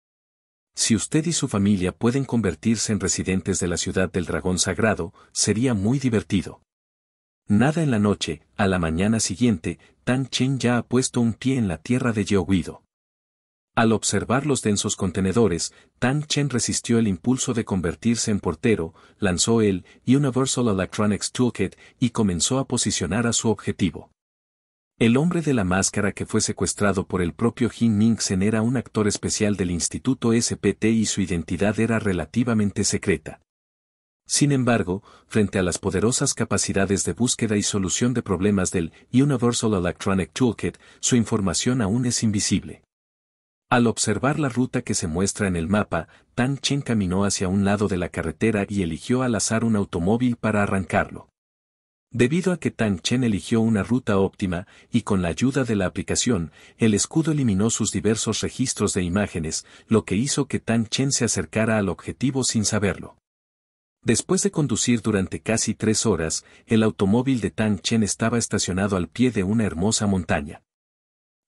Si usted y su familia pueden convertirse en residentes de la ciudad del dragón sagrado, sería muy divertido. Nada en la noche, a la mañana siguiente, Tan Chen ya ha puesto un pie en la tierra de Yeoguido. Al observar los densos contenedores, Tan Chen resistió el impulso de convertirse en portero, lanzó el Universal Electronics Toolkit y comenzó a posicionar a su objetivo. El hombre de la máscara que fue secuestrado por el propio Jin Ming sen era un actor especial del Instituto SPT y su identidad era relativamente secreta. Sin embargo, frente a las poderosas capacidades de búsqueda y solución de problemas del Universal Electronic Toolkit, su información aún es invisible. Al observar la ruta que se muestra en el mapa, Tan Chen caminó hacia un lado de la carretera y eligió al azar un automóvil para arrancarlo. Debido a que Tang Chen eligió una ruta óptima, y con la ayuda de la aplicación, el escudo eliminó sus diversos registros de imágenes, lo que hizo que Tang Chen se acercara al objetivo sin saberlo. Después de conducir durante casi tres horas, el automóvil de Tang Chen estaba estacionado al pie de una hermosa montaña.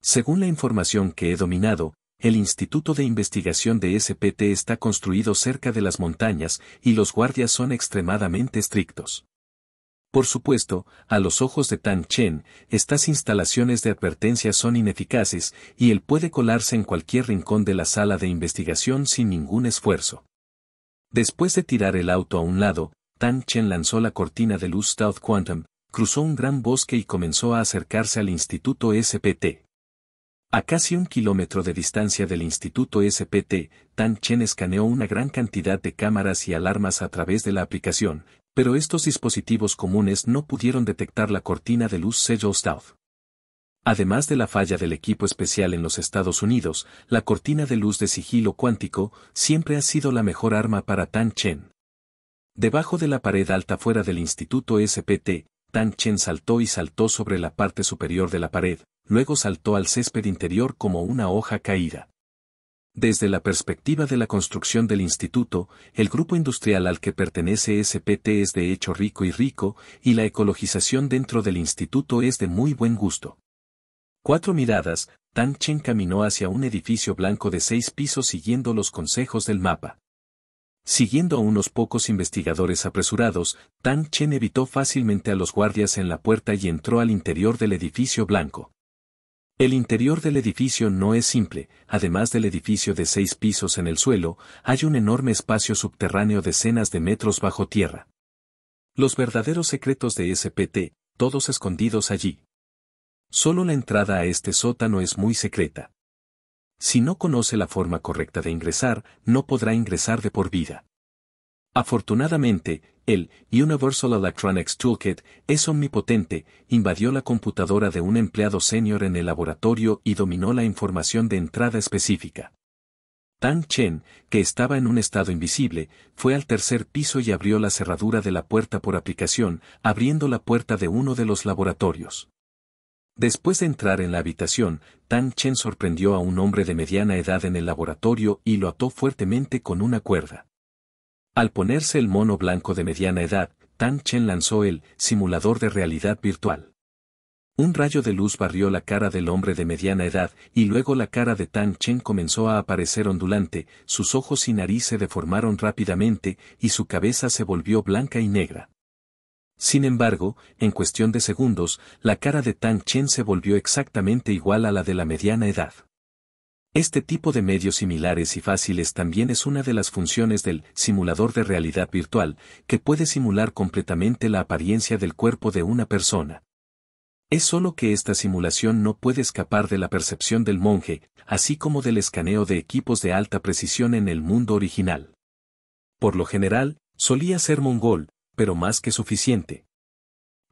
Según la información que he dominado, el Instituto de Investigación de SPT está construido cerca de las montañas y los guardias son extremadamente estrictos. Por supuesto, a los ojos de Tan Chen, estas instalaciones de advertencia son ineficaces y él puede colarse en cualquier rincón de la sala de investigación sin ningún esfuerzo. Después de tirar el auto a un lado, Tan Chen lanzó la cortina de luz South Quantum, cruzó un gran bosque y comenzó a acercarse al Instituto SPT. A casi un kilómetro de distancia del Instituto SPT, Tan Chen escaneó una gran cantidad de cámaras y alarmas a través de la aplicación, pero estos dispositivos comunes no pudieron detectar la cortina de luz sello Además de la falla del equipo especial en los Estados Unidos, la cortina de luz de sigilo cuántico siempre ha sido la mejor arma para Tan Chen. Debajo de la pared alta fuera del Instituto SPT, Tan Chen saltó y saltó sobre la parte superior de la pared, luego saltó al césped interior como una hoja caída. Desde la perspectiva de la construcción del instituto, el grupo industrial al que pertenece SPT es de hecho rico y rico, y la ecologización dentro del instituto es de muy buen gusto. Cuatro miradas, Tan Chen caminó hacia un edificio blanco de seis pisos siguiendo los consejos del mapa. Siguiendo a unos pocos investigadores apresurados, Tan Chen evitó fácilmente a los guardias en la puerta y entró al interior del edificio blanco. El interior del edificio no es simple, además del edificio de seis pisos en el suelo, hay un enorme espacio subterráneo decenas de metros bajo tierra. Los verdaderos secretos de SPT, todos escondidos allí. Solo la entrada a este sótano es muy secreta. Si no conoce la forma correcta de ingresar, no podrá ingresar de por vida. Afortunadamente, el Universal Electronics Toolkit es omnipotente, invadió la computadora de un empleado senior en el laboratorio y dominó la información de entrada específica. Tan Chen, que estaba en un estado invisible, fue al tercer piso y abrió la cerradura de la puerta por aplicación, abriendo la puerta de uno de los laboratorios. Después de entrar en la habitación, Tan Chen sorprendió a un hombre de mediana edad en el laboratorio y lo ató fuertemente con una cuerda. Al ponerse el mono blanco de mediana edad, Tan Chen lanzó el simulador de realidad virtual. Un rayo de luz barrió la cara del hombre de mediana edad y luego la cara de Tan Chen comenzó a aparecer ondulante, sus ojos y nariz se deformaron rápidamente y su cabeza se volvió blanca y negra. Sin embargo, en cuestión de segundos, la cara de Tan Chen se volvió exactamente igual a la de la mediana edad. Este tipo de medios similares y fáciles también es una de las funciones del simulador de realidad virtual, que puede simular completamente la apariencia del cuerpo de una persona. Es solo que esta simulación no puede escapar de la percepción del monje, así como del escaneo de equipos de alta precisión en el mundo original. Por lo general, solía ser mongol, pero más que suficiente,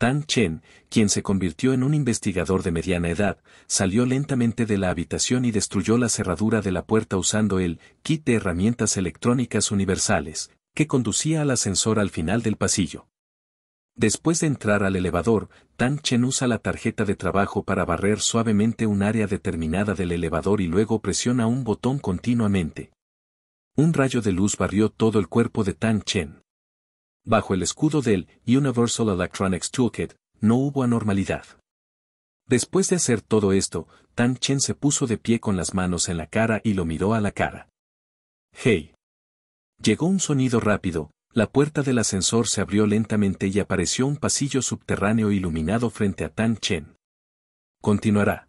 Tan Chen, quien se convirtió en un investigador de mediana edad, salió lentamente de la habitación y destruyó la cerradura de la puerta usando el kit de herramientas electrónicas universales, que conducía al ascensor al final del pasillo. Después de entrar al elevador, Tan Chen usa la tarjeta de trabajo para barrer suavemente un área determinada del elevador y luego presiona un botón continuamente. Un rayo de luz barrió todo el cuerpo de Tan Chen. Bajo el escudo del Universal Electronics Toolkit, no hubo anormalidad. Después de hacer todo esto, Tan Chen se puso de pie con las manos en la cara y lo miró a la cara. ¡Hey! Llegó un sonido rápido, la puerta del ascensor se abrió lentamente y apareció un pasillo subterráneo iluminado frente a Tan Chen. Continuará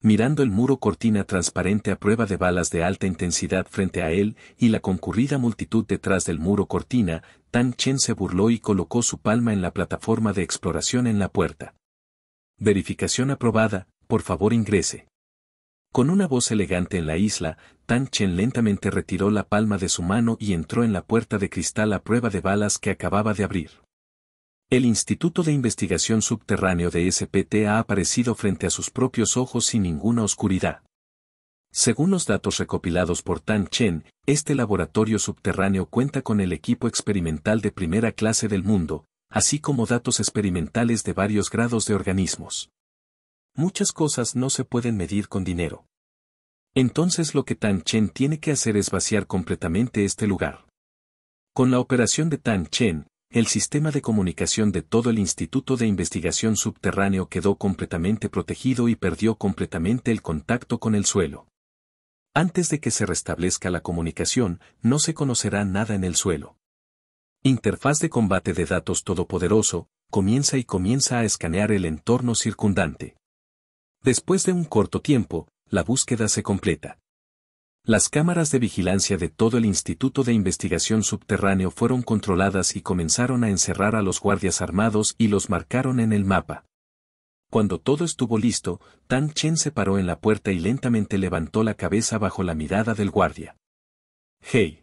mirando el muro cortina transparente a prueba de balas de alta intensidad frente a él y la concurrida multitud detrás del muro cortina, Tan Chen se burló y colocó su palma en la plataforma de exploración en la puerta. Verificación aprobada, por favor ingrese. Con una voz elegante en la isla, Tan Chen lentamente retiró la palma de su mano y entró en la puerta de cristal a prueba de balas que acababa de abrir. El Instituto de Investigación Subterráneo de SPT ha aparecido frente a sus propios ojos sin ninguna oscuridad. Según los datos recopilados por Tan Chen, este laboratorio subterráneo cuenta con el equipo experimental de primera clase del mundo, así como datos experimentales de varios grados de organismos. Muchas cosas no se pueden medir con dinero. Entonces lo que Tan Chen tiene que hacer es vaciar completamente este lugar. Con la operación de Tan Chen, el sistema de comunicación de todo el Instituto de Investigación Subterráneo quedó completamente protegido y perdió completamente el contacto con el suelo. Antes de que se restablezca la comunicación, no se conocerá nada en el suelo. Interfaz de combate de datos todopoderoso, comienza y comienza a escanear el entorno circundante. Después de un corto tiempo, la búsqueda se completa. Las cámaras de vigilancia de todo el Instituto de Investigación Subterráneo fueron controladas y comenzaron a encerrar a los guardias armados y los marcaron en el mapa. Cuando todo estuvo listo, Tan Chen se paró en la puerta y lentamente levantó la cabeza bajo la mirada del guardia. ¡Hey!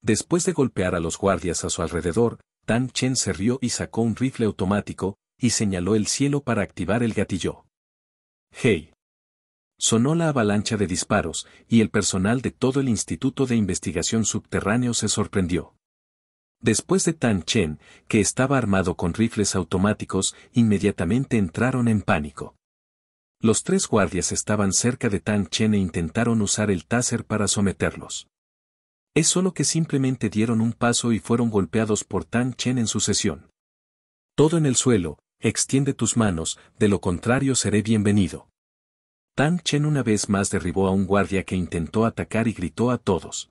Después de golpear a los guardias a su alrededor, Tan Chen se rió y sacó un rifle automático, y señaló el cielo para activar el gatillo. ¡Hey! sonó la avalancha de disparos, y el personal de todo el Instituto de Investigación Subterráneo se sorprendió. Después de Tan Chen, que estaba armado con rifles automáticos, inmediatamente entraron en pánico. Los tres guardias estaban cerca de Tan Chen e intentaron usar el taser para someterlos. Es solo que simplemente dieron un paso y fueron golpeados por Tan Chen en sucesión. Todo en el suelo, extiende tus manos, de lo contrario seré bienvenido. Tan Chen una vez más derribó a un guardia que intentó atacar y gritó a todos.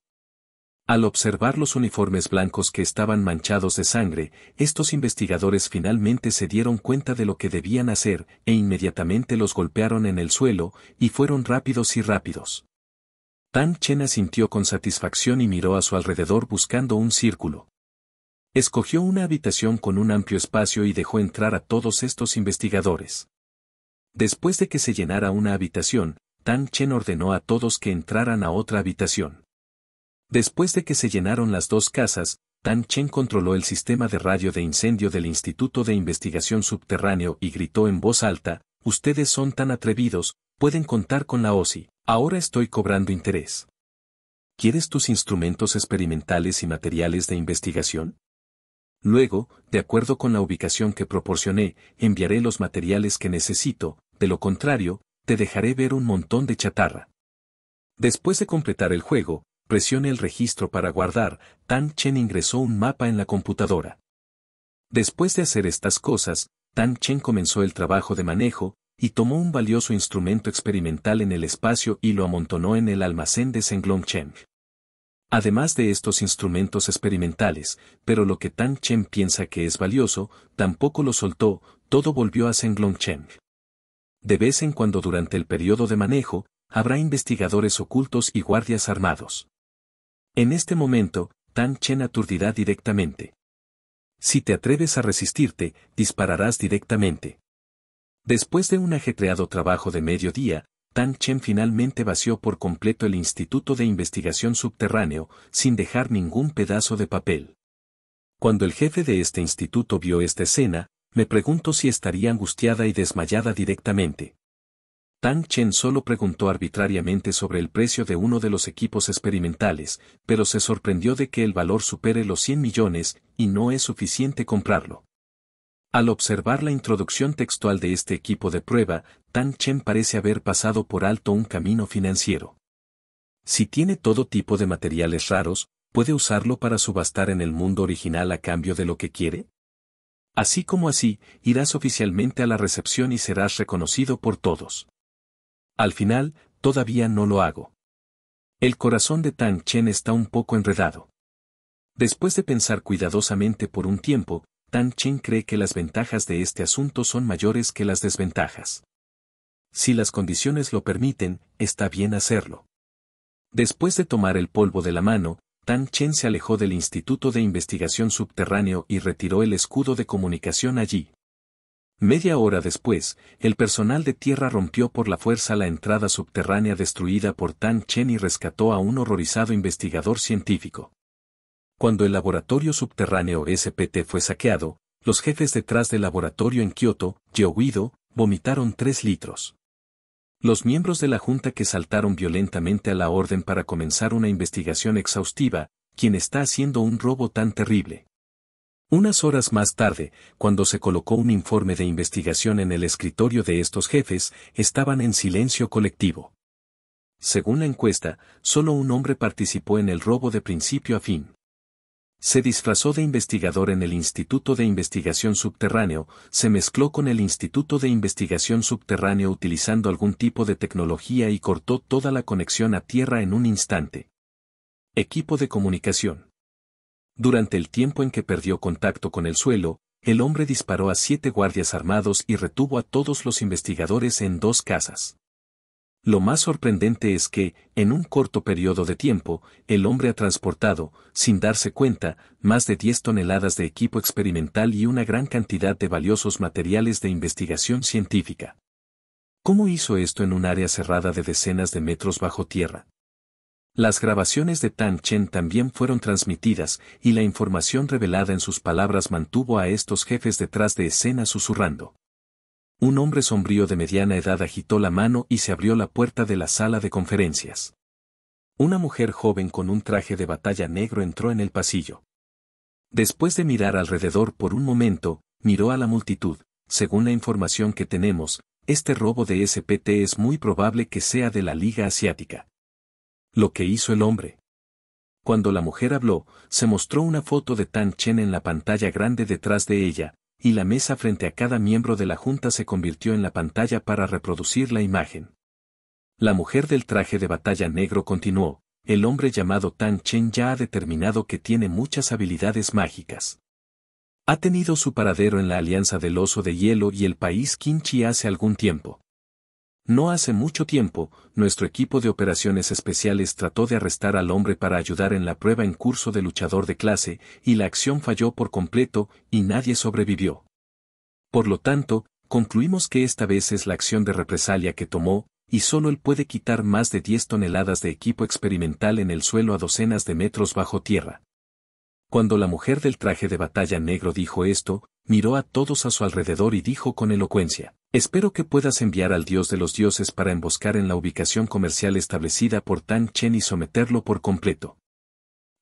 Al observar los uniformes blancos que estaban manchados de sangre, estos investigadores finalmente se dieron cuenta de lo que debían hacer e inmediatamente los golpearon en el suelo y fueron rápidos y rápidos. Tan Chen asintió con satisfacción y miró a su alrededor buscando un círculo. Escogió una habitación con un amplio espacio y dejó entrar a todos estos investigadores. Después de que se llenara una habitación, Tan Chen ordenó a todos que entraran a otra habitación. Después de que se llenaron las dos casas, Tan Chen controló el sistema de radio de incendio del Instituto de Investigación Subterráneo y gritó en voz alta, Ustedes son tan atrevidos, pueden contar con la OSI, ahora estoy cobrando interés. ¿Quieres tus instrumentos experimentales y materiales de investigación? Luego, de acuerdo con la ubicación que proporcioné, enviaré los materiales que necesito, de lo contrario, te dejaré ver un montón de chatarra. Después de completar el juego, presione el registro para guardar, Tan Chen ingresó un mapa en la computadora. Después de hacer estas cosas, Tan Chen comenzó el trabajo de manejo, y tomó un valioso instrumento experimental en el espacio y lo amontonó en el almacén de Senglong Chen. Además de estos instrumentos experimentales, pero lo que Tan Chen piensa que es valioso, tampoco lo soltó, todo volvió a Senglong Chen. De vez en cuando durante el periodo de manejo, habrá investigadores ocultos y guardias armados. En este momento, Tan Chen aturdirá directamente. Si te atreves a resistirte, dispararás directamente. Después de un ajetreado trabajo de mediodía, Tan Chen finalmente vació por completo el Instituto de Investigación Subterráneo, sin dejar ningún pedazo de papel. Cuando el jefe de este instituto vio esta escena, me pregunto si estaría angustiada y desmayada directamente. Tang Chen solo preguntó arbitrariamente sobre el precio de uno de los equipos experimentales, pero se sorprendió de que el valor supere los 100 millones y no es suficiente comprarlo. Al observar la introducción textual de este equipo de prueba, Tan Chen parece haber pasado por alto un camino financiero. Si tiene todo tipo de materiales raros, ¿puede usarlo para subastar en el mundo original a cambio de lo que quiere? Así como así, irás oficialmente a la recepción y serás reconocido por todos. Al final, todavía no lo hago. El corazón de Tan Chen está un poco enredado. Después de pensar cuidadosamente por un tiempo, Tan Chen cree que las ventajas de este asunto son mayores que las desventajas. Si las condiciones lo permiten, está bien hacerlo. Después de tomar el polvo de la mano, Tan Chen se alejó del Instituto de Investigación Subterráneo y retiró el escudo de comunicación allí. Media hora después, el personal de tierra rompió por la fuerza la entrada subterránea destruida por Tan Chen y rescató a un horrorizado investigador científico. Cuando el laboratorio subterráneo SPT fue saqueado, los jefes detrás del laboratorio en Kioto, Yoido, vomitaron tres litros. Los miembros de la Junta que saltaron violentamente a la orden para comenzar una investigación exhaustiva, quien está haciendo un robo tan terrible. Unas horas más tarde, cuando se colocó un informe de investigación en el escritorio de estos jefes, estaban en silencio colectivo. Según la encuesta, solo un hombre participó en el robo de principio a fin. Se disfrazó de investigador en el Instituto de Investigación Subterráneo, se mezcló con el Instituto de Investigación Subterráneo utilizando algún tipo de tecnología y cortó toda la conexión a Tierra en un instante. Equipo de comunicación. Durante el tiempo en que perdió contacto con el suelo, el hombre disparó a siete guardias armados y retuvo a todos los investigadores en dos casas. Lo más sorprendente es que, en un corto periodo de tiempo, el hombre ha transportado, sin darse cuenta, más de 10 toneladas de equipo experimental y una gran cantidad de valiosos materiales de investigación científica. ¿Cómo hizo esto en un área cerrada de decenas de metros bajo tierra? Las grabaciones de Tan Chen también fueron transmitidas y la información revelada en sus palabras mantuvo a estos jefes detrás de escena susurrando un hombre sombrío de mediana edad agitó la mano y se abrió la puerta de la sala de conferencias. Una mujer joven con un traje de batalla negro entró en el pasillo. Después de mirar alrededor por un momento, miró a la multitud. Según la información que tenemos, este robo de SPT es muy probable que sea de la Liga Asiática. Lo que hizo el hombre. Cuando la mujer habló, se mostró una foto de Tan Chen en la pantalla grande detrás de ella, y la mesa frente a cada miembro de la junta se convirtió en la pantalla para reproducir la imagen. La mujer del traje de batalla negro continuó, el hombre llamado Tan Chen ya ha determinado que tiene muchas habilidades mágicas. Ha tenido su paradero en la alianza del oso de hielo y el país Kinchi hace algún tiempo. No hace mucho tiempo, nuestro equipo de operaciones especiales trató de arrestar al hombre para ayudar en la prueba en curso de luchador de clase, y la acción falló por completo, y nadie sobrevivió. Por lo tanto, concluimos que esta vez es la acción de represalia que tomó, y solo él puede quitar más de 10 toneladas de equipo experimental en el suelo a docenas de metros bajo tierra. Cuando la mujer del traje de batalla negro dijo esto, miró a todos a su alrededor y dijo con elocuencia. Espero que puedas enviar al dios de los dioses para emboscar en la ubicación comercial establecida por Tan Chen y someterlo por completo.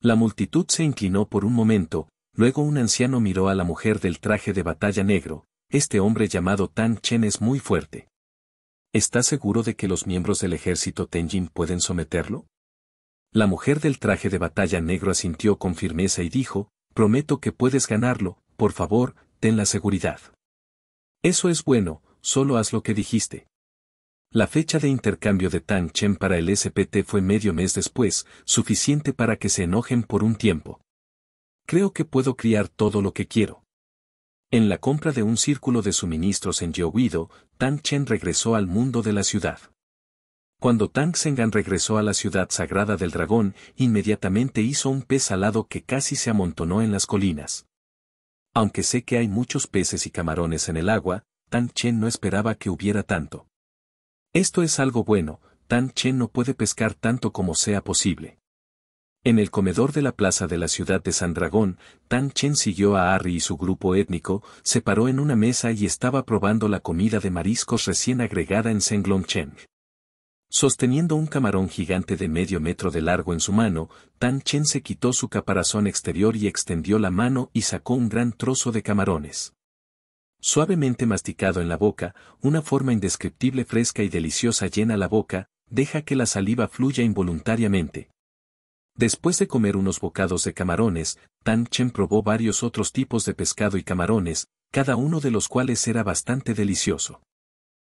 La multitud se inclinó por un momento, luego un anciano miró a la mujer del traje de batalla negro, este hombre llamado Tan Chen es muy fuerte. ¿Estás seguro de que los miembros del ejército Tenjin pueden someterlo? La mujer del traje de batalla negro asintió con firmeza y dijo, prometo que puedes ganarlo, por favor, ten la seguridad. Eso es bueno, solo haz lo que dijiste. La fecha de intercambio de Tang Chen para el SPT fue medio mes después, suficiente para que se enojen por un tiempo. Creo que puedo criar todo lo que quiero. En la compra de un círculo de suministros en Yeouido, Tang Chen regresó al mundo de la ciudad. Cuando Tang Sengan regresó a la ciudad sagrada del dragón, inmediatamente hizo un pez alado que casi se amontonó en las colinas. Aunque sé que hay muchos peces y camarones en el agua, Tan Chen no esperaba que hubiera tanto. Esto es algo bueno, Tan Chen no puede pescar tanto como sea posible. En el comedor de la plaza de la ciudad de San Dragón, Tan Chen siguió a Harry y su grupo étnico, se paró en una mesa y estaba probando la comida de mariscos recién agregada en Cheng. Sosteniendo un camarón gigante de medio metro de largo en su mano, Tan Chen se quitó su caparazón exterior y extendió la mano y sacó un gran trozo de camarones. Suavemente masticado en la boca, una forma indescriptible fresca y deliciosa llena la boca, deja que la saliva fluya involuntariamente. Después de comer unos bocados de camarones, Tan Chen probó varios otros tipos de pescado y camarones, cada uno de los cuales era bastante delicioso.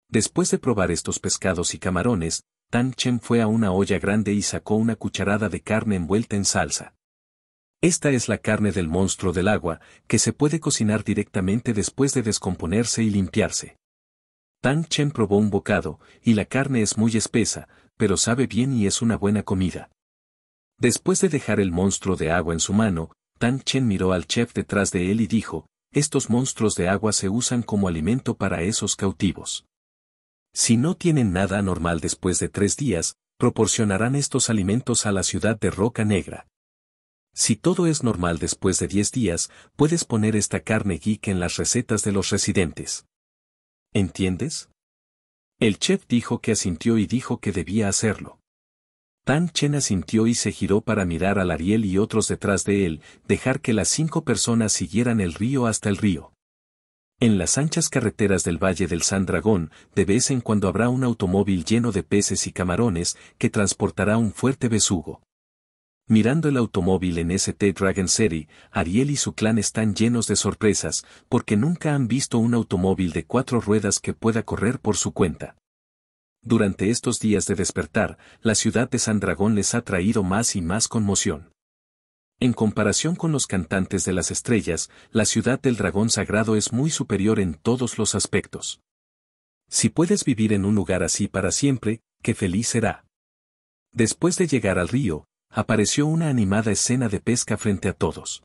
Después de probar estos pescados y camarones, Tan Chen fue a una olla grande y sacó una cucharada de carne envuelta en salsa. Esta es la carne del monstruo del agua, que se puede cocinar directamente después de descomponerse y limpiarse. Tan Chen probó un bocado, y la carne es muy espesa, pero sabe bien y es una buena comida. Después de dejar el monstruo de agua en su mano, Tan Chen miró al chef detrás de él y dijo, estos monstruos de agua se usan como alimento para esos cautivos. Si no tienen nada anormal después de tres días, proporcionarán estos alimentos a la ciudad de Roca Negra. Si todo es normal después de diez días, puedes poner esta carne geek en las recetas de los residentes. ¿Entiendes? El chef dijo que asintió y dijo que debía hacerlo. Tan Chen asintió y se giró para mirar al Ariel y otros detrás de él, dejar que las cinco personas siguieran el río hasta el río. En las anchas carreteras del Valle del San Dragón, de vez en cuando habrá un automóvil lleno de peces y camarones que transportará un fuerte besugo. Mirando el automóvil en St. Dragon City, Ariel y su clan están llenos de sorpresas, porque nunca han visto un automóvil de cuatro ruedas que pueda correr por su cuenta. Durante estos días de despertar, la ciudad de San Dragón les ha traído más y más conmoción. En comparación con los cantantes de las estrellas, la ciudad del dragón sagrado es muy superior en todos los aspectos. Si puedes vivir en un lugar así para siempre, qué feliz será. Después de llegar al río, apareció una animada escena de pesca frente a todos.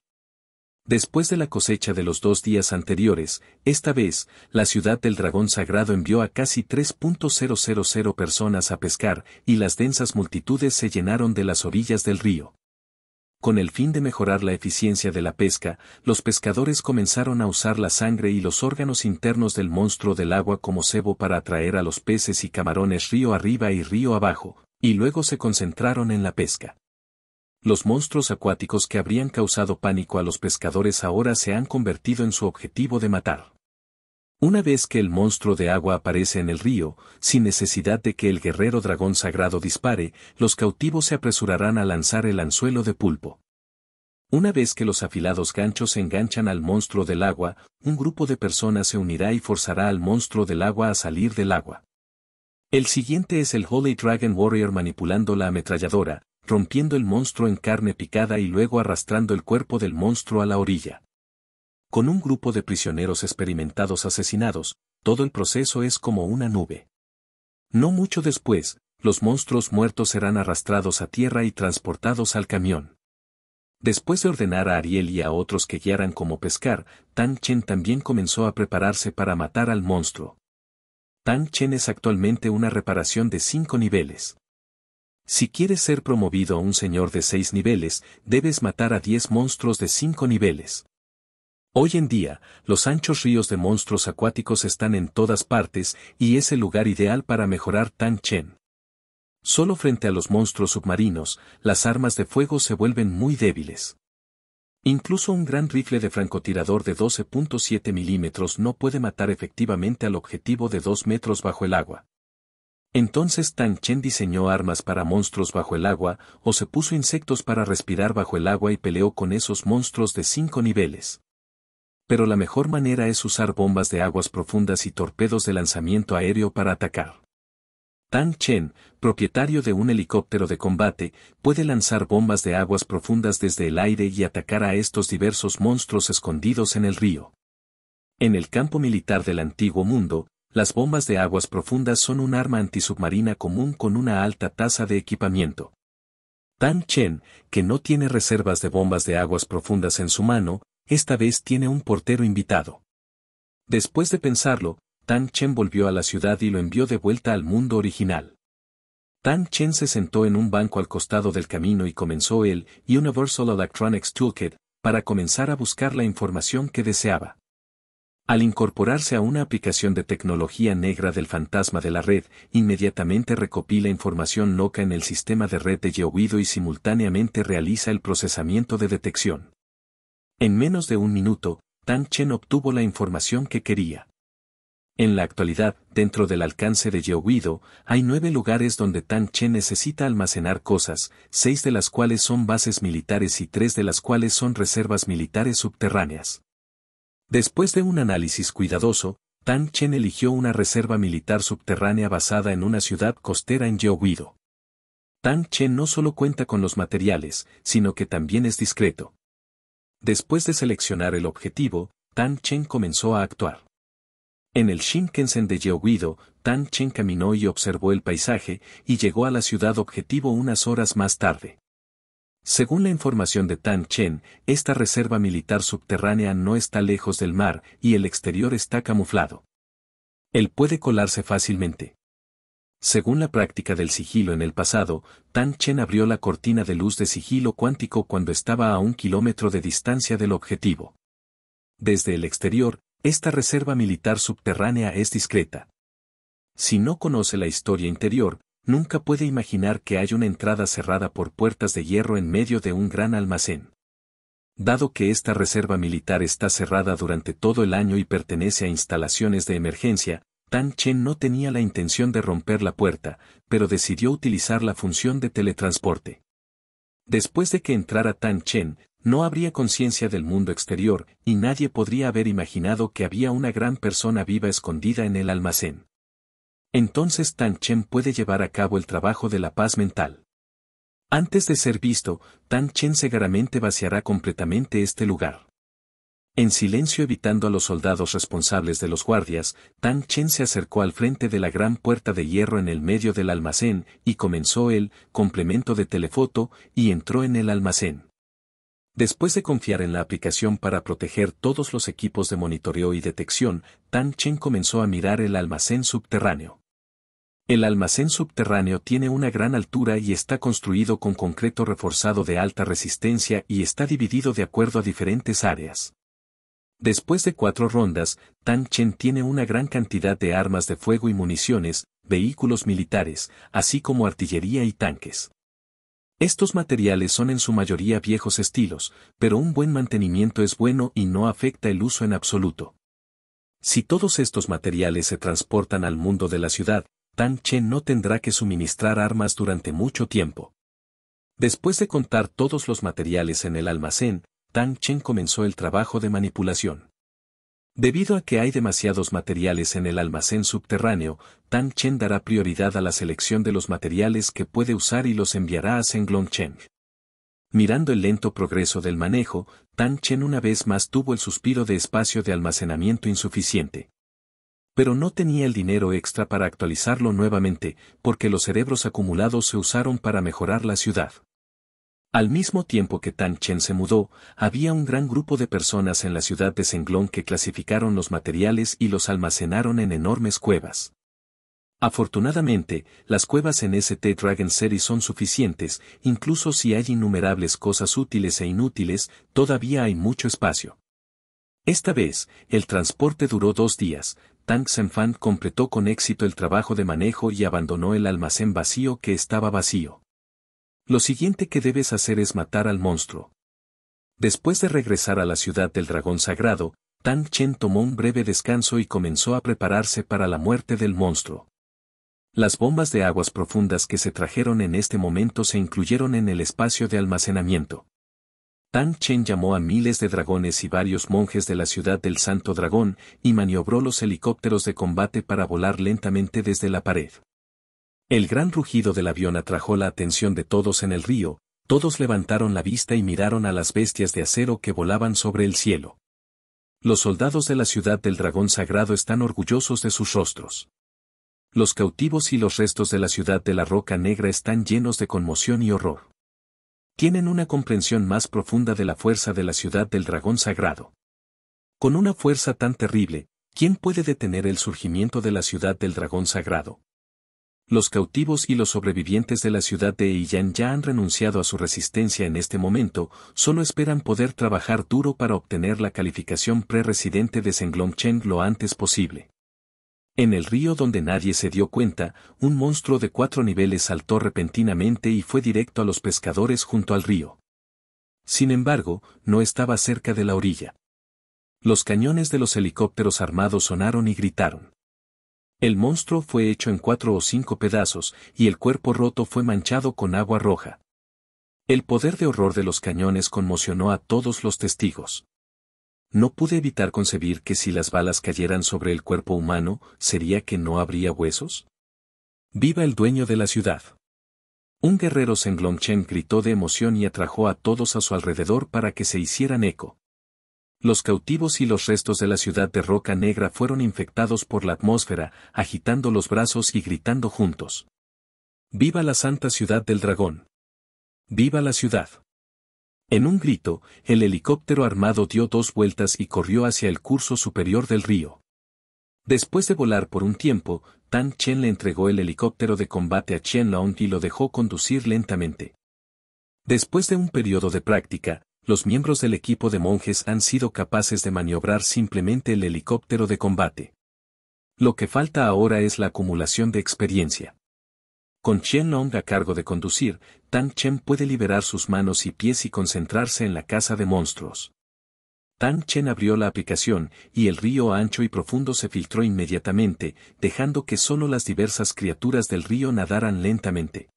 Después de la cosecha de los dos días anteriores, esta vez, la ciudad del dragón sagrado envió a casi 3.000 personas a pescar y las densas multitudes se llenaron de las orillas del río. Con el fin de mejorar la eficiencia de la pesca, los pescadores comenzaron a usar la sangre y los órganos internos del monstruo del agua como cebo para atraer a los peces y camarones río arriba y río abajo, y luego se concentraron en la pesca. Los monstruos acuáticos que habrían causado pánico a los pescadores ahora se han convertido en su objetivo de matar. Una vez que el monstruo de agua aparece en el río, sin necesidad de que el guerrero dragón sagrado dispare, los cautivos se apresurarán a lanzar el anzuelo de pulpo. Una vez que los afilados ganchos enganchan al monstruo del agua, un grupo de personas se unirá y forzará al monstruo del agua a salir del agua. El siguiente es el Holy Dragon Warrior manipulando la ametralladora, rompiendo el monstruo en carne picada y luego arrastrando el cuerpo del monstruo a la orilla. Con un grupo de prisioneros experimentados asesinados, todo el proceso es como una nube. No mucho después, los monstruos muertos serán arrastrados a tierra y transportados al camión. Después de ordenar a Ariel y a otros que guiaran como pescar, Tan Chen también comenzó a prepararse para matar al monstruo. Tan Chen es actualmente una reparación de cinco niveles. Si quieres ser promovido a un señor de seis niveles, debes matar a diez monstruos de cinco niveles. Hoy en día, los anchos ríos de monstruos acuáticos están en todas partes y es el lugar ideal para mejorar Tan Chen. Solo frente a los monstruos submarinos, las armas de fuego se vuelven muy débiles. Incluso un gran rifle de francotirador de 12.7 milímetros no puede matar efectivamente al objetivo de dos metros bajo el agua. Entonces Tang Chen diseñó armas para monstruos bajo el agua, o se puso insectos para respirar bajo el agua y peleó con esos monstruos de cinco niveles. Pero la mejor manera es usar bombas de aguas profundas y torpedos de lanzamiento aéreo para atacar. Tang Chen, propietario de un helicóptero de combate, puede lanzar bombas de aguas profundas desde el aire y atacar a estos diversos monstruos escondidos en el río. En el campo militar del antiguo mundo, las bombas de aguas profundas son un arma antisubmarina común con una alta tasa de equipamiento. Tan Chen, que no tiene reservas de bombas de aguas profundas en su mano, esta vez tiene un portero invitado. Después de pensarlo, Tan Chen volvió a la ciudad y lo envió de vuelta al mundo original. Tan Chen se sentó en un banco al costado del camino y comenzó el Universal Electronics Toolkit para comenzar a buscar la información que deseaba. Al incorporarse a una aplicación de tecnología negra del fantasma de la red, inmediatamente recopila información loca en el sistema de red de Yehuido y simultáneamente realiza el procesamiento de detección. En menos de un minuto, Tan Chen obtuvo la información que quería. En la actualidad, dentro del alcance de Yehuido, hay nueve lugares donde Tan Chen necesita almacenar cosas, seis de las cuales son bases militares y tres de las cuales son reservas militares subterráneas. Después de un análisis cuidadoso, Tan Chen eligió una reserva militar subterránea basada en una ciudad costera en Yeoguido. Tan Chen no solo cuenta con los materiales, sino que también es discreto. Después de seleccionar el objetivo, Tan Chen comenzó a actuar. En el Shinkansen de Yeoguido, Tan Chen caminó y observó el paisaje, y llegó a la ciudad objetivo unas horas más tarde. Según la información de Tan Chen, esta reserva militar subterránea no está lejos del mar y el exterior está camuflado. Él puede colarse fácilmente. Según la práctica del sigilo en el pasado, Tan Chen abrió la cortina de luz de sigilo cuántico cuando estaba a un kilómetro de distancia del objetivo. Desde el exterior, esta reserva militar subterránea es discreta. Si no conoce la historia interior, nunca puede imaginar que hay una entrada cerrada por puertas de hierro en medio de un gran almacén. Dado que esta reserva militar está cerrada durante todo el año y pertenece a instalaciones de emergencia, Tan Chen no tenía la intención de romper la puerta, pero decidió utilizar la función de teletransporte. Después de que entrara Tan Chen, no habría conciencia del mundo exterior y nadie podría haber imaginado que había una gran persona viva escondida en el almacén entonces Tan Chen puede llevar a cabo el trabajo de la paz mental. Antes de ser visto, Tan Chen seguramente vaciará completamente este lugar. En silencio evitando a los soldados responsables de los guardias, Tan Chen se acercó al frente de la gran puerta de hierro en el medio del almacén y comenzó el complemento de telefoto y entró en el almacén. Después de confiar en la aplicación para proteger todos los equipos de monitoreo y detección, Tan Chen comenzó a mirar el almacén subterráneo. El almacén subterráneo tiene una gran altura y está construido con concreto reforzado de alta resistencia y está dividido de acuerdo a diferentes áreas. Después de cuatro rondas, Tan Chen tiene una gran cantidad de armas de fuego y municiones, vehículos militares, así como artillería y tanques. Estos materiales son en su mayoría viejos estilos, pero un buen mantenimiento es bueno y no afecta el uso en absoluto. Si todos estos materiales se transportan al mundo de la ciudad, Tang Chen no tendrá que suministrar armas durante mucho tiempo. Después de contar todos los materiales en el almacén, Tang Chen comenzó el trabajo de manipulación. Debido a que hay demasiados materiales en el almacén subterráneo, Tan Chen dará prioridad a la selección de los materiales que puede usar y los enviará a Senglong Cheng. Mirando el lento progreso del manejo, Tan Chen una vez más tuvo el suspiro de espacio de almacenamiento insuficiente. Pero no tenía el dinero extra para actualizarlo nuevamente, porque los cerebros acumulados se usaron para mejorar la ciudad. Al mismo tiempo que Tan Chen se mudó, había un gran grupo de personas en la ciudad de Senglón que clasificaron los materiales y los almacenaron en enormes cuevas. Afortunadamente, las cuevas en ST Dragon Series son suficientes, incluso si hay innumerables cosas útiles e inútiles, todavía hay mucho espacio. Esta vez, el transporte duró dos días, Tang Fan completó con éxito el trabajo de manejo y abandonó el almacén vacío que estaba vacío. Lo siguiente que debes hacer es matar al monstruo. Después de regresar a la ciudad del dragón sagrado, Tan Chen tomó un breve descanso y comenzó a prepararse para la muerte del monstruo. Las bombas de aguas profundas que se trajeron en este momento se incluyeron en el espacio de almacenamiento. Tan Chen llamó a miles de dragones y varios monjes de la ciudad del Santo Dragón y maniobró los helicópteros de combate para volar lentamente desde la pared. El gran rugido del avión atrajo la atención de todos en el río, todos levantaron la vista y miraron a las bestias de acero que volaban sobre el cielo. Los soldados de la ciudad del dragón sagrado están orgullosos de sus rostros. Los cautivos y los restos de la ciudad de la roca negra están llenos de conmoción y horror. Tienen una comprensión más profunda de la fuerza de la ciudad del dragón sagrado. Con una fuerza tan terrible, ¿quién puede detener el surgimiento de la ciudad del dragón sagrado? Los cautivos y los sobrevivientes de la ciudad de Iyan ya han renunciado a su resistencia en este momento, solo esperan poder trabajar duro para obtener la calificación pre-residente de Senglongcheng lo antes posible. En el río donde nadie se dio cuenta, un monstruo de cuatro niveles saltó repentinamente y fue directo a los pescadores junto al río. Sin embargo, no estaba cerca de la orilla. Los cañones de los helicópteros armados sonaron y gritaron. El monstruo fue hecho en cuatro o cinco pedazos, y el cuerpo roto fue manchado con agua roja. El poder de horror de los cañones conmocionó a todos los testigos. No pude evitar concebir que si las balas cayeran sobre el cuerpo humano, ¿sería que no habría huesos? ¡Viva el dueño de la ciudad! Un guerrero Senglongchen gritó de emoción y atrajo a todos a su alrededor para que se hicieran eco los cautivos y los restos de la ciudad de Roca Negra fueron infectados por la atmósfera, agitando los brazos y gritando juntos. ¡Viva la santa ciudad del dragón! ¡Viva la ciudad! En un grito, el helicóptero armado dio dos vueltas y corrió hacia el curso superior del río. Después de volar por un tiempo, Tan Chen le entregó el helicóptero de combate a Chen Long y lo dejó conducir lentamente. Después de un periodo de práctica, los miembros del equipo de monjes han sido capaces de maniobrar simplemente el helicóptero de combate. Lo que falta ahora es la acumulación de experiencia. Con Chen Long a cargo de conducir, Tang Chen puede liberar sus manos y pies y concentrarse en la casa de monstruos. Tang Chen abrió la aplicación, y el río ancho y profundo se filtró inmediatamente, dejando que solo las diversas criaturas del río nadaran lentamente.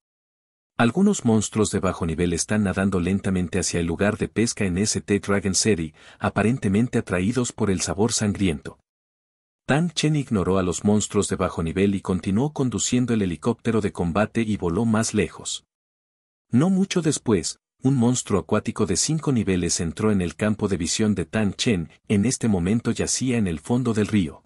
Algunos monstruos de bajo nivel están nadando lentamente hacia el lugar de pesca en St. Dragon City, aparentemente atraídos por el sabor sangriento. Tan Chen ignoró a los monstruos de bajo nivel y continuó conduciendo el helicóptero de combate y voló más lejos. No mucho después, un monstruo acuático de cinco niveles entró en el campo de visión de Tan Chen, en este momento yacía en el fondo del río.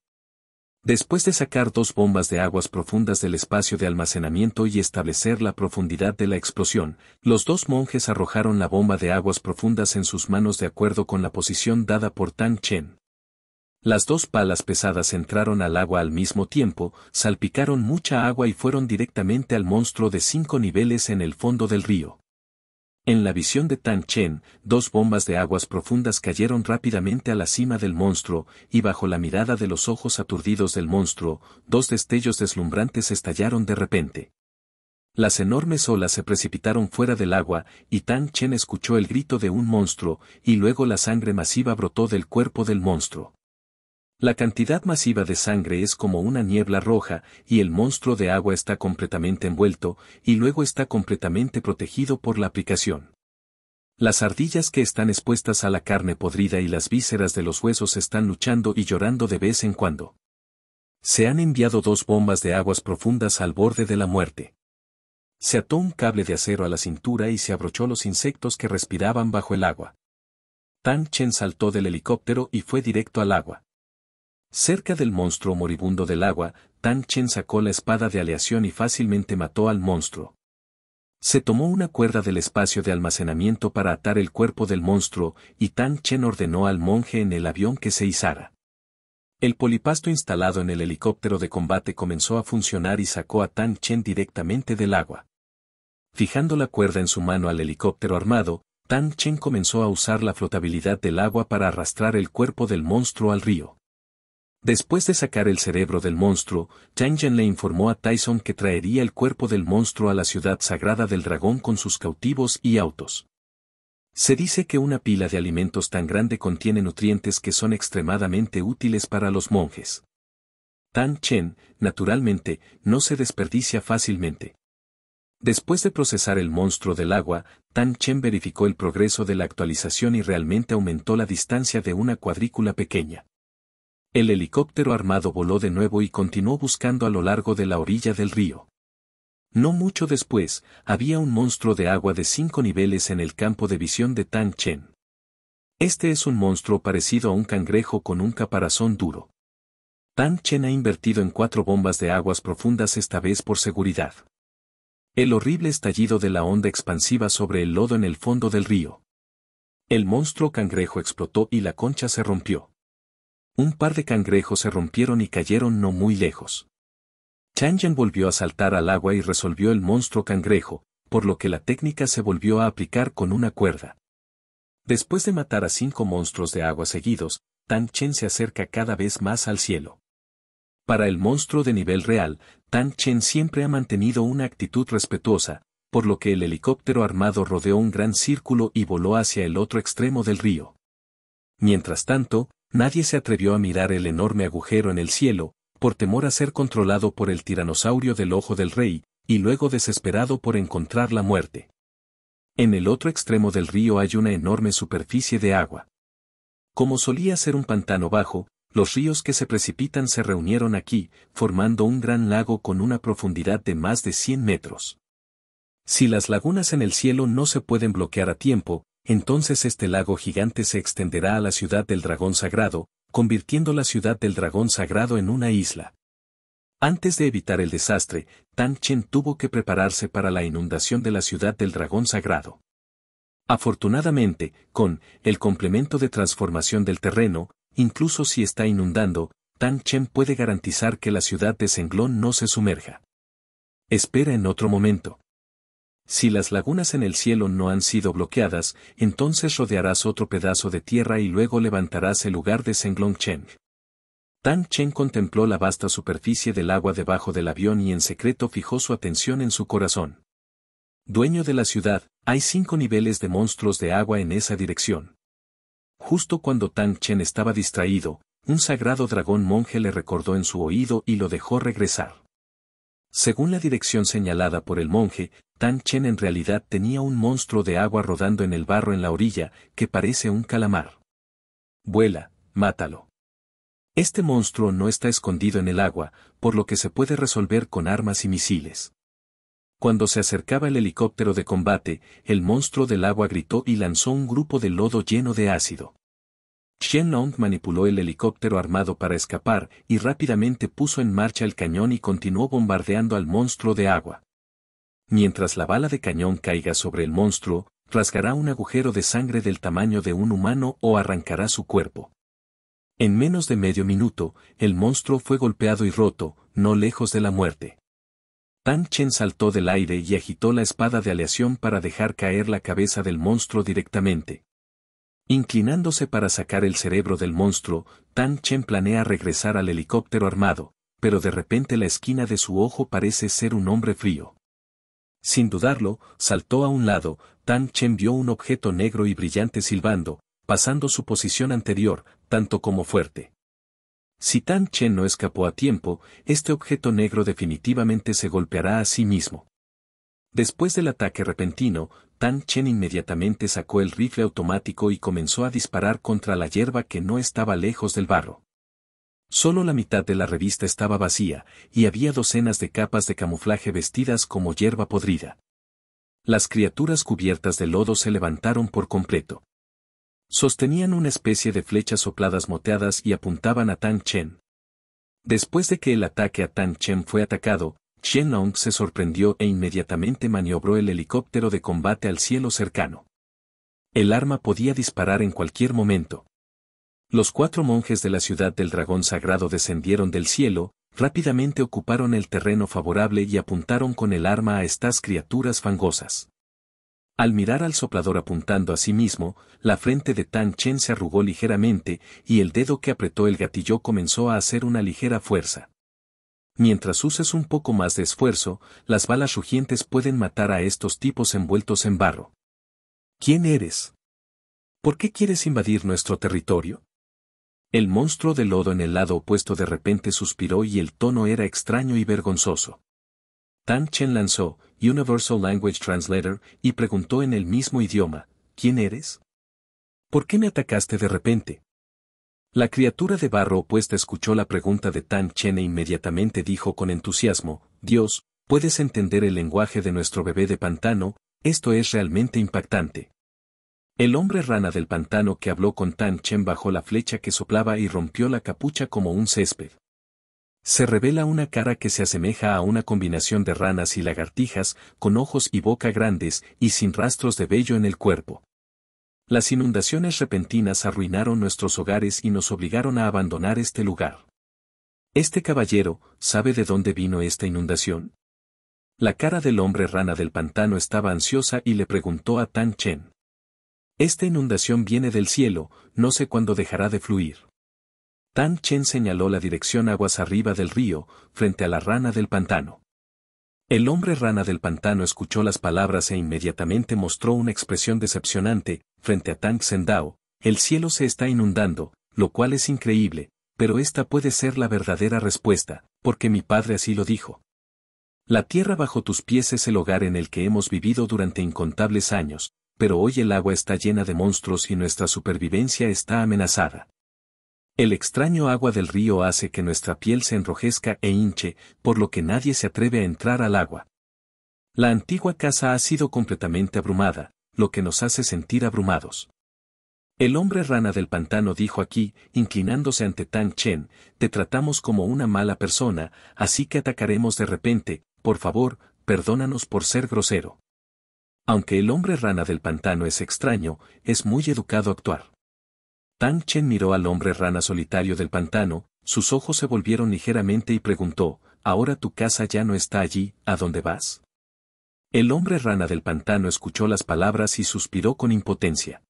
Después de sacar dos bombas de aguas profundas del espacio de almacenamiento y establecer la profundidad de la explosión, los dos monjes arrojaron la bomba de aguas profundas en sus manos de acuerdo con la posición dada por Tan Chen. Las dos palas pesadas entraron al agua al mismo tiempo, salpicaron mucha agua y fueron directamente al monstruo de cinco niveles en el fondo del río. En la visión de Tan Chen, dos bombas de aguas profundas cayeron rápidamente a la cima del monstruo, y bajo la mirada de los ojos aturdidos del monstruo, dos destellos deslumbrantes estallaron de repente. Las enormes olas se precipitaron fuera del agua, y Tan Chen escuchó el grito de un monstruo, y luego la sangre masiva brotó del cuerpo del monstruo. La cantidad masiva de sangre es como una niebla roja, y el monstruo de agua está completamente envuelto, y luego está completamente protegido por la aplicación. Las ardillas que están expuestas a la carne podrida y las vísceras de los huesos están luchando y llorando de vez en cuando. Se han enviado dos bombas de aguas profundas al borde de la muerte. Se ató un cable de acero a la cintura y se abrochó los insectos que respiraban bajo el agua. Tang Chen saltó del helicóptero y fue directo al agua. Cerca del monstruo moribundo del agua, Tan Chen sacó la espada de aleación y fácilmente mató al monstruo. Se tomó una cuerda del espacio de almacenamiento para atar el cuerpo del monstruo, y Tan Chen ordenó al monje en el avión que se izara. El polipasto instalado en el helicóptero de combate comenzó a funcionar y sacó a Tan Chen directamente del agua. Fijando la cuerda en su mano al helicóptero armado, Tan Chen comenzó a usar la flotabilidad del agua para arrastrar el cuerpo del monstruo al río. Después de sacar el cerebro del monstruo, Chang Chen le informó a Tyson que traería el cuerpo del monstruo a la ciudad sagrada del dragón con sus cautivos y autos. Se dice que una pila de alimentos tan grande contiene nutrientes que son extremadamente útiles para los monjes. Tan Chen, naturalmente, no se desperdicia fácilmente. Después de procesar el monstruo del agua, Tan Chen verificó el progreso de la actualización y realmente aumentó la distancia de una cuadrícula pequeña. El helicóptero armado voló de nuevo y continuó buscando a lo largo de la orilla del río. No mucho después, había un monstruo de agua de cinco niveles en el campo de visión de Tan Chen. Este es un monstruo parecido a un cangrejo con un caparazón duro. Tan Chen ha invertido en cuatro bombas de aguas profundas esta vez por seguridad. El horrible estallido de la onda expansiva sobre el lodo en el fondo del río. El monstruo cangrejo explotó y la concha se rompió. Un par de cangrejos se rompieron y cayeron no muy lejos. Yen volvió a saltar al agua y resolvió el monstruo cangrejo, por lo que la técnica se volvió a aplicar con una cuerda. Después de matar a cinco monstruos de agua seguidos, Tan Chen se acerca cada vez más al cielo. Para el monstruo de nivel real, Tan Chen siempre ha mantenido una actitud respetuosa, por lo que el helicóptero armado rodeó un gran círculo y voló hacia el otro extremo del río. Mientras tanto, nadie se atrevió a mirar el enorme agujero en el cielo, por temor a ser controlado por el tiranosaurio del ojo del rey, y luego desesperado por encontrar la muerte. En el otro extremo del río hay una enorme superficie de agua. Como solía ser un pantano bajo, los ríos que se precipitan se reunieron aquí, formando un gran lago con una profundidad de más de 100 metros. Si las lagunas en el cielo no se pueden bloquear a tiempo, entonces este lago gigante se extenderá a la ciudad del dragón sagrado, convirtiendo la ciudad del dragón sagrado en una isla. Antes de evitar el desastre, Tan Chen tuvo que prepararse para la inundación de la ciudad del dragón sagrado. Afortunadamente, con el complemento de transformación del terreno, incluso si está inundando, Tan Chen puede garantizar que la ciudad de Senglón no se sumerja. Espera en otro momento. Si las lagunas en el cielo no han sido bloqueadas, entonces rodearás otro pedazo de tierra y luego levantarás el lugar de Senglongcheng. Tan Chen contempló la vasta superficie del agua debajo del avión y en secreto fijó su atención en su corazón. Dueño de la ciudad, hay cinco niveles de monstruos de agua en esa dirección. Justo cuando Tan Chen estaba distraído, un sagrado dragón monje le recordó en su oído y lo dejó regresar. Según la dirección señalada por el monje, Tan Chen en realidad tenía un monstruo de agua rodando en el barro en la orilla, que parece un calamar. Vuela, mátalo. Este monstruo no está escondido en el agua, por lo que se puede resolver con armas y misiles. Cuando se acercaba el helicóptero de combate, el monstruo del agua gritó y lanzó un grupo de lodo lleno de ácido. Long manipuló el helicóptero armado para escapar y rápidamente puso en marcha el cañón y continuó bombardeando al monstruo de agua. Mientras la bala de cañón caiga sobre el monstruo, rasgará un agujero de sangre del tamaño de un humano o arrancará su cuerpo. En menos de medio minuto, el monstruo fue golpeado y roto, no lejos de la muerte. Tan Chen saltó del aire y agitó la espada de aleación para dejar caer la cabeza del monstruo directamente. Inclinándose para sacar el cerebro del monstruo, Tan Chen planea regresar al helicóptero armado, pero de repente la esquina de su ojo parece ser un hombre frío. Sin dudarlo, saltó a un lado, Tan Chen vio un objeto negro y brillante silbando, pasando su posición anterior, tanto como fuerte. Si Tan Chen no escapó a tiempo, este objeto negro definitivamente se golpeará a sí mismo. Después del ataque repentino, Tan Chen inmediatamente sacó el rifle automático y comenzó a disparar contra la hierba que no estaba lejos del barro. Solo la mitad de la revista estaba vacía, y había docenas de capas de camuflaje vestidas como hierba podrida. Las criaturas cubiertas de lodo se levantaron por completo. Sostenían una especie de flechas sopladas moteadas y apuntaban a Tan Chen. Después de que el ataque a Tan Chen fue atacado, Chen Long se sorprendió e inmediatamente maniobró el helicóptero de combate al cielo cercano. El arma podía disparar en cualquier momento. Los cuatro monjes de la ciudad del dragón sagrado descendieron del cielo, rápidamente ocuparon el terreno favorable y apuntaron con el arma a estas criaturas fangosas. Al mirar al soplador apuntando a sí mismo, la frente de Tan Chen se arrugó ligeramente y el dedo que apretó el gatillo comenzó a hacer una ligera fuerza. Mientras uses un poco más de esfuerzo, las balas rugientes pueden matar a estos tipos envueltos en barro. ¿Quién eres? ¿Por qué quieres invadir nuestro territorio? El monstruo de lodo en el lado opuesto de repente suspiró y el tono era extraño y vergonzoso. Tan Chen lanzó Universal Language Translator y preguntó en el mismo idioma, ¿quién eres? ¿Por qué me atacaste de repente? La criatura de barro opuesta escuchó la pregunta de Tan Chen e inmediatamente dijo con entusiasmo, Dios, puedes entender el lenguaje de nuestro bebé de pantano, esto es realmente impactante. El hombre rana del pantano que habló con Tan Chen bajó la flecha que soplaba y rompió la capucha como un césped. Se revela una cara que se asemeja a una combinación de ranas y lagartijas, con ojos y boca grandes y sin rastros de vello en el cuerpo. Las inundaciones repentinas arruinaron nuestros hogares y nos obligaron a abandonar este lugar. Este caballero, ¿sabe de dónde vino esta inundación? La cara del hombre rana del pantano estaba ansiosa y le preguntó a Tan Chen. Esta inundación viene del cielo, no sé cuándo dejará de fluir. Tang Chen señaló la dirección aguas arriba del río, frente a la rana del pantano. El hombre rana del pantano escuchó las palabras e inmediatamente mostró una expresión decepcionante, frente a Tang Sendao, el cielo se está inundando, lo cual es increíble, pero esta puede ser la verdadera respuesta, porque mi padre así lo dijo. La tierra bajo tus pies es el hogar en el que hemos vivido durante incontables años, pero hoy el agua está llena de monstruos y nuestra supervivencia está amenazada. El extraño agua del río hace que nuestra piel se enrojezca e hinche, por lo que nadie se atreve a entrar al agua. La antigua casa ha sido completamente abrumada, lo que nos hace sentir abrumados. El hombre rana del pantano dijo aquí, inclinándose ante Tan Chen, te tratamos como una mala persona, así que atacaremos de repente, por favor, perdónanos por ser grosero. Aunque el hombre rana del pantano es extraño, es muy educado actuar. Tang Chen miró al hombre rana solitario del pantano, sus ojos se volvieron ligeramente y preguntó, ahora tu casa ya no está allí, ¿a dónde vas? El hombre rana del pantano escuchó las palabras y suspiró con impotencia.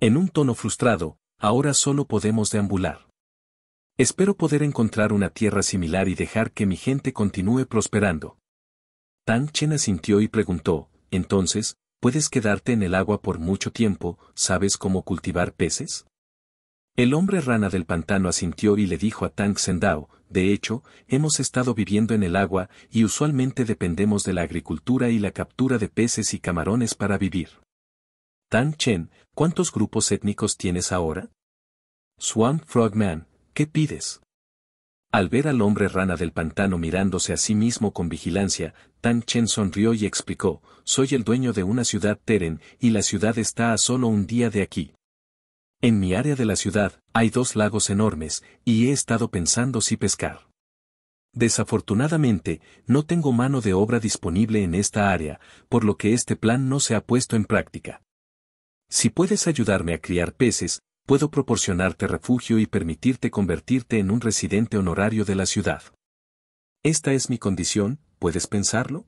En un tono frustrado, ahora solo podemos deambular. Espero poder encontrar una tierra similar y dejar que mi gente continúe prosperando. Tang Chen asintió y preguntó, entonces, ¿puedes quedarte en el agua por mucho tiempo? ¿Sabes cómo cultivar peces? El hombre rana del pantano asintió y le dijo a Tang Sendao, de hecho, hemos estado viviendo en el agua y usualmente dependemos de la agricultura y la captura de peces y camarones para vivir. Tang Chen, ¿cuántos grupos étnicos tienes ahora? Swamp Frogman, ¿qué pides? Al ver al hombre rana del pantano mirándose a sí mismo con vigilancia, Tan Chen sonrió y explicó, soy el dueño de una ciudad Teren, y la ciudad está a solo un día de aquí. En mi área de la ciudad, hay dos lagos enormes, y he estado pensando si pescar. Desafortunadamente, no tengo mano de obra disponible en esta área, por lo que este plan no se ha puesto en práctica. Si puedes ayudarme a criar peces, puedo proporcionarte refugio y permitirte convertirte en un residente honorario de la ciudad. Esta es mi condición, ¿puedes pensarlo?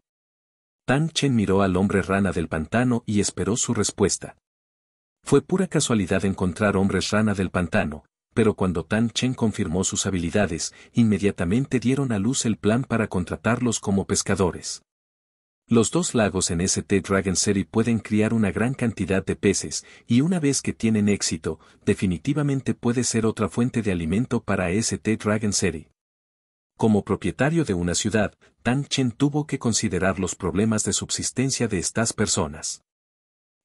Tan Chen miró al hombre rana del pantano y esperó su respuesta. Fue pura casualidad encontrar hombres rana del pantano, pero cuando Tan Chen confirmó sus habilidades, inmediatamente dieron a luz el plan para contratarlos como pescadores. Los dos lagos en St. Dragon City pueden criar una gran cantidad de peces, y una vez que tienen éxito, definitivamente puede ser otra fuente de alimento para St. Dragon City. Como propietario de una ciudad, Tan Chen tuvo que considerar los problemas de subsistencia de estas personas.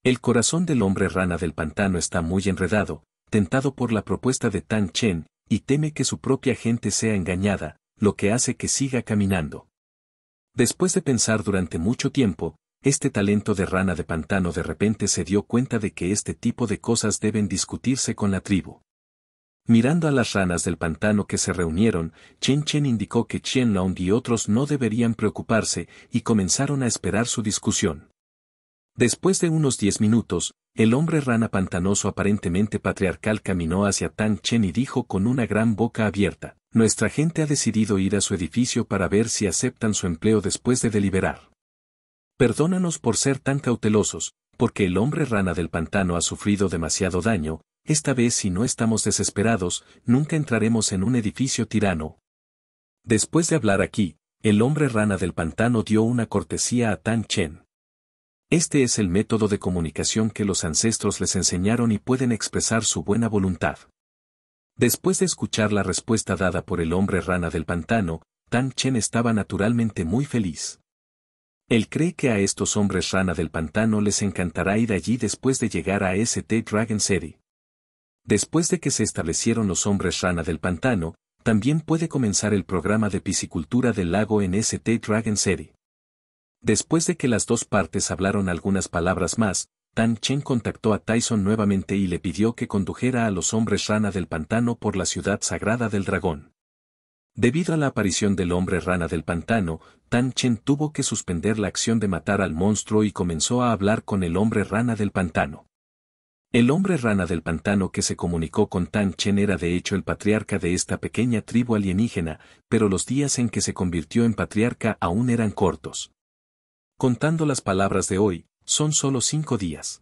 El corazón del hombre rana del pantano está muy enredado, tentado por la propuesta de Tan Chen, y teme que su propia gente sea engañada, lo que hace que siga caminando. Después de pensar durante mucho tiempo, este talento de rana de pantano de repente se dio cuenta de que este tipo de cosas deben discutirse con la tribu. Mirando a las ranas del pantano que se reunieron, Chen Chen indicó que Chen Long y otros no deberían preocuparse y comenzaron a esperar su discusión. Después de unos diez minutos, el hombre rana pantanoso aparentemente patriarcal caminó hacia Tan Chen y dijo con una gran boca abierta. Nuestra gente ha decidido ir a su edificio para ver si aceptan su empleo después de deliberar. Perdónanos por ser tan cautelosos, porque el hombre rana del pantano ha sufrido demasiado daño, esta vez si no estamos desesperados, nunca entraremos en un edificio tirano. Después de hablar aquí, el hombre rana del pantano dio una cortesía a Tan Chen. Este es el método de comunicación que los ancestros les enseñaron y pueden expresar su buena voluntad. Después de escuchar la respuesta dada por el hombre rana del pantano, Tan Chen estaba naturalmente muy feliz. Él cree que a estos hombres rana del pantano les encantará ir allí después de llegar a St. Dragon City. Después de que se establecieron los hombres rana del pantano, también puede comenzar el programa de piscicultura del lago en St. Dragon City. Después de que las dos partes hablaron algunas palabras más, Tan Chen contactó a Tyson nuevamente y le pidió que condujera a los hombres rana del pantano por la ciudad sagrada del dragón. Debido a la aparición del hombre rana del pantano, Tan Chen tuvo que suspender la acción de matar al monstruo y comenzó a hablar con el hombre rana del pantano. El hombre rana del pantano que se comunicó con Tan Chen era de hecho el patriarca de esta pequeña tribu alienígena, pero los días en que se convirtió en patriarca aún eran cortos. Contando las palabras de hoy, son solo cinco días.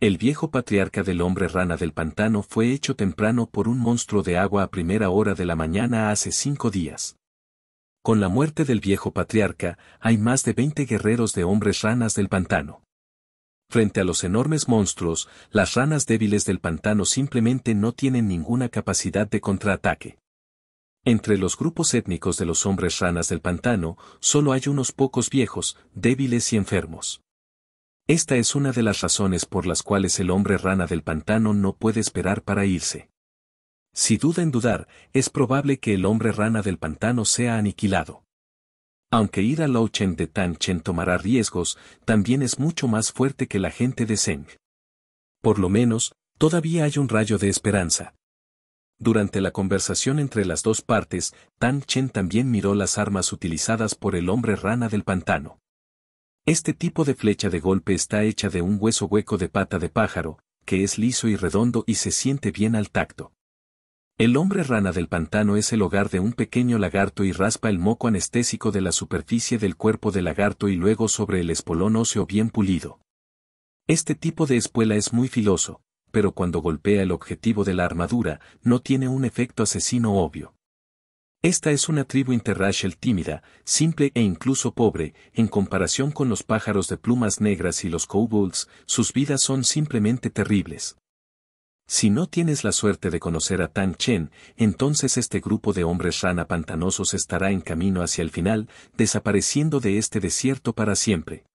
El viejo patriarca del hombre rana del pantano fue hecho temprano por un monstruo de agua a primera hora de la mañana hace cinco días. Con la muerte del viejo patriarca, hay más de 20 guerreros de hombres ranas del pantano. Frente a los enormes monstruos, las ranas débiles del pantano simplemente no tienen ninguna capacidad de contraataque. Entre los grupos étnicos de los hombres ranas del pantano, solo hay unos pocos viejos, débiles y enfermos. Esta es una de las razones por las cuales el hombre rana del pantano no puede esperar para irse. Si duda en dudar, es probable que el hombre rana del pantano sea aniquilado. Aunque ir a Chen de Chen tomará riesgos, también es mucho más fuerte que la gente de Zeng. Por lo menos, todavía hay un rayo de esperanza. Durante la conversación entre las dos partes, Tan Chen también miró las armas utilizadas por el hombre rana del pantano. Este tipo de flecha de golpe está hecha de un hueso hueco de pata de pájaro, que es liso y redondo y se siente bien al tacto. El hombre rana del pantano es el hogar de un pequeño lagarto y raspa el moco anestésico de la superficie del cuerpo del lagarto y luego sobre el espolón óseo bien pulido. Este tipo de espuela es muy filoso, pero cuando golpea el objetivo de la armadura, no tiene un efecto asesino obvio. Esta es una tribu interracial tímida, simple e incluso pobre, en comparación con los pájaros de plumas negras y los kobolds, sus vidas son simplemente terribles. Si no tienes la suerte de conocer a Tan Chen, entonces este grupo de hombres rana pantanosos estará en camino hacia el final, desapareciendo de este desierto para siempre.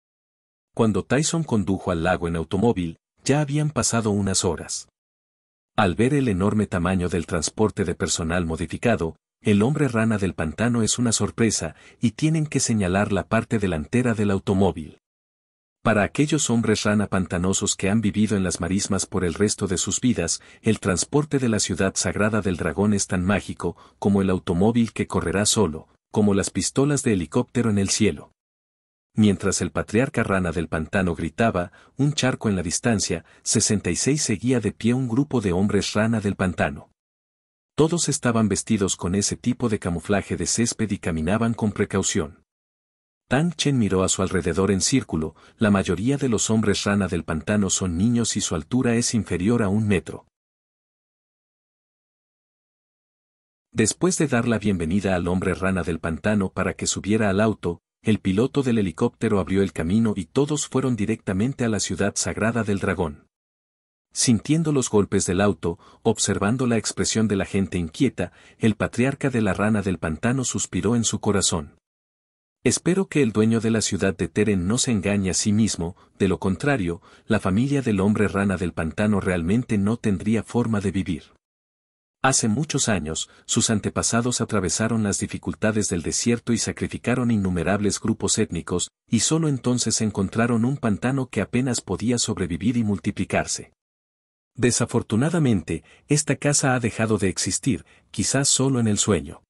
Cuando Tyson condujo al lago en automóvil, ya habían pasado unas horas. Al ver el enorme tamaño del transporte de personal modificado, el hombre rana del pantano es una sorpresa y tienen que señalar la parte delantera del automóvil. Para aquellos hombres rana pantanosos que han vivido en las marismas por el resto de sus vidas, el transporte de la ciudad sagrada del dragón es tan mágico como el automóvil que correrá solo, como las pistolas de helicóptero en el cielo. Mientras el patriarca rana del pantano gritaba, un charco en la distancia, 66 seguía de pie un grupo de hombres rana del pantano. Todos estaban vestidos con ese tipo de camuflaje de césped y caminaban con precaución. Tan Chen miró a su alrededor en círculo, la mayoría de los hombres rana del pantano son niños y su altura es inferior a un metro. Después de dar la bienvenida al hombre rana del pantano para que subiera al auto, el piloto del helicóptero abrió el camino y todos fueron directamente a la ciudad sagrada del dragón. Sintiendo los golpes del auto, observando la expresión de la gente inquieta, el patriarca de la rana del pantano suspiró en su corazón. Espero que el dueño de la ciudad de Teren no se engañe a sí mismo, de lo contrario, la familia del hombre rana del pantano realmente no tendría forma de vivir. Hace muchos años, sus antepasados atravesaron las dificultades del desierto y sacrificaron innumerables grupos étnicos, y solo entonces encontraron un pantano que apenas podía sobrevivir y multiplicarse. Desafortunadamente, esta casa ha dejado de existir, quizás solo en el sueño.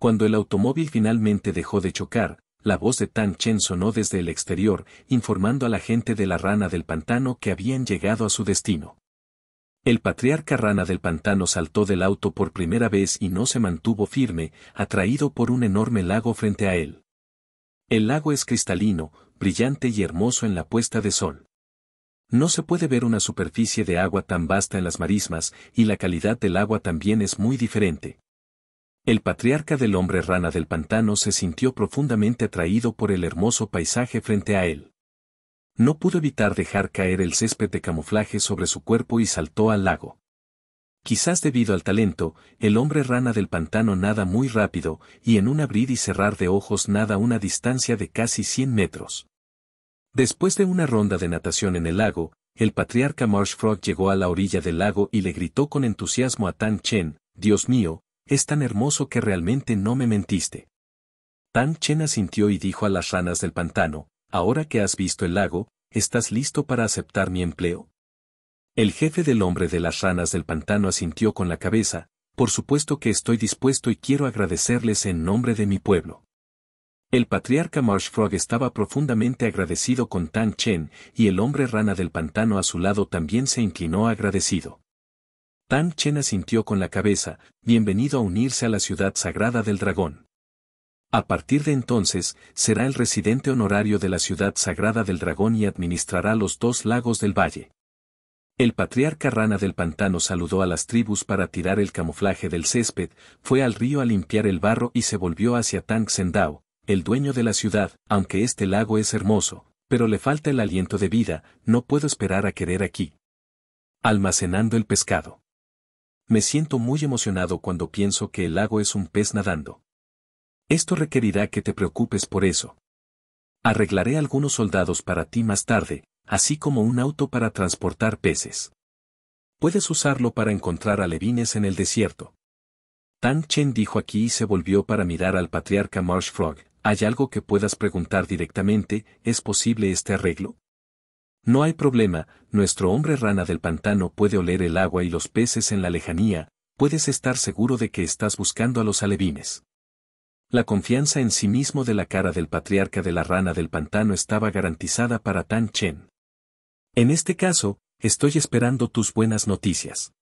Cuando el automóvil finalmente dejó de chocar, la voz de Tan Chen sonó desde el exterior, informando a la gente de la rana del pantano que habían llegado a su destino. El patriarca rana del pantano saltó del auto por primera vez y no se mantuvo firme, atraído por un enorme lago frente a él. El lago es cristalino, brillante y hermoso en la puesta de sol. No se puede ver una superficie de agua tan vasta en las marismas y la calidad del agua también es muy diferente. El patriarca del hombre rana del pantano se sintió profundamente atraído por el hermoso paisaje frente a él. No pudo evitar dejar caer el césped de camuflaje sobre su cuerpo y saltó al lago. Quizás debido al talento, el hombre rana del pantano nada muy rápido, y en un abrir y cerrar de ojos nada una distancia de casi 100 metros. Después de una ronda de natación en el lago, el patriarca Marsh Frog llegó a la orilla del lago y le gritó con entusiasmo a Tan Chen, Dios mío, es tan hermoso que realmente no me mentiste. Tan Chen asintió y dijo a las ranas del pantano, ahora que has visto el lago, ¿estás listo para aceptar mi empleo? El jefe del hombre de las ranas del pantano asintió con la cabeza, por supuesto que estoy dispuesto y quiero agradecerles en nombre de mi pueblo. El patriarca Frog estaba profundamente agradecido con Tan Chen, y el hombre rana del pantano a su lado también se inclinó agradecido. Tan Chen asintió con la cabeza, bienvenido a unirse a la ciudad sagrada del dragón. A partir de entonces, será el residente honorario de la ciudad sagrada del dragón y administrará los dos lagos del valle. El patriarca rana del pantano saludó a las tribus para tirar el camuflaje del césped, fue al río a limpiar el barro y se volvió hacia Tang Sendao, el dueño de la ciudad, aunque este lago es hermoso, pero le falta el aliento de vida, no puedo esperar a querer aquí. Almacenando el pescado. Me siento muy emocionado cuando pienso que el lago es un pez nadando. Esto requerirá que te preocupes por eso. Arreglaré algunos soldados para ti más tarde, así como un auto para transportar peces. Puedes usarlo para encontrar alevines en el desierto. Tan Chen dijo aquí y se volvió para mirar al patriarca Marsh ¿Hay algo que puedas preguntar directamente? ¿Es posible este arreglo? No hay problema, nuestro hombre rana del pantano puede oler el agua y los peces en la lejanía, puedes estar seguro de que estás buscando a los alevines. La confianza en sí mismo de la cara del patriarca de la rana del pantano estaba garantizada para Tan Chen. En este caso, estoy esperando tus buenas noticias.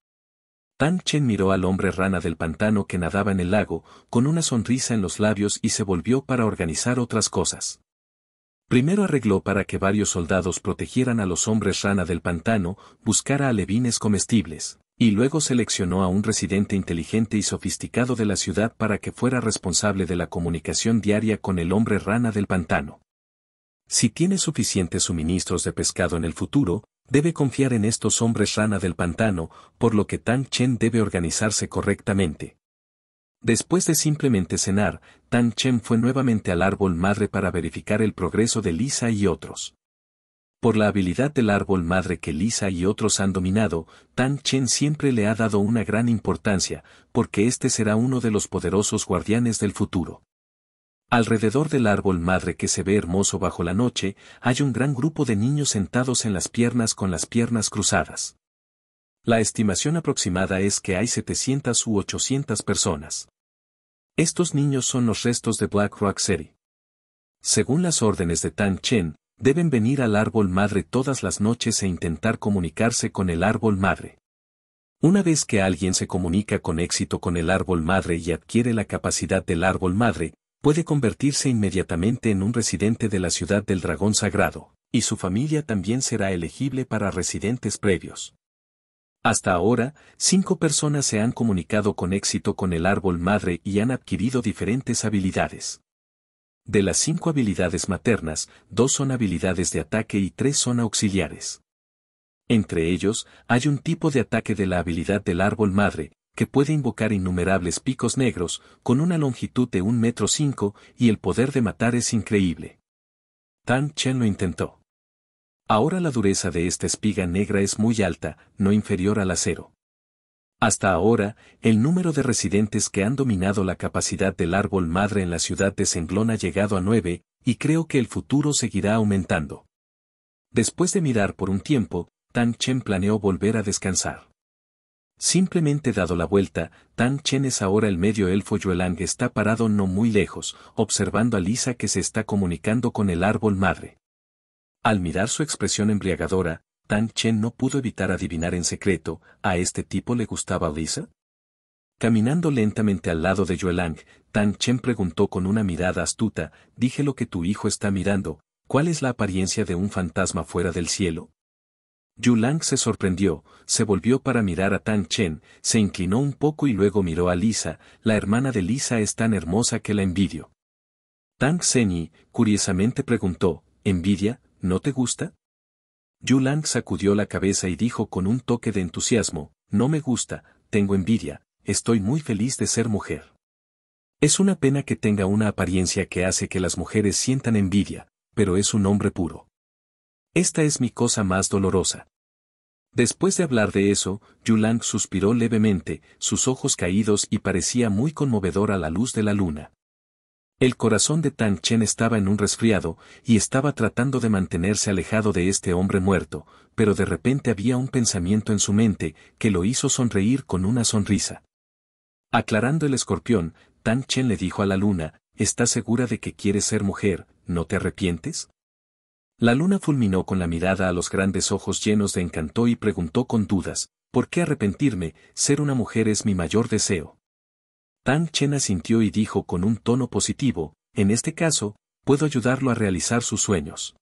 Tan Chen miró al hombre rana del pantano que nadaba en el lago, con una sonrisa en los labios y se volvió para organizar otras cosas. Primero arregló para que varios soldados protegieran a los hombres rana del pantano, buscara alevines comestibles, y luego seleccionó a un residente inteligente y sofisticado de la ciudad para que fuera responsable de la comunicación diaria con el hombre rana del pantano. Si tiene suficientes suministros de pescado en el futuro, debe confiar en estos hombres rana del pantano, por lo que Tan Chen debe organizarse correctamente. Después de simplemente cenar, Tan Chen fue nuevamente al árbol madre para verificar el progreso de Lisa y otros. Por la habilidad del árbol madre que Lisa y otros han dominado, Tan Chen siempre le ha dado una gran importancia, porque este será uno de los poderosos guardianes del futuro. Alrededor del árbol madre que se ve hermoso bajo la noche, hay un gran grupo de niños sentados en las piernas con las piernas cruzadas. La estimación aproximada es que hay 700 u 800 personas. Estos niños son los restos de Black Rock City. Según las órdenes de Tan Chen, deben venir al árbol madre todas las noches e intentar comunicarse con el árbol madre. Una vez que alguien se comunica con éxito con el árbol madre y adquiere la capacidad del árbol madre, puede convertirse inmediatamente en un residente de la ciudad del dragón sagrado, y su familia también será elegible para residentes previos. Hasta ahora, cinco personas se han comunicado con éxito con el árbol madre y han adquirido diferentes habilidades. De las cinco habilidades maternas, dos son habilidades de ataque y tres son auxiliares. Entre ellos, hay un tipo de ataque de la habilidad del árbol madre, que puede invocar innumerables picos negros, con una longitud de un metro cinco, y el poder de matar es increíble. Tan Chen lo intentó. Ahora la dureza de esta espiga negra es muy alta, no inferior al acero. Hasta ahora, el número de residentes que han dominado la capacidad del árbol madre en la ciudad de Senglón ha llegado a nueve, y creo que el futuro seguirá aumentando. Después de mirar por un tiempo, Tan Chen planeó volver a descansar. Simplemente dado la vuelta, Tan Chen es ahora el medio elfo Yuelang está parado no muy lejos, observando a Lisa que se está comunicando con el árbol madre. Al mirar su expresión embriagadora, Tan Chen no pudo evitar adivinar en secreto, ¿a este tipo le gustaba Lisa? Caminando lentamente al lado de Yuelang, Tan Chen preguntó con una mirada astuta, dije lo que tu hijo está mirando, ¿cuál es la apariencia de un fantasma fuera del cielo? Yulang se sorprendió, se volvió para mirar a Tang Chen, se inclinó un poco y luego miró a Lisa, la hermana de Lisa es tan hermosa que la envidio. Tang Senyi curiosamente preguntó, ¿envidia, no te gusta? Yulang sacudió la cabeza y dijo con un toque de entusiasmo, no me gusta, tengo envidia, estoy muy feliz de ser mujer. Es una pena que tenga una apariencia que hace que las mujeres sientan envidia, pero es un hombre puro. Esta es mi cosa más dolorosa. Después de hablar de eso, Yulang suspiró levemente, sus ojos caídos y parecía muy conmovedor a la luz de la luna. El corazón de Tang Chen estaba en un resfriado, y estaba tratando de mantenerse alejado de este hombre muerto, pero de repente había un pensamiento en su mente, que lo hizo sonreír con una sonrisa. Aclarando el escorpión, Tang Chen le dijo a la luna, ¿Estás segura de que quieres ser mujer, no te arrepientes? La luna fulminó con la mirada a los grandes ojos llenos de encanto y preguntó con dudas, ¿por qué arrepentirme? Ser una mujer es mi mayor deseo. Tan Chen asintió y dijo con un tono positivo, en este caso, puedo ayudarlo a realizar sus sueños.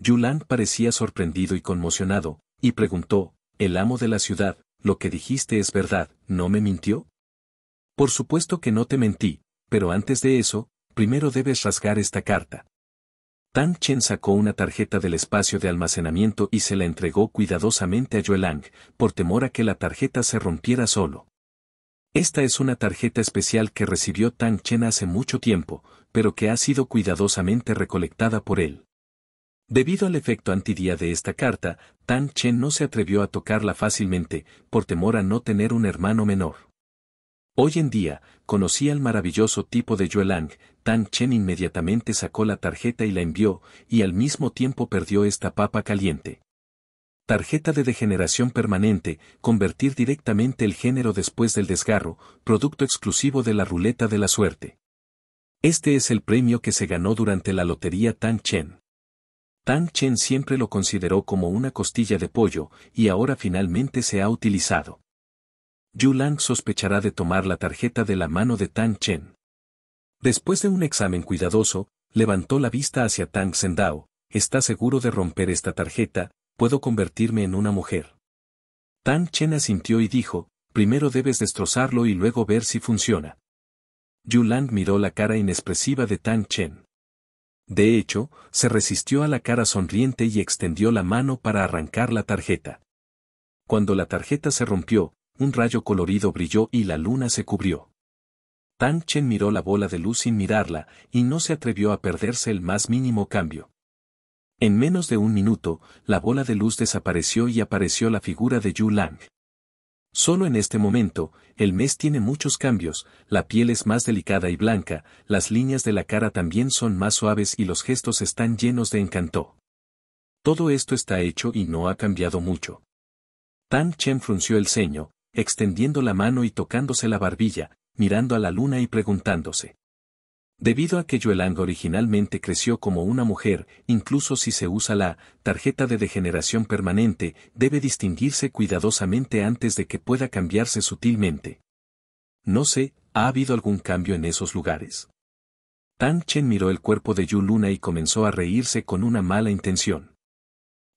Yulan parecía sorprendido y conmocionado, y preguntó, el amo de la ciudad, lo que dijiste es verdad, ¿no me mintió? Por supuesto que no te mentí, pero antes de eso, primero debes rasgar esta carta. Tang Chen sacó una tarjeta del espacio de almacenamiento y se la entregó cuidadosamente a Yuelang, por temor a que la tarjeta se rompiera solo. Esta es una tarjeta especial que recibió Tang Chen hace mucho tiempo, pero que ha sido cuidadosamente recolectada por él. Debido al efecto antidía de esta carta, Tan Chen no se atrevió a tocarla fácilmente, por temor a no tener un hermano menor. Hoy en día, conocí al maravilloso tipo de Yuelang, Tan Chen inmediatamente sacó la tarjeta y la envió, y al mismo tiempo perdió esta papa caliente. Tarjeta de degeneración permanente, convertir directamente el género después del desgarro, producto exclusivo de la ruleta de la suerte. Este es el premio que se ganó durante la lotería Tan Chen. Tan Chen siempre lo consideró como una costilla de pollo, y ahora finalmente se ha utilizado. Yu Lang sospechará de tomar la tarjeta de la mano de Tan Chen. Después de un examen cuidadoso, levantó la vista hacia Tang Sendao, está seguro de romper esta tarjeta, puedo convertirme en una mujer. Tang Chen asintió y dijo, primero debes destrozarlo y luego ver si funciona. Yuland miró la cara inexpresiva de Tang Chen. De hecho, se resistió a la cara sonriente y extendió la mano para arrancar la tarjeta. Cuando la tarjeta se rompió, un rayo colorido brilló y la luna se cubrió. Tang Chen miró la bola de luz sin mirarla, y no se atrevió a perderse el más mínimo cambio. En menos de un minuto, la bola de luz desapareció y apareció la figura de Yu Lang. Solo en este momento, el mes tiene muchos cambios, la piel es más delicada y blanca, las líneas de la cara también son más suaves y los gestos están llenos de encanto. Todo esto está hecho y no ha cambiado mucho. Tan Chen frunció el ceño, extendiendo la mano y tocándose la barbilla, mirando a la luna y preguntándose. Debido a que Yuelang originalmente creció como una mujer, incluso si se usa la tarjeta de degeneración permanente, debe distinguirse cuidadosamente antes de que pueda cambiarse sutilmente. No sé, ¿ha habido algún cambio en esos lugares? Tan Chen miró el cuerpo de Yu Luna y comenzó a reírse con una mala intención.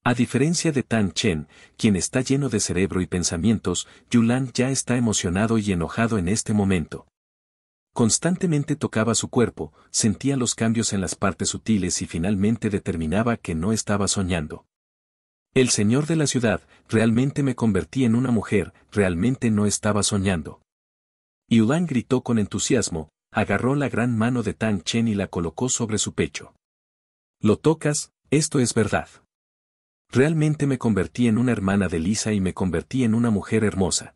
A diferencia de Tan Chen, quien está lleno de cerebro y pensamientos, Yulan ya está emocionado y enojado en este momento. Constantemente tocaba su cuerpo, sentía los cambios en las partes sutiles y finalmente determinaba que no estaba soñando. El señor de la ciudad, realmente me convertí en una mujer, realmente no estaba soñando. Yulan gritó con entusiasmo, agarró la gran mano de Tan Chen y la colocó sobre su pecho. Lo tocas, esto es verdad. Realmente me convertí en una hermana de Lisa y me convertí en una mujer hermosa.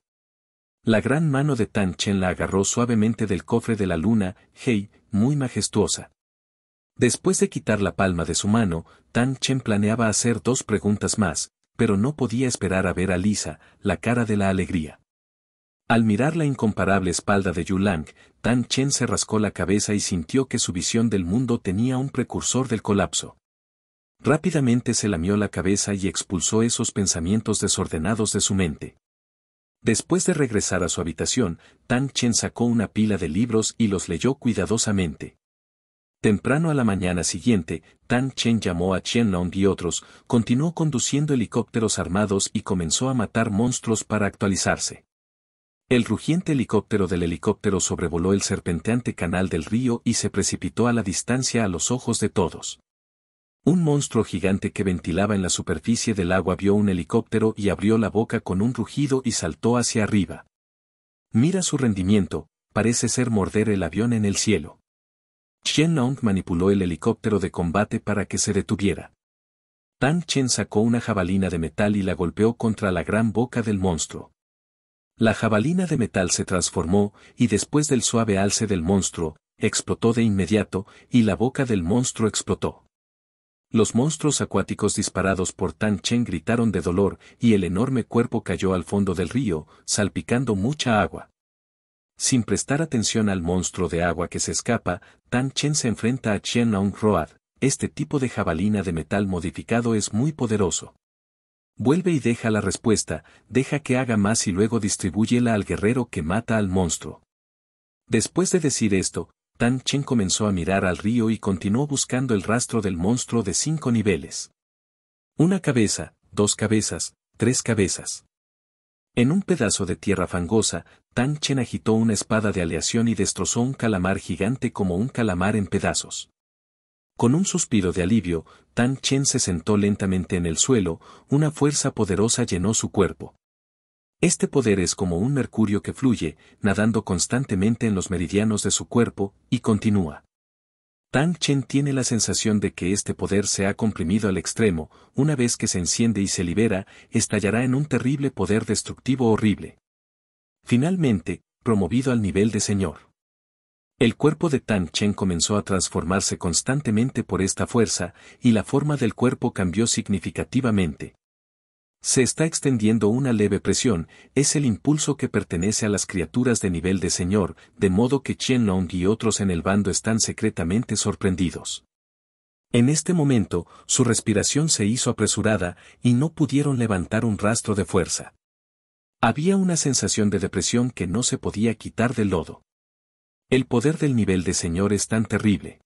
La gran mano de Tan Chen la agarró suavemente del cofre de la luna, Hei, muy majestuosa. Después de quitar la palma de su mano, Tan Chen planeaba hacer dos preguntas más, pero no podía esperar a ver a Lisa, la cara de la alegría. Al mirar la incomparable espalda de Yulang, Tan Chen se rascó la cabeza y sintió que su visión del mundo tenía un precursor del colapso. Rápidamente se lamió la cabeza y expulsó esos pensamientos desordenados de su mente. Después de regresar a su habitación, Tan Chen sacó una pila de libros y los leyó cuidadosamente. Temprano a la mañana siguiente, Tan Chen llamó a Chen Nong y otros, continuó conduciendo helicópteros armados y comenzó a matar monstruos para actualizarse. El rugiente helicóptero del helicóptero sobrevoló el serpenteante canal del río y se precipitó a la distancia a los ojos de todos. Un monstruo gigante que ventilaba en la superficie del agua vio un helicóptero y abrió la boca con un rugido y saltó hacia arriba. Mira su rendimiento, parece ser morder el avión en el cielo. Chen Long manipuló el helicóptero de combate para que se detuviera. Tan Chen sacó una jabalina de metal y la golpeó contra la gran boca del monstruo. La jabalina de metal se transformó, y después del suave alce del monstruo, explotó de inmediato, y la boca del monstruo explotó. Los monstruos acuáticos disparados por Tan Chen gritaron de dolor y el enorme cuerpo cayó al fondo del río, salpicando mucha agua. Sin prestar atención al monstruo de agua que se escapa, Tan Chen se enfrenta a Chen Long Road. Este tipo de jabalina de metal modificado es muy poderoso. Vuelve y deja la respuesta, deja que haga más y luego distribúyela al guerrero que mata al monstruo. Después de decir esto, Tan Chen comenzó a mirar al río y continuó buscando el rastro del monstruo de cinco niveles. Una cabeza, dos cabezas, tres cabezas. En un pedazo de tierra fangosa, Tan Chen agitó una espada de aleación y destrozó un calamar gigante como un calamar en pedazos. Con un suspiro de alivio, Tan Chen se sentó lentamente en el suelo, una fuerza poderosa llenó su cuerpo. Este poder es como un mercurio que fluye, nadando constantemente en los meridianos de su cuerpo, y continúa. Tang Chen tiene la sensación de que este poder se ha comprimido al extremo, una vez que se enciende y se libera, estallará en un terrible poder destructivo horrible. Finalmente, promovido al nivel de Señor. El cuerpo de Tang Chen comenzó a transformarse constantemente por esta fuerza, y la forma del cuerpo cambió significativamente. Se está extendiendo una leve presión, es el impulso que pertenece a las criaturas de nivel de señor, de modo que Chen Long y otros en el bando están secretamente sorprendidos. En este momento, su respiración se hizo apresurada y no pudieron levantar un rastro de fuerza. Había una sensación de depresión que no se podía quitar del lodo. El poder del nivel de señor es tan terrible.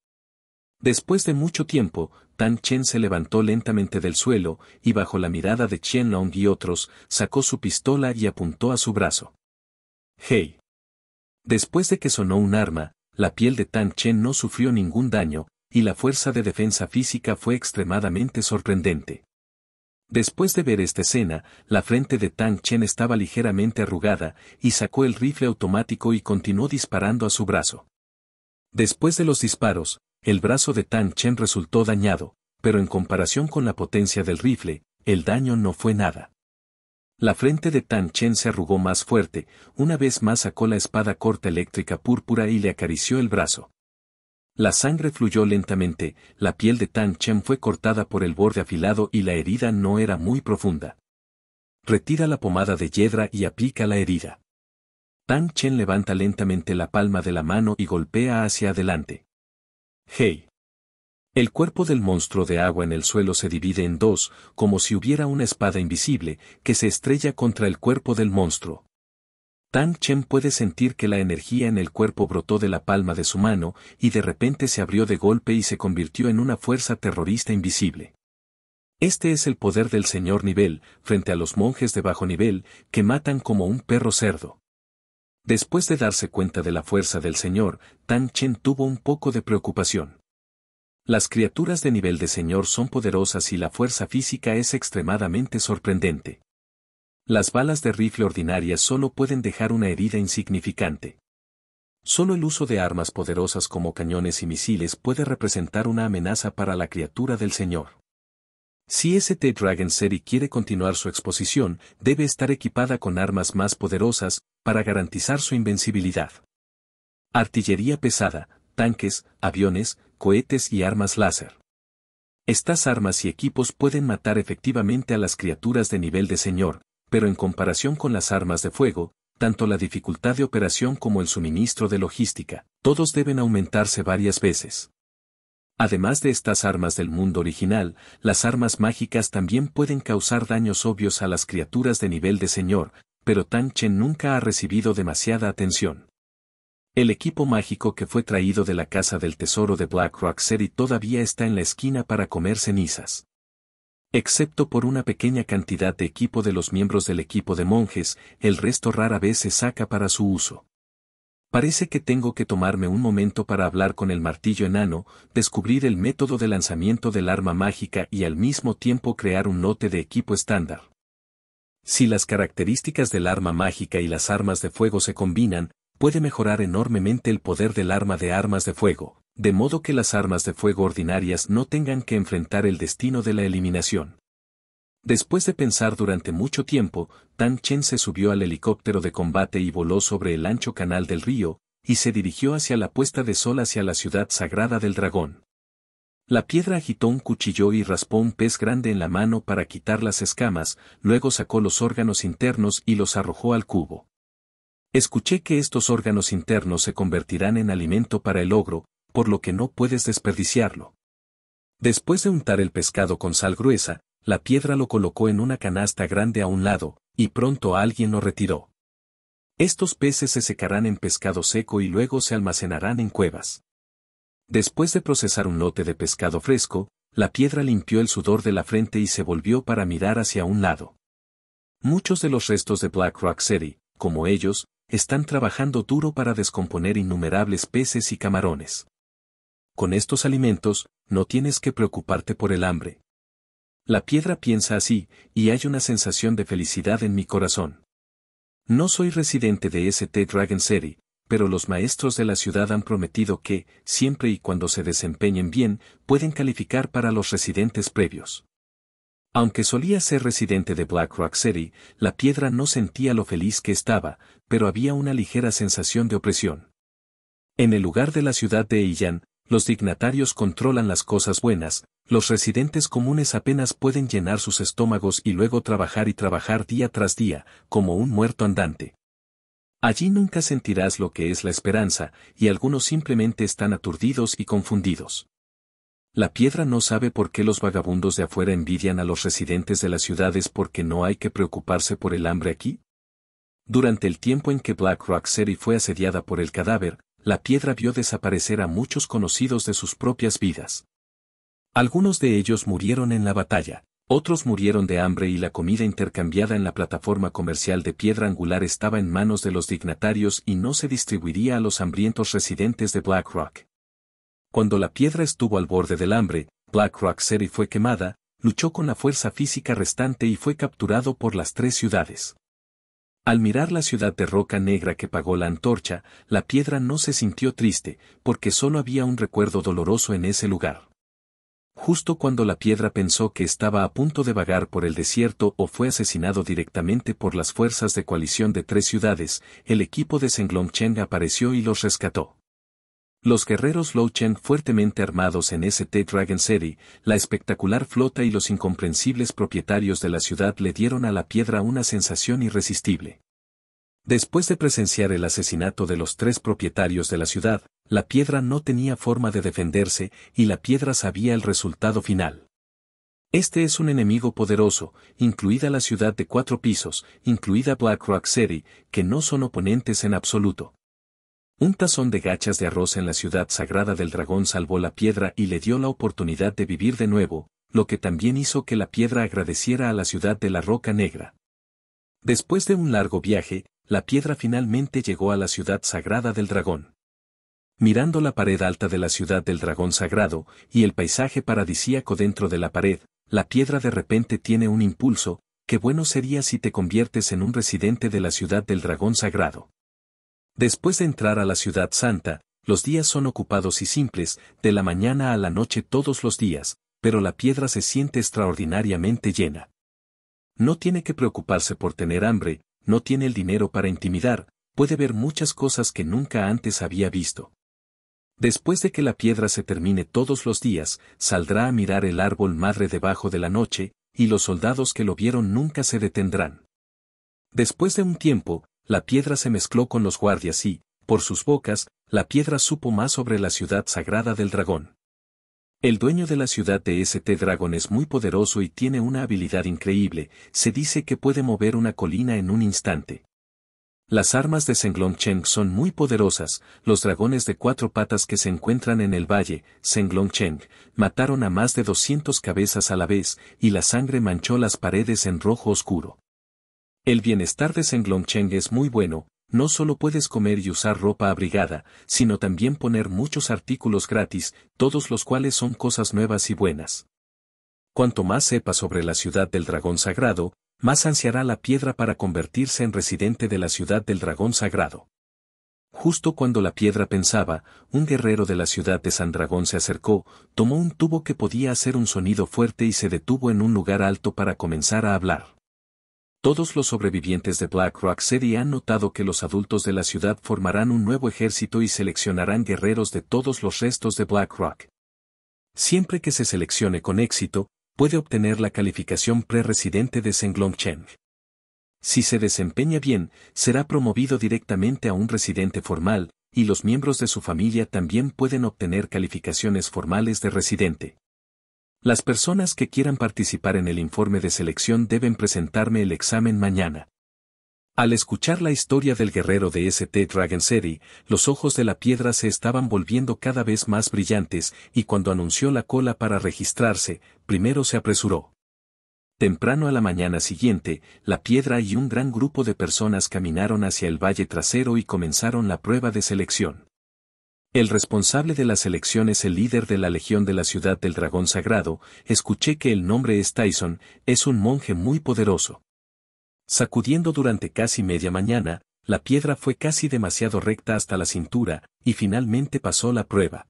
Después de mucho tiempo, Tan Chen se levantó lentamente del suelo, y bajo la mirada de Chen Long y otros, sacó su pistola y apuntó a su brazo. ¡Hey! Después de que sonó un arma, la piel de Tan Chen no sufrió ningún daño, y la fuerza de defensa física fue extremadamente sorprendente. Después de ver esta escena, la frente de Tan Chen estaba ligeramente arrugada, y sacó el rifle automático y continuó disparando a su brazo. Después de los disparos, el brazo de Tan Chen resultó dañado, pero en comparación con la potencia del rifle, el daño no fue nada. La frente de Tan Chen se arrugó más fuerte, una vez más sacó la espada corta eléctrica púrpura y le acarició el brazo. La sangre fluyó lentamente, la piel de Tan Chen fue cortada por el borde afilado y la herida no era muy profunda. Retira la pomada de yedra y aplica la herida. Tan Chen levanta lentamente la palma de la mano y golpea hacia adelante. Hey. El cuerpo del monstruo de agua en el suelo se divide en dos, como si hubiera una espada invisible, que se estrella contra el cuerpo del monstruo. Tan Chen puede sentir que la energía en el cuerpo brotó de la palma de su mano y de repente se abrió de golpe y se convirtió en una fuerza terrorista invisible. Este es el poder del señor nivel, frente a los monjes de bajo nivel, que matan como un perro cerdo. Después de darse cuenta de la fuerza del Señor, Tan Chen tuvo un poco de preocupación. Las criaturas de nivel de Señor son poderosas y la fuerza física es extremadamente sorprendente. Las balas de rifle ordinarias solo pueden dejar una herida insignificante. Solo el uso de armas poderosas como cañones y misiles puede representar una amenaza para la criatura del Señor. Si ST Dragon Series quiere continuar su exposición, debe estar equipada con armas más poderosas, para garantizar su invencibilidad. Artillería pesada, tanques, aviones, cohetes y armas láser. Estas armas y equipos pueden matar efectivamente a las criaturas de nivel de señor, pero en comparación con las armas de fuego, tanto la dificultad de operación como el suministro de logística, todos deben aumentarse varias veces. Además de estas armas del mundo original, las armas mágicas también pueden causar daños obvios a las criaturas de nivel de señor, pero Tan nunca ha recibido demasiada atención. El equipo mágico que fue traído de la casa del tesoro de Black Rock City todavía está en la esquina para comer cenizas. Excepto por una pequeña cantidad de equipo de los miembros del equipo de monjes, el resto rara vez se saca para su uso. Parece que tengo que tomarme un momento para hablar con el martillo enano, descubrir el método de lanzamiento del arma mágica y al mismo tiempo crear un note de equipo estándar. Si las características del arma mágica y las armas de fuego se combinan, puede mejorar enormemente el poder del arma de armas de fuego, de modo que las armas de fuego ordinarias no tengan que enfrentar el destino de la eliminación. Después de pensar durante mucho tiempo, Tan Chen se subió al helicóptero de combate y voló sobre el ancho canal del río, y se dirigió hacia la puesta de sol hacia la ciudad sagrada del dragón. La piedra agitó un cuchillo y raspó un pez grande en la mano para quitar las escamas, luego sacó los órganos internos y los arrojó al cubo. Escuché que estos órganos internos se convertirán en alimento para el ogro, por lo que no puedes desperdiciarlo. Después de untar el pescado con sal gruesa, la piedra lo colocó en una canasta grande a un lado, y pronto alguien lo retiró. Estos peces se secarán en pescado seco y luego se almacenarán en cuevas. Después de procesar un lote de pescado fresco, la piedra limpió el sudor de la frente y se volvió para mirar hacia un lado. Muchos de los restos de Black Rock City, como ellos, están trabajando duro para descomponer innumerables peces y camarones. Con estos alimentos, no tienes que preocuparte por el hambre, la piedra piensa así, y hay una sensación de felicidad en mi corazón. No soy residente de St. Dragon City, pero los maestros de la ciudad han prometido que, siempre y cuando se desempeñen bien, pueden calificar para los residentes previos. Aunque solía ser residente de Black Rock City, la piedra no sentía lo feliz que estaba, pero había una ligera sensación de opresión. En el lugar de la ciudad de Iyan, los dignatarios controlan las cosas buenas, los residentes comunes apenas pueden llenar sus estómagos y luego trabajar y trabajar día tras día, como un muerto andante. Allí nunca sentirás lo que es la esperanza, y algunos simplemente están aturdidos y confundidos. La piedra no sabe por qué los vagabundos de afuera envidian a los residentes de las ciudades porque no hay que preocuparse por el hambre aquí. Durante el tiempo en que Black Rock City fue asediada por el cadáver, la piedra vio desaparecer a muchos conocidos de sus propias vidas. Algunos de ellos murieron en la batalla, otros murieron de hambre y la comida intercambiada en la plataforma comercial de piedra angular estaba en manos de los dignatarios y no se distribuiría a los hambrientos residentes de Black Rock. Cuando la piedra estuvo al borde del hambre, Black Rock City fue quemada, luchó con la fuerza física restante y fue capturado por las tres ciudades. Al mirar la ciudad de roca negra que pagó la antorcha, la piedra no se sintió triste, porque solo había un recuerdo doloroso en ese lugar. Justo cuando la piedra pensó que estaba a punto de vagar por el desierto o fue asesinado directamente por las fuerzas de coalición de tres ciudades, el equipo de Senglongchen apareció y los rescató. Los guerreros Chen fuertemente armados en St. Dragon City, la espectacular flota y los incomprensibles propietarios de la ciudad le dieron a la piedra una sensación irresistible. Después de presenciar el asesinato de los tres propietarios de la ciudad, la piedra no tenía forma de defenderse y la piedra sabía el resultado final. Este es un enemigo poderoso, incluida la ciudad de cuatro pisos, incluida Black Rock City, que no son oponentes en absoluto. Un tazón de gachas de arroz en la ciudad sagrada del dragón salvó la piedra y le dio la oportunidad de vivir de nuevo, lo que también hizo que la piedra agradeciera a la ciudad de la Roca Negra. Después de un largo viaje, la piedra finalmente llegó a la ciudad sagrada del dragón. Mirando la pared alta de la ciudad del dragón sagrado y el paisaje paradisíaco dentro de la pared, la piedra de repente tiene un impulso, que bueno sería si te conviertes en un residente de la ciudad del dragón sagrado. Después de entrar a la ciudad santa, los días son ocupados y simples, de la mañana a la noche todos los días, pero la piedra se siente extraordinariamente llena. No tiene que preocuparse por tener hambre, no tiene el dinero para intimidar, puede ver muchas cosas que nunca antes había visto. Después de que la piedra se termine todos los días, saldrá a mirar el árbol madre debajo de la noche, y los soldados que lo vieron nunca se detendrán. Después de un tiempo, la piedra se mezcló con los guardias y, por sus bocas, la piedra supo más sobre la ciudad sagrada del dragón. El dueño de la ciudad de St. Dragon es muy poderoso y tiene una habilidad increíble, se dice que puede mover una colina en un instante. Las armas de Senglong son muy poderosas, los dragones de cuatro patas que se encuentran en el valle, Senglong mataron a más de 200 cabezas a la vez, y la sangre manchó las paredes en rojo oscuro. El bienestar de Senglongcheng es muy bueno, no solo puedes comer y usar ropa abrigada, sino también poner muchos artículos gratis, todos los cuales son cosas nuevas y buenas. Cuanto más sepa sobre la ciudad del dragón sagrado, más ansiará la piedra para convertirse en residente de la ciudad del dragón sagrado. Justo cuando la piedra pensaba, un guerrero de la ciudad de San Dragón se acercó, tomó un tubo que podía hacer un sonido fuerte y se detuvo en un lugar alto para comenzar a hablar. Todos los sobrevivientes de BlackRock City han notado que los adultos de la ciudad formarán un nuevo ejército y seleccionarán guerreros de todos los restos de BlackRock. Siempre que se seleccione con éxito, puede obtener la calificación pre-residente de Senglongcheng. Si se desempeña bien, será promovido directamente a un residente formal, y los miembros de su familia también pueden obtener calificaciones formales de residente. Las personas que quieran participar en el informe de selección deben presentarme el examen mañana. Al escuchar la historia del guerrero de St. Dragon City, los ojos de la piedra se estaban volviendo cada vez más brillantes y cuando anunció la cola para registrarse, primero se apresuró. Temprano a la mañana siguiente, la piedra y un gran grupo de personas caminaron hacia el valle trasero y comenzaron la prueba de selección. El responsable de las elecciones, el líder de la Legión de la Ciudad del Dragón Sagrado, escuché que el nombre es Tyson, es un monje muy poderoso. Sacudiendo durante casi media mañana, la piedra fue casi demasiado recta hasta la cintura, y finalmente pasó la prueba.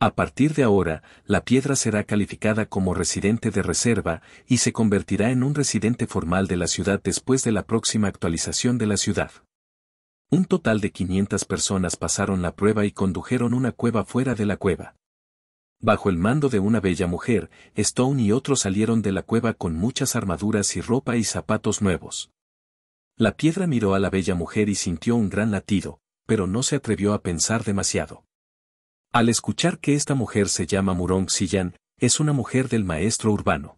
A partir de ahora, la piedra será calificada como residente de reserva y se convertirá en un residente formal de la ciudad después de la próxima actualización de la ciudad. Un total de 500 personas pasaron la prueba y condujeron una cueva fuera de la cueva. Bajo el mando de una bella mujer, Stone y otros salieron de la cueva con muchas armaduras y ropa y zapatos nuevos. La piedra miró a la bella mujer y sintió un gran latido, pero no se atrevió a pensar demasiado. Al escuchar que esta mujer se llama Murong Xiyan, es una mujer del maestro urbano.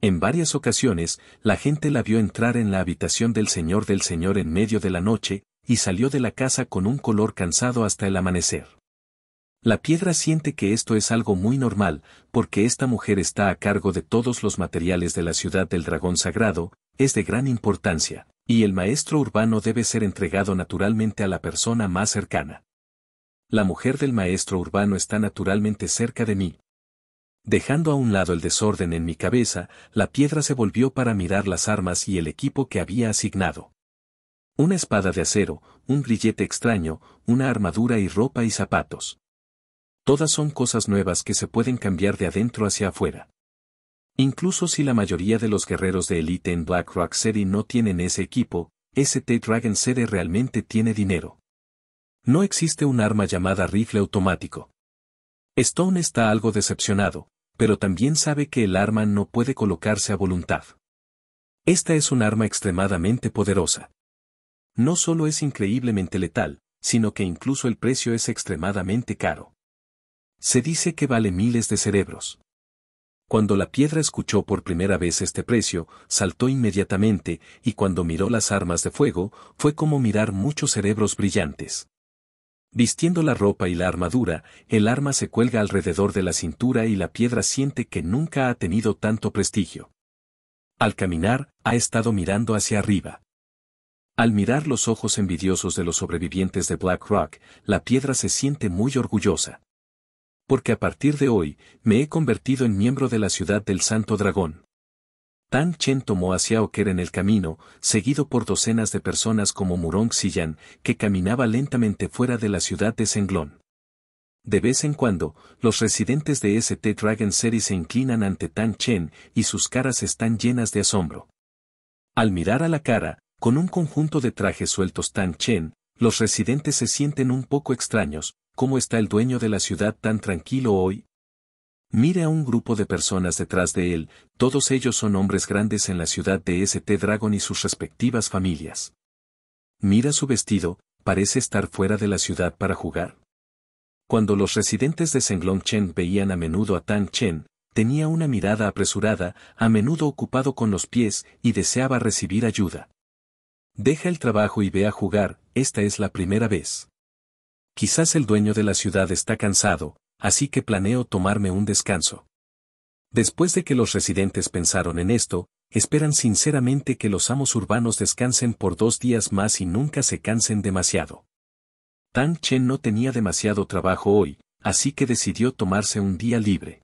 En varias ocasiones, la gente la vio entrar en la habitación del señor del señor en medio de la noche, y salió de la casa con un color cansado hasta el amanecer. La piedra siente que esto es algo muy normal, porque esta mujer está a cargo de todos los materiales de la ciudad del dragón sagrado, es de gran importancia, y el maestro urbano debe ser entregado naturalmente a la persona más cercana. La mujer del maestro urbano está naturalmente cerca de mí. Dejando a un lado el desorden en mi cabeza, la piedra se volvió para mirar las armas y el equipo que había asignado. Una espada de acero, un grillete extraño, una armadura y ropa y zapatos. Todas son cosas nuevas que se pueden cambiar de adentro hacia afuera. Incluso si la mayoría de los guerreros de élite en Black Rock City no tienen ese equipo, ST Dragon City realmente tiene dinero. No existe un arma llamada rifle automático. Stone está algo decepcionado, pero también sabe que el arma no puede colocarse a voluntad. Esta es un arma extremadamente poderosa no solo es increíblemente letal, sino que incluso el precio es extremadamente caro. Se dice que vale miles de cerebros. Cuando la piedra escuchó por primera vez este precio, saltó inmediatamente, y cuando miró las armas de fuego, fue como mirar muchos cerebros brillantes. Vistiendo la ropa y la armadura, el arma se cuelga alrededor de la cintura y la piedra siente que nunca ha tenido tanto prestigio. Al caminar, ha estado mirando hacia arriba. Al mirar los ojos envidiosos de los sobrevivientes de Black Rock, la piedra se siente muy orgullosa. Porque a partir de hoy, me he convertido en miembro de la ciudad del Santo Dragón. Tan Chen tomó hacia Oker en el camino, seguido por docenas de personas como Murong Xiyan, que caminaba lentamente fuera de la ciudad de Senglón. De vez en cuando, los residentes de St. Dragon City se inclinan ante Tan Chen y sus caras están llenas de asombro. Al mirar a la cara, con un conjunto de trajes sueltos tan chen, los residentes se sienten un poco extraños, ¿cómo está el dueño de la ciudad tan tranquilo hoy? Mire a un grupo de personas detrás de él, todos ellos son hombres grandes en la ciudad de St. Dragon y sus respectivas familias. Mira su vestido, parece estar fuera de la ciudad para jugar. Cuando los residentes de Senglong Chen veían a menudo a Tan Chen, tenía una mirada apresurada, a menudo ocupado con los pies, y deseaba recibir ayuda. Deja el trabajo y ve a jugar, esta es la primera vez. Quizás el dueño de la ciudad está cansado, así que planeo tomarme un descanso. Después de que los residentes pensaron en esto, esperan sinceramente que los amos urbanos descansen por dos días más y nunca se cansen demasiado. Tan Chen no tenía demasiado trabajo hoy, así que decidió tomarse un día libre.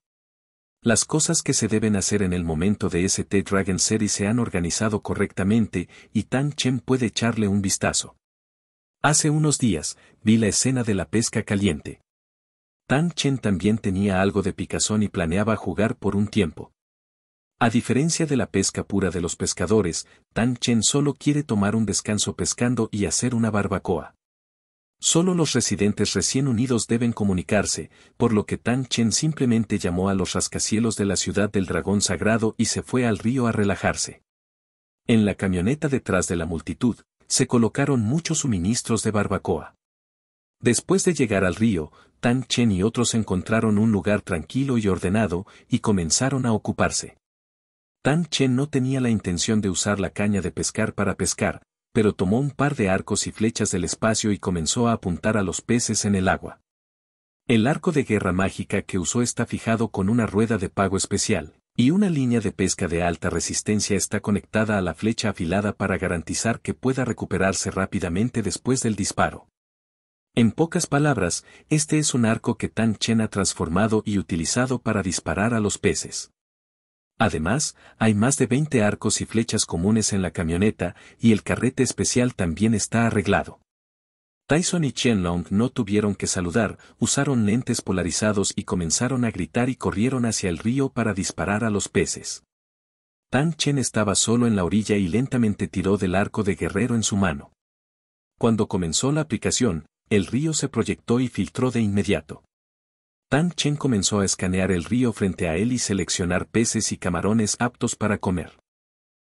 Las cosas que se deben hacer en el momento de ST Dragon Series se han organizado correctamente y Tan Chen puede echarle un vistazo. Hace unos días, vi la escena de la pesca caliente. Tan Chen también tenía algo de picazón y planeaba jugar por un tiempo. A diferencia de la pesca pura de los pescadores, Tan Chen solo quiere tomar un descanso pescando y hacer una barbacoa. Solo los residentes recién unidos deben comunicarse, por lo que Tan Chen simplemente llamó a los rascacielos de la ciudad del dragón sagrado y se fue al río a relajarse. En la camioneta detrás de la multitud, se colocaron muchos suministros de barbacoa. Después de llegar al río, Tan Chen y otros encontraron un lugar tranquilo y ordenado y comenzaron a ocuparse. Tan Chen no tenía la intención de usar la caña de pescar para pescar, pero tomó un par de arcos y flechas del espacio y comenzó a apuntar a los peces en el agua. El arco de guerra mágica que usó está fijado con una rueda de pago especial, y una línea de pesca de alta resistencia está conectada a la flecha afilada para garantizar que pueda recuperarse rápidamente después del disparo. En pocas palabras, este es un arco que Tan Chen ha transformado y utilizado para disparar a los peces. Además, hay más de 20 arcos y flechas comunes en la camioneta y el carrete especial también está arreglado. Tyson y Chen Long no tuvieron que saludar, usaron lentes polarizados y comenzaron a gritar y corrieron hacia el río para disparar a los peces. Tan Chen estaba solo en la orilla y lentamente tiró del arco de guerrero en su mano. Cuando comenzó la aplicación, el río se proyectó y filtró de inmediato. Tan Chen comenzó a escanear el río frente a él y seleccionar peces y camarones aptos para comer.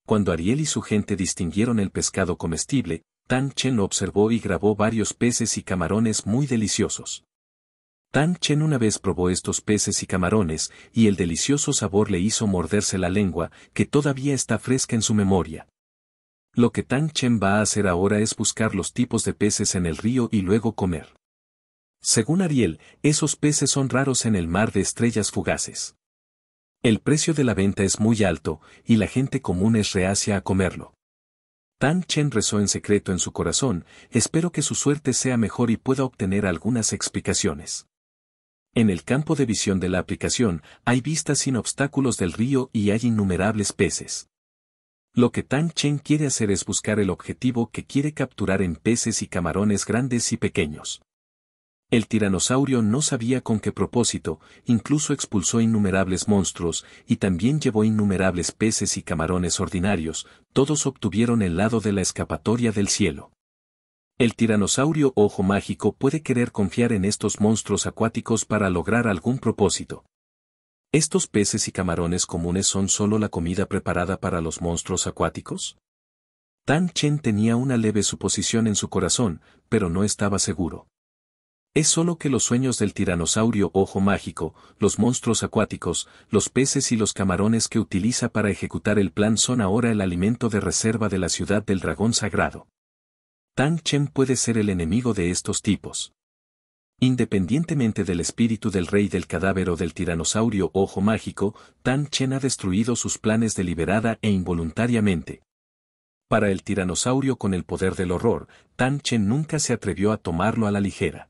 Cuando Ariel y su gente distinguieron el pescado comestible, Tan Chen observó y grabó varios peces y camarones muy deliciosos. Tan Chen una vez probó estos peces y camarones, y el delicioso sabor le hizo morderse la lengua, que todavía está fresca en su memoria. Lo que Tan Chen va a hacer ahora es buscar los tipos de peces en el río y luego comer. Según Ariel, esos peces son raros en el mar de estrellas fugaces. El precio de la venta es muy alto, y la gente común es reacia a comerlo. Tan Chen rezó en secreto en su corazón, espero que su suerte sea mejor y pueda obtener algunas explicaciones. En el campo de visión de la aplicación hay vistas sin obstáculos del río y hay innumerables peces. Lo que Tan Chen quiere hacer es buscar el objetivo que quiere capturar en peces y camarones grandes y pequeños. El tiranosaurio no sabía con qué propósito, incluso expulsó innumerables monstruos, y también llevó innumerables peces y camarones ordinarios, todos obtuvieron el lado de la escapatoria del cielo. El tiranosaurio ojo mágico puede querer confiar en estos monstruos acuáticos para lograr algún propósito. ¿Estos peces y camarones comunes son solo la comida preparada para los monstruos acuáticos? Tan Chen tenía una leve suposición en su corazón, pero no estaba seguro. Es solo que los sueños del tiranosaurio ojo mágico, los monstruos acuáticos, los peces y los camarones que utiliza para ejecutar el plan son ahora el alimento de reserva de la ciudad del dragón sagrado. Tan Chen puede ser el enemigo de estos tipos. Independientemente del espíritu del rey del cadáver o del tiranosaurio ojo mágico, Tan Chen ha destruido sus planes deliberada e involuntariamente. Para el tiranosaurio con el poder del horror, Tan Chen nunca se atrevió a tomarlo a la ligera.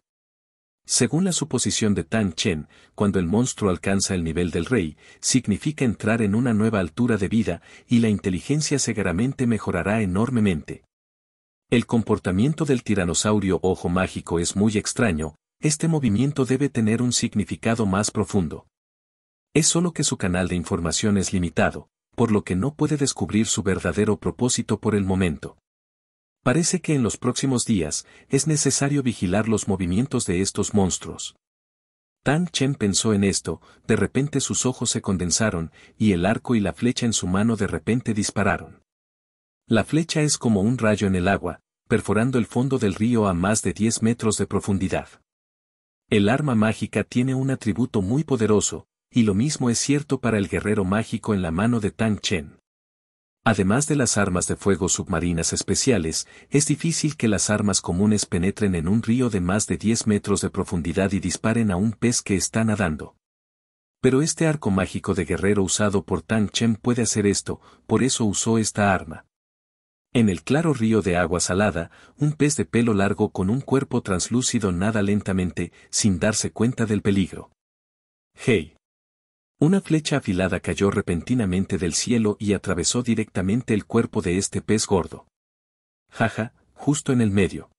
Según la suposición de Tan Chen, cuando el monstruo alcanza el nivel del rey, significa entrar en una nueva altura de vida y la inteligencia seguramente mejorará enormemente. El comportamiento del tiranosaurio ojo mágico es muy extraño, este movimiento debe tener un significado más profundo. Es solo que su canal de información es limitado, por lo que no puede descubrir su verdadero propósito por el momento. Parece que en los próximos días es necesario vigilar los movimientos de estos monstruos. Tan Chen pensó en esto, de repente sus ojos se condensaron, y el arco y la flecha en su mano de repente dispararon. La flecha es como un rayo en el agua, perforando el fondo del río a más de 10 metros de profundidad. El arma mágica tiene un atributo muy poderoso, y lo mismo es cierto para el guerrero mágico en la mano de Tang Chen. Además de las armas de fuego submarinas especiales, es difícil que las armas comunes penetren en un río de más de 10 metros de profundidad y disparen a un pez que está nadando. Pero este arco mágico de guerrero usado por Tang Chen puede hacer esto, por eso usó esta arma. En el claro río de agua salada, un pez de pelo largo con un cuerpo translúcido nada lentamente, sin darse cuenta del peligro. Hey. Una flecha afilada cayó repentinamente del cielo y atravesó directamente el cuerpo de este pez gordo. Jaja, justo en el medio.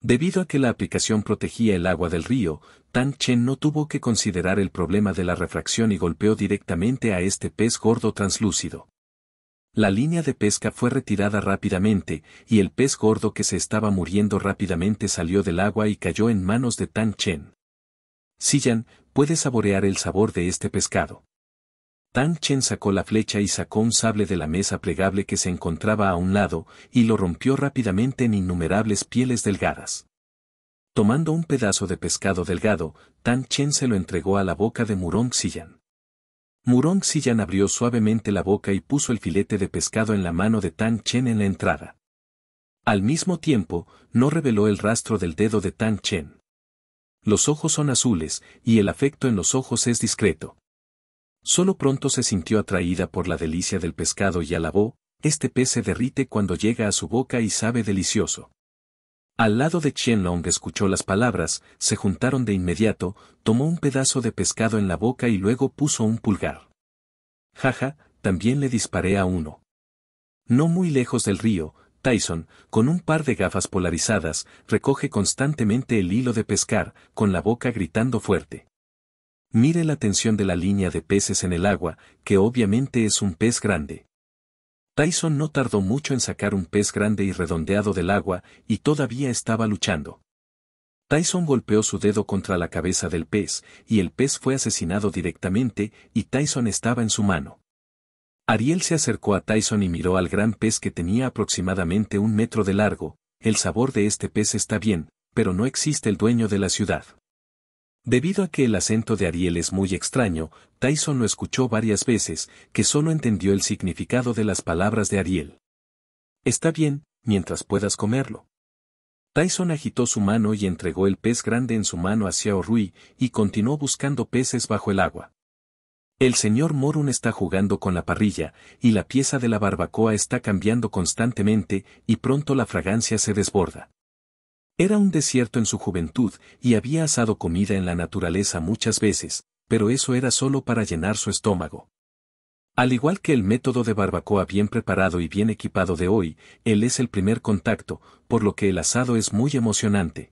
Debido a que la aplicación protegía el agua del río, Tan Chen no tuvo que considerar el problema de la refracción y golpeó directamente a este pez gordo translúcido. La línea de pesca fue retirada rápidamente, y el pez gordo que se estaba muriendo rápidamente salió del agua y cayó en manos de Tan Chen. Sillan, puede saborear el sabor de este pescado. Tan Chen sacó la flecha y sacó un sable de la mesa plegable que se encontraba a un lado, y lo rompió rápidamente en innumerables pieles delgadas. Tomando un pedazo de pescado delgado, Tan Chen se lo entregó a la boca de Murong Xiyan. Murong Xiyan abrió suavemente la boca y puso el filete de pescado en la mano de Tan Chen en la entrada. Al mismo tiempo, no reveló el rastro del dedo de Tan Chen los ojos son azules, y el afecto en los ojos es discreto. Solo pronto se sintió atraída por la delicia del pescado y alabó, este pez se derrite cuando llega a su boca y sabe delicioso. Al lado de Qianlong escuchó las palabras, se juntaron de inmediato, tomó un pedazo de pescado en la boca y luego puso un pulgar. Jaja, también le disparé a uno. No muy lejos del río, Tyson, con un par de gafas polarizadas, recoge constantemente el hilo de pescar, con la boca gritando fuerte. Mire la tensión de la línea de peces en el agua, que obviamente es un pez grande. Tyson no tardó mucho en sacar un pez grande y redondeado del agua, y todavía estaba luchando. Tyson golpeó su dedo contra la cabeza del pez, y el pez fue asesinado directamente, y Tyson estaba en su mano. Ariel se acercó a Tyson y miró al gran pez que tenía aproximadamente un metro de largo. El sabor de este pez está bien, pero no existe el dueño de la ciudad. Debido a que el acento de Ariel es muy extraño, Tyson lo escuchó varias veces, que solo entendió el significado de las palabras de Ariel. Está bien, mientras puedas comerlo. Tyson agitó su mano y entregó el pez grande en su mano hacia Orui y continuó buscando peces bajo el agua. El señor Morun está jugando con la parrilla, y la pieza de la barbacoa está cambiando constantemente, y pronto la fragancia se desborda. Era un desierto en su juventud, y había asado comida en la naturaleza muchas veces, pero eso era solo para llenar su estómago. Al igual que el método de barbacoa bien preparado y bien equipado de hoy, él es el primer contacto, por lo que el asado es muy emocionante.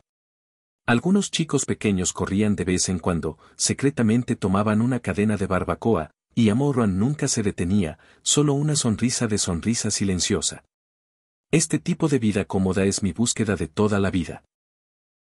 Algunos chicos pequeños corrían de vez en cuando, secretamente tomaban una cadena de barbacoa, y Amorran nunca se detenía, solo una sonrisa de sonrisa silenciosa. Este tipo de vida cómoda es mi búsqueda de toda la vida.